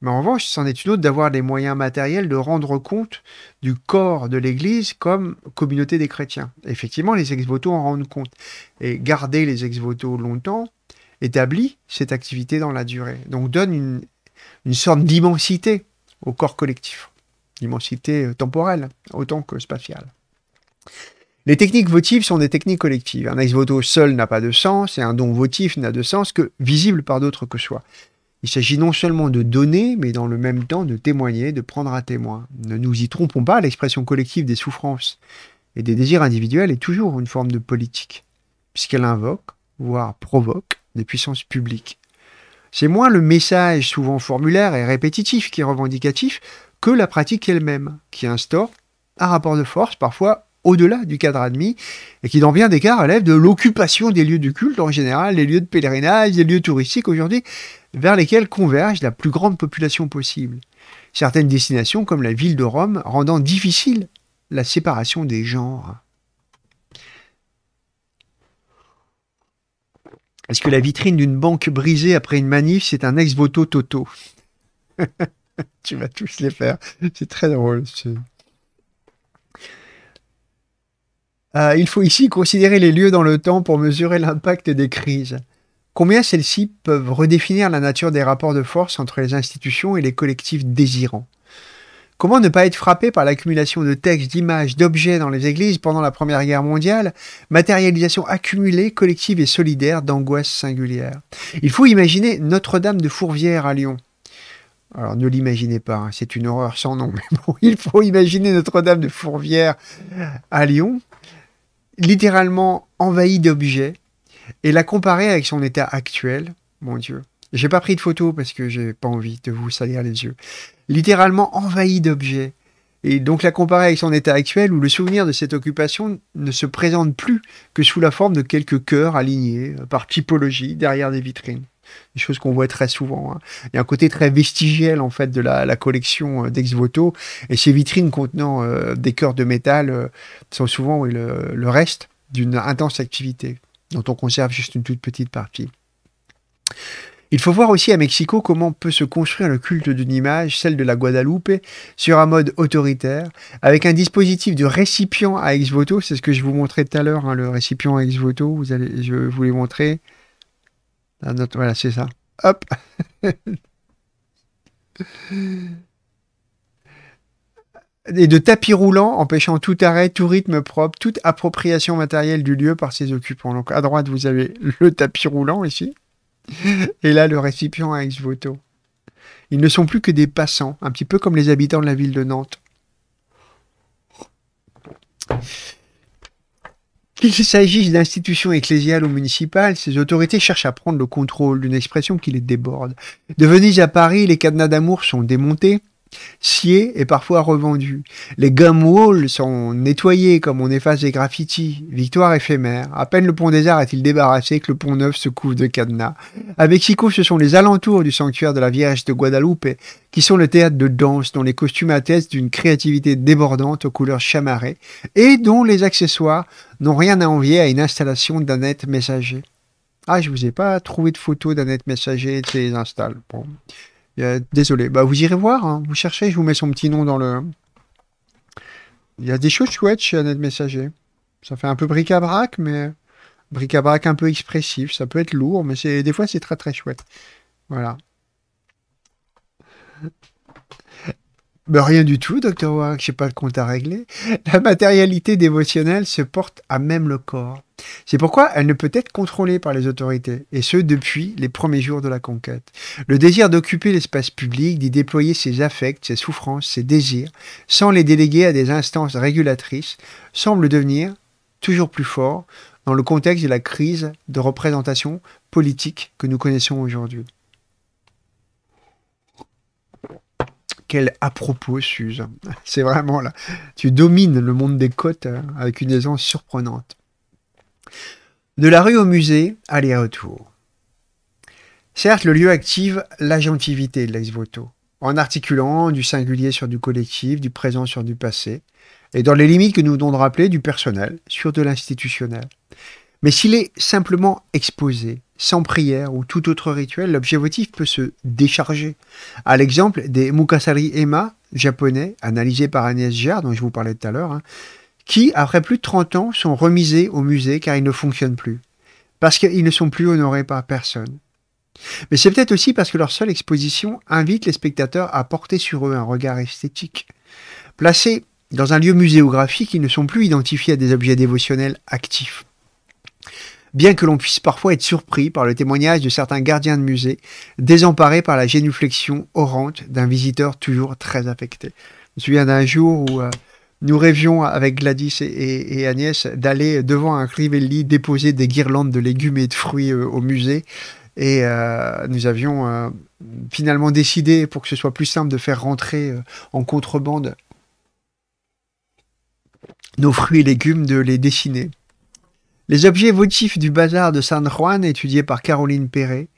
Mais en revanche, c'en est une autre d'avoir des moyens matériels de rendre compte du corps de l'Église comme communauté des chrétiens. Effectivement, les ex-voto en rendent compte. Et garder les ex-voto longtemps établit cette activité dans la durée. Donc donne une, une sorte d'immensité au corps collectif, d'immensité temporelle autant que spatiale. Les techniques votives sont des techniques collectives. Un ex voto seul n'a pas de sens et un don votif n'a de sens que visible par d'autres que soi. Il s'agit non seulement de donner, mais dans le même temps de témoigner, de prendre à témoin. Ne nous y trompons pas, l'expression collective des souffrances et des désirs individuels est toujours une forme de politique, puisqu'elle invoque, voire provoque, des puissances publiques. C'est moins le message souvent formulaire et répétitif qui est revendicatif que la pratique elle-même, qui instaure un rapport de force parfois au-delà du cadre admis et qui, dans bien des cas, relève de l'occupation des lieux du culte, en général les lieux de pèlerinage, les lieux touristiques aujourd'hui, vers lesquels converge la plus grande population possible. Certaines destinations, comme la ville de Rome, rendant difficile la séparation des genres. Est-ce que la vitrine d'une banque brisée après une manif, c'est un ex-voto Toto Tu vas tous les faire. C'est très drôle. Euh, il faut ici considérer les lieux dans le temps pour mesurer l'impact des crises. Combien celles-ci peuvent redéfinir la nature des rapports de force entre les institutions et les collectifs désirants Comment ne pas être frappé par l'accumulation de textes, d'images, d'objets dans les églises pendant la Première Guerre mondiale, matérialisation accumulée, collective et solidaire d'angoisses singulières Il faut imaginer Notre-Dame de Fourvière à Lyon. Alors ne l'imaginez pas, hein, c'est une horreur sans nom, mais bon, il faut imaginer Notre-Dame de Fourvière à Lyon, littéralement envahi d'objets et la comparer avec son état actuel, mon Dieu. J'ai pas pris de photo parce que j'ai pas envie de vous salir les yeux. Littéralement envahi d'objets. Et donc la comparer avec son état actuel où le souvenir de cette occupation ne se présente plus que sous la forme de quelques cœurs alignés euh, par typologie derrière des vitrines des choses qu'on voit très souvent. Hein. Il y a un côté très vestigiel en fait de la, collection euh, d'ex voto et ces vitrines contenant euh, des cœurs de métal euh, sont souvent le, reste d'une intense activité dont on conserve juste une toute petite partie. Il faut voir aussi à Mexico comment peut se construire le culte d'une image, celle de la Guadalupe, sur un mode autoritaire, avec un dispositif de récipient à ex voto. C'est ce que je vous montrais tout à l'heure, hein, le récipient à ex voto. je vous l'ai montré. Ah, voilà, c'est ça. Hop. et de tapis roulants empêchant tout arrêt, tout rythme propre, toute appropriation matérielle du lieu par ses occupants. Donc à droite, vous avez le tapis roulant ici, et là le récipient à ex-voto. Ils ne sont plus que des passants, un petit peu comme les habitants de la ville de Nantes. Qu'il s'agisse d'institutions ecclésiales ou municipales, ces autorités cherchent à prendre le contrôle d'une expression qui les déborde. De Venise à Paris, les cadenas d'amour sont démontés, sciés et parfois revendu. Les gum walls sont nettoyés comme on efface des graffitis. Victoire éphémère. À peine le pont des Arts est-il débarrassé que le pont Neuf se couvre de cadenas. À Mexico, ce sont les alentours du sanctuaire de la Vierge de Guadalupe qui sont le théâtre de danse dont les costumes attestent d'une créativité débordante aux couleurs chamarrées et dont les accessoires n'ont rien à envier à une installation d'Annette messager. Ah, je vous ai pas trouvé de photos d'Annette messager de ses installs. Bon. Euh, désolé. Bah, vous irez voir. Hein. Vous cherchez, je vous mets son petit nom dans le. Il y a des choses chouettes chez Annette Messager. Ça fait un peu bric-à-brac, mais bric-à-brac un peu expressif. Ça peut être lourd, mais des fois, c'est très très chouette. Voilà rien du tout, docteur Warwick, je n'ai pas le compte à régler. La matérialité dévotionnelle se porte à même le corps. C'est pourquoi elle ne peut être contrôlée par les autorités, et ce depuis les premiers jours de la conquête. Le désir d'occuper l'espace public, d'y déployer ses affects, ses souffrances, ses désirs, sans les déléguer à des instances régulatrices, semble devenir toujours plus fort dans le contexte de la crise de représentation politique que nous connaissons aujourd'hui. à propos Suze. C'est vraiment là. Tu domines le monde des côtes euh, avec une aisance surprenante. De la rue au musée, aller-retour. Certes, le lieu active l'agentivité de l'ex-voto, en articulant du singulier sur du collectif, du présent sur du passé, et dans les limites que nous venons de rappeler, du personnel sur de l'institutionnel. Mais s'il est simplement exposé, sans prière ou tout autre rituel, l'objet votif peut se décharger. À l'exemple des Mukasari Ema japonais, analysés par Agnès Jarre, dont je vous parlais tout à l'heure, hein, qui, après plus de 30 ans, sont remisés au musée car ils ne fonctionnent plus, parce qu'ils ne sont plus honorés par personne. Mais c'est peut-être aussi parce que leur seule exposition invite les spectateurs à porter sur eux un regard esthétique. Placés dans un lieu muséographique, ils ne sont plus identifiés à des objets dévotionnels actifs bien que l'on puisse parfois être surpris par le témoignage de certains gardiens de musée, désemparés par la génuflexion orante d'un visiteur toujours très affecté. Je me souviens d'un jour où euh, nous rêvions avec Gladys et, Agnès d'aller devant un Crivelli déposer des guirlandes de légumes et de fruits euh, au musée. Et euh, nous avions finalement décidé, pour que ce soit plus simple, de faire rentrer en contrebande nos fruits et légumes, de les dessiner les objets votifs du bazar de San Juan, étudiés par Caroline Perret,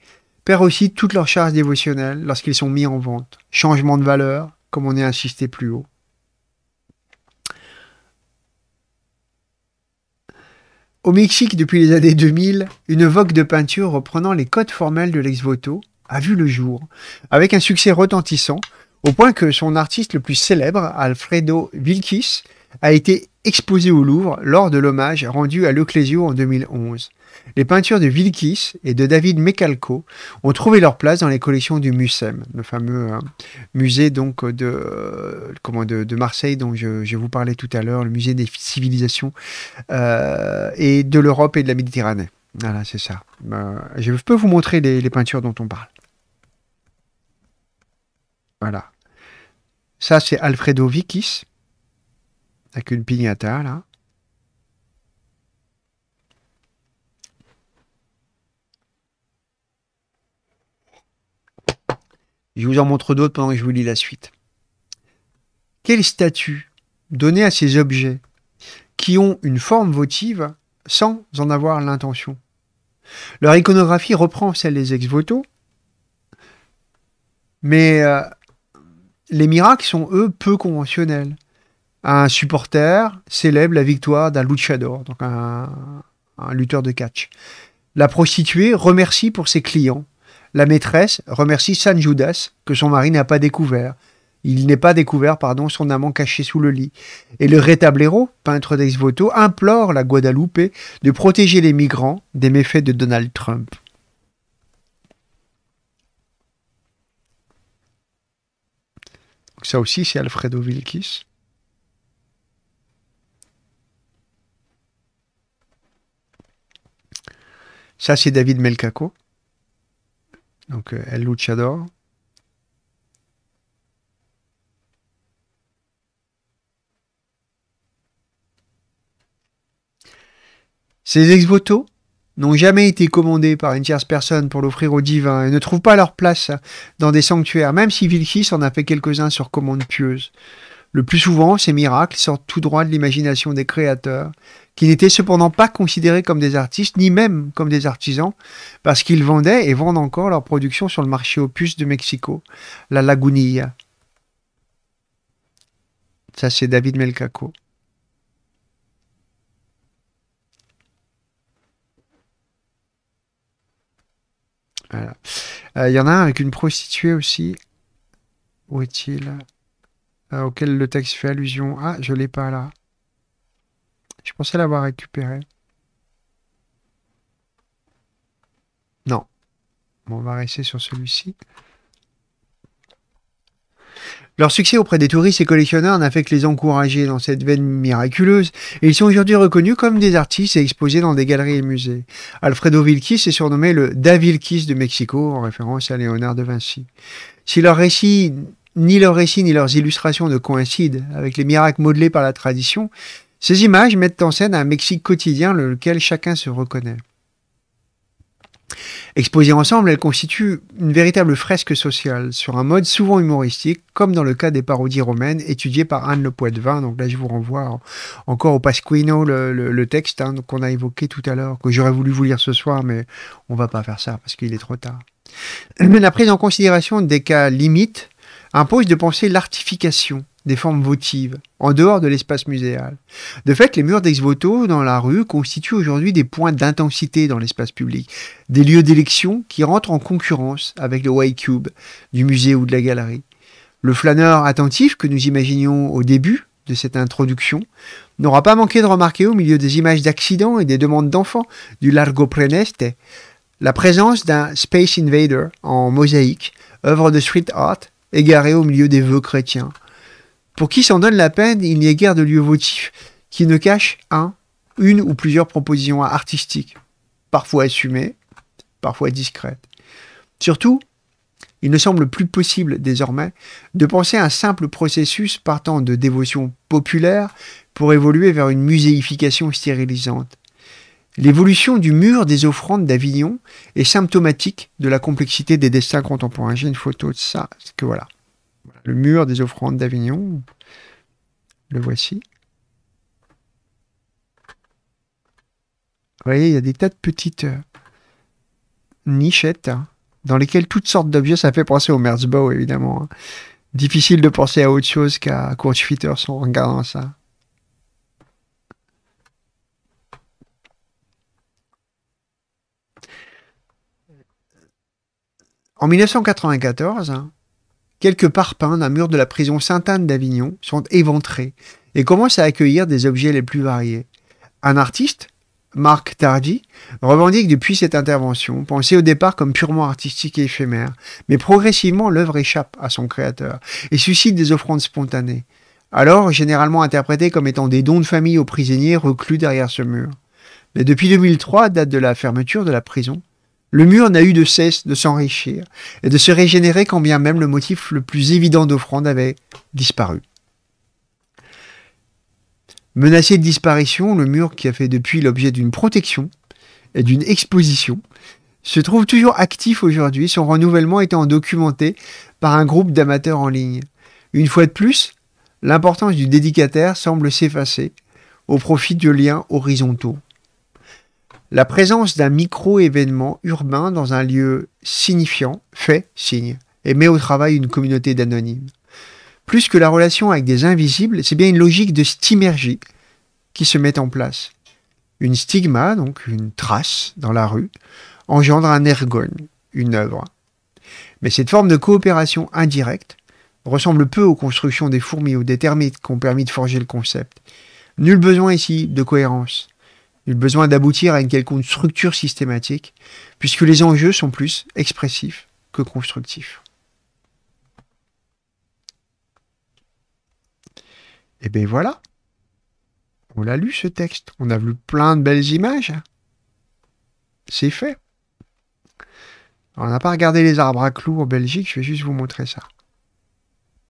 perdent aussi toute leur charge dévotionnelle lorsqu'ils sont mis en vente. Changement de valeur, comme on est insisté plus haut. Au Mexique, depuis les années 2000, une vogue de peinture reprenant les codes formels de l'ex-voto a vu le jour, avec un succès retentissant, au point que son artiste le plus célèbre, Alfredo Vilquis, a été exposé au Louvre lors de l'hommage rendu à l'Ecclésio en 2011. Les peintures de Vilkis et de David Mekalko ont trouvé leur place dans les collections du MUSEM, le fameux hein, musée donc euh, euh, de, de, Marseille dont je, vous parlais tout à l'heure, le musée des civilisations euh, et de l'Europe et de la Méditerranée. Voilà, c'est ça. Ben, je peux vous montrer les, peintures dont on parle. Voilà. Ça, c'est Alfredo Vilkis avec une pignata là. Je vous en montre d'autres pendant que je vous lis la suite. Quel statut donner à ces objets qui ont une forme votive sans en avoir l'intention Leur iconographie reprend celle des ex-voto, mais euh, les miracles sont, eux, peu conventionnels un supporter célèbre la victoire d'un luchador, donc un, lutteur de catch. La prostituée remercie pour ses clients. La maîtresse remercie San Judas, que son mari n'a pas découvert. Il n'est pas découvert, pardon, son amant caché sous le lit. Et le rétablero, peintre d'ex voto, implore la Guadeloupe de protéger les migrants des méfaits de Donald Trump. ça aussi, c'est Alfredo Vilkis. Ça, c'est David Melkako, Donc, euh, El Luchador. Ces ex votos n'ont jamais été commandés par une tierce personne pour l'offrir aux divins et ne trouvent pas leur place dans des sanctuaires, même si Vilchis en a fait quelques-uns sur commande pieuse. Le plus souvent, ces miracles sortent tout droit de l'imagination des créateurs qui n'étaient cependant pas considérés comme des artistes, ni même comme des artisans, parce qu'ils vendaient et vendent encore leur production sur le marché opus de Mexico, la Lagunilla. Ça, c'est David Melcaco. Voilà. Il euh, y en a un avec une prostituée aussi. Où est-il euh, Auquel le texte fait allusion. Ah, je l'ai pas là. Je pensais l'avoir récupéré. Non. Bon, on va rester sur celui-ci. Leur succès auprès des touristes et collectionneurs n'a fait que les encourager dans cette veine miraculeuse, et ils sont aujourd'hui reconnus comme des artistes et exposés dans des galeries et musées. Alfredo Vilquis est surnommé le Da de Mexico, en référence à Léonard de Vinci. Si leur récit, ni leurs récits ni leurs illustrations ne coïncident avec les miracles modelés par la tradition, ces images mettent en scène un Mexique quotidien lequel chacun se reconnaît. Exposées ensemble, elles constituent une véritable fresque sociale, sur un mode souvent humoristique, comme dans le cas des parodies romaines étudiées par Anne Le Poitvin. Donc là, je vous renvoie encore au Pasquino, le, texte hein, qu'on a évoqué tout à l'heure, que j'aurais voulu vous lire ce soir, mais on ne va pas faire ça parce qu'il est trop tard. La prise en considération des cas limites impose de penser l'artification, des formes votives, en dehors de l'espace muséal. De fait, les murs d'ex-voto dans la rue constituent aujourd'hui des points d'intensité dans l'espace public, des lieux d'élection qui rentrent en concurrence avec le Y-Cube du musée ou de la galerie. Le flâneur attentif que nous imaginions au début de cette introduction n'aura pas manqué de remarquer au milieu des images d'accidents et des demandes d'enfants du Largo Preneste la présence d'un Space Invader en mosaïque, œuvre de street art égarée au milieu des vœux chrétiens. Pour qui s'en donne la peine, il n'y a guère de lieu votif qui ne cache un, une ou plusieurs propositions artistiques, parfois assumées, parfois discrètes. Surtout, il ne semble plus possible désormais de penser à un simple processus partant de dévotion populaire pour évoluer vers une muséification stérilisante. L'évolution du mur des offrandes d'Avignon est symptomatique de la complexité des destins contemporains. J'ai une photo de ça, que voilà le mur des offrandes d'Avignon. Le voici. Vous voyez, il y a des tas de petites euh, nichettes hein, dans lesquelles toutes sortes d'objets, ça fait penser au Merzbow évidemment. Hein. Difficile de penser à autre chose qu'à Schwitters en regardant ça. En 1994, Quelques parpaings d'un mur de la prison Sainte-Anne d'Avignon sont éventrés et commencent à accueillir des objets les plus variés. Un artiste, Marc Tardy, revendique depuis cette intervention, pensée au départ comme purement artistique et éphémère, mais progressivement l'œuvre échappe à son créateur et suscite des offrandes spontanées, alors généralement interprétées comme étant des dons de famille aux prisonniers reclus derrière ce mur. Mais depuis 2003, date de la fermeture de la prison, le mur n'a eu de cesse de s'enrichir et de se régénérer quand bien même le motif le plus évident d'offrande avait disparu. Menacé de disparition, le mur qui a fait depuis l'objet d'une protection et d'une exposition se trouve toujours actif aujourd'hui, son renouvellement étant documenté par un groupe d'amateurs en ligne. Une fois de plus, l'importance du dédicataire semble s'effacer au profit de liens horizontaux. La présence d'un micro-événement urbain dans un lieu signifiant fait signe et met au travail une communauté d'anonymes. Plus que la relation avec des invisibles, c'est bien une logique de stimergie qui se met en place. Une stigma, donc une trace dans la rue, engendre un ergone, une œuvre. Mais cette forme de coopération indirecte ressemble peu aux constructions des fourmis ou des termites qui ont permis de forger le concept. Nul besoin ici de cohérence le besoin d'aboutir à une quelconque structure systématique, puisque les enjeux sont plus expressifs que constructifs. Et eh bien voilà, on l'a lu ce texte, on a vu plein de belles images. C'est fait. on n'a pas regardé les arbres à clous en Belgique, je vais juste vous montrer ça.